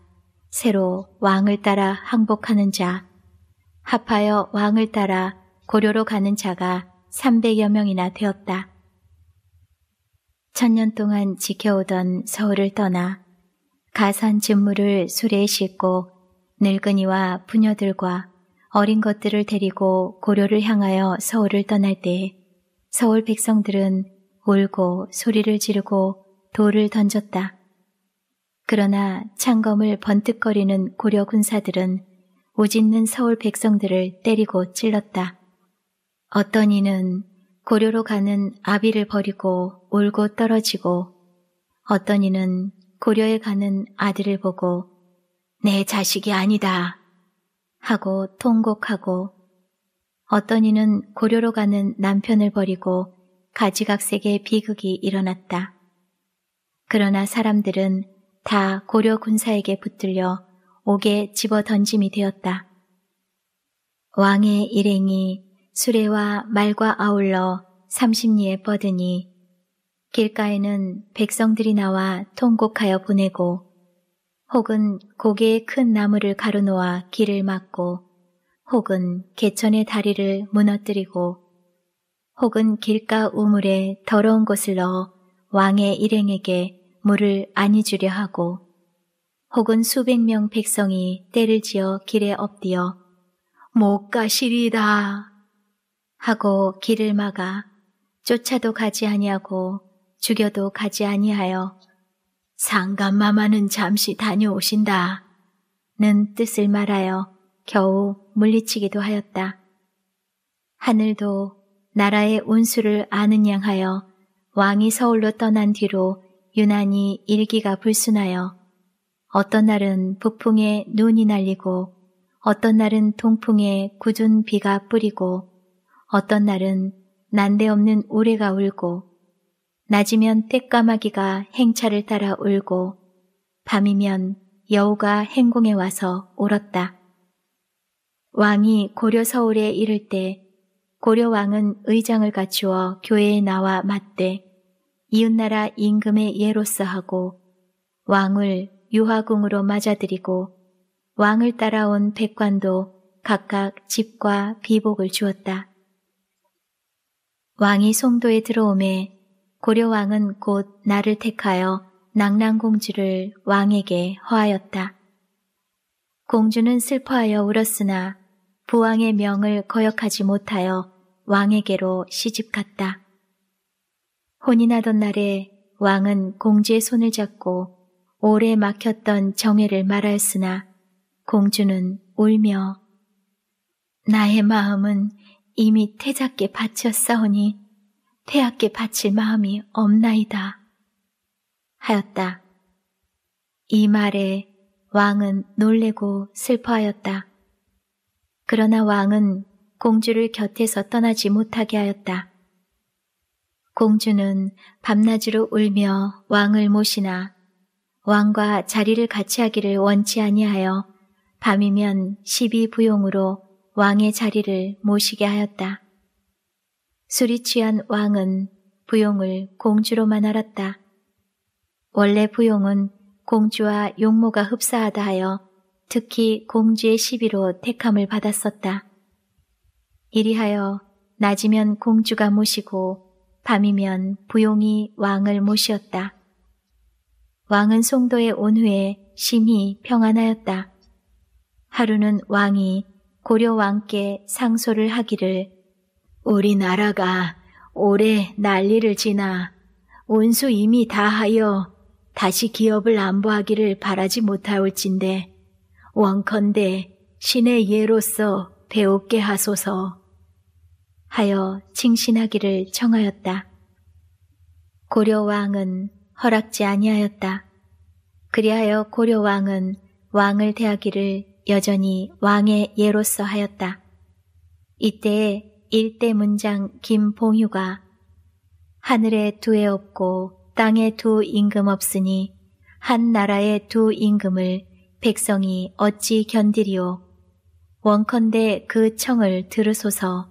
새로 왕을 따라 항복하는 자, 합하여 왕을 따라 고려로 가는 자가 300여 명이나 되었다. 천년 동안 지켜오던 서울을 떠나 가산 진물을 술에 싣고 늙은이와 부녀들과 어린 것들을 데리고 고려를 향하여 서울을 떠날 때 서울 백성들은 울고 소리를 지르고 돌을 던졌다. 그러나 창검을 번뜩거리는 고려 군사들은 우짖는 서울 백성들을 때리고 찔렀다. 어떤 이는 고려로 가는 아비를 버리고 울고 떨어지고 어떤 이는 고려에 가는 아들을 보고 내 자식이 아니다 하고 통곡하고 어떤 이는 고려로 가는 남편을 버리고 가지각색의 비극이 일어났다. 그러나 사람들은 다 고려 군사에게 붙들려 옥에 집어 던짐이 되었다. 왕의 일행이 수레와 말과 아울러 삼십리에 뻗으니 길가에는 백성들이 나와 통곡하여 보내고 혹은 고개에 큰 나무를 가로놓아 길을 막고 혹은 개천의 다리를 무너뜨리고 혹은 길가 우물에 더러운 곳을 넣어 왕의 일행에게 물을 안이 주려 하고 혹은 수백 명 백성이 때를 지어 길에 엎디어 못 가시리다 하고 길을 막아 쫓아도 가지 아니하고 죽여도 가지 아니하여 상감마마는 잠시 다녀오신다. 는 뜻을 말하여 겨우 물리치기도 하였다. 하늘도 나라의 운수를 아는 양하여 왕이 서울로 떠난 뒤로 유난히 일기가 불순하여 어떤 날은 북풍에 눈이 날리고 어떤 날은 동풍에 굳은 비가 뿌리고 어떤 날은 난데없는 우레가 울고 낮이면 떼까마귀가 행차를 따라 울고 밤이면 여우가 행궁에 와서 울었다. 왕이 고려 서울에 이를 때 고려 왕은 의장을 갖추어 교회에 나와 맞대 이웃나라 임금의 예로서 하고 왕을 유화궁으로 맞아들이고 왕을 따라온 백관도 각각 집과 비복을 주었다. 왕이 송도에 들어오매 고려왕은 곧 나를 택하여 낙랑공주를 왕에게 허하였다. 공주는 슬퍼하여 울었으나 부왕의 명을 거역하지 못하여 왕에게로 시집갔다. 혼인하던 날에 왕은 공주의 손을 잡고 오래 막혔던 정애를 말하였으나 공주는 울며 나의 마음은 이미 태작께 바쳤사오니 태아께 바칠 마음이 없나이다. 하였다. 이 말에 왕은 놀래고 슬퍼하였다. 그러나 왕은 공주를 곁에서 떠나지 못하게 하였다. 공주는 밤낮으로 울며 왕을 모시나 왕과 자리를 같이 하기를 원치 아니하여 밤이면 시비 부용으로 왕의 자리를 모시게 하였다. 술이취한 왕은 부용을 공주로만 알았다. 원래 부용은 공주와 용모가 흡사하다 하여 특히 공주의 시비로 택함을 받았었다. 이리하여 낮이면 공주가 모시고 밤이면 부용이 왕을 모시었다. 왕은 송도에 온 후에 심히 평안하였다. 하루는 왕이 고려 왕께 상소를 하기를 우리나라가 올해 난리를 지나 온수 이미 다하여 다시 기업을 안보하기를 바라지 못하올진데 원컨대 신의 예로서 배웠게 하소서 하여 칭신하기를 청하였다. 고려왕은 허락지 아니하였다. 그리하여 고려왕은 왕을 대하기를 여전히 왕의 예로서 하였다. 이때에 일대 문장 김봉유가 하늘에 두 해 없고 땅에 두 임금 없으니 한 나라의 두 임금을 백성이 어찌 견디리오 원컨대 그 청을 들으소서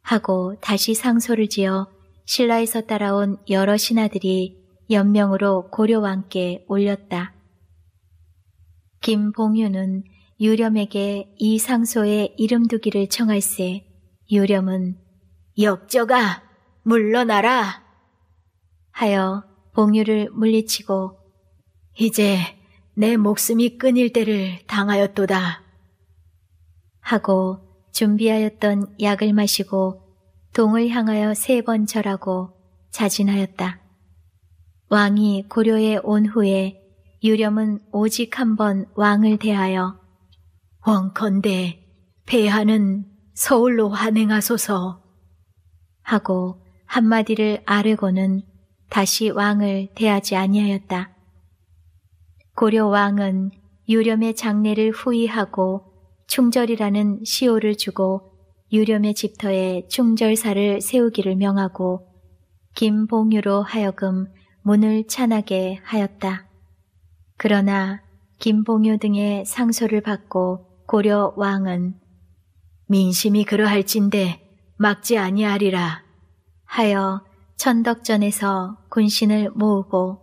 하고 다시 상소를 지어 신라에서 따라온 여러 신하들이 연명으로 고려왕께 올렸다. 김봉유는 유렴에게 이 상소의 이름 두기를 청할세 유렴은 역적아 물러나라 하여 봉유를 물리치고 이제 내 목숨이 끊일 때를 당하였도다 하고 준비하였던 약을 마시고 동을 향하여 세 번 절하고 자진하였다. 왕이 고려에 온 후에 유렴은 오직 한 번 왕을 대하여 원컨대 폐하는 서울로 환행하소서 하고 한마디를 아뢰고는 다시 왕을 대하지 아니하였다. 고려 왕은 유렴의 장례를 후의하고 충절이라는 시호를 주고 유렴의 집터에 충절사를 세우기를 명하고 김봉유로 하여금 문을 찬하게 하였다. 그러나 김봉유 등의 상소를 받고 고려 왕은 민심이 그러할진대 막지 아니하리라 하여 천덕전에서 군신을 모으고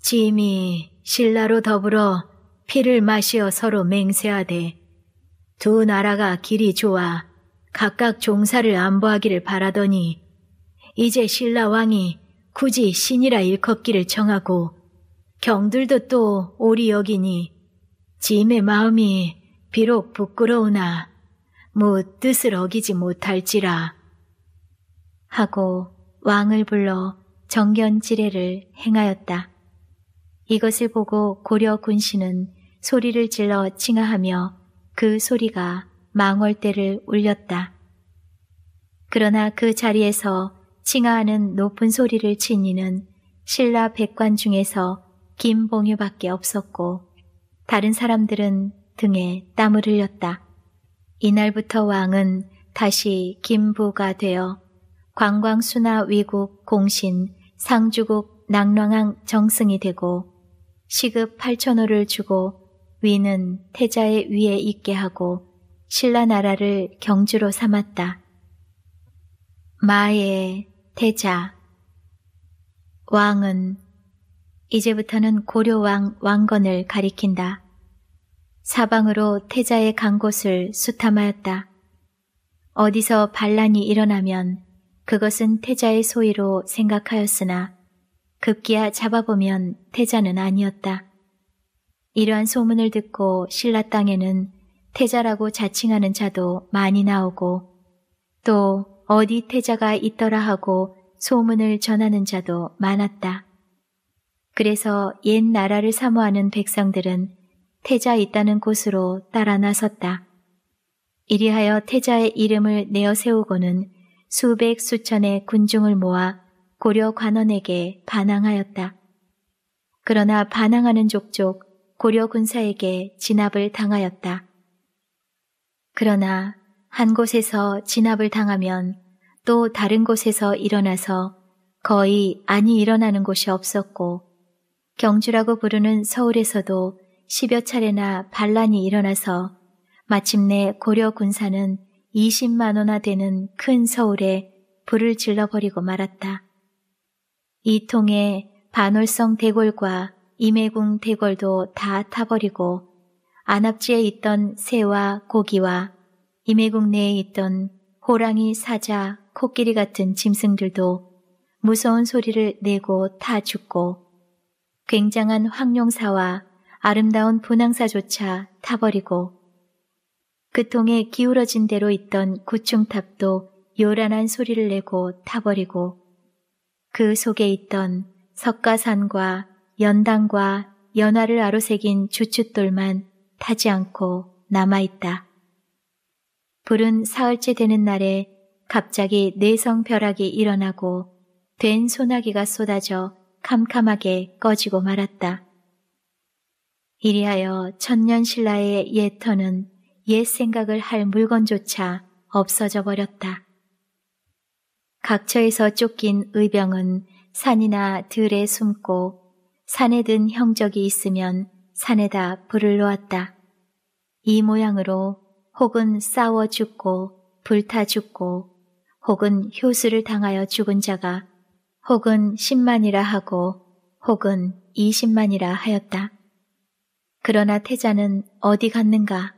짐이 신라로 더불어 피를 마시어 서로 맹세하되 두 나라가 길이 좋아 각각 종사를 안보하기를 바라더니 이제 신라 왕이 굳이 신이라 일컫기를 청하고 경들도 또 오리 여기니 짐의 마음이 비록 부끄러우나 무 뜻을 어기지 못할지라 하고 왕을 불러 정견지례를 행하였다. 이것을 보고 고려 군신은 소리를 질러 칭하하며 그 소리가 망월대를 울렸다. 그러나 그 자리에서 칭하하는 높은 소리를 친 이는 신라 백관 중에서 김봉유밖에 없었고 다른 사람들은 등에 땀을 흘렸다. 이날부터 왕은 다시 김부가 되어 관광수나 위국, 공신, 상주국, 낙랑왕 정승이 되고 시급 8천호를 주고 위는 태자의 위에 있게 하고 신라 나라를 경주로 삼았다. 마의 태자 왕은 이제부터는 고려왕 왕건을 가리킨다. 사방으로 태자의 간 곳을 수탐하였다. 어디서 반란이 일어나면 그것은 태자의 소위로 생각하였으나 급기야 잡아보면 태자는 아니었다. 이러한 소문을 듣고 신라 땅에는 태자라고 자칭하는 자도 많이 나오고 또 어디 태자가 있더라 하고 소문을 전하는 자도 많았다. 그래서 옛 나라를 사모하는 백성들은 태자 있다는 곳으로 따라 나섰다. 이리하여 태자의 이름을 내어 세우고는 수백 수천의 군중을 모아 고려 관원에게 반항하였다. 그러나 반항하는 족족 고려 군사에게 진압을 당하였다. 그러나 한 곳에서 진압을 당하면 또 다른 곳에서 일어나서 거의 안이 일어나는 곳이 없었고 경주라고 부르는 서울에서도 10여 차례나 반란이 일어나서 마침내 고려 군사는 2 0만 원화 되는 큰 서울에 불을 질러버리고 말았다. 이 통에 반월성 대골과 임해궁 대골도 다 타버리고 안압지에 있던 새와 고기와 임해궁 내에 있던 호랑이, 사자, 코끼리 같은 짐승들도 무서운 소리를 내고 타 죽고 굉장한 황룡사와 아름다운 분황사조차 타버리고 그 통에 기울어진 대로 있던 구충탑도 요란한 소리를 내고 타버리고 그 속에 있던 석가산과 연당과 연화를 아로새긴 주춧돌만 타지 않고 남아있다. 불은 사흘째 되는 날에 갑자기 내성 벼락이 일어나고 된 소나기가 쏟아져 캄캄하게 꺼지고 말았다. 이리하여 천년 신라의 옛터는옛 생각을 할 물건조차 없어져 버렸다. 각처에서 쫓긴 의병은 산이나 들에 숨고 산에 든 형적이 있으면 산에다 불을 놓았다. 이 모양으로 혹은 싸워 죽고 불타 죽고 혹은 효수를 당하여 죽은 자가 혹은 10만이라 하고 혹은 20만이라 하였다. 그러나 태자는 어디 갔는가?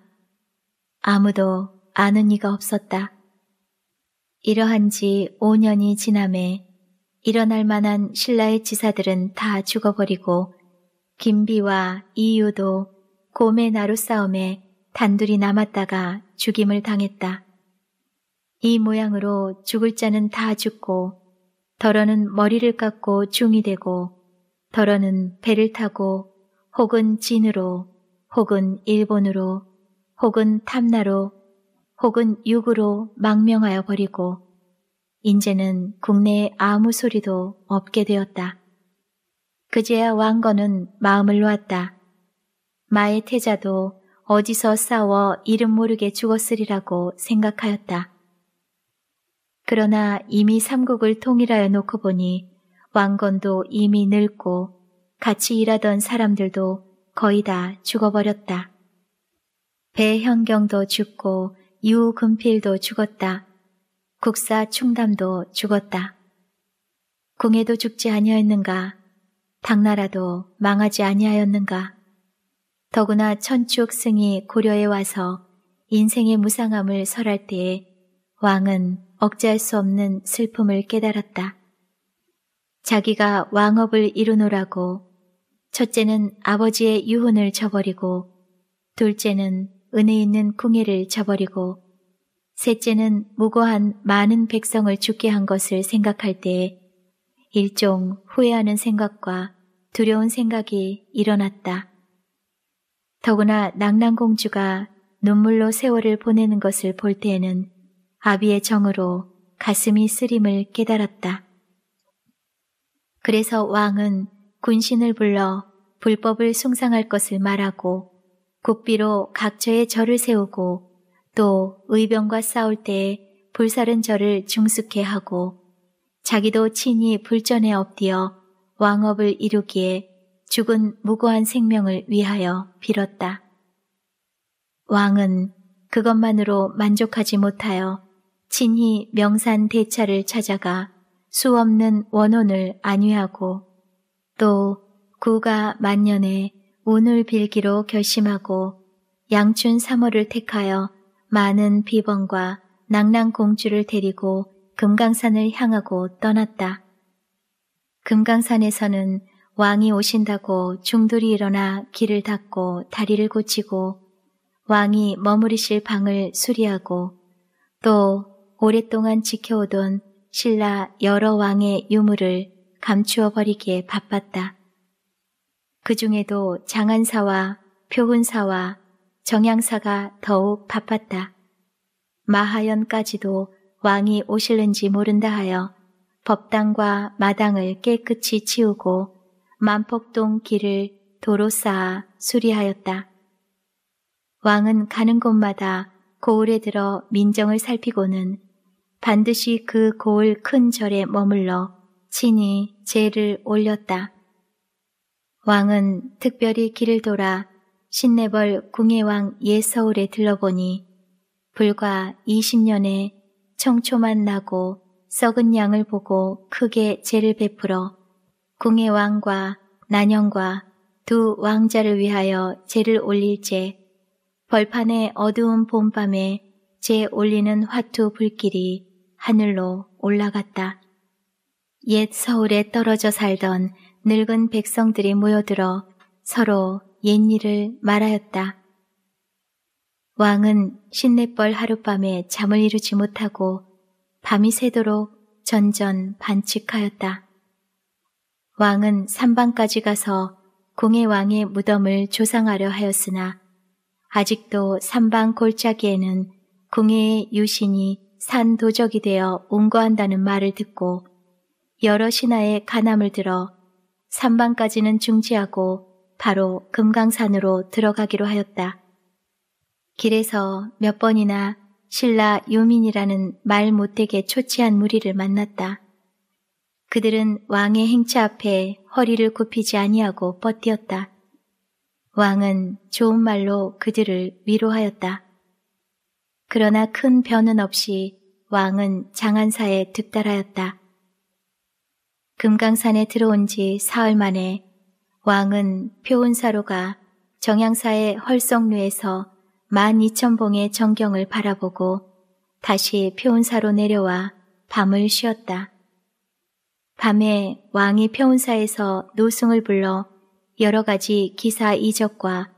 아무도 아는 이가 없었다. 이러한 지 5년이 지남에 일어날 만한 신라의 지사들은 다 죽어버리고 김비와 이유도 곰의 나루 싸움에 단둘이 남았다가 죽임을 당했다. 이 모양으로 죽을 자는 다 죽고 더러는 머리를 깎고 중이 되고 더러는 배를 타고 혹은 진으로, 혹은 일본으로, 혹은 탐나로, 혹은 육으로 망명하여 버리고, 인제는 국내에 아무 소리도 없게 되었다. 그제야 왕건은 마음을 놓았다. 마의 태자도 어디서 싸워 이름 모르게 죽었으리라고 생각하였다. 그러나 이미 삼국을 통일하여 놓고 보니 왕건도 이미 늙고 같이 일하던 사람들도 거의 다 죽어버렸다. 배현경도 죽고 유금필도 죽었다. 국사 충담도 죽었다. 궁예도 죽지 아니하였는가? 당나라도 망하지 아니하였는가? 더구나 천축 승이 고려에 와서 인생의 무상함을 설할 때에 왕은 억제할 수 없는 슬픔을 깨달았다. 자기가 왕업을 이루노라고 첫째는 아버지의 유혼을 저버리고 둘째는 은혜 있는 궁예를 저버리고 셋째는 무고한 많은 백성을 죽게 한 것을 생각할 때에 일종 후회하는 생각과 두려운 생각이 일어났다. 더구나 낙랑공주가 눈물로 세월을 보내는 것을 볼 때에는 아비의 정으로 가슴이 쓰림을 깨달았다. 그래서 왕은 군신을 불러 불법을 숭상할 것을 말하고 국비로 각처에 절을 세우고 또 의병과 싸울 때에 불살은 절을 중숙해 하고 자기도 친히 불전에 엎드려 왕업을 이루기에 죽은 무고한 생명을 위하여 빌었다. 왕은 그것만으로 만족하지 못하여 친히 명산 대차를 찾아가 수 없는 원혼을 안위하고 또 구가 만년에 운을 빌기로 결심하고 양춘 3월을 택하여 많은 비번과 낭랑공주를 데리고 금강산을 향하고 떠났다. 금강산에서는 왕이 오신다고 중돌이 일어나 길을 닫고 다리를 고치고 왕이 머무리실 방을 수리하고 또 오랫동안 지켜오던 신라 여러 왕의 유물을 감추어 버리기에 바빴다. 그 중에도 장한사와 표훈사와 정양사가 더욱 바빴다. 마하연까지도 왕이 오실는지 모른다 하여 법당과 마당을 깨끗이 치우고 만폭동 길을 도로 쌓아 수리하였다. 왕은 가는 곳마다 고을에 들어 민정을 살피고는 반드시 그 고을 큰 절에 머물러 친히 죄를 올렸다. 왕은 특별히 길을 돌아 신내벌 궁예왕 예서울에 들러보니 불과 20년에 청초만 나고 썩은 양을 보고 크게 죄를 베풀어 궁예왕과 난영과 두 왕자를 위하여 죄를 올릴제 벌판의 어두운 봄밤에 죄 올리는 화투 불길이 하늘로 올라갔다. 옛 서울에 떨어져 살던 늙은 백성들이 모여들어 서로 옛 일을 말하였다. 왕은 신내뻘 하룻밤에 잠을 이루지 못하고 밤이 새도록 전전 반칙하였다. 왕은 산방까지 가서 공의 왕의 무덤을 조상하려 하였으나 아직도 산방 골짜기에는 공의의 유신이 산 도적이 되어 온거한다는 말을 듣고 여러 신하의 간함을 들어 산방까지는 중지하고 바로 금강산으로 들어가기로 하였다. 길에서 몇 번이나 신라 요민이라는 말 못되게 초췌한 무리를 만났다. 그들은 왕의 행차 앞에 허리를 굽히지 아니하고 뻗뛰었다. 왕은 좋은 말로 그들을 위로하였다. 그러나 큰 변은 없이 왕은 장안사에 득달하였다. 금강산에 들어온 지 사흘 만에 왕은 표운사로가 정향사의 헐성루에서 만 이천 봉의 전경을 바라보고 다시 표운사로 내려와 밤을 쉬었다. 밤에 왕이 표운사에서 노승을 불러 여러 가지 기사 이적과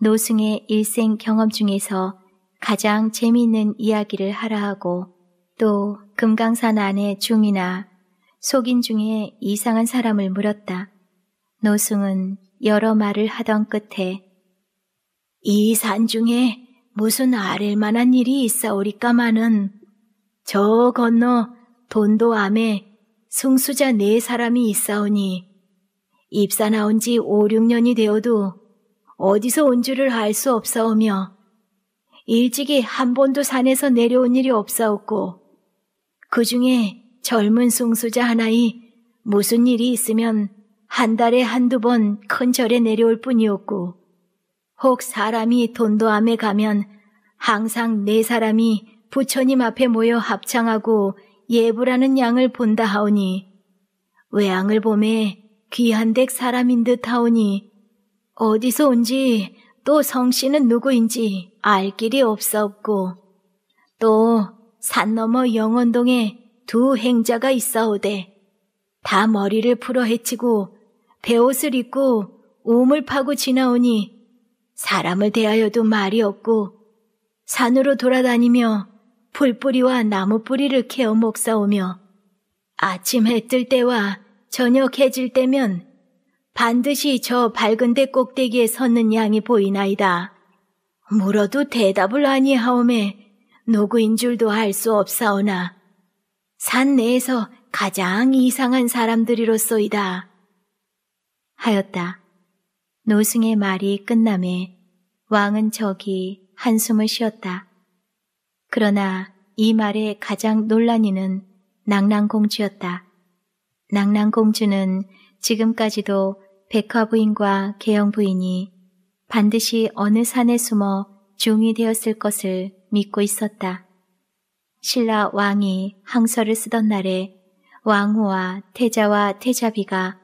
노승의 일생 경험 중에서 가장 재미있는 이야기를 하라 하고 또 금강산 안의 중이나 속인 중에 이상한 사람을 물었다. 노승은 여러 말을 하던 끝에 이 산 중에 무슨 아릴 만한 일이 있어오리까마는 저 건너 돈도암에 승수자 네 사람이 있사오니 입사 나온 지 5, 6년이 되어도 어디서 온 줄을 알 수 없사오며 일찍이 한 번도 산에서 내려온 일이 없사오고그 중에 젊은 숭수자 하나이 무슨 일이 있으면 한 달에 한두 번 큰 절에 내려올 뿐이었고, 혹 사람이 돈도암에 가면 항상 네 사람이 부처님 앞에 모여 합창하고 예부라는 양을 본다 하오니, 외양을 봄에 귀한 댁 사람인 듯 하오니, 어디서 온지 또 성씨는 누구인지 알 길이 없었고, 또 산 너머 영원동에 두 행자가 있어오되 다 머리를 풀어 헤치고 배옷을 입고 옴을 파고 지나오니 사람을 대하여도 말이 없고 산으로 돌아다니며 풀뿌리와 나무뿌리를 캐어 목사오며 아침 해뜰 때와 저녁 해질 때면 반드시 저 밝은 데 꼭대기에 섰는 양이 보이나이다. 물어도 대답을 아니하오매 누구인 줄도 알 수 없사오나 산 내에서 가장 이상한 사람들이로소이다. 하였다. 노승의 말이 끝남에 왕은 저기 한숨을 쉬었다. 그러나 이 말에 가장 논란이는 낭랑공주였다. 낭랑공주는 지금까지도 백화 부인과 계영 부인이 반드시 어느 산에 숨어 중이 되었을 것을 믿고 있었다. 신라 왕이 항서를 쓰던 날에 왕후와 태자와 태자비가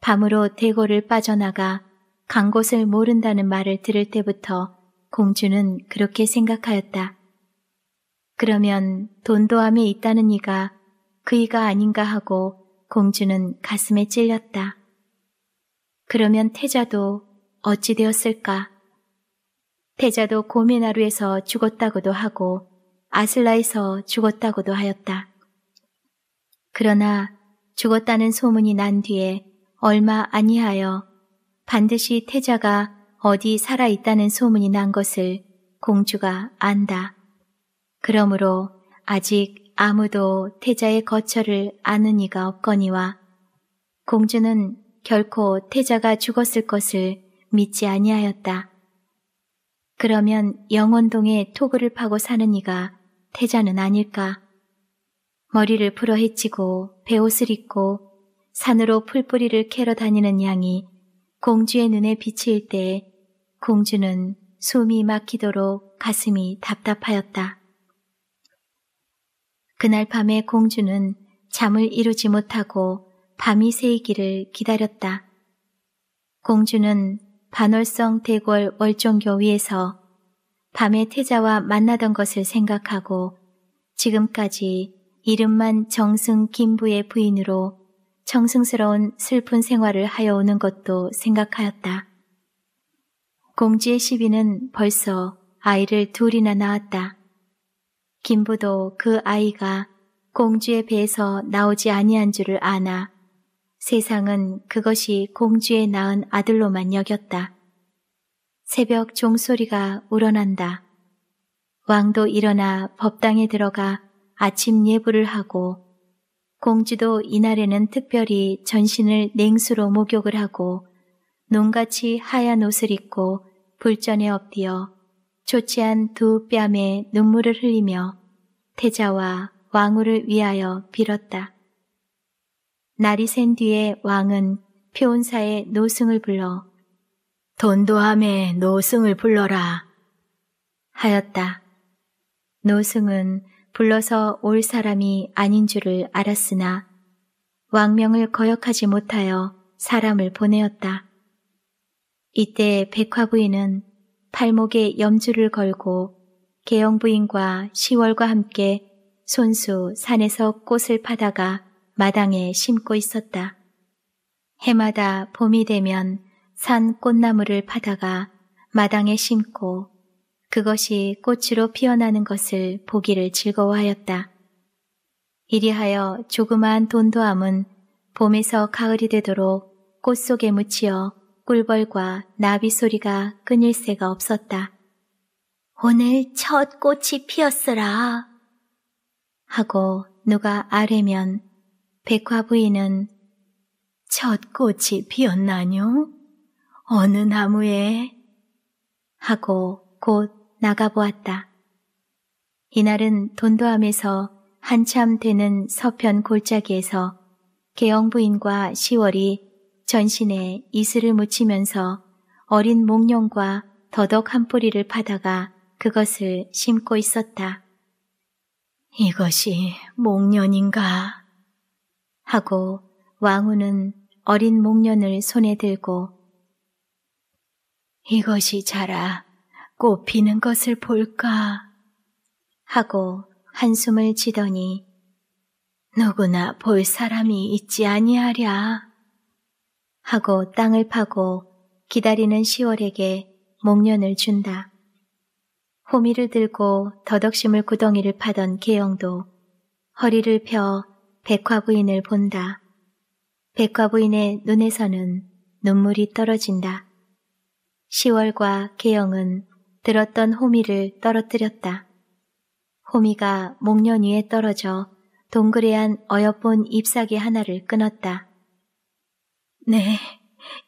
밤으로 대궐을 빠져나가 간 곳을 모른다는 말을 들을 때부터 공주는 그렇게 생각하였다. 그러면 돈도함에 있다는 이가 그이가 아닌가 하고 공주는 가슴에 찔렸다. 그러면 태자도 어찌 되었을까? 태자도 고민하루에서 죽었다고도 하고 아슬라에서 죽었다고도 하였다. 그러나 죽었다는 소문이 난 뒤에 얼마 아니하여 반드시 태자가 어디 살아 있다는 소문이 난 것을 공주가 안다. 그러므로 아직 아무도 태자의 거처를 아는 이가 없거니와 공주는 결코 태자가 죽었을 것을 믿지 아니하였다. 그러면 영원동에 토굴을 파고 사는 이가 태자는 아닐까. 머리를 풀어 헤치고 배옷을 입고 산으로 풀뿌리를 캐러 다니는 양이 공주의 눈에 비칠때 공주는 숨이 막히도록 가슴이 답답하였다. 그날 밤에 공주는 잠을 이루지 못하고 밤이 새이기를 기다렸다. 공주는 반월성 대궐 월종교 위에서 밤에 태자와 만나던 것을 생각하고 지금까지 이름만 정승 김부의 부인으로 정승스러운 슬픈 생활을 하여 오는 것도 생각하였다. 공지의 시비는 벌써 아이를 둘이나 낳았다. 김부도 그 아이가 공주의 배에서 나오지 아니한 줄을 아나 세상은 그것이 공주의 낳은 아들로만 여겼다. 새벽 종소리가 우러난다. 왕도 일어나 법당에 들어가 아침 예불을 하고 공주도 이날에는 특별히 전신을 냉수로 목욕을 하고 농같이 하얀 옷을 입고 불전에 엎드려 초췌한 두 뺨에 눈물을 흘리며 태자와 왕후를 위하여 빌었다. 날이 샌 뒤에 왕은 표온사의 노승을 불러 돈도함에 노승을 불러라 하였다. 노승은 불러서 올 사람이 아닌 줄을 알았으나 왕명을 거역하지 못하여 사람을 보내었다. 이때 백화부인은 팔목에 염주를 걸고 개영부인과 시월과 함께 손수 산에서 꽃을 파다가 마당에 심고 있었다. 해마다 봄이 되면 산 꽃나무를 파다가 마당에 심고 그것이 꽃으로 피어나는 것을 보기를 즐거워하였다. 이리하여 조그마한 돈도암은 봄에서 가을이 되도록 꽃 속에 묻히어 꿀벌과 나비 소리가 끊일 새가 없었다. 오늘 첫 꽃이 피었으라. 하고 누가 아래면 백화 부인은 첫 꽃이 피었나뇨? 어느 나무에 하고 곧 나가보았다. 이날은 돈도암에서 한참 되는 서편 골짜기에서 개영부인과 시월이 전신에 이슬을 묻히면서 어린 목련과 더덕 한 뿌리를 파다가 그것을 심고 있었다. 이것이 목련인가? 하고 왕후는 어린 목련을 손에 들고 이것이 자라 꽃 피는 것을 볼까 하고 한숨을 지더니 누구나 볼 사람이 있지 아니하랴 하고 땅을 파고 기다리는 시월에게 목련을 준다. 호미를 들고 더덕심을 구덩이를 파던 계영도 허리를 펴 백화부인을 본다. 백화부인의 눈에서는 눈물이 떨어진다. 시월과 계영은 들었던 호미를 떨어뜨렸다. 호미가 목련 위에 떨어져 동그레한 어여쁜 잎사귀 하나를 끊었다. 네,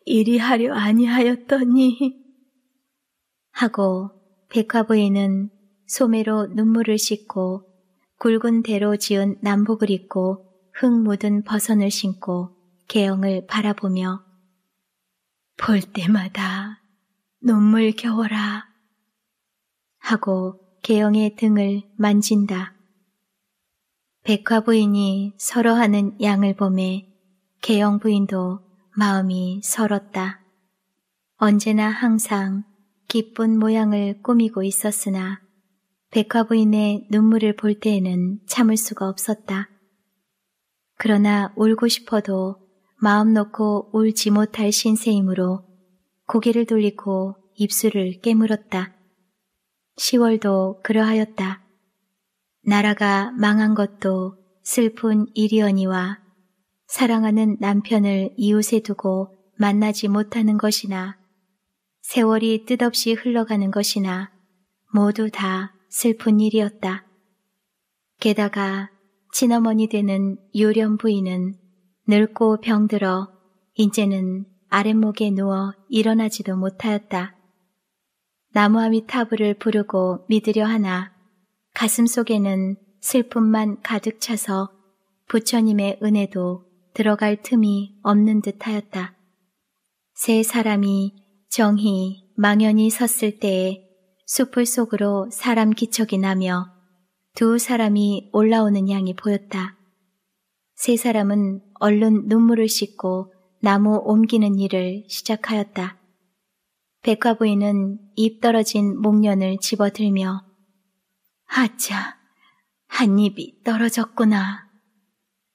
이리 하려 아니하였더니 하고 백화부인은 소매로 눈물을 씻고 굵은 대로 지은 남복을 입고 흙 묻은 버선을 신고 개영을 바라보며 볼 때마다 눈물 겨워라 하고 개영의 등을 만진다. 백화 부인이 서러하는 양을 보매 개영 부인도 마음이 서럽다. 언제나 항상 기쁜 모양을 꾸미고 있었으나 백화 부인의 눈물을 볼 때에는 참을 수가 없었다. 그러나 울고 싶어도 마음 놓고 울지 못할 신세이므로 고개를 돌리고 입술을 깨물었다. 10월도 그러하였다. 나라가 망한 것도 슬픈 일이어니와 사랑하는 남편을 이웃에 두고 만나지 못하는 것이나 세월이 뜻없이 흘러가는 것이나 모두 다 슬픈 일이었다. 게다가 친어머니 되는 요련 부인은 늙고 병들어 이제는 아랫목에 누워 일어나지도 못하였다. 나무아미 타브를 부르고 믿으려 하나 가슴 속에는 슬픔만 가득 차서 부처님의 은혜도 들어갈 틈이 없는 듯 하였다. 세 사람이 정히 망연히 섰을 때에 숲을 속으로 사람 기척이 나며 두 사람이 올라오는 양이 보였다. 세 사람은 얼른 눈물을 씻고 나무 옮기는 일을 시작하였다. 백화부인은 입 떨어진 목련을 집어들며 아차한 입이 떨어졌구나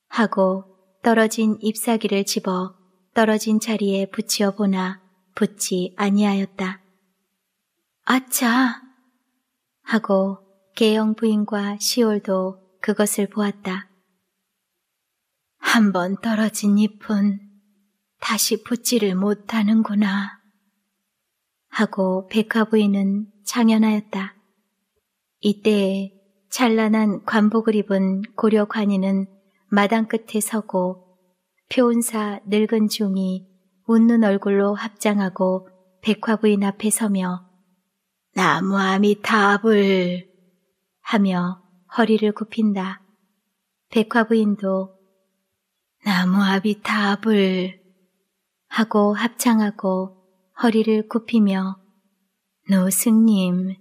하고 떨어진 잎사귀를 집어 떨어진 자리에 붙여 보나 붙지 아니하였다. 아차! 하고 계영 부인과 시올도 그것을 보았다. 한 번 떨어진 잎은 다시 붙지를 못하는구나. 하고 백화부인은 창연하였다 이때에 찬란한 관복을 입은 고려 관인은 마당 끝에 서고 표운사 늙은 중이 웃는 얼굴로 합장하고 백화부인 앞에 서며 나무아미탑을 하며 허리를 굽힌다. 백화부인도 나무아미탑을 하고 합창하고 허리를 굽히며 노승님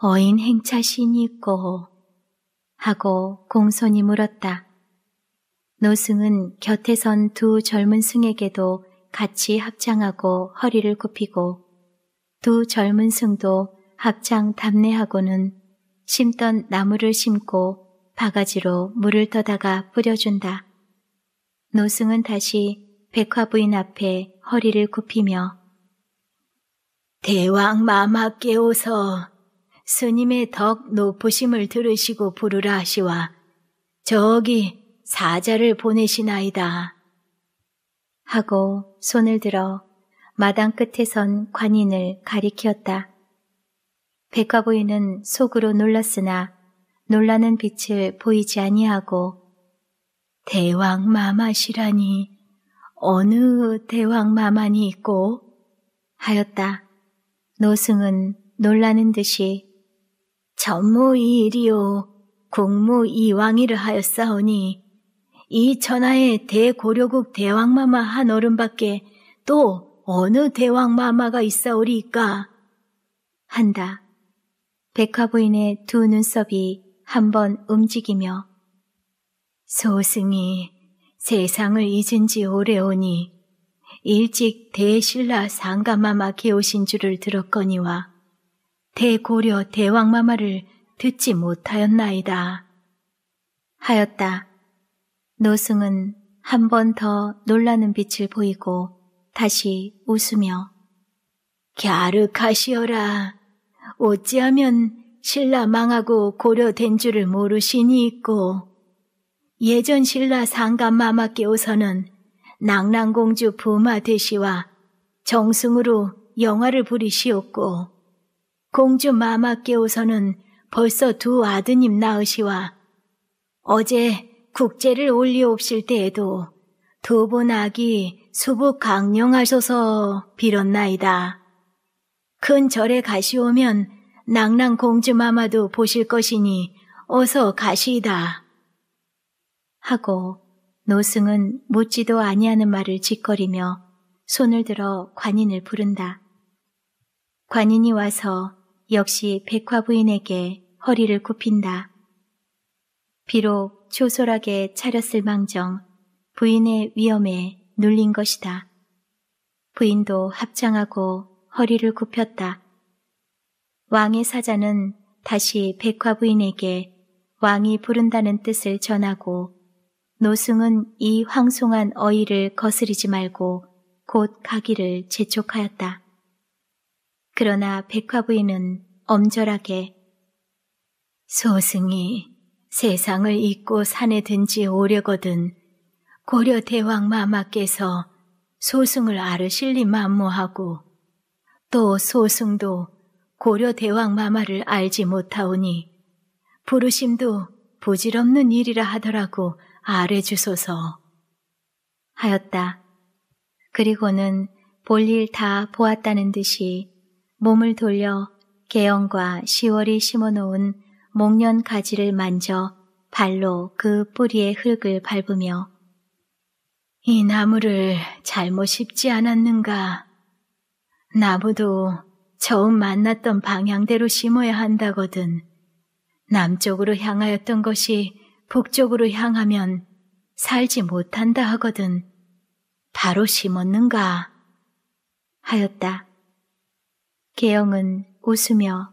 어인 행차신이 있고 하고 공손히 물었다. 노승은 곁에 선 두 젊은 승에게도 같이 합창하고 허리를 굽히고 두 젊은 승도 합창 담내하고는 심던 나무를 심고 바가지로 물을 떠다가 뿌려준다. 노승은 다시 백화부인 앞에 허리를 굽히며 대왕 마마 께오서 스님의 덕 높으심을 들으시고 부르라 하시와 저기 사자를 보내시나이다. 하고 손을 들어 마당 끝에선 관인을 가리켰다. 백화부인은 속으로 놀랐으나 놀라는 빛을 보이지 아니하고 대왕 마마시라니 어느 대왕 마만이 있고 하였다. 노승은 놀라는 듯이 전무이일이요 국무이왕이를 하였사오니 이 천하의 대고려국 대왕마마 한 어른밖에 또 어느 대왕마마가 있사오리까 한다. 백화부인의 두 눈썹이 한 번 움직이며 소승이 세상을 잊은 지 오래오니 일찍 대신라 상가마마 개오신 줄을 들었거니와 대고려 대왕마마를 듣지 못하였나이다. 하였다. 노승은 한 번 더 놀라는 빛을 보이고 다시 웃으며 갸륵하시어라. 어찌하면 신라 망하고 고려된 줄을 모르시니 있고 예전 신라 상감 마마께오서는 낭랑공주 부마 대시와 정승으로 영화를 부리시었고 공주 마마께오서는 벌써 두 아드님 나으시와 어제 국제를 올리옵실 때에도 두 분 아기 수북 강령하셔서 빌었나이다. 큰 절에 가시오면 낭랑 공주 마마도 보실 것이니 어서 가시이다. 하고 노승은 묻지도 아니하는 말을 짓거리며 손을 들어 관인을 부른다. 관인이 와서 역시 백화부인에게 허리를 굽힌다. 비록 초솔하게 차렸을 망정 부인의 위험에 눌린 것이다. 부인도 합장하고 허리를 굽혔다. 왕의 사자는 다시 백화부인에게 왕이 부른다는 뜻을 전하고 노승은 이 황송한 어의를 거스리지 말고 곧 가기를 재촉하였다. 그러나 백화부인은 엄절하게 소승이 세상을 잊고 산에 든지오려거든 고려 대왕 마마께서 소승을 아르실리 만무하고또 소승도 고려 대왕 마마를 알지 못하오니 부르심도 부질없는 일이라 하더라고 아래 주소서 하였다. 그리고는 볼 일 다 보았다는 듯이 몸을 돌려 개영과 시월이 심어놓은 목련 가지를 만져 발로 그 뿌리의 흙을 밟으며 이 나무를 잘못 심지 않았는가? 나무도 처음 만났던 방향대로 심어야 한다거든. 남쪽으로 향하였던 것이 북쪽으로 향하면 살지 못한다 하거든 바로 심었는가 하였다. 개영은 웃으며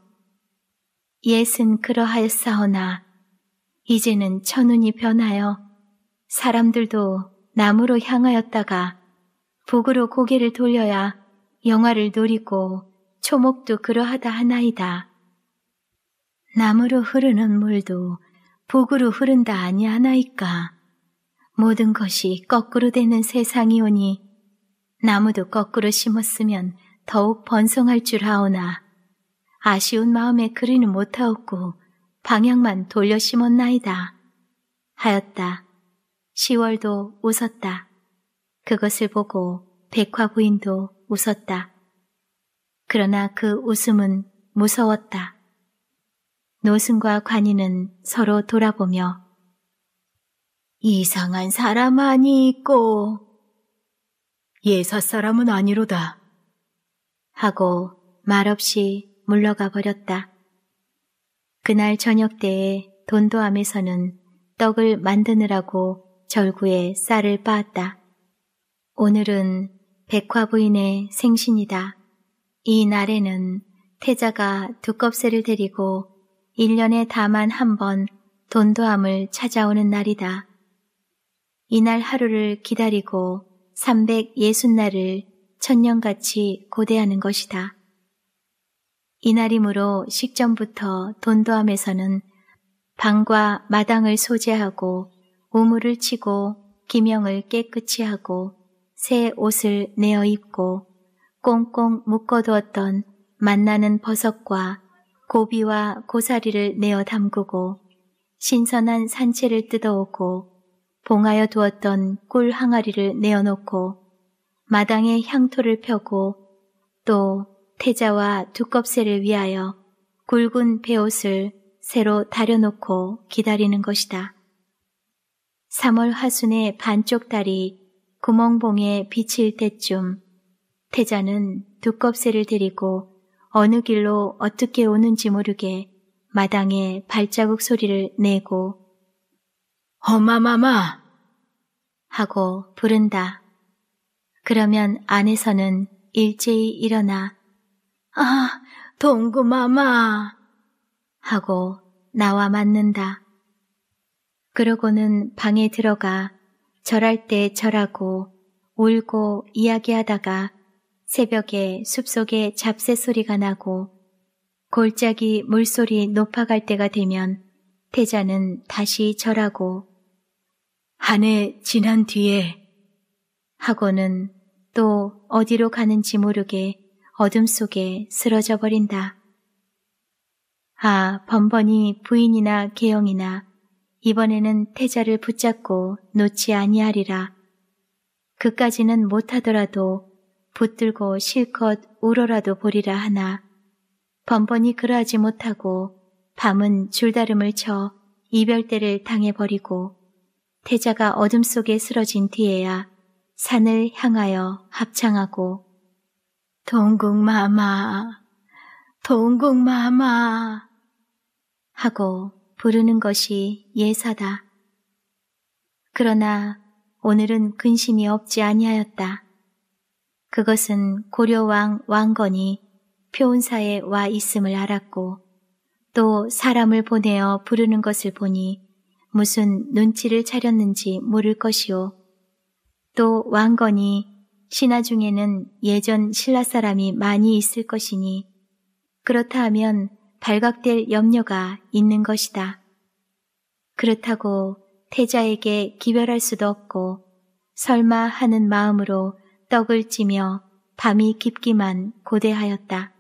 옛은 그러하였사오나 이제는 천운이 변하여 사람들도 남으로 향하였다가 북으로 고개를 돌려야 영화를 노리고 초목도 그러하다 하나이다. 남으로 흐르는 물도 복으로 흐른다 아니하나이까. 모든 것이 거꾸로 되는 세상이오니 나무도 거꾸로 심었으면 더욱 번성할 줄 아오나 아쉬운 마음에 그리는 못하옵고 방향만 돌려 심었나이다. 하였다. 10월도 웃었다. 그것을 보고 백화 부인도 웃었다. 그러나 그 웃음은 무서웠다. 노승과 관이는 서로 돌아보며 이상한 사람 아니 있고 예사 사람은 아니로다 하고 말없이 물러가 버렸다. 그날 저녁 때에 돈도암에서는 떡을 만드느라고 절구에 쌀을 빻았다. 오늘은 백화 부인의 생신이다. 이 날에는 태자가 두껍새를 데리고 1년에 다만 한 번 돈도함을 찾아오는 날이다. 이날 하루를 기다리고 360날을 천년같이 고대하는 것이다. 이날이므로 식전부터 돈도함에서는 방과 마당을 소재하고 우물을 치고 기명을 깨끗이 하고 새 옷을 내어 입고 꽁꽁 묶어두었던 만나는 버섯과 고비와 고사리를 내어 담그고 신선한 산채를 뜯어오고 봉하여 두었던 꿀 항아리를 내어놓고 마당에 향토를 펴고 또 태자와 두껍새를 위하여 굵은 배옷을 새로 다려놓고 기다리는 것이다. 3월 하순의 반쪽 달이 구멍봉에 비칠 때쯤 태자는 두껍새를 데리고 어느 길로 어떻게 오는지 모르게 마당에 발자국 소리를 내고 어마마마 하고 부른다. 그러면 안에서는 일제히 일어나 아, 동구마마 하고 나와 맞는다. 그러고는 방에 들어가 절할 때 절하고 울고 이야기하다가 새벽에 숲속에 잡새 소리가 나고 골짜기 물소리 높아갈 때가 되면 태자는 다시 절하고 한 해 지난 뒤에 하고는 또 어디로 가는지 모르게 어둠 속에 쓰러져 버린다. 아, 번번이 부인이나 계영이나 이번에는 태자를 붙잡고 놓지 아니하리라. 그까지는 못하더라도 붙들고 실컷 울어라도 보리라 하나 번번이 그러하지 못하고 밤은 줄다름을 쳐 이별대를 당해버리고 태자가 어둠 속에 쓰러진 뒤에야 산을 향하여 합창하고 동궁마마 동궁마마 하고 부르는 것이 예사다. 그러나 오늘은 근심이 없지 아니하였다. 그것은 고려왕 왕건이 표운사에 와 있음을 알았고 또 사람을 보내어 부르는 것을 보니 무슨 눈치를 차렸는지 모를 것이요. 또 왕건이 신하 중에는 예전 신라 사람이 많이 있을 것이니 그렇다 하면 발각될 염려가 있는 것이다. 그렇다고 태자에게 기별할 수도 없고 설마 하는 마음으로 떡을 찌며 밤이 깊기만 고대하였다.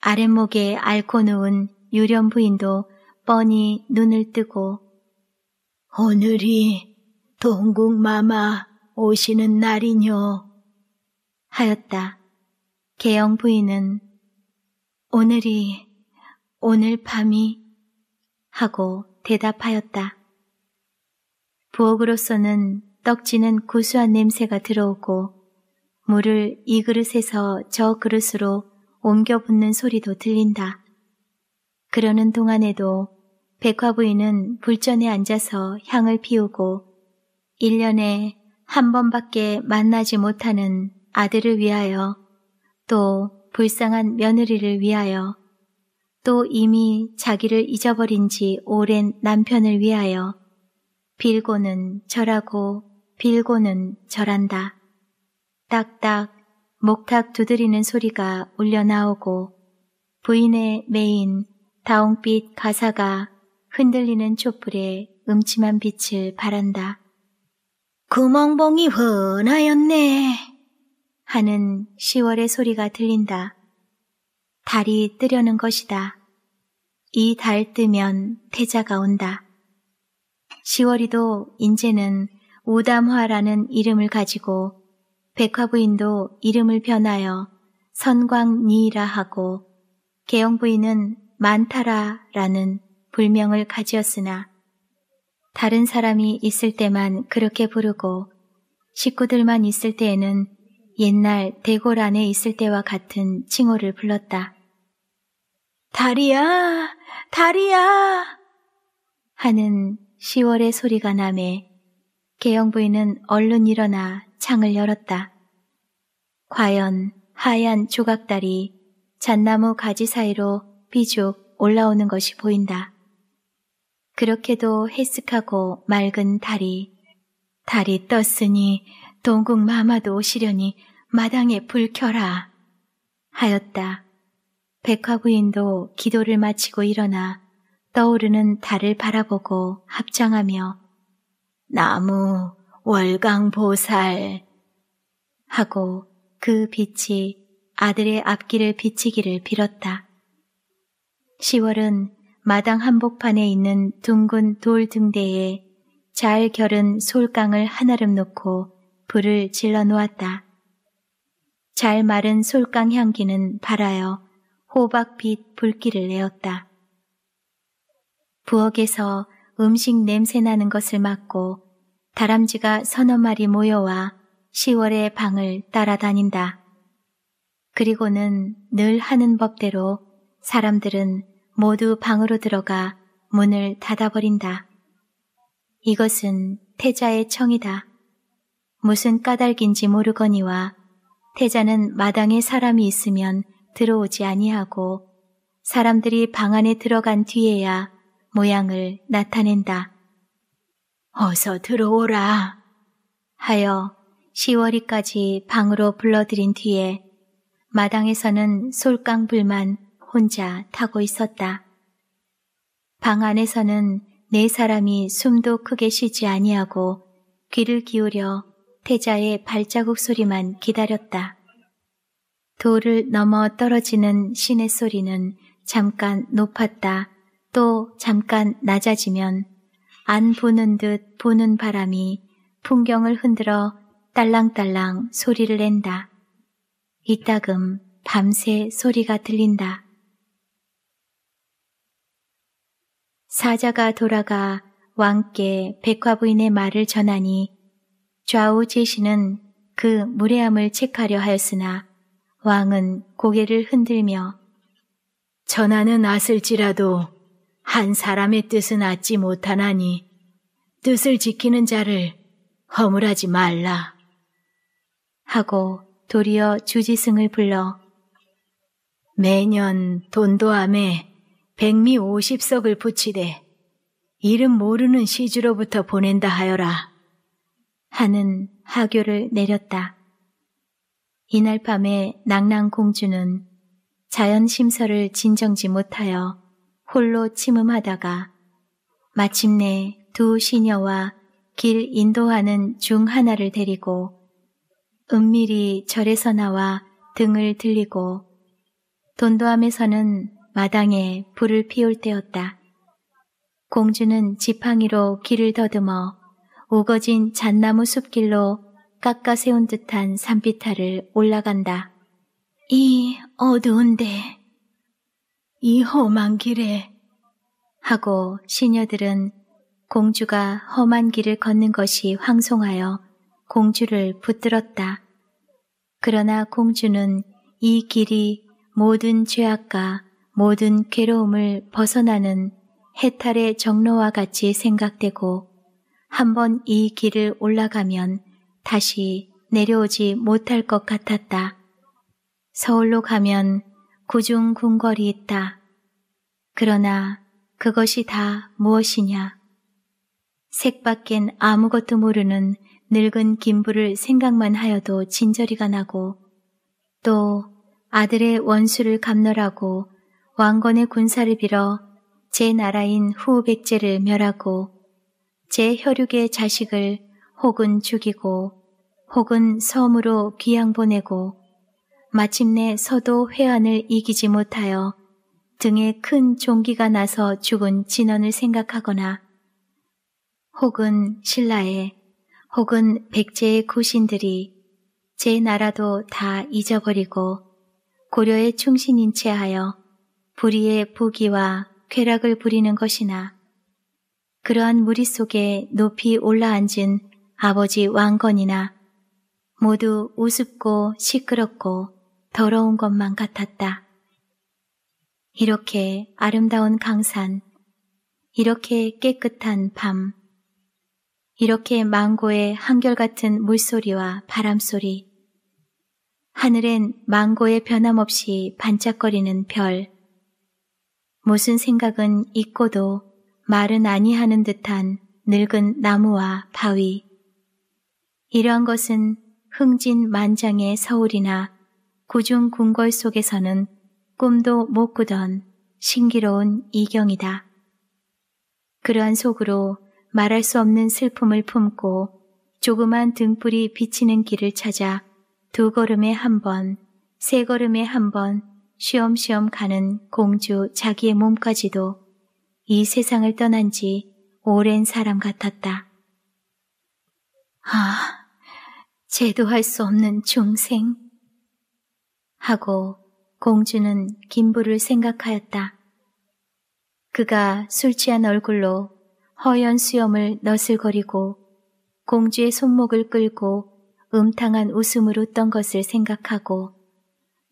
아랫목에 앓고 누운 유령 부인도 뻔히 눈을 뜨고 오늘이 동국마마 오시는 날이뇨 하였다. 개영 부인은 오늘이 오늘 밤이 하고 대답하였다. 부엌으로서는 떡지는 고소한 냄새가 들어오고 물을 이 그릇에서 저 그릇으로 옮겨 붓는 소리도 들린다. 그러는 동안에도 백화부인은 불전에 앉아서 향을 피우고 1년에 한 번밖에 만나지 못하는 아들을 위하여 또 불쌍한 며느리를 위하여 또 이미 자기를 잊어버린 지 오랜 남편을 위하여 빌고는 절하고 빌고는 절한다. 딱딱 목탁 두드리는 소리가 울려나오고 부인의 메인 다홍빛 가사가 흔들리는 촛불에 음침한 빛을 바란다. 구멍봉이 훤하였네 하는 10월의 소리가 들린다. 달이 뜨려는 것이다. 이 달 뜨면 태자가 온다. 10월이도 인제는 오담화라는 이름을 가지고 백화부인도 이름을 변하여 선광니라 하고 개영부인은 만타라라는 불명을 가지었으나 다른 사람이 있을 때만 그렇게 부르고 식구들만 있을 때에는 옛날 대궐 안에 있을 때와 같은 칭호를 불렀다. 다리야, 다리야 하는 시월의 소리가 남해 개영 부인은 얼른 일어나 창을 열었다. 과연 하얀 조각다리 잣나무 가지 사이로 비죽 올라오는 것이 보인다. 그렇게도 해쓱하고 맑은 달이 달이 떴으니 동국 마마도 오시려니 마당에 불 켜라 하였다. 백화부인도 기도를 마치고 일어나 떠오르는 달을 바라보고 합장하며 나무, 월광보살 하고 그 빛이 아들의 앞길을 비치기를 빌었다. 10월은 마당 한복판에 있는 둥근 돌 등대에 잘 결은 솔깡을 한아름 놓고 불을 질러 놓았다. 잘 마른 솔깡 향기는 발하여 호박빛 불길을 내었다. 부엌에서 음식 냄새 나는 것을 맡고 다람쥐가 서너 마리 모여와 10월의 방을 따라다닌다. 그리고는 늘 하는 법대로 사람들은 모두 방으로 들어가 문을 닫아버린다. 이것은 태자의 청이다. 무슨 까닭인지 모르거니와 태자는 마당에 사람이 있으면 들어오지 아니하고 사람들이 방 안에 들어간 뒤에야 모양을 나타낸다. 어서 들어오라 하여 시월이까지 방으로 불러들인 뒤에 마당에서는 솔깡불만 혼자 타고 있었다. 방 안에서는 네 사람이 숨도 크게 쉬지 아니하고 귀를 기울여 태자의 발자국 소리만 기다렸다. 돌을 넘어 떨어지는 신의 소리는 잠깐 높았다 또 잠깐 낮아지면 안 보는 듯 보는 바람이 풍경을 흔들어 딸랑딸랑 소리를 낸다. 이따금 밤새 소리가 들린다. 사자가 돌아가 왕께 백화부인의 말을 전하니 좌우 제시는 그 무례함을 체크하려 하였으나 왕은 고개를 흔들며 전하는 아을지라도 한 사람의 뜻은 얻지 못하나니 뜻을 지키는 자를 허물하지 말라. 하고 도리어 주지승을 불러 매년 돈도함에 백미 오십 석을 붙이되 이름 모르는 시주로부터 보낸다 하여라 하는 하교를 내렸다. 이날 밤에 낙랑공주는 자연심서를 진정지 못하여 홀로 침음하다가 마침내 두 시녀와 길 인도하는 중 하나를 데리고 은밀히 절에서 나와 등을 들리고 돈도함에서는 마당에 불을 피울 때였다. 공주는 지팡이로 길을 더듬어 우거진 잣나무 숲길로 깎아 세운 듯한 산비탈을 올라간다. 이 어두운데 이 험한 길에 하고 시녀들은 공주가 험한 길을 걷는 것이 황송하여 공주를 붙들었다. 그러나 공주는 이 길이 모든 죄악과 모든 괴로움을 벗어나는 해탈의 정로와 같이 생각되고 한번 이 길을 올라가면 다시 내려오지 못할 것 같았다. 서울로 가면 고중 궁궐이 있다. 그러나 그것이 다 무엇이냐? 색밖엔 아무것도 모르는 늙은 김부를 생각만 하여도 진저리가 나고 또 아들의 원수를 감멸하고 왕건의 군사를 빌어 제 나라인 후백제를 멸하고 제 혈육의 자식을 혹은 죽이고 혹은 섬으로 귀양 보내고 마침내 서도 회한을 이기지 못하여 등에 큰 종기가 나서 죽은 진원을 생각하거나 혹은 신라의 혹은 백제의 구신들이 제 나라도 다 잊어버리고 고려에 충신인 체하여 불의의 부귀와 쾌락을 부리는 것이나 그러한 무리 속에 높이 올라앉은 아버지 왕건이나 모두 우습고 시끄럽고 더러운 것만 같았다. 이렇게 아름다운 강산, 이렇게 깨끗한 밤, 이렇게 망고의 한결같은 물소리와 바람소리, 하늘엔 망고의 변함없이 반짝거리는 별, 무슨 생각은 있고도 말은 아니하는 듯한 늙은 나무와 바위. 이러한 것은 흥진 만장의 서울이나 고중 궁궐 속에서는 꿈도 못 꾸던 신기로운 이경이다. 그러한 속으로 말할 수 없는 슬픔을 품고 조그만 등불이 비치는 길을 찾아 두 걸음에 한 번, 세 걸음에 한 번 쉬엄쉬엄 가는 공주 자기의 몸까지도 이 세상을 떠난 지 오랜 사람 같았다. 아, 제도할 수 없는 중생. 하고 공주는 김부를 생각하였다. 그가 술 취한 얼굴로 허연 수염을 너슬거리고 공주의 손목을 끌고 음탕한 웃음을 웃던 것을 생각하고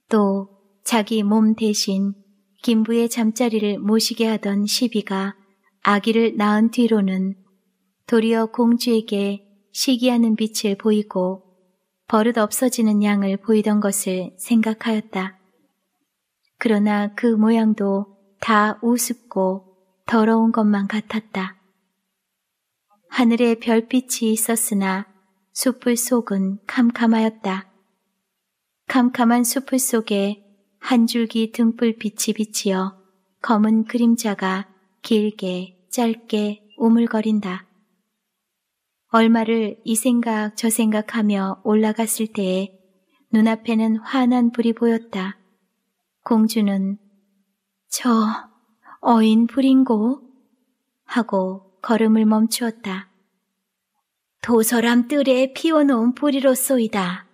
또 자기 몸 대신 김부의 잠자리를 모시게 하던 시비가 아기를 낳은 뒤로는 도리어 공주에게 시기하는 빛을 보이고 버릇 없어지는 양을 보이던 것을 생각하였다. 그러나 그 모양도 다 우습고 더러운 것만 같았다. 하늘에 별빛이 있었으나 숲풀 속은 캄캄하였다. 캄캄한 숲풀 속에 한 줄기 등불빛이 비치어 검은 그림자가 길게 짧게 우물거린다. 얼마를 이 생각 저 생각하며 올라갔을 때에 눈앞에는 환한 불이 보였다. 공주는 저 어인 불인고 하고 걸음을 멈추었다. 도서람 뜰에 피워놓은 뿌리로쏘이다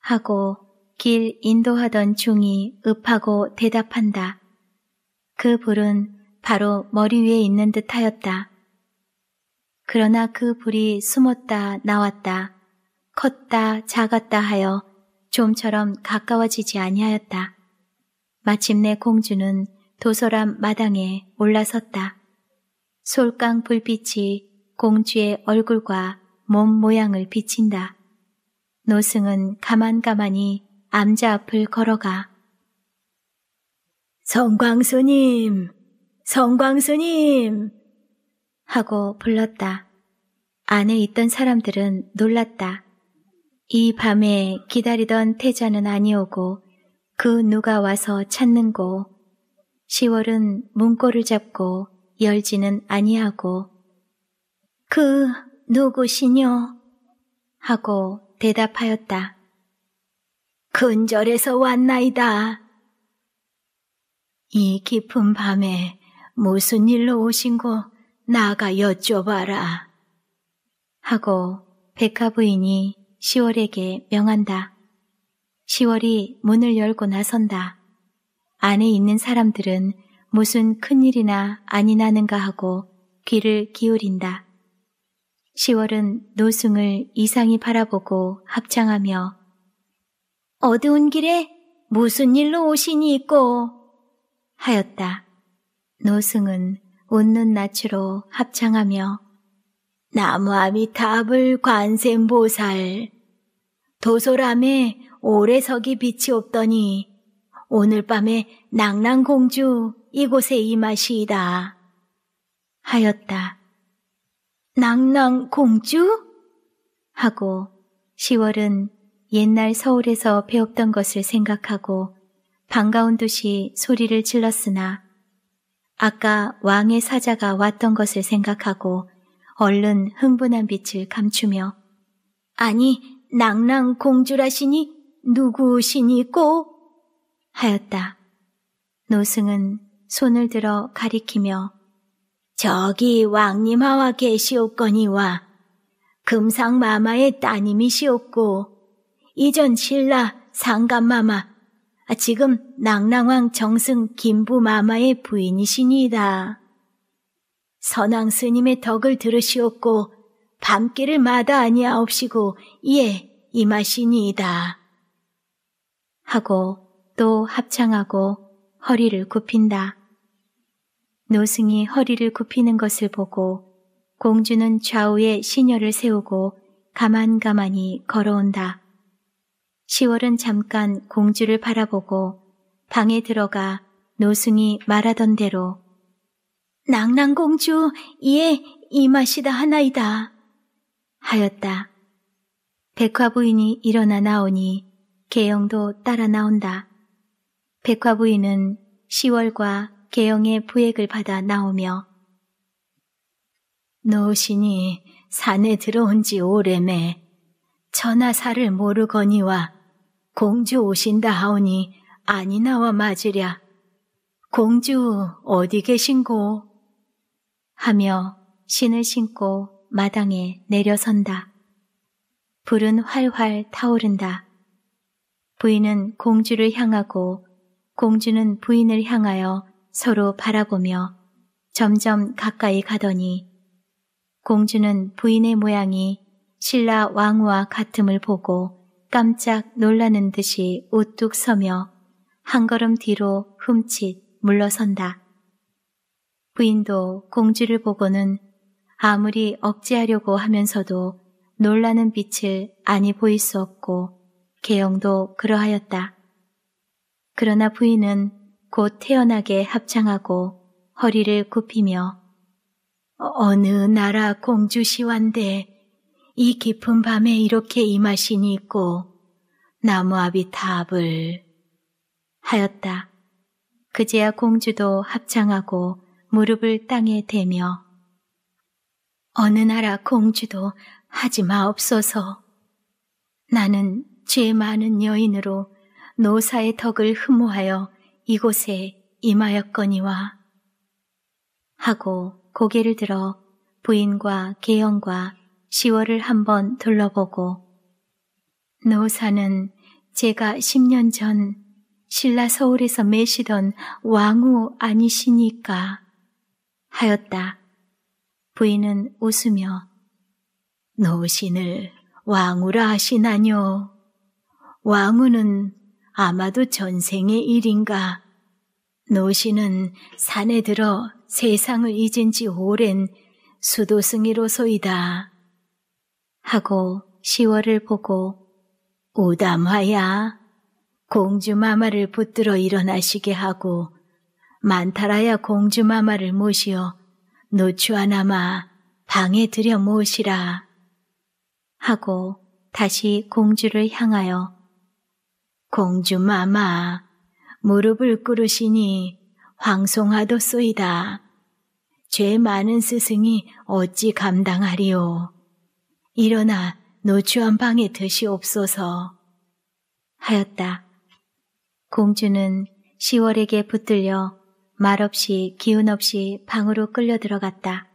하고 길 인도하던 중이 읍하고 대답한다. 그 불은 바로 머리 위에 있는 듯하였다. 그러나 그 불이 숨었다 나왔다 컸다 작았다 하여 좀처럼 가까워지지 아니하였다. 마침내 공주는 도서람 마당에 올라섰다. 솔깡 불빛이 공주의 얼굴과 몸 모양을 비친다. 노승은 가만가만히 암자 앞을 걸어가. 성광스님! 성광스님! 하고 불렀다. 안에 있던 사람들은 놀랐다. 이 밤에 기다리던 태자는 아니오고 그 누가 와서 찾는고 10월은 문고를 잡고 열지는 아니하고 그 누구시뇨? 하고 대답하였다. 근절에서 왔나이다. 이 깊은 밤에 무슨 일로 오신고 나아가 여쭤봐라. 하고 백화 부인이 시월에게 명한다. 시월이 문을 열고 나선다. 안에 있는 사람들은 무슨 큰일이나 아니나는가 하고 귀를 기울인다. 시월은 노승을 이상히 바라보고 합창하며 어두운 길에 무슨 일로 오신이 있고 하였다. 노승은 웃는 낯으로 합창하며 나무 아미타불 관세음보살 도소람에 오래 서기 빛이 없더니 오늘 밤에 낭낭공주 이곳에 임하시이다 하였다. 낭낭공주 하고 10월은 옛날 서울에서 배웠던 것을 생각하고 반가운 듯이 소리를 질렀으나 아까 왕의 사자가 왔던 것을 생각하고 얼른 흥분한 빛을 감추며 아니 낭랑 공주라시니 누구시니꼬 하였다. 노승은 손을 들어 가리키며 저기 왕님하와 계시옵거니와 금상마마의 따님이시옵고 이전 신라 상감마마 지금 낭랑왕 정승 김부마마의 부인이시니이다. 선왕 스님의 덕을 들으시옵고 밤길을 마다 아니하옵시고 예 임하시니이다. 하고 또 합창하고 허리를 굽힌다. 노승이 허리를 굽히는 것을 보고 공주는 좌우에 시녀를 세우고 가만가만히 걸어온다. 시월은 잠깐 공주를 바라보고 방에 들어가 노승이 말하던 대로 낭랑공주, 예, 이 맛이다 하나이다. 하였다. 백화부인이 일어나 나오니 계영도 따라 나온다. 백화부인은 시월과 계영의 부액을 받아 나오며 노신이 산에 들어온 지 오래매 전하사를 모르거니와 공주 오신다 하오니 아니 나와 맞으랴. 공주 어디 계신고? 하며 신을 신고 마당에 내려선다. 불은 활활 타오른다. 부인은 공주를 향하고 공주는 부인을 향하여 서로 바라보며 점점 가까이 가더니 공주는 부인의 모양이 신라 왕후와 같음을 보고 깜짝 놀라는 듯이 우뚝 서며 한 걸음 뒤로 흠칫 물러선다. 부인도 공주를 보고는 아무리 억제하려고 하면서도 놀라는 빛을 아니 보일 수 없고 개영도 그러하였다. 그러나 부인은 곧 태연하게 합창하고 허리를 굽히며 어느 나라 공주시완데 이 깊은 밤에 이렇게 임하시니 있고 나무아비 탑을 하였다. 그제야 공주도 합창하고 무릎을 땅에 대며 어느 나라 공주도 하지 마옵소서. 나는 죄 많은 여인으로 노사의 덕을 흠모하여 이곳에 임하였거니와 하고 고개를 들어 부인과 계영과 시월을 한번 둘러보고 노사는 제가 10년 전 신라 서울에서 매시던 왕후 아니시니까 하였다. 부인은 웃으며 노신을 왕후라 하시나뇨. 왕후는 아마도 전생의 일인가. 노신은 산에 들어 세상을 잊은 지 오랜 수도승이로소이다. 하고 시월을 보고 오담화야 공주 마마를 붙들어 일어나시게 하고 만타라야 공주 마마를 모시어 노추아나마 방에 들여 모시라 하고 다시 공주를 향하여 공주 마마 무릎을 꿇으시니 황송하도 쏘이다. 죄 많은 스승이 어찌 감당하리오. 일어나 노추한 방에 드시옵소서 하였다. 공주는 시월에게 붙들려 말없이 기운 없이 방으로 끌려 들어갔다.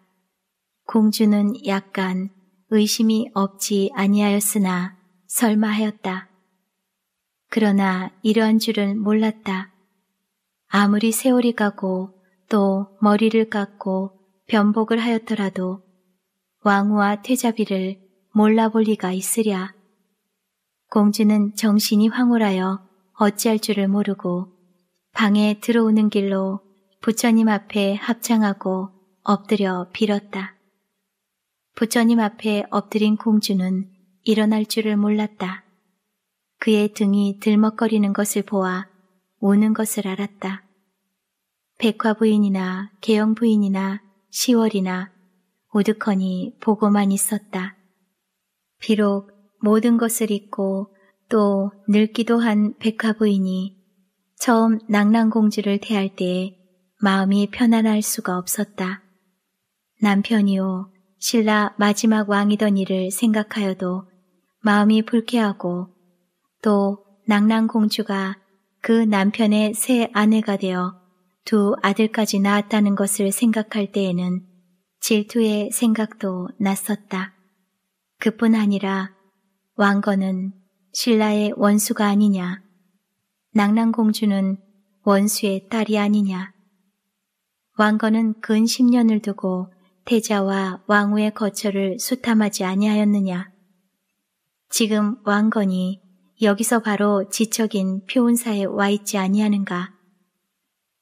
공주는 약간 의심이 없지 아니하였으나 설마하였다. 그러나 이러한 줄은 몰랐다. 아무리 세월이 가고 또 머리를 깎고 변복을 하였더라도 왕후와 태자비를 몰라볼 리가 있으랴. 공주는 정신이 황홀하여 어찌할 줄을 모르고 방에 들어오는 길로 부처님 앞에 합창하고 엎드려 빌었다. 부처님 앞에 엎드린 공주는 일어날 줄을 몰랐다. 그의 등이 들먹거리는 것을 보아 오는 것을 알았다. 백화 부인이나 개영 부인이나 시월이나 오두커니 보고만 있었다. 비록 모든 것을 잊고 또 늙기도 한 백화부인이 처음 낙랑공주를 대할 때에 마음이 편안할 수가 없었다. 남편이요 신라 마지막 왕이던 일을 생각하여도 마음이 불쾌하고 또 낙랑공주가 그 남편의 새 아내가 되어 두 아들까지 낳았다는 것을 생각할 때에는 질투의 생각도 났었다. 그뿐 아니라 왕건은 신라의 원수가 아니냐. 낙랑공주는 원수의 딸이 아니냐. 왕건은 근 10년을 두고 태자와 왕후의 거처를 수탐하지 아니하였느냐. 지금 왕건이 여기서 바로 지척인 표운사에 와 있지 아니하는가.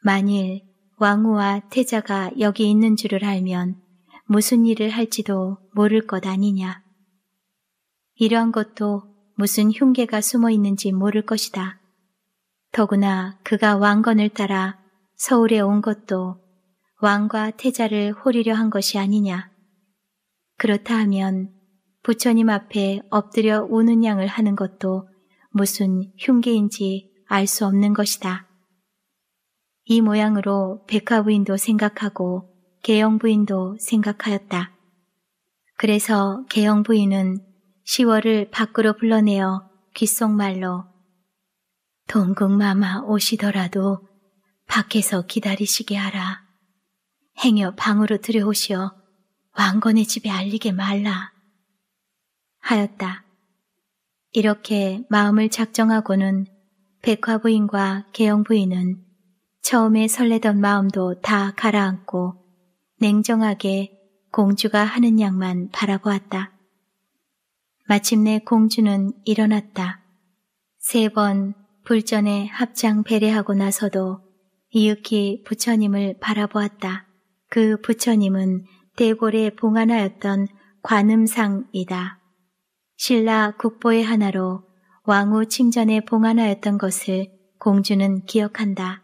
만일 왕후와 태자가 여기 있는 줄을 알면 무슨 일을 할지도 모를 것 아니냐. 이러한 것도 무슨 흉계가 숨어 있는지 모를 것이다. 더구나 그가 왕건을 따라 서울에 온 것도 왕과 태자를 호리려 한 것이 아니냐. 그렇다 하면 부처님 앞에 엎드려 우는 양을 하는 것도 무슨 흉계인지 알 수 없는 것이다. 이 모양으로 백화부인도 생각하고 개영부인도 생각하였다. 그래서 개영부인은 시월을 밖으로 불러내어 귓속말로 동궁마마 오시더라도 밖에서 기다리시게 하라. 행여 방으로 들여오시어 왕건의 집에 알리게 말라. 하였다. 이렇게 마음을 작정하고는 백화 부인과 계영 부인은 처음에 설레던 마음도 다 가라앉고 냉정하게 공주가 하는 양만 바라보았다. 마침내 공주는 일어났다. 세 번 불전에 합장 배례하고 나서도 이윽히 부처님을 바라보았다. 그 부처님은 대궐의 봉안하였던 관음상이다. 신라 국보의 하나로 왕후 침전에 봉안하였던 것을 공주는 기억한다.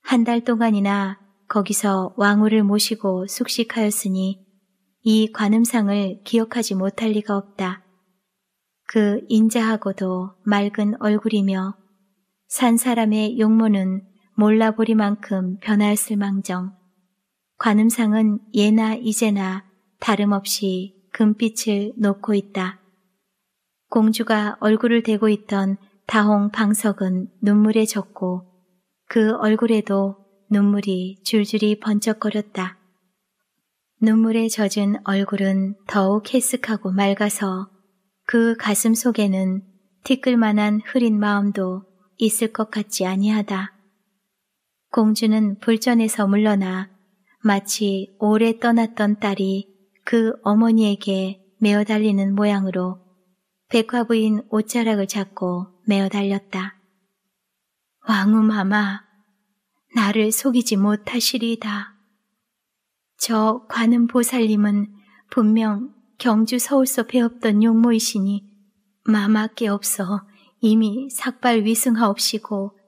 한 달 동안이나 거기서 왕후를 모시고 숙식하였으니 이 관음상을 기억하지 못할 리가 없다. 그 인자하고도 맑은 얼굴이며 산 사람의 용모는 몰라보리만큼 변하였을망정 관음상은 예나 이제나 다름없이 금빛을 놓고 있다. 공주가 얼굴을 대고 있던 다홍 방석은 눈물에 젖고 그 얼굴에도 눈물이 줄줄이 번쩍거렸다. 눈물에 젖은 얼굴은 더욱 해쓱하고 맑아서 그 가슴 속에는 티끌만한 흐린 마음도 있을 것 같지 아니하다. 공주는 불전에서 물러나 마치 오래 떠났던 딸이 그 어머니에게 메어 달리는 모양으로 백화부인 옷자락을 잡고 메어 달렸다. 왕후마마, 나를 속이지 못하시리이다. 저 관음 보살님은 분명 경주 서울서 배웠던 용모이시니 마마께 없어 이미 삭발 위승하옵시고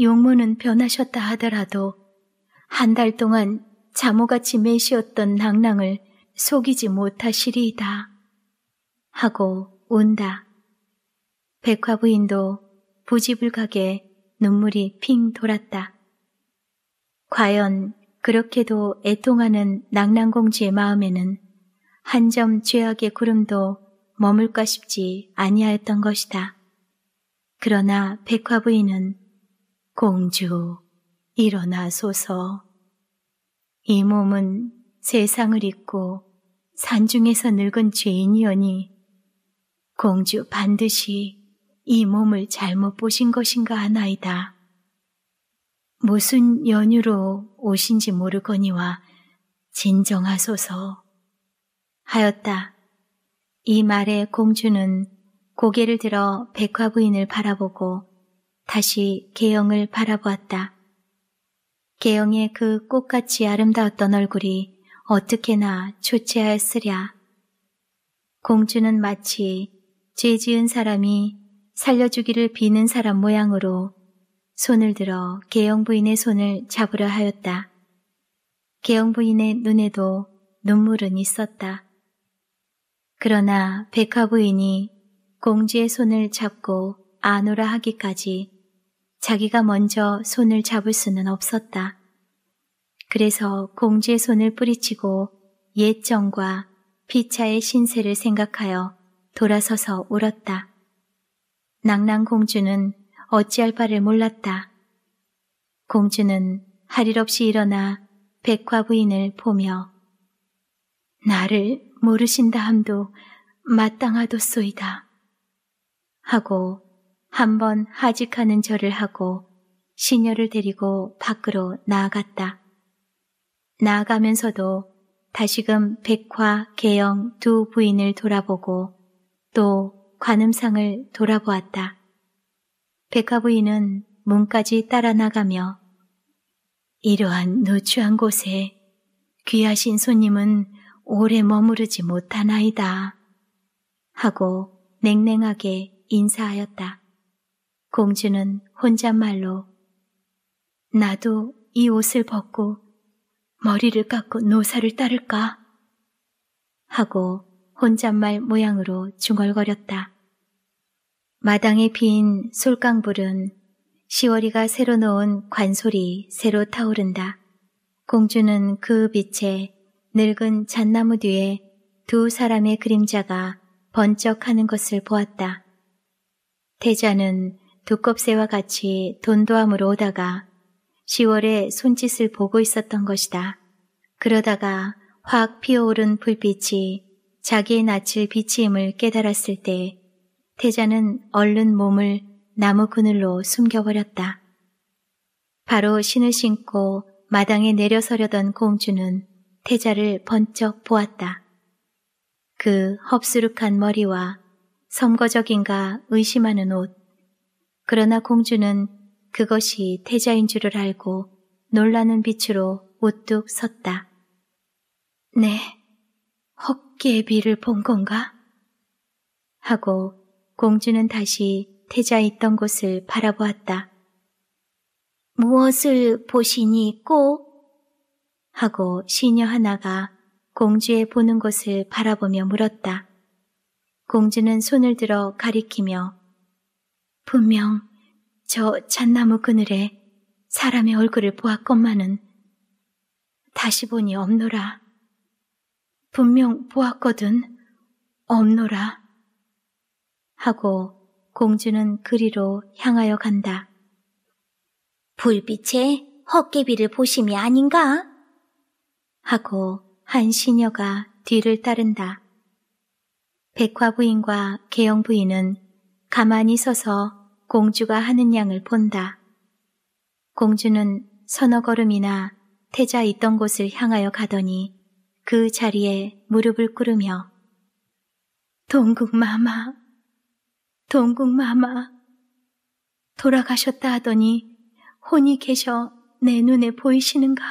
용모는 변하셨다 하더라도 한 달 동안 자모같이 매시었던 낭랑을 속이지 못하시리이다. 하고 운다 백화부인도 부지불각에 눈물이 핑 돌았다. 과연 그렇게도 애통하는 낙랑공주의 마음에는 한 점 죄악의 구름도 머물까 싶지 아니하였던 것이다. 그러나 백화부인은 공주 일어나소서 이 몸은 세상을 잊고 산중에서 늙은 죄인이오니 공주 반드시 이 몸을 잘못 보신 것인가 하나이다. 무슨 연유로 오신지 모르거니와 진정하소서 하였다. 이 말에 공주는 고개를 들어 백화부인을 바라보고 다시 개영을 바라보았다. 개영의 그 꽃같이 아름다웠던 얼굴이 어떻게나 초췌하였으랴. 공주는 마치 죄 지은 사람이 살려주기를 비는 사람 모양으로 손을 들어 개영 부인의 손을 잡으려 하였다. 개영 부인의 눈에도 눈물은 있었다. 그러나 백화 부인이 공주의 손을 잡고 안오라 하기까지 자기가 먼저 손을 잡을 수는 없었다. 그래서 공주의 손을 뿌리치고 옛 정과 피차의 신세를 생각하여 돌아서서 울었다. 낭랑 공주는 어찌할 바를 몰랐다. 공주는 할일 없이 일어나 백화 부인을 보며 나를 모르신다 함도 마땅하도소이다 하고 한번 하직하는 절을 하고 신녀를 데리고 밖으로 나아갔다. 나아가면서도 다시금 백화, 계영 두 부인을 돌아보고 또 관음상을 돌아보았다. 백화부인은 문까지 따라 나가며 이러한 노추한 곳에 귀하신 손님은 오래 머무르지 못하나이다 하고 냉랭하게 인사하였다. 공주는 혼잣말로 나도 이 옷을 벗고 머리를 깎고 노사를 따를까? 하고 혼잣말 모양으로 중얼거렸다. 마당에 빈 솔깡불은 시월이가 새로 놓은 관솔이 새로 타오른다. 공주는 그 빛에 늙은 잣나무 뒤에 두 사람의 그림자가 번쩍하는 것을 보았다. 태자는 두껍새와 같이 돈도함으로 오다가 시월의 손짓을 보고 있었던 것이다. 그러다가 확 피어오른 불빛이 자기의 낯을 비치임을 깨달았을 때 태자는 얼른 몸을 나무 그늘로 숨겨버렸다. 바로 신을 신고 마당에 내려서려던 공주는 태자를 번쩍 보았다. 그헙수룩한 머리와 선거적인가 의심하는 옷. 그러나 공주는 그것이 태자인 줄을 알고 놀라는 빛으로 우뚝 섰다. 네, 헛개비를 본 건가? 하고 공주는 다시 태자 있던 곳을 바라보았다. 무엇을 보시니꼬? 하고 시녀 하나가 공주의 보는 곳을 바라보며 물었다. 공주는 손을 들어 가리키며 분명 저 잣나무 그늘에 사람의 얼굴을 보았건만은 다시 보니 없노라. 분명 보았거든 없노라. 하고 공주는 그리로 향하여 간다. 불빛에 헛개비를 보심이 아닌가? 하고 한 시녀가 뒤를 따른다. 백화 부인과 개영 부인은 가만히 서서 공주가 하는 양을 본다. 공주는 서너 걸음이나 태자 있던 곳을 향하여 가더니 그 자리에 무릎을 꿇으며 동국마마 동궁 마마, 돌아가셨다 하더니 혼이 계셔 내 눈에 보이시는가?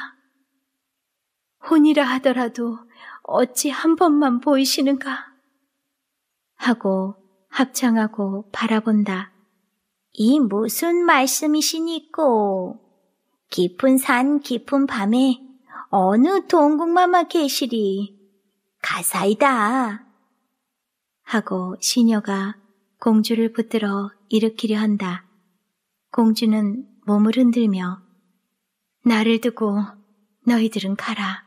혼이라 하더라도 어찌 한 번만 보이시는가? 하고 합창하고 바라본다. 이 무슨 말씀이시니꼬? 깊은 산 깊은 밤에 어느 동궁마마 계시리. 가사이다. 하고 시녀가 공주를 붙들어 일으키려 한다. 공주는 몸을 흔들며 나를 두고 너희들은 가라.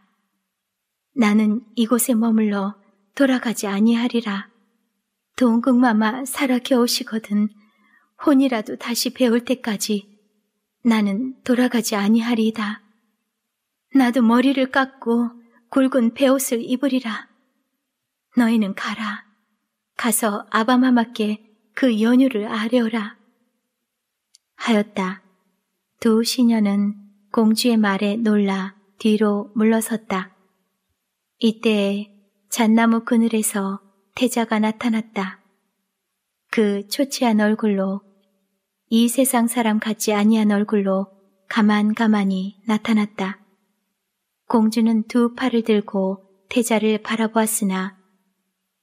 나는 이곳에 머물러 돌아가지 아니하리라. 동궁마마 살아 겨우시거든 혼이라도 다시 배울 때까지 나는 돌아가지 아니하리이다. 나도 머리를 깎고 굵은 배옷을 입으리라. 너희는 가라. 가서 아바마마께 그 연유를 아어라 하였다. 두 시녀는 공주의 말에 놀라 뒤로 물러섰다. 이때에 잣나무 그늘에서 태자가 나타났다. 그 초췌한 얼굴로 이 세상 사람 같지 아니한 얼굴로 가만 가만히 나타났다. 공주는 두 팔을 들고 태자를 바라보았으나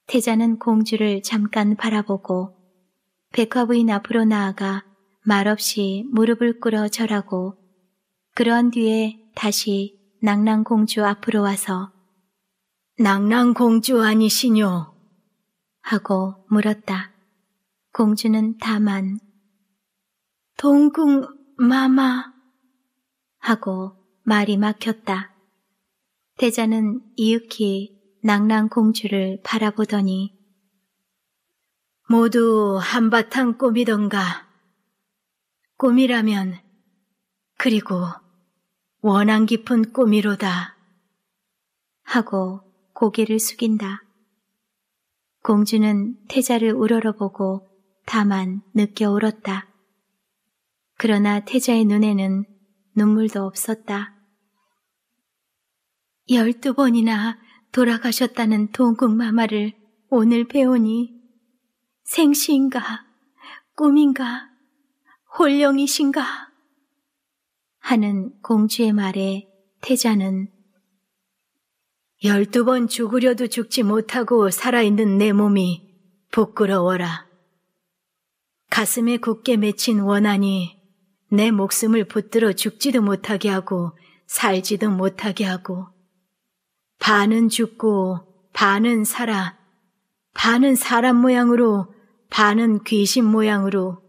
태자는 공주를 잠깐 바라보고 백화부인 앞으로 나아가 말없이 무릎을 꿇어 절하고 그런 뒤에 다시 낭랑공주 앞으로 와서 낭랑공주 아니시뇨? 하고 물었다. 공주는 다만 동궁 마마 하고 말이 막혔다. 태자는 이윽히 낭랑공주를 바라보더니 모두 한바탕 꿈이던가 꿈이라면 그리고 원한 깊은 꿈이로다 하고 고개를 숙인다. 공주는 태자를 우러러보고 다만 느껴 울었다. 그러나 태자의 눈에는 눈물도 없었다. 열두 번이나 돌아가셨다는 동국마마를 오늘 배우니 생시인가 꿈인가 홀령이신가 하는 공주의 말에 태자는 열두 번 죽으려도 죽지 못하고 살아있는 내 몸이 부끄러워라. 가슴에 굳게 맺힌 원한이 내 목숨을 붙들어 죽지도 못하게 하고 살지도 못하게 하고 반은 죽고 반은 살아, 반은 사람 모양으로, 반은 귀신 모양으로,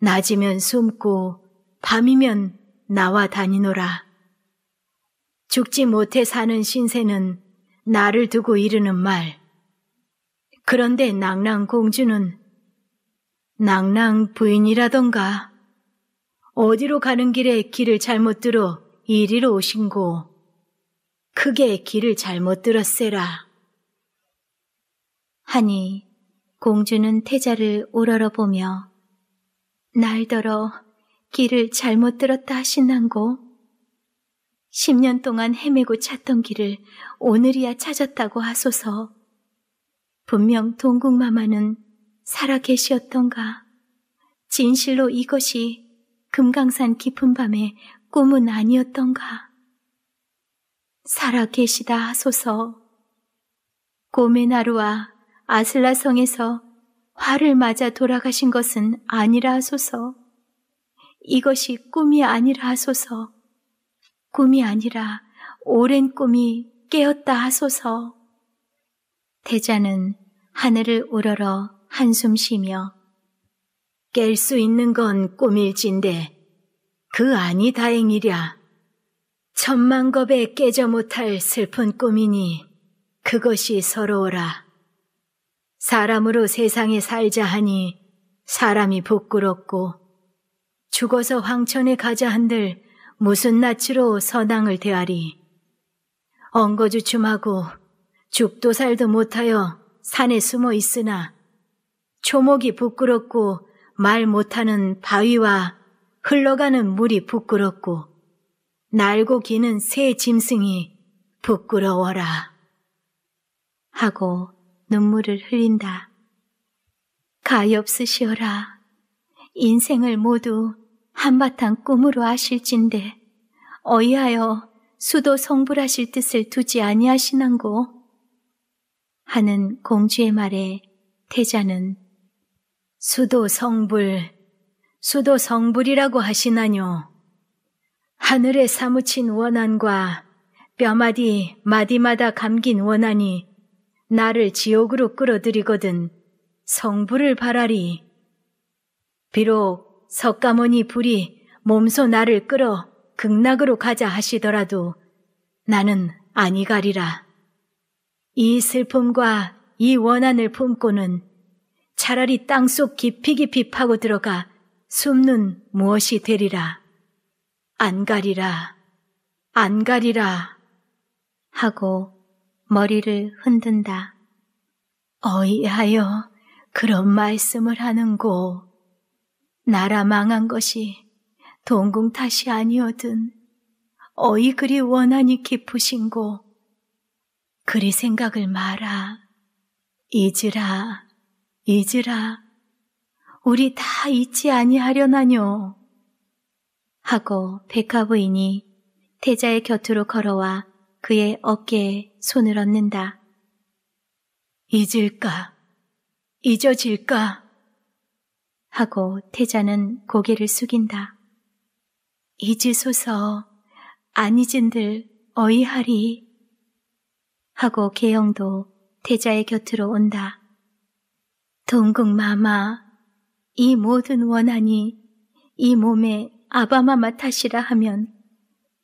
낮이면 숨고, 밤이면 나와 다니노라. 죽지 못해 사는 신세는 나를 두고 이르는 말. 그런데 낭랑 공주는 낭랑 부인이라던가 어디로 가는 길에 길을 잘못 들어 이리로 오신고 크게 길을 잘못 들었세라. 하니 공주는 태자를 우러러보며 날더러 길을 잘못 들었다 하신난고 10년 동안 헤매고 찾던 길을 오늘이야 찾았다고 하소서 분명 동국마마는 살아 계시었던가 진실로 이것이 금강산 깊은 밤의 꿈은 아니었던가 살아 계시다 하소서. 고메나루와 아슬라성에서 화를 맞아 돌아가신 것은 아니라 하소서. 이것이 꿈이 아니라 하소서. 꿈이 아니라 오랜 꿈이 깨었다 하소서. 대자는 하늘을 우러러 한숨 쉬며 깰 수 있는 건 꿈일진데 그 아니 다행이랴 천만겁에 깨져 못할 슬픈 꿈이니 그것이 서러워라. 사람으로 세상에 살자 하니 사람이 부끄럽고 죽어서 황천에 가자 한들 무슨 낯으로 선앙을 대하리. 엉거주춤하고 죽도 살도 못하여 산에 숨어 있으나 초목이 부끄럽고 말 못하는 바위와 흘러가는 물이 부끄럽고 날고 기는 새 짐승이 부끄러워라. 하고 눈물을 흘린다. 가엾으시어라. 인생을 모두 한바탕 꿈으로 하실진데 어이하여 수도 성불하실 뜻을 두지 아니하시난고 하는 공주의 말에 태자는 수도 성불, 수도 성불이라고 하시나뇨. 하늘에 사무친 원한과 뼈마디 마디마다 감긴 원한이 나를 지옥으로 끌어들이거든 성부를 바라리. 비록 석가모니 불이 몸소 나를 끌어 극락으로 가자 하시더라도 나는 아니가리라. 이 슬픔과 이 원한을 품고는 차라리 땅속 깊이 깊이 파고 들어가 숨는 무엇이 되리라. 안 가리라, 안 가리라 하고 머리를 흔든다. 어이하여 그런 말씀을 하는고. 나라 망한 것이 동궁 탓이 아니어든 어이 그리 원한이 깊으신고. 그리 생각을 마라. 잊으라, 잊으라. 우리 다 잊지 아니하려나뇨. 하고 백화 부인이 태자의 곁으로 걸어와 그의 어깨에 손을 얹는다. 잊을까? 잊어질까? 하고 태자는 고개를 숙인다. 잊으소서 안 잊은들 어이하리 하고 개영도 태자의 곁으로 온다. 동궁마마 이 모든 원한이 이 몸에 아바마마 탓이라 하면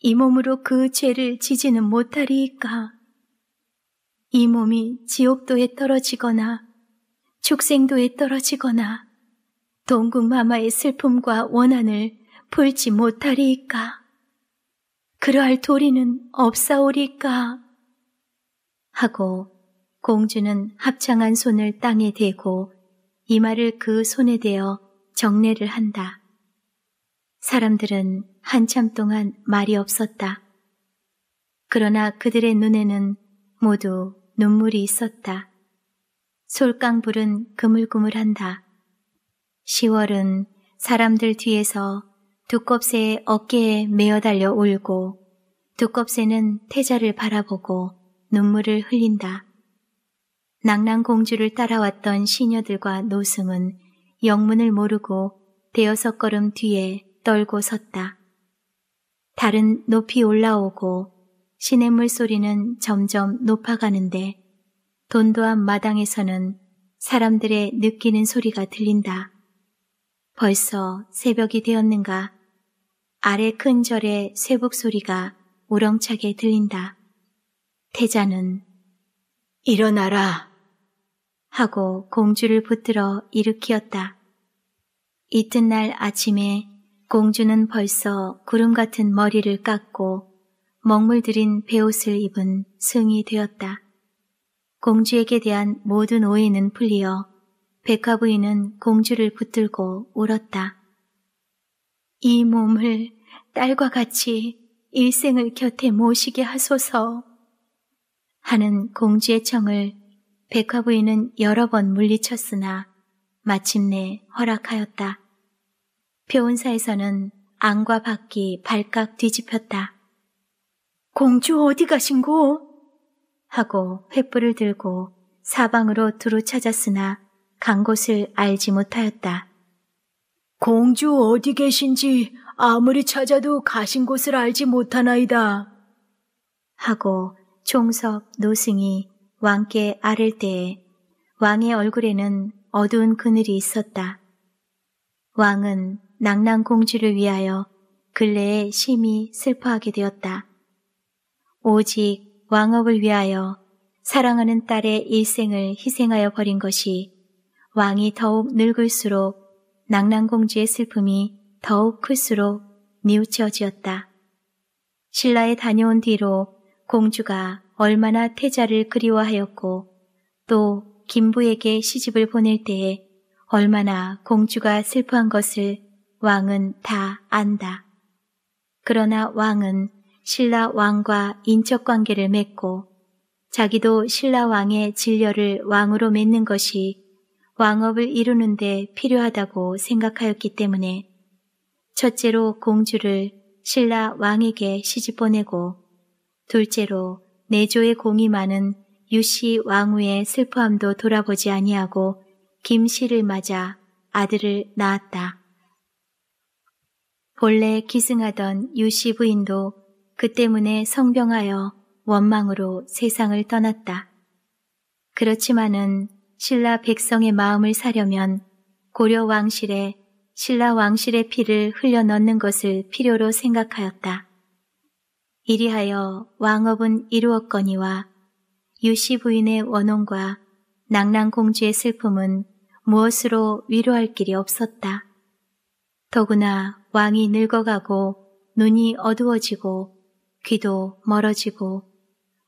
이 몸으로 그 죄를 지지는 못하리이까. 이 몸이 지옥도에 떨어지거나 축생도에 떨어지거나 동궁마마의 슬픔과 원한을 풀지 못하리이까. 그러할 도리는 없사오리까. 하고 공주는 합창한 손을 땅에 대고 이마를 그 손에 대어 정례를 한다. 사람들은 한참 동안 말이 없었다. 그러나 그들의 눈에는 모두 눈물이 있었다. 솔깡불은 그물그물한다. 10월은 사람들 뒤에서 두껍새의 어깨에 메어 달려 울고 두껍새는 태자를 바라보고 눈물을 흘린다. 낙랑공주를 따라왔던 시녀들과 노승은 영문을 모르고 대여섯 걸음 뒤에 떨고 섰다. 달은 높이 올라오고 시냇물 소리는 점점 높아가는데 돈도한 마당에서는 사람들의 느끼는 소리가 들린다. 벌써 새벽이 되었는가 아래 큰 절의 쇠북 소리가 우렁차게 들린다. 태자는 일어나라 하고 공주를 붙들어 일으키었다. 이튿날 아침에 공주는 벌써 구름 같은 머리를 깎고 먹물들인 배옷을 입은 승이 되었다. 공주에게 대한 모든 오해는 풀리어 백화부인은 공주를 붙들고 울었다. 이 몸을 딸과 같이 일생을 곁에 모시게 하소서 하는 공주의 청을 백화부인은 여러 번 물리쳤으나 마침내 허락하였다. 표온사에서는 안과 밖이 발칵 뒤집혔다. 공주 어디 가신고? 하고 횃불을 들고 사방으로 두루 찾았으나 간 곳을 알지 못하였다. 공주 어디 계신지 아무리 찾아도 가신 곳을 알지 못하나이다. 하고 종석 노승이 왕께 아를 때에 왕의 얼굴에는 어두운 그늘이 있었다. 왕은 낭낭공주를 위하여 근래에 심히 슬퍼하게 되었다. 오직 왕업을 위하여 사랑하는 딸의 일생을 희생하여 버린 것이 왕이 더욱 늙을수록 낭낭공주의 슬픔이 더욱 클수록 뉘우쳐지었다. 신라에 다녀온 뒤로 공주가 얼마나 태자를 그리워하였고 또 김부에게 시집을 보낼 때에 얼마나 공주가 슬퍼한 것을 왕은 다 안다. 그러나 왕은 신라 왕과 인척 관계를 맺고 자기도 신라 왕의 진려를 왕으로 맺는 것이 왕업을 이루는데 필요하다고 생각하였기 때문에 첫째로 공주를 신라 왕에게 시집 보내고 둘째로 내조의 공이 많은 유씨 왕후의 슬퍼함도 돌아보지 아니하고 김씨를 맞아 아들을 낳았다. 본래 기승하던 유씨 부인도 그 때문에 성병하여 원망으로 세상을 떠났다. 그렇지만은 신라 백성의 마음을 사려면 고려 왕실에 신라 왕실의 피를 흘려넣는 것을 필요로 생각하였다. 이리하여 왕업은 이루었거니와 유씨 부인의 원혼과 낙랑공주의 슬픔은 무엇으로 위로할 길이 없었다. 더구나 왕이 늙어가고 눈이 어두워지고 귀도 멀어지고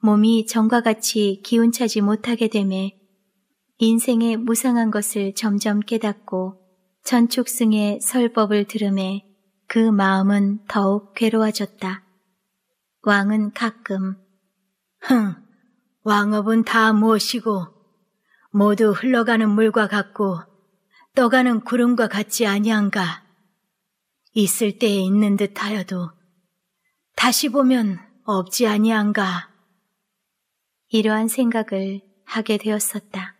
몸이 전과 같이 기운차지 못하게 되매 인생의 무상한 것을 점점 깨닫고 천축승의 설법을 들음에 그 마음은 더욱 괴로워졌다. 왕은 가끔 흥, 왕업은 다 무엇이고 모두 흘러가는 물과 같고 떠가는 구름과 같지 아니한가 있을 때에 있는 듯하여도 다시 보면 없지 아니한가. 이러한 생각을 하게 되었었다.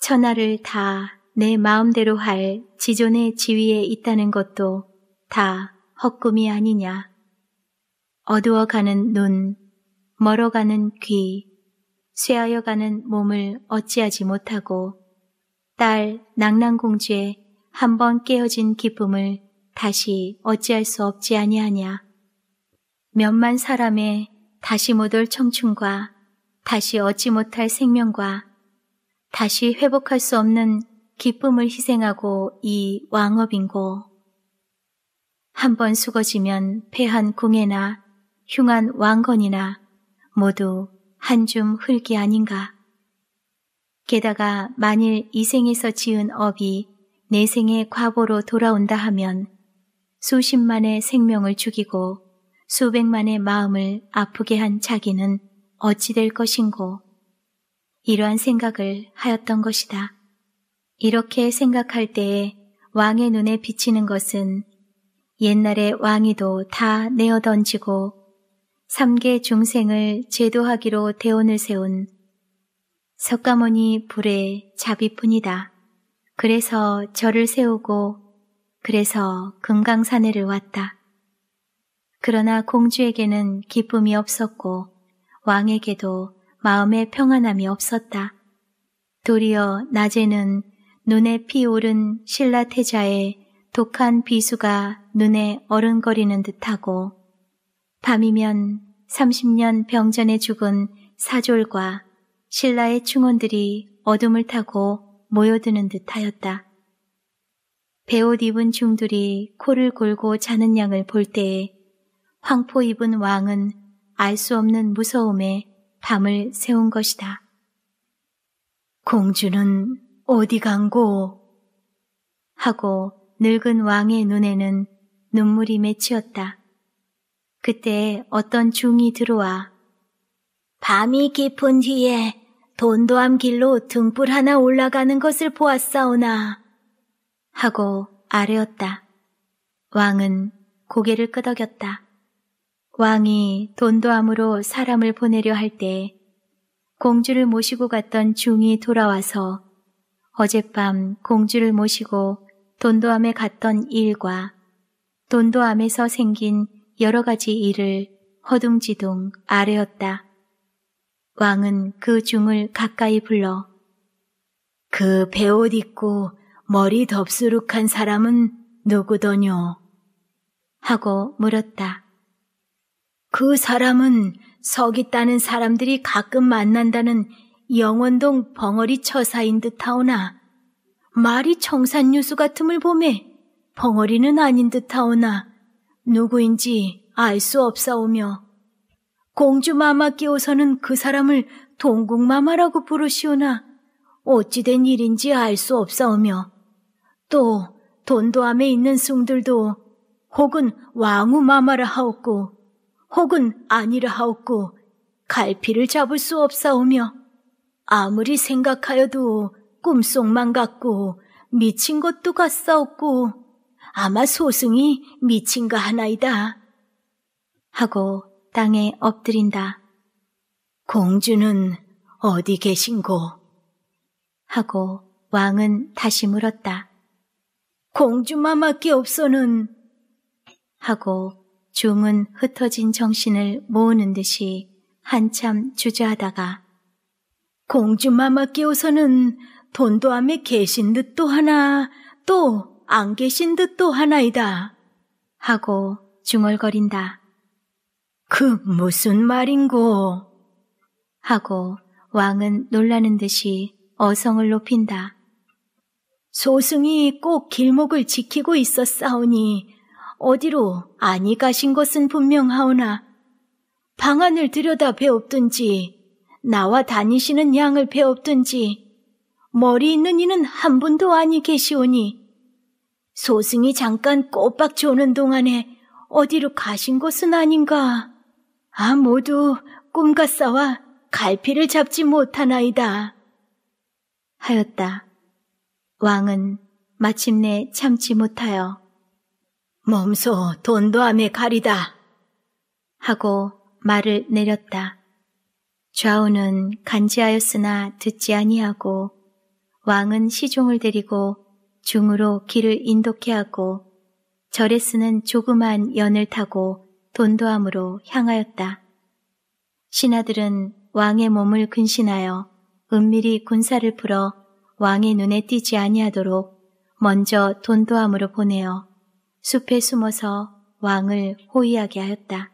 천하를 다 내 마음대로 할 지존의 지위에 있다는 것도 다 헛꿈이 아니냐. 어두워가는 눈, 멀어가는 귀, 쇠하여가는 몸을 어찌하지 못하고 딸 낭낭공주의 한 번 깨어진 기쁨을 다시 어찌할 수 없지 아니하냐. 몇만 사람의 다시 못 올 청춘과 다시 얻지 못할 생명과 다시 회복할 수 없는 기쁨을 희생하고 이 왕업인고. 한 번숙어지면 패한 궁예나 흉한 왕건이나 모두 한줌 흙이 아닌가. 게다가 만일 이 생에서 지은 업이 내 생의 과보로 돌아온다 하면 수십만의 생명을 죽이고 수백만의 마음을 아프게 한 자기는 어찌 될 것인고 이러한 생각을 하였던 것이다. 이렇게 생각할 때에 왕의 눈에 비치는 것은 옛날에 왕이도 다 내어 던지고 삼계 중생을 제도하기로 대원을 세운 석가모니 불의 자비뿐이다. 그래서 저를 세우고 그래서 금강산에를 왔다. 그러나 공주에게는 기쁨이 없었고 왕에게도 마음의 평안함이 없었다. 도리어 낮에는 눈에 피오른 신라태자의 독한 비수가 눈에 어른거리는 듯하고 밤이면 30년 병전에 죽은 사졸과 신라의 충원들이 어둠을 타고 모여드는 듯하였다. 배옷 입은 중들이 코를 골고 자는 양을 볼 때에 황포 입은 왕은 알 수 없는 무서움에 밤을 세운 것이다. 공주는 어디 간고? 하고 늙은 왕의 눈에는 눈물이 맺히었다. 그때 어떤 중이 들어와 밤이 깊은 뒤에 돈도암 길로 등불 하나 올라가는 것을 보았사오나 하고 아뢰었다. 왕은 고개를 끄덕였다. 왕이 돈도함으로 사람을 보내려 할 때에 공주를 모시고 갔던 중이 돌아와서 어젯밤 공주를 모시고 돈도함에 갔던 일과 돈도함에서 생긴 여러 가지 일을 허둥지둥 아뢰었다. 왕은 그 중을 가까이 불러 그 배옷 입고 머리 덥수룩한 사람은 누구더뇨? 하고 물었다. 그 사람은 서기 따는 사람들이 가끔 만난다는 영원동 벙어리 처사인 듯하오나 말이 청산유수 같음을 보매 벙어리는 아닌 듯하오나 누구인지 알 수 없사오며 공주마마 께오서는그 사람을 동국마마라고 부르시오나 어찌된 일인지 알 수 없사오며 또 돈도암에 있는 숭들도 혹은 왕우마마라 하옵고 혹은 아니라 하옵고 갈피를 잡을 수 없사오며 아무리 생각하여도 꿈속만 같고 미친 것도 같사옵고 아마 소승이 미친가 하나이다. 하고 땅에 엎드린다. 공주는 어디 계신고? 하고 왕은 다시 물었다. 공주마마께 없어는 하고 중은 흩어진 정신을 모으는 듯이 한참 주저하다가 공주마마 끼워서는 돈도함에 계신 듯 또 하나 또 안 계신 듯 또 하나이다 하고 중얼거린다. 그 무슨 말인고 하고 왕은 놀라는 듯이 어성을 높인다. 소승이 꼭 길목을 지키고 있었사오니 어디로 아니 가신 것은 분명하오나 방안을 들여다 배옵든지 나와 다니시는 양을 배옵든지 머리 있는 이는 한 분도 아니 계시오니 소승이 잠깐 꼬박 조는 동안에 어디로 가신 것은 아닌가 아 모두 꿈과 싸와 갈피를 잡지 못하나이다 하였다. 왕은 마침내 참지 못하여 몸소 돈도함에 가리다 하고 말을 내렸다. 좌우는 간지하였으나 듣지 아니하고 왕은 시종을 데리고 중으로 길을 인도케 하고 절에 쓰는 조그만 연을 타고 돈도함으로 향하였다. 신하들은 왕의 몸을 근신하여 은밀히 군사를 풀어 왕의 눈에 띄지 아니하도록 먼저 돈도함으로 보내어 숲에 숨어서 왕을 호위하게 하였다.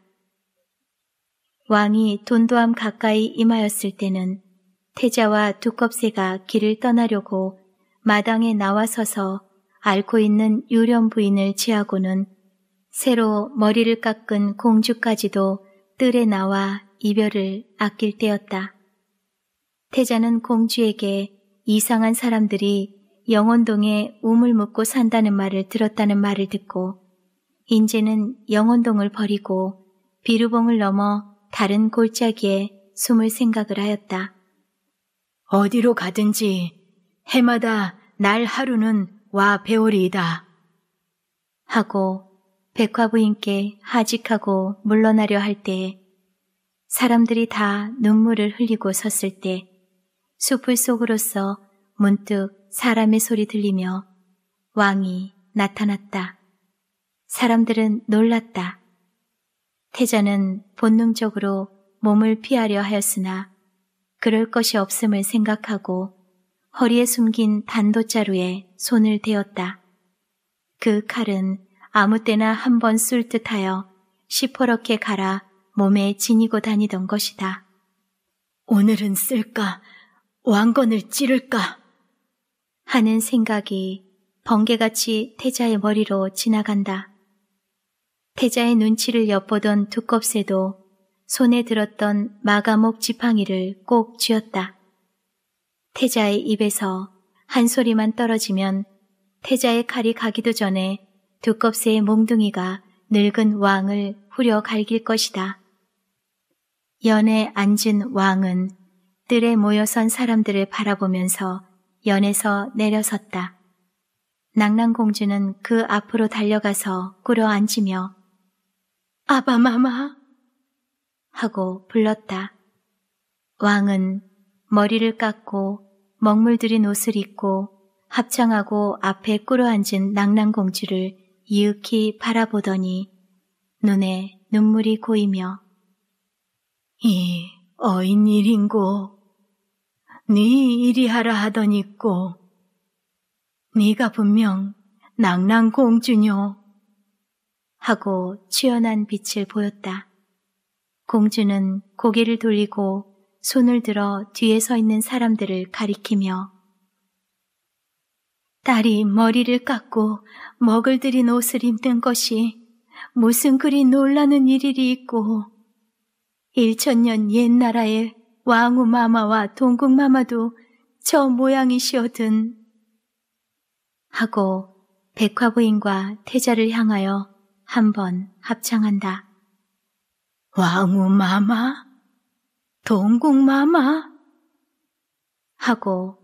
왕이 돈도함 가까이 임하였을 때는 태자와 두껍새가 길을 떠나려고 마당에 나와서서 앓고 있는 유령 부인을 지하고는 새로 머리를 깎은 공주까지도 뜰에 나와 이별을 아낄 때였다. 태자는 공주에게 이상한 사람들이 영원동에 우물 묻고 산다는 말을 들었다는 말을 듣고 인제는 영원동을 버리고 비루봉을 넘어 다른 골짜기에 숨을 생각을 하였다. 어디로 가든지 해마다 날 하루는 와 배우리이다. 하고 백화부인께 하직하고 물러나려 할 때에 사람들이 다 눈물을 흘리고 섰을 때 숲을 속으로서 문득 사람의 소리 들리며 왕이 나타났다. 사람들은 놀랐다. 태자는 본능적으로 몸을 피하려 하였으나 그럴 것이 없음을 생각하고 허리에 숨긴 단도자루에 손을 대었다. 그 칼은 아무 때나 한 번 쓸 듯하여 시퍼렇게 갈아 몸에 지니고 다니던 것이다. 오늘은 쓸까 왕건을 찌를까 하는 생각이 번개같이 태자의 머리로 지나간다. 태자의 눈치를 엿보던 두껍새도 손에 들었던 마가목 지팡이를 꼭 쥐었다. 태자의 입에서 한 소리만 떨어지면 태자의 칼이 가기도 전에 두껍새의 몽둥이가 늙은 왕을 후려 갈길 것이다. 연에 앉은 왕은 들에 모여선 사람들을 바라보면서 연에서 내려섰다. 낭랑공주는 그 앞으로 달려가서 꿇어 앉으며 아바마마 하고 불렀다. 왕은 머리를 깎고 먹물들인 옷을 입고 합창하고 앞에 꿇어 앉은 낭랑공주를 이윽히 바라보더니 눈에 눈물이 고이며 이 어인 일인고 네 이리하라 하더니 고 네가 분명 낭랑공주뇨 하고 취연한 빛을 보였다. 공주는 고개를 돌리고 손을 들어 뒤에 서 있는 사람들을 가리키며 딸이 머리를 깎고 먹을 들인 옷을 입는 것이 무슨 그리 놀라는 일일이 있고 1천년옛 나라에 왕후 마마와 동궁 마마도 저 모양이시어든 하고 백화부인과 태자를 향하여 한 번 합창한다. 왕후 마마, 동궁 마마 하고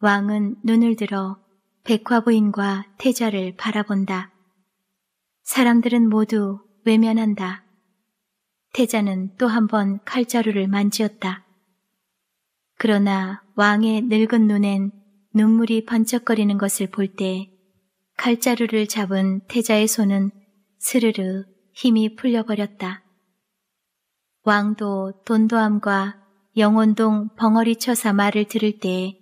왕은 눈을 들어 백화부인과 태자를 바라본다. 사람들은 모두 외면한다. 태자는 또 한 번 칼자루를 만지었다. 그러나 왕의 늙은 눈엔 눈물이 번쩍거리는 것을 볼 때 칼자루를 잡은 태자의 손은 스르르 힘이 풀려버렸다. 왕도 돈도함과 영혼동 벙어리 쳐사 말을 들을 때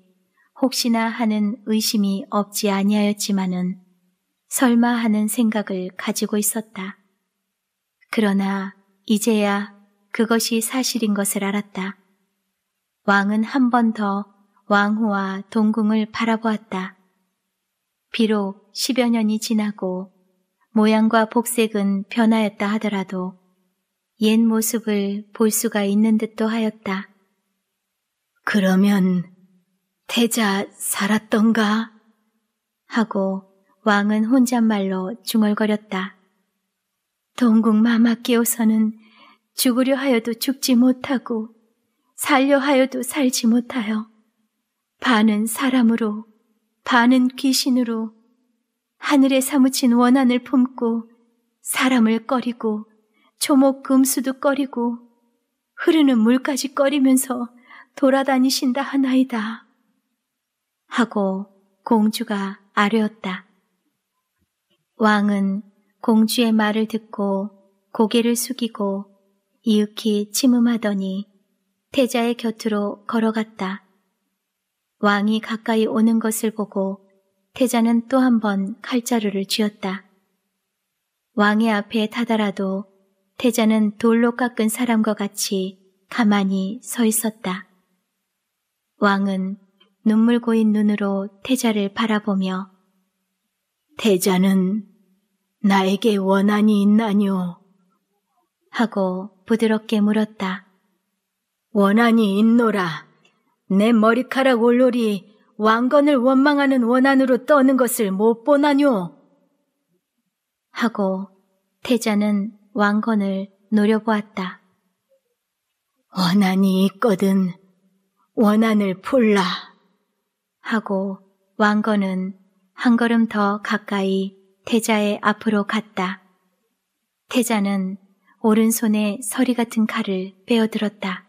혹시나 하는 의심이 없지 아니하였지만은 설마 하는 생각을 가지고 있었다. 그러나 이제야 그것이 사실인 것을 알았다. 왕은 한 번 더 왕후와 동궁을 바라보았다. 비록 십여 년이 지나고 모양과 복색은 변하였다 하더라도 옛 모습을 볼 수가 있는 듯도 하였다. 그러면 태자 살았던가? 하고 왕은 혼잣말로 중얼거렸다. 동궁 마마끼오서는 죽으려 하여도 죽지 못하고 살려 하여도 살지 못하여 반은 사람으로 반은 귀신으로 하늘에 사무친 원한을 품고 사람을 꺼리고 초목 금수도 꺼리고 흐르는 물까지 꺼리면서 돌아다니신다 하나이다. 하고 공주가 아뢰었다. 왕은 공주의 말을 듣고 고개를 숙이고 이윽히 침음하더니 태자의 곁으로 걸어갔다. 왕이 가까이 오는 것을 보고 태자는 또 한 번 칼자루를 쥐었다. 왕의 앞에 타더라도 태자는 돌로 깎은 사람과 같이 가만히 서 있었다. 왕은 눈물 고인 눈으로 태자를 바라보며 태자는 나에게 원한이 있나뇨? 하고 부드럽게 물었다. 원한이 있노라. 내 머리카락 올롤이 왕건을 원망하는 원한으로 떠는 것을 못 보나뇨? 하고 태자는 왕건을 노려보았다. 원한이 있거든. 원한을 풀라. 하고 왕건은 한 걸음 더 가까이 태자의 앞으로 갔다. 태자는 오른손에 서리 같은 칼을 빼어들었다.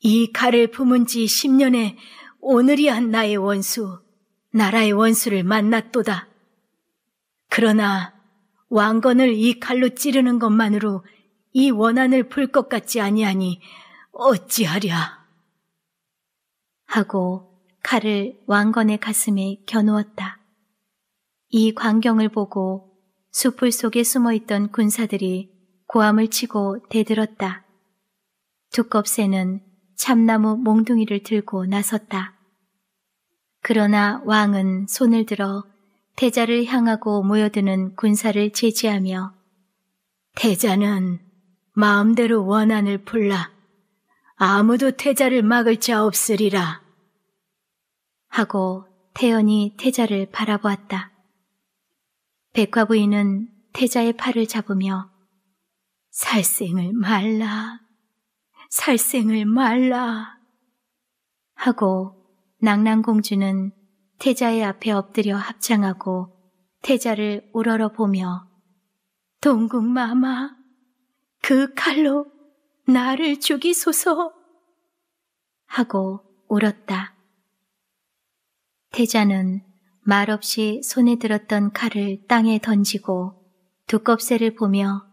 이 칼을 품은 지 10년에 오늘이야 나의 원수, 나라의 원수를 만났도다. 그러나 왕건을 이 칼로 찌르는 것만으로 이 원한을 풀 것 같지 아니하니 어찌하랴. 하고 칼을 왕건의 가슴에 겨누었다. 이 광경을 보고 수풀 속에 숨어 있던 군사들이 고함을 치고 대들었다. 두껍새는 참나무 몽둥이를 들고 나섰다. 그러나 왕은 손을 들어 태자를 향하고 모여드는 군사를 제지하며 태자는 마음대로 원한을 풀라. 아무도 태자를 막을 자 없으리라. 하고 태연이 태자를 바라보았다. 백화부인은 태자의 팔을 잡으며 살생을 말라 살생을 말라. 하고 낭랑공주는 태자의 앞에 엎드려 합창하고 태자를 우러러 보며 동궁마마, 그 칼로 나를 죽이소서 하고 울었다. 태자는 말없이 손에 들었던 칼을 땅에 던지고 두껍새를 보며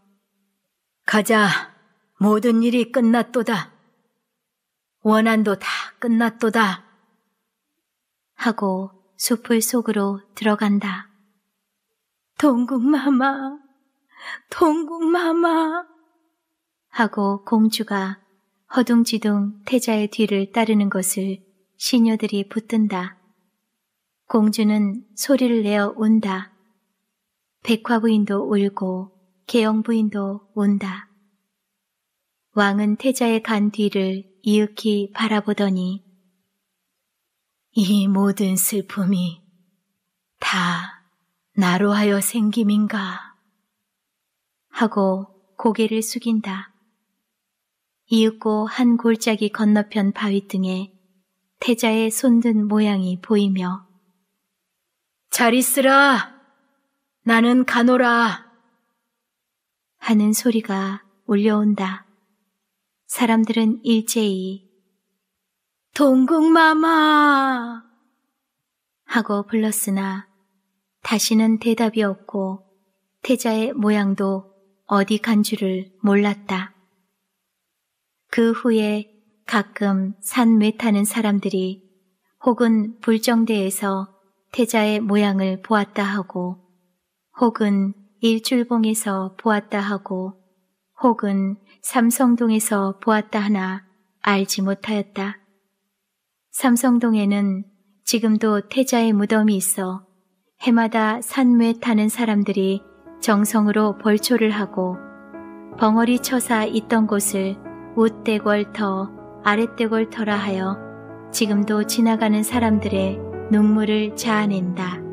가자 모든 일이 끝났도다. 원한도 다 끝났도다. 하고 숲을 속으로 들어간다. 동국마마, 동국마마. 하고 공주가 허둥지둥 태자의 뒤를 따르는 것을 시녀들이 붙든다. 공주는 소리를 내어 운다. 백화부인도 울고 개영부인도 운다. 왕은 태자의 간 뒤를 이윽히 바라보더니 이 모든 슬픔이 다 나로 하여 생김인가 하고 고개를 숙인다. 이윽고 한 골짜기 건너편 바위 등에 태자의 손든 모양이 보이며 잘 있으라 나는 가노라 하는 소리가 울려온다. 사람들은 일제히 동궁마마 하고 불렀으나 다시는 대답이 없고 태자의 모양도 어디 간 줄을 몰랐다. 그 후에 가끔 산 외타는 사람들이 혹은 불정대에서 태자의 모양을 보았다 하고 혹은 일출봉에서 보았다 하고 혹은 삼성동에서 보았다 하나 알지 못하였다. 삼성동에는 지금도 태자의 무덤이 있어 해마다 산외 타는 사람들이 정성으로 벌초를 하고 벙어리 처사 있던 곳을 우대골터 아랫대골터라 하여 지금도 지나가는 사람들의 눈물을 자아낸다.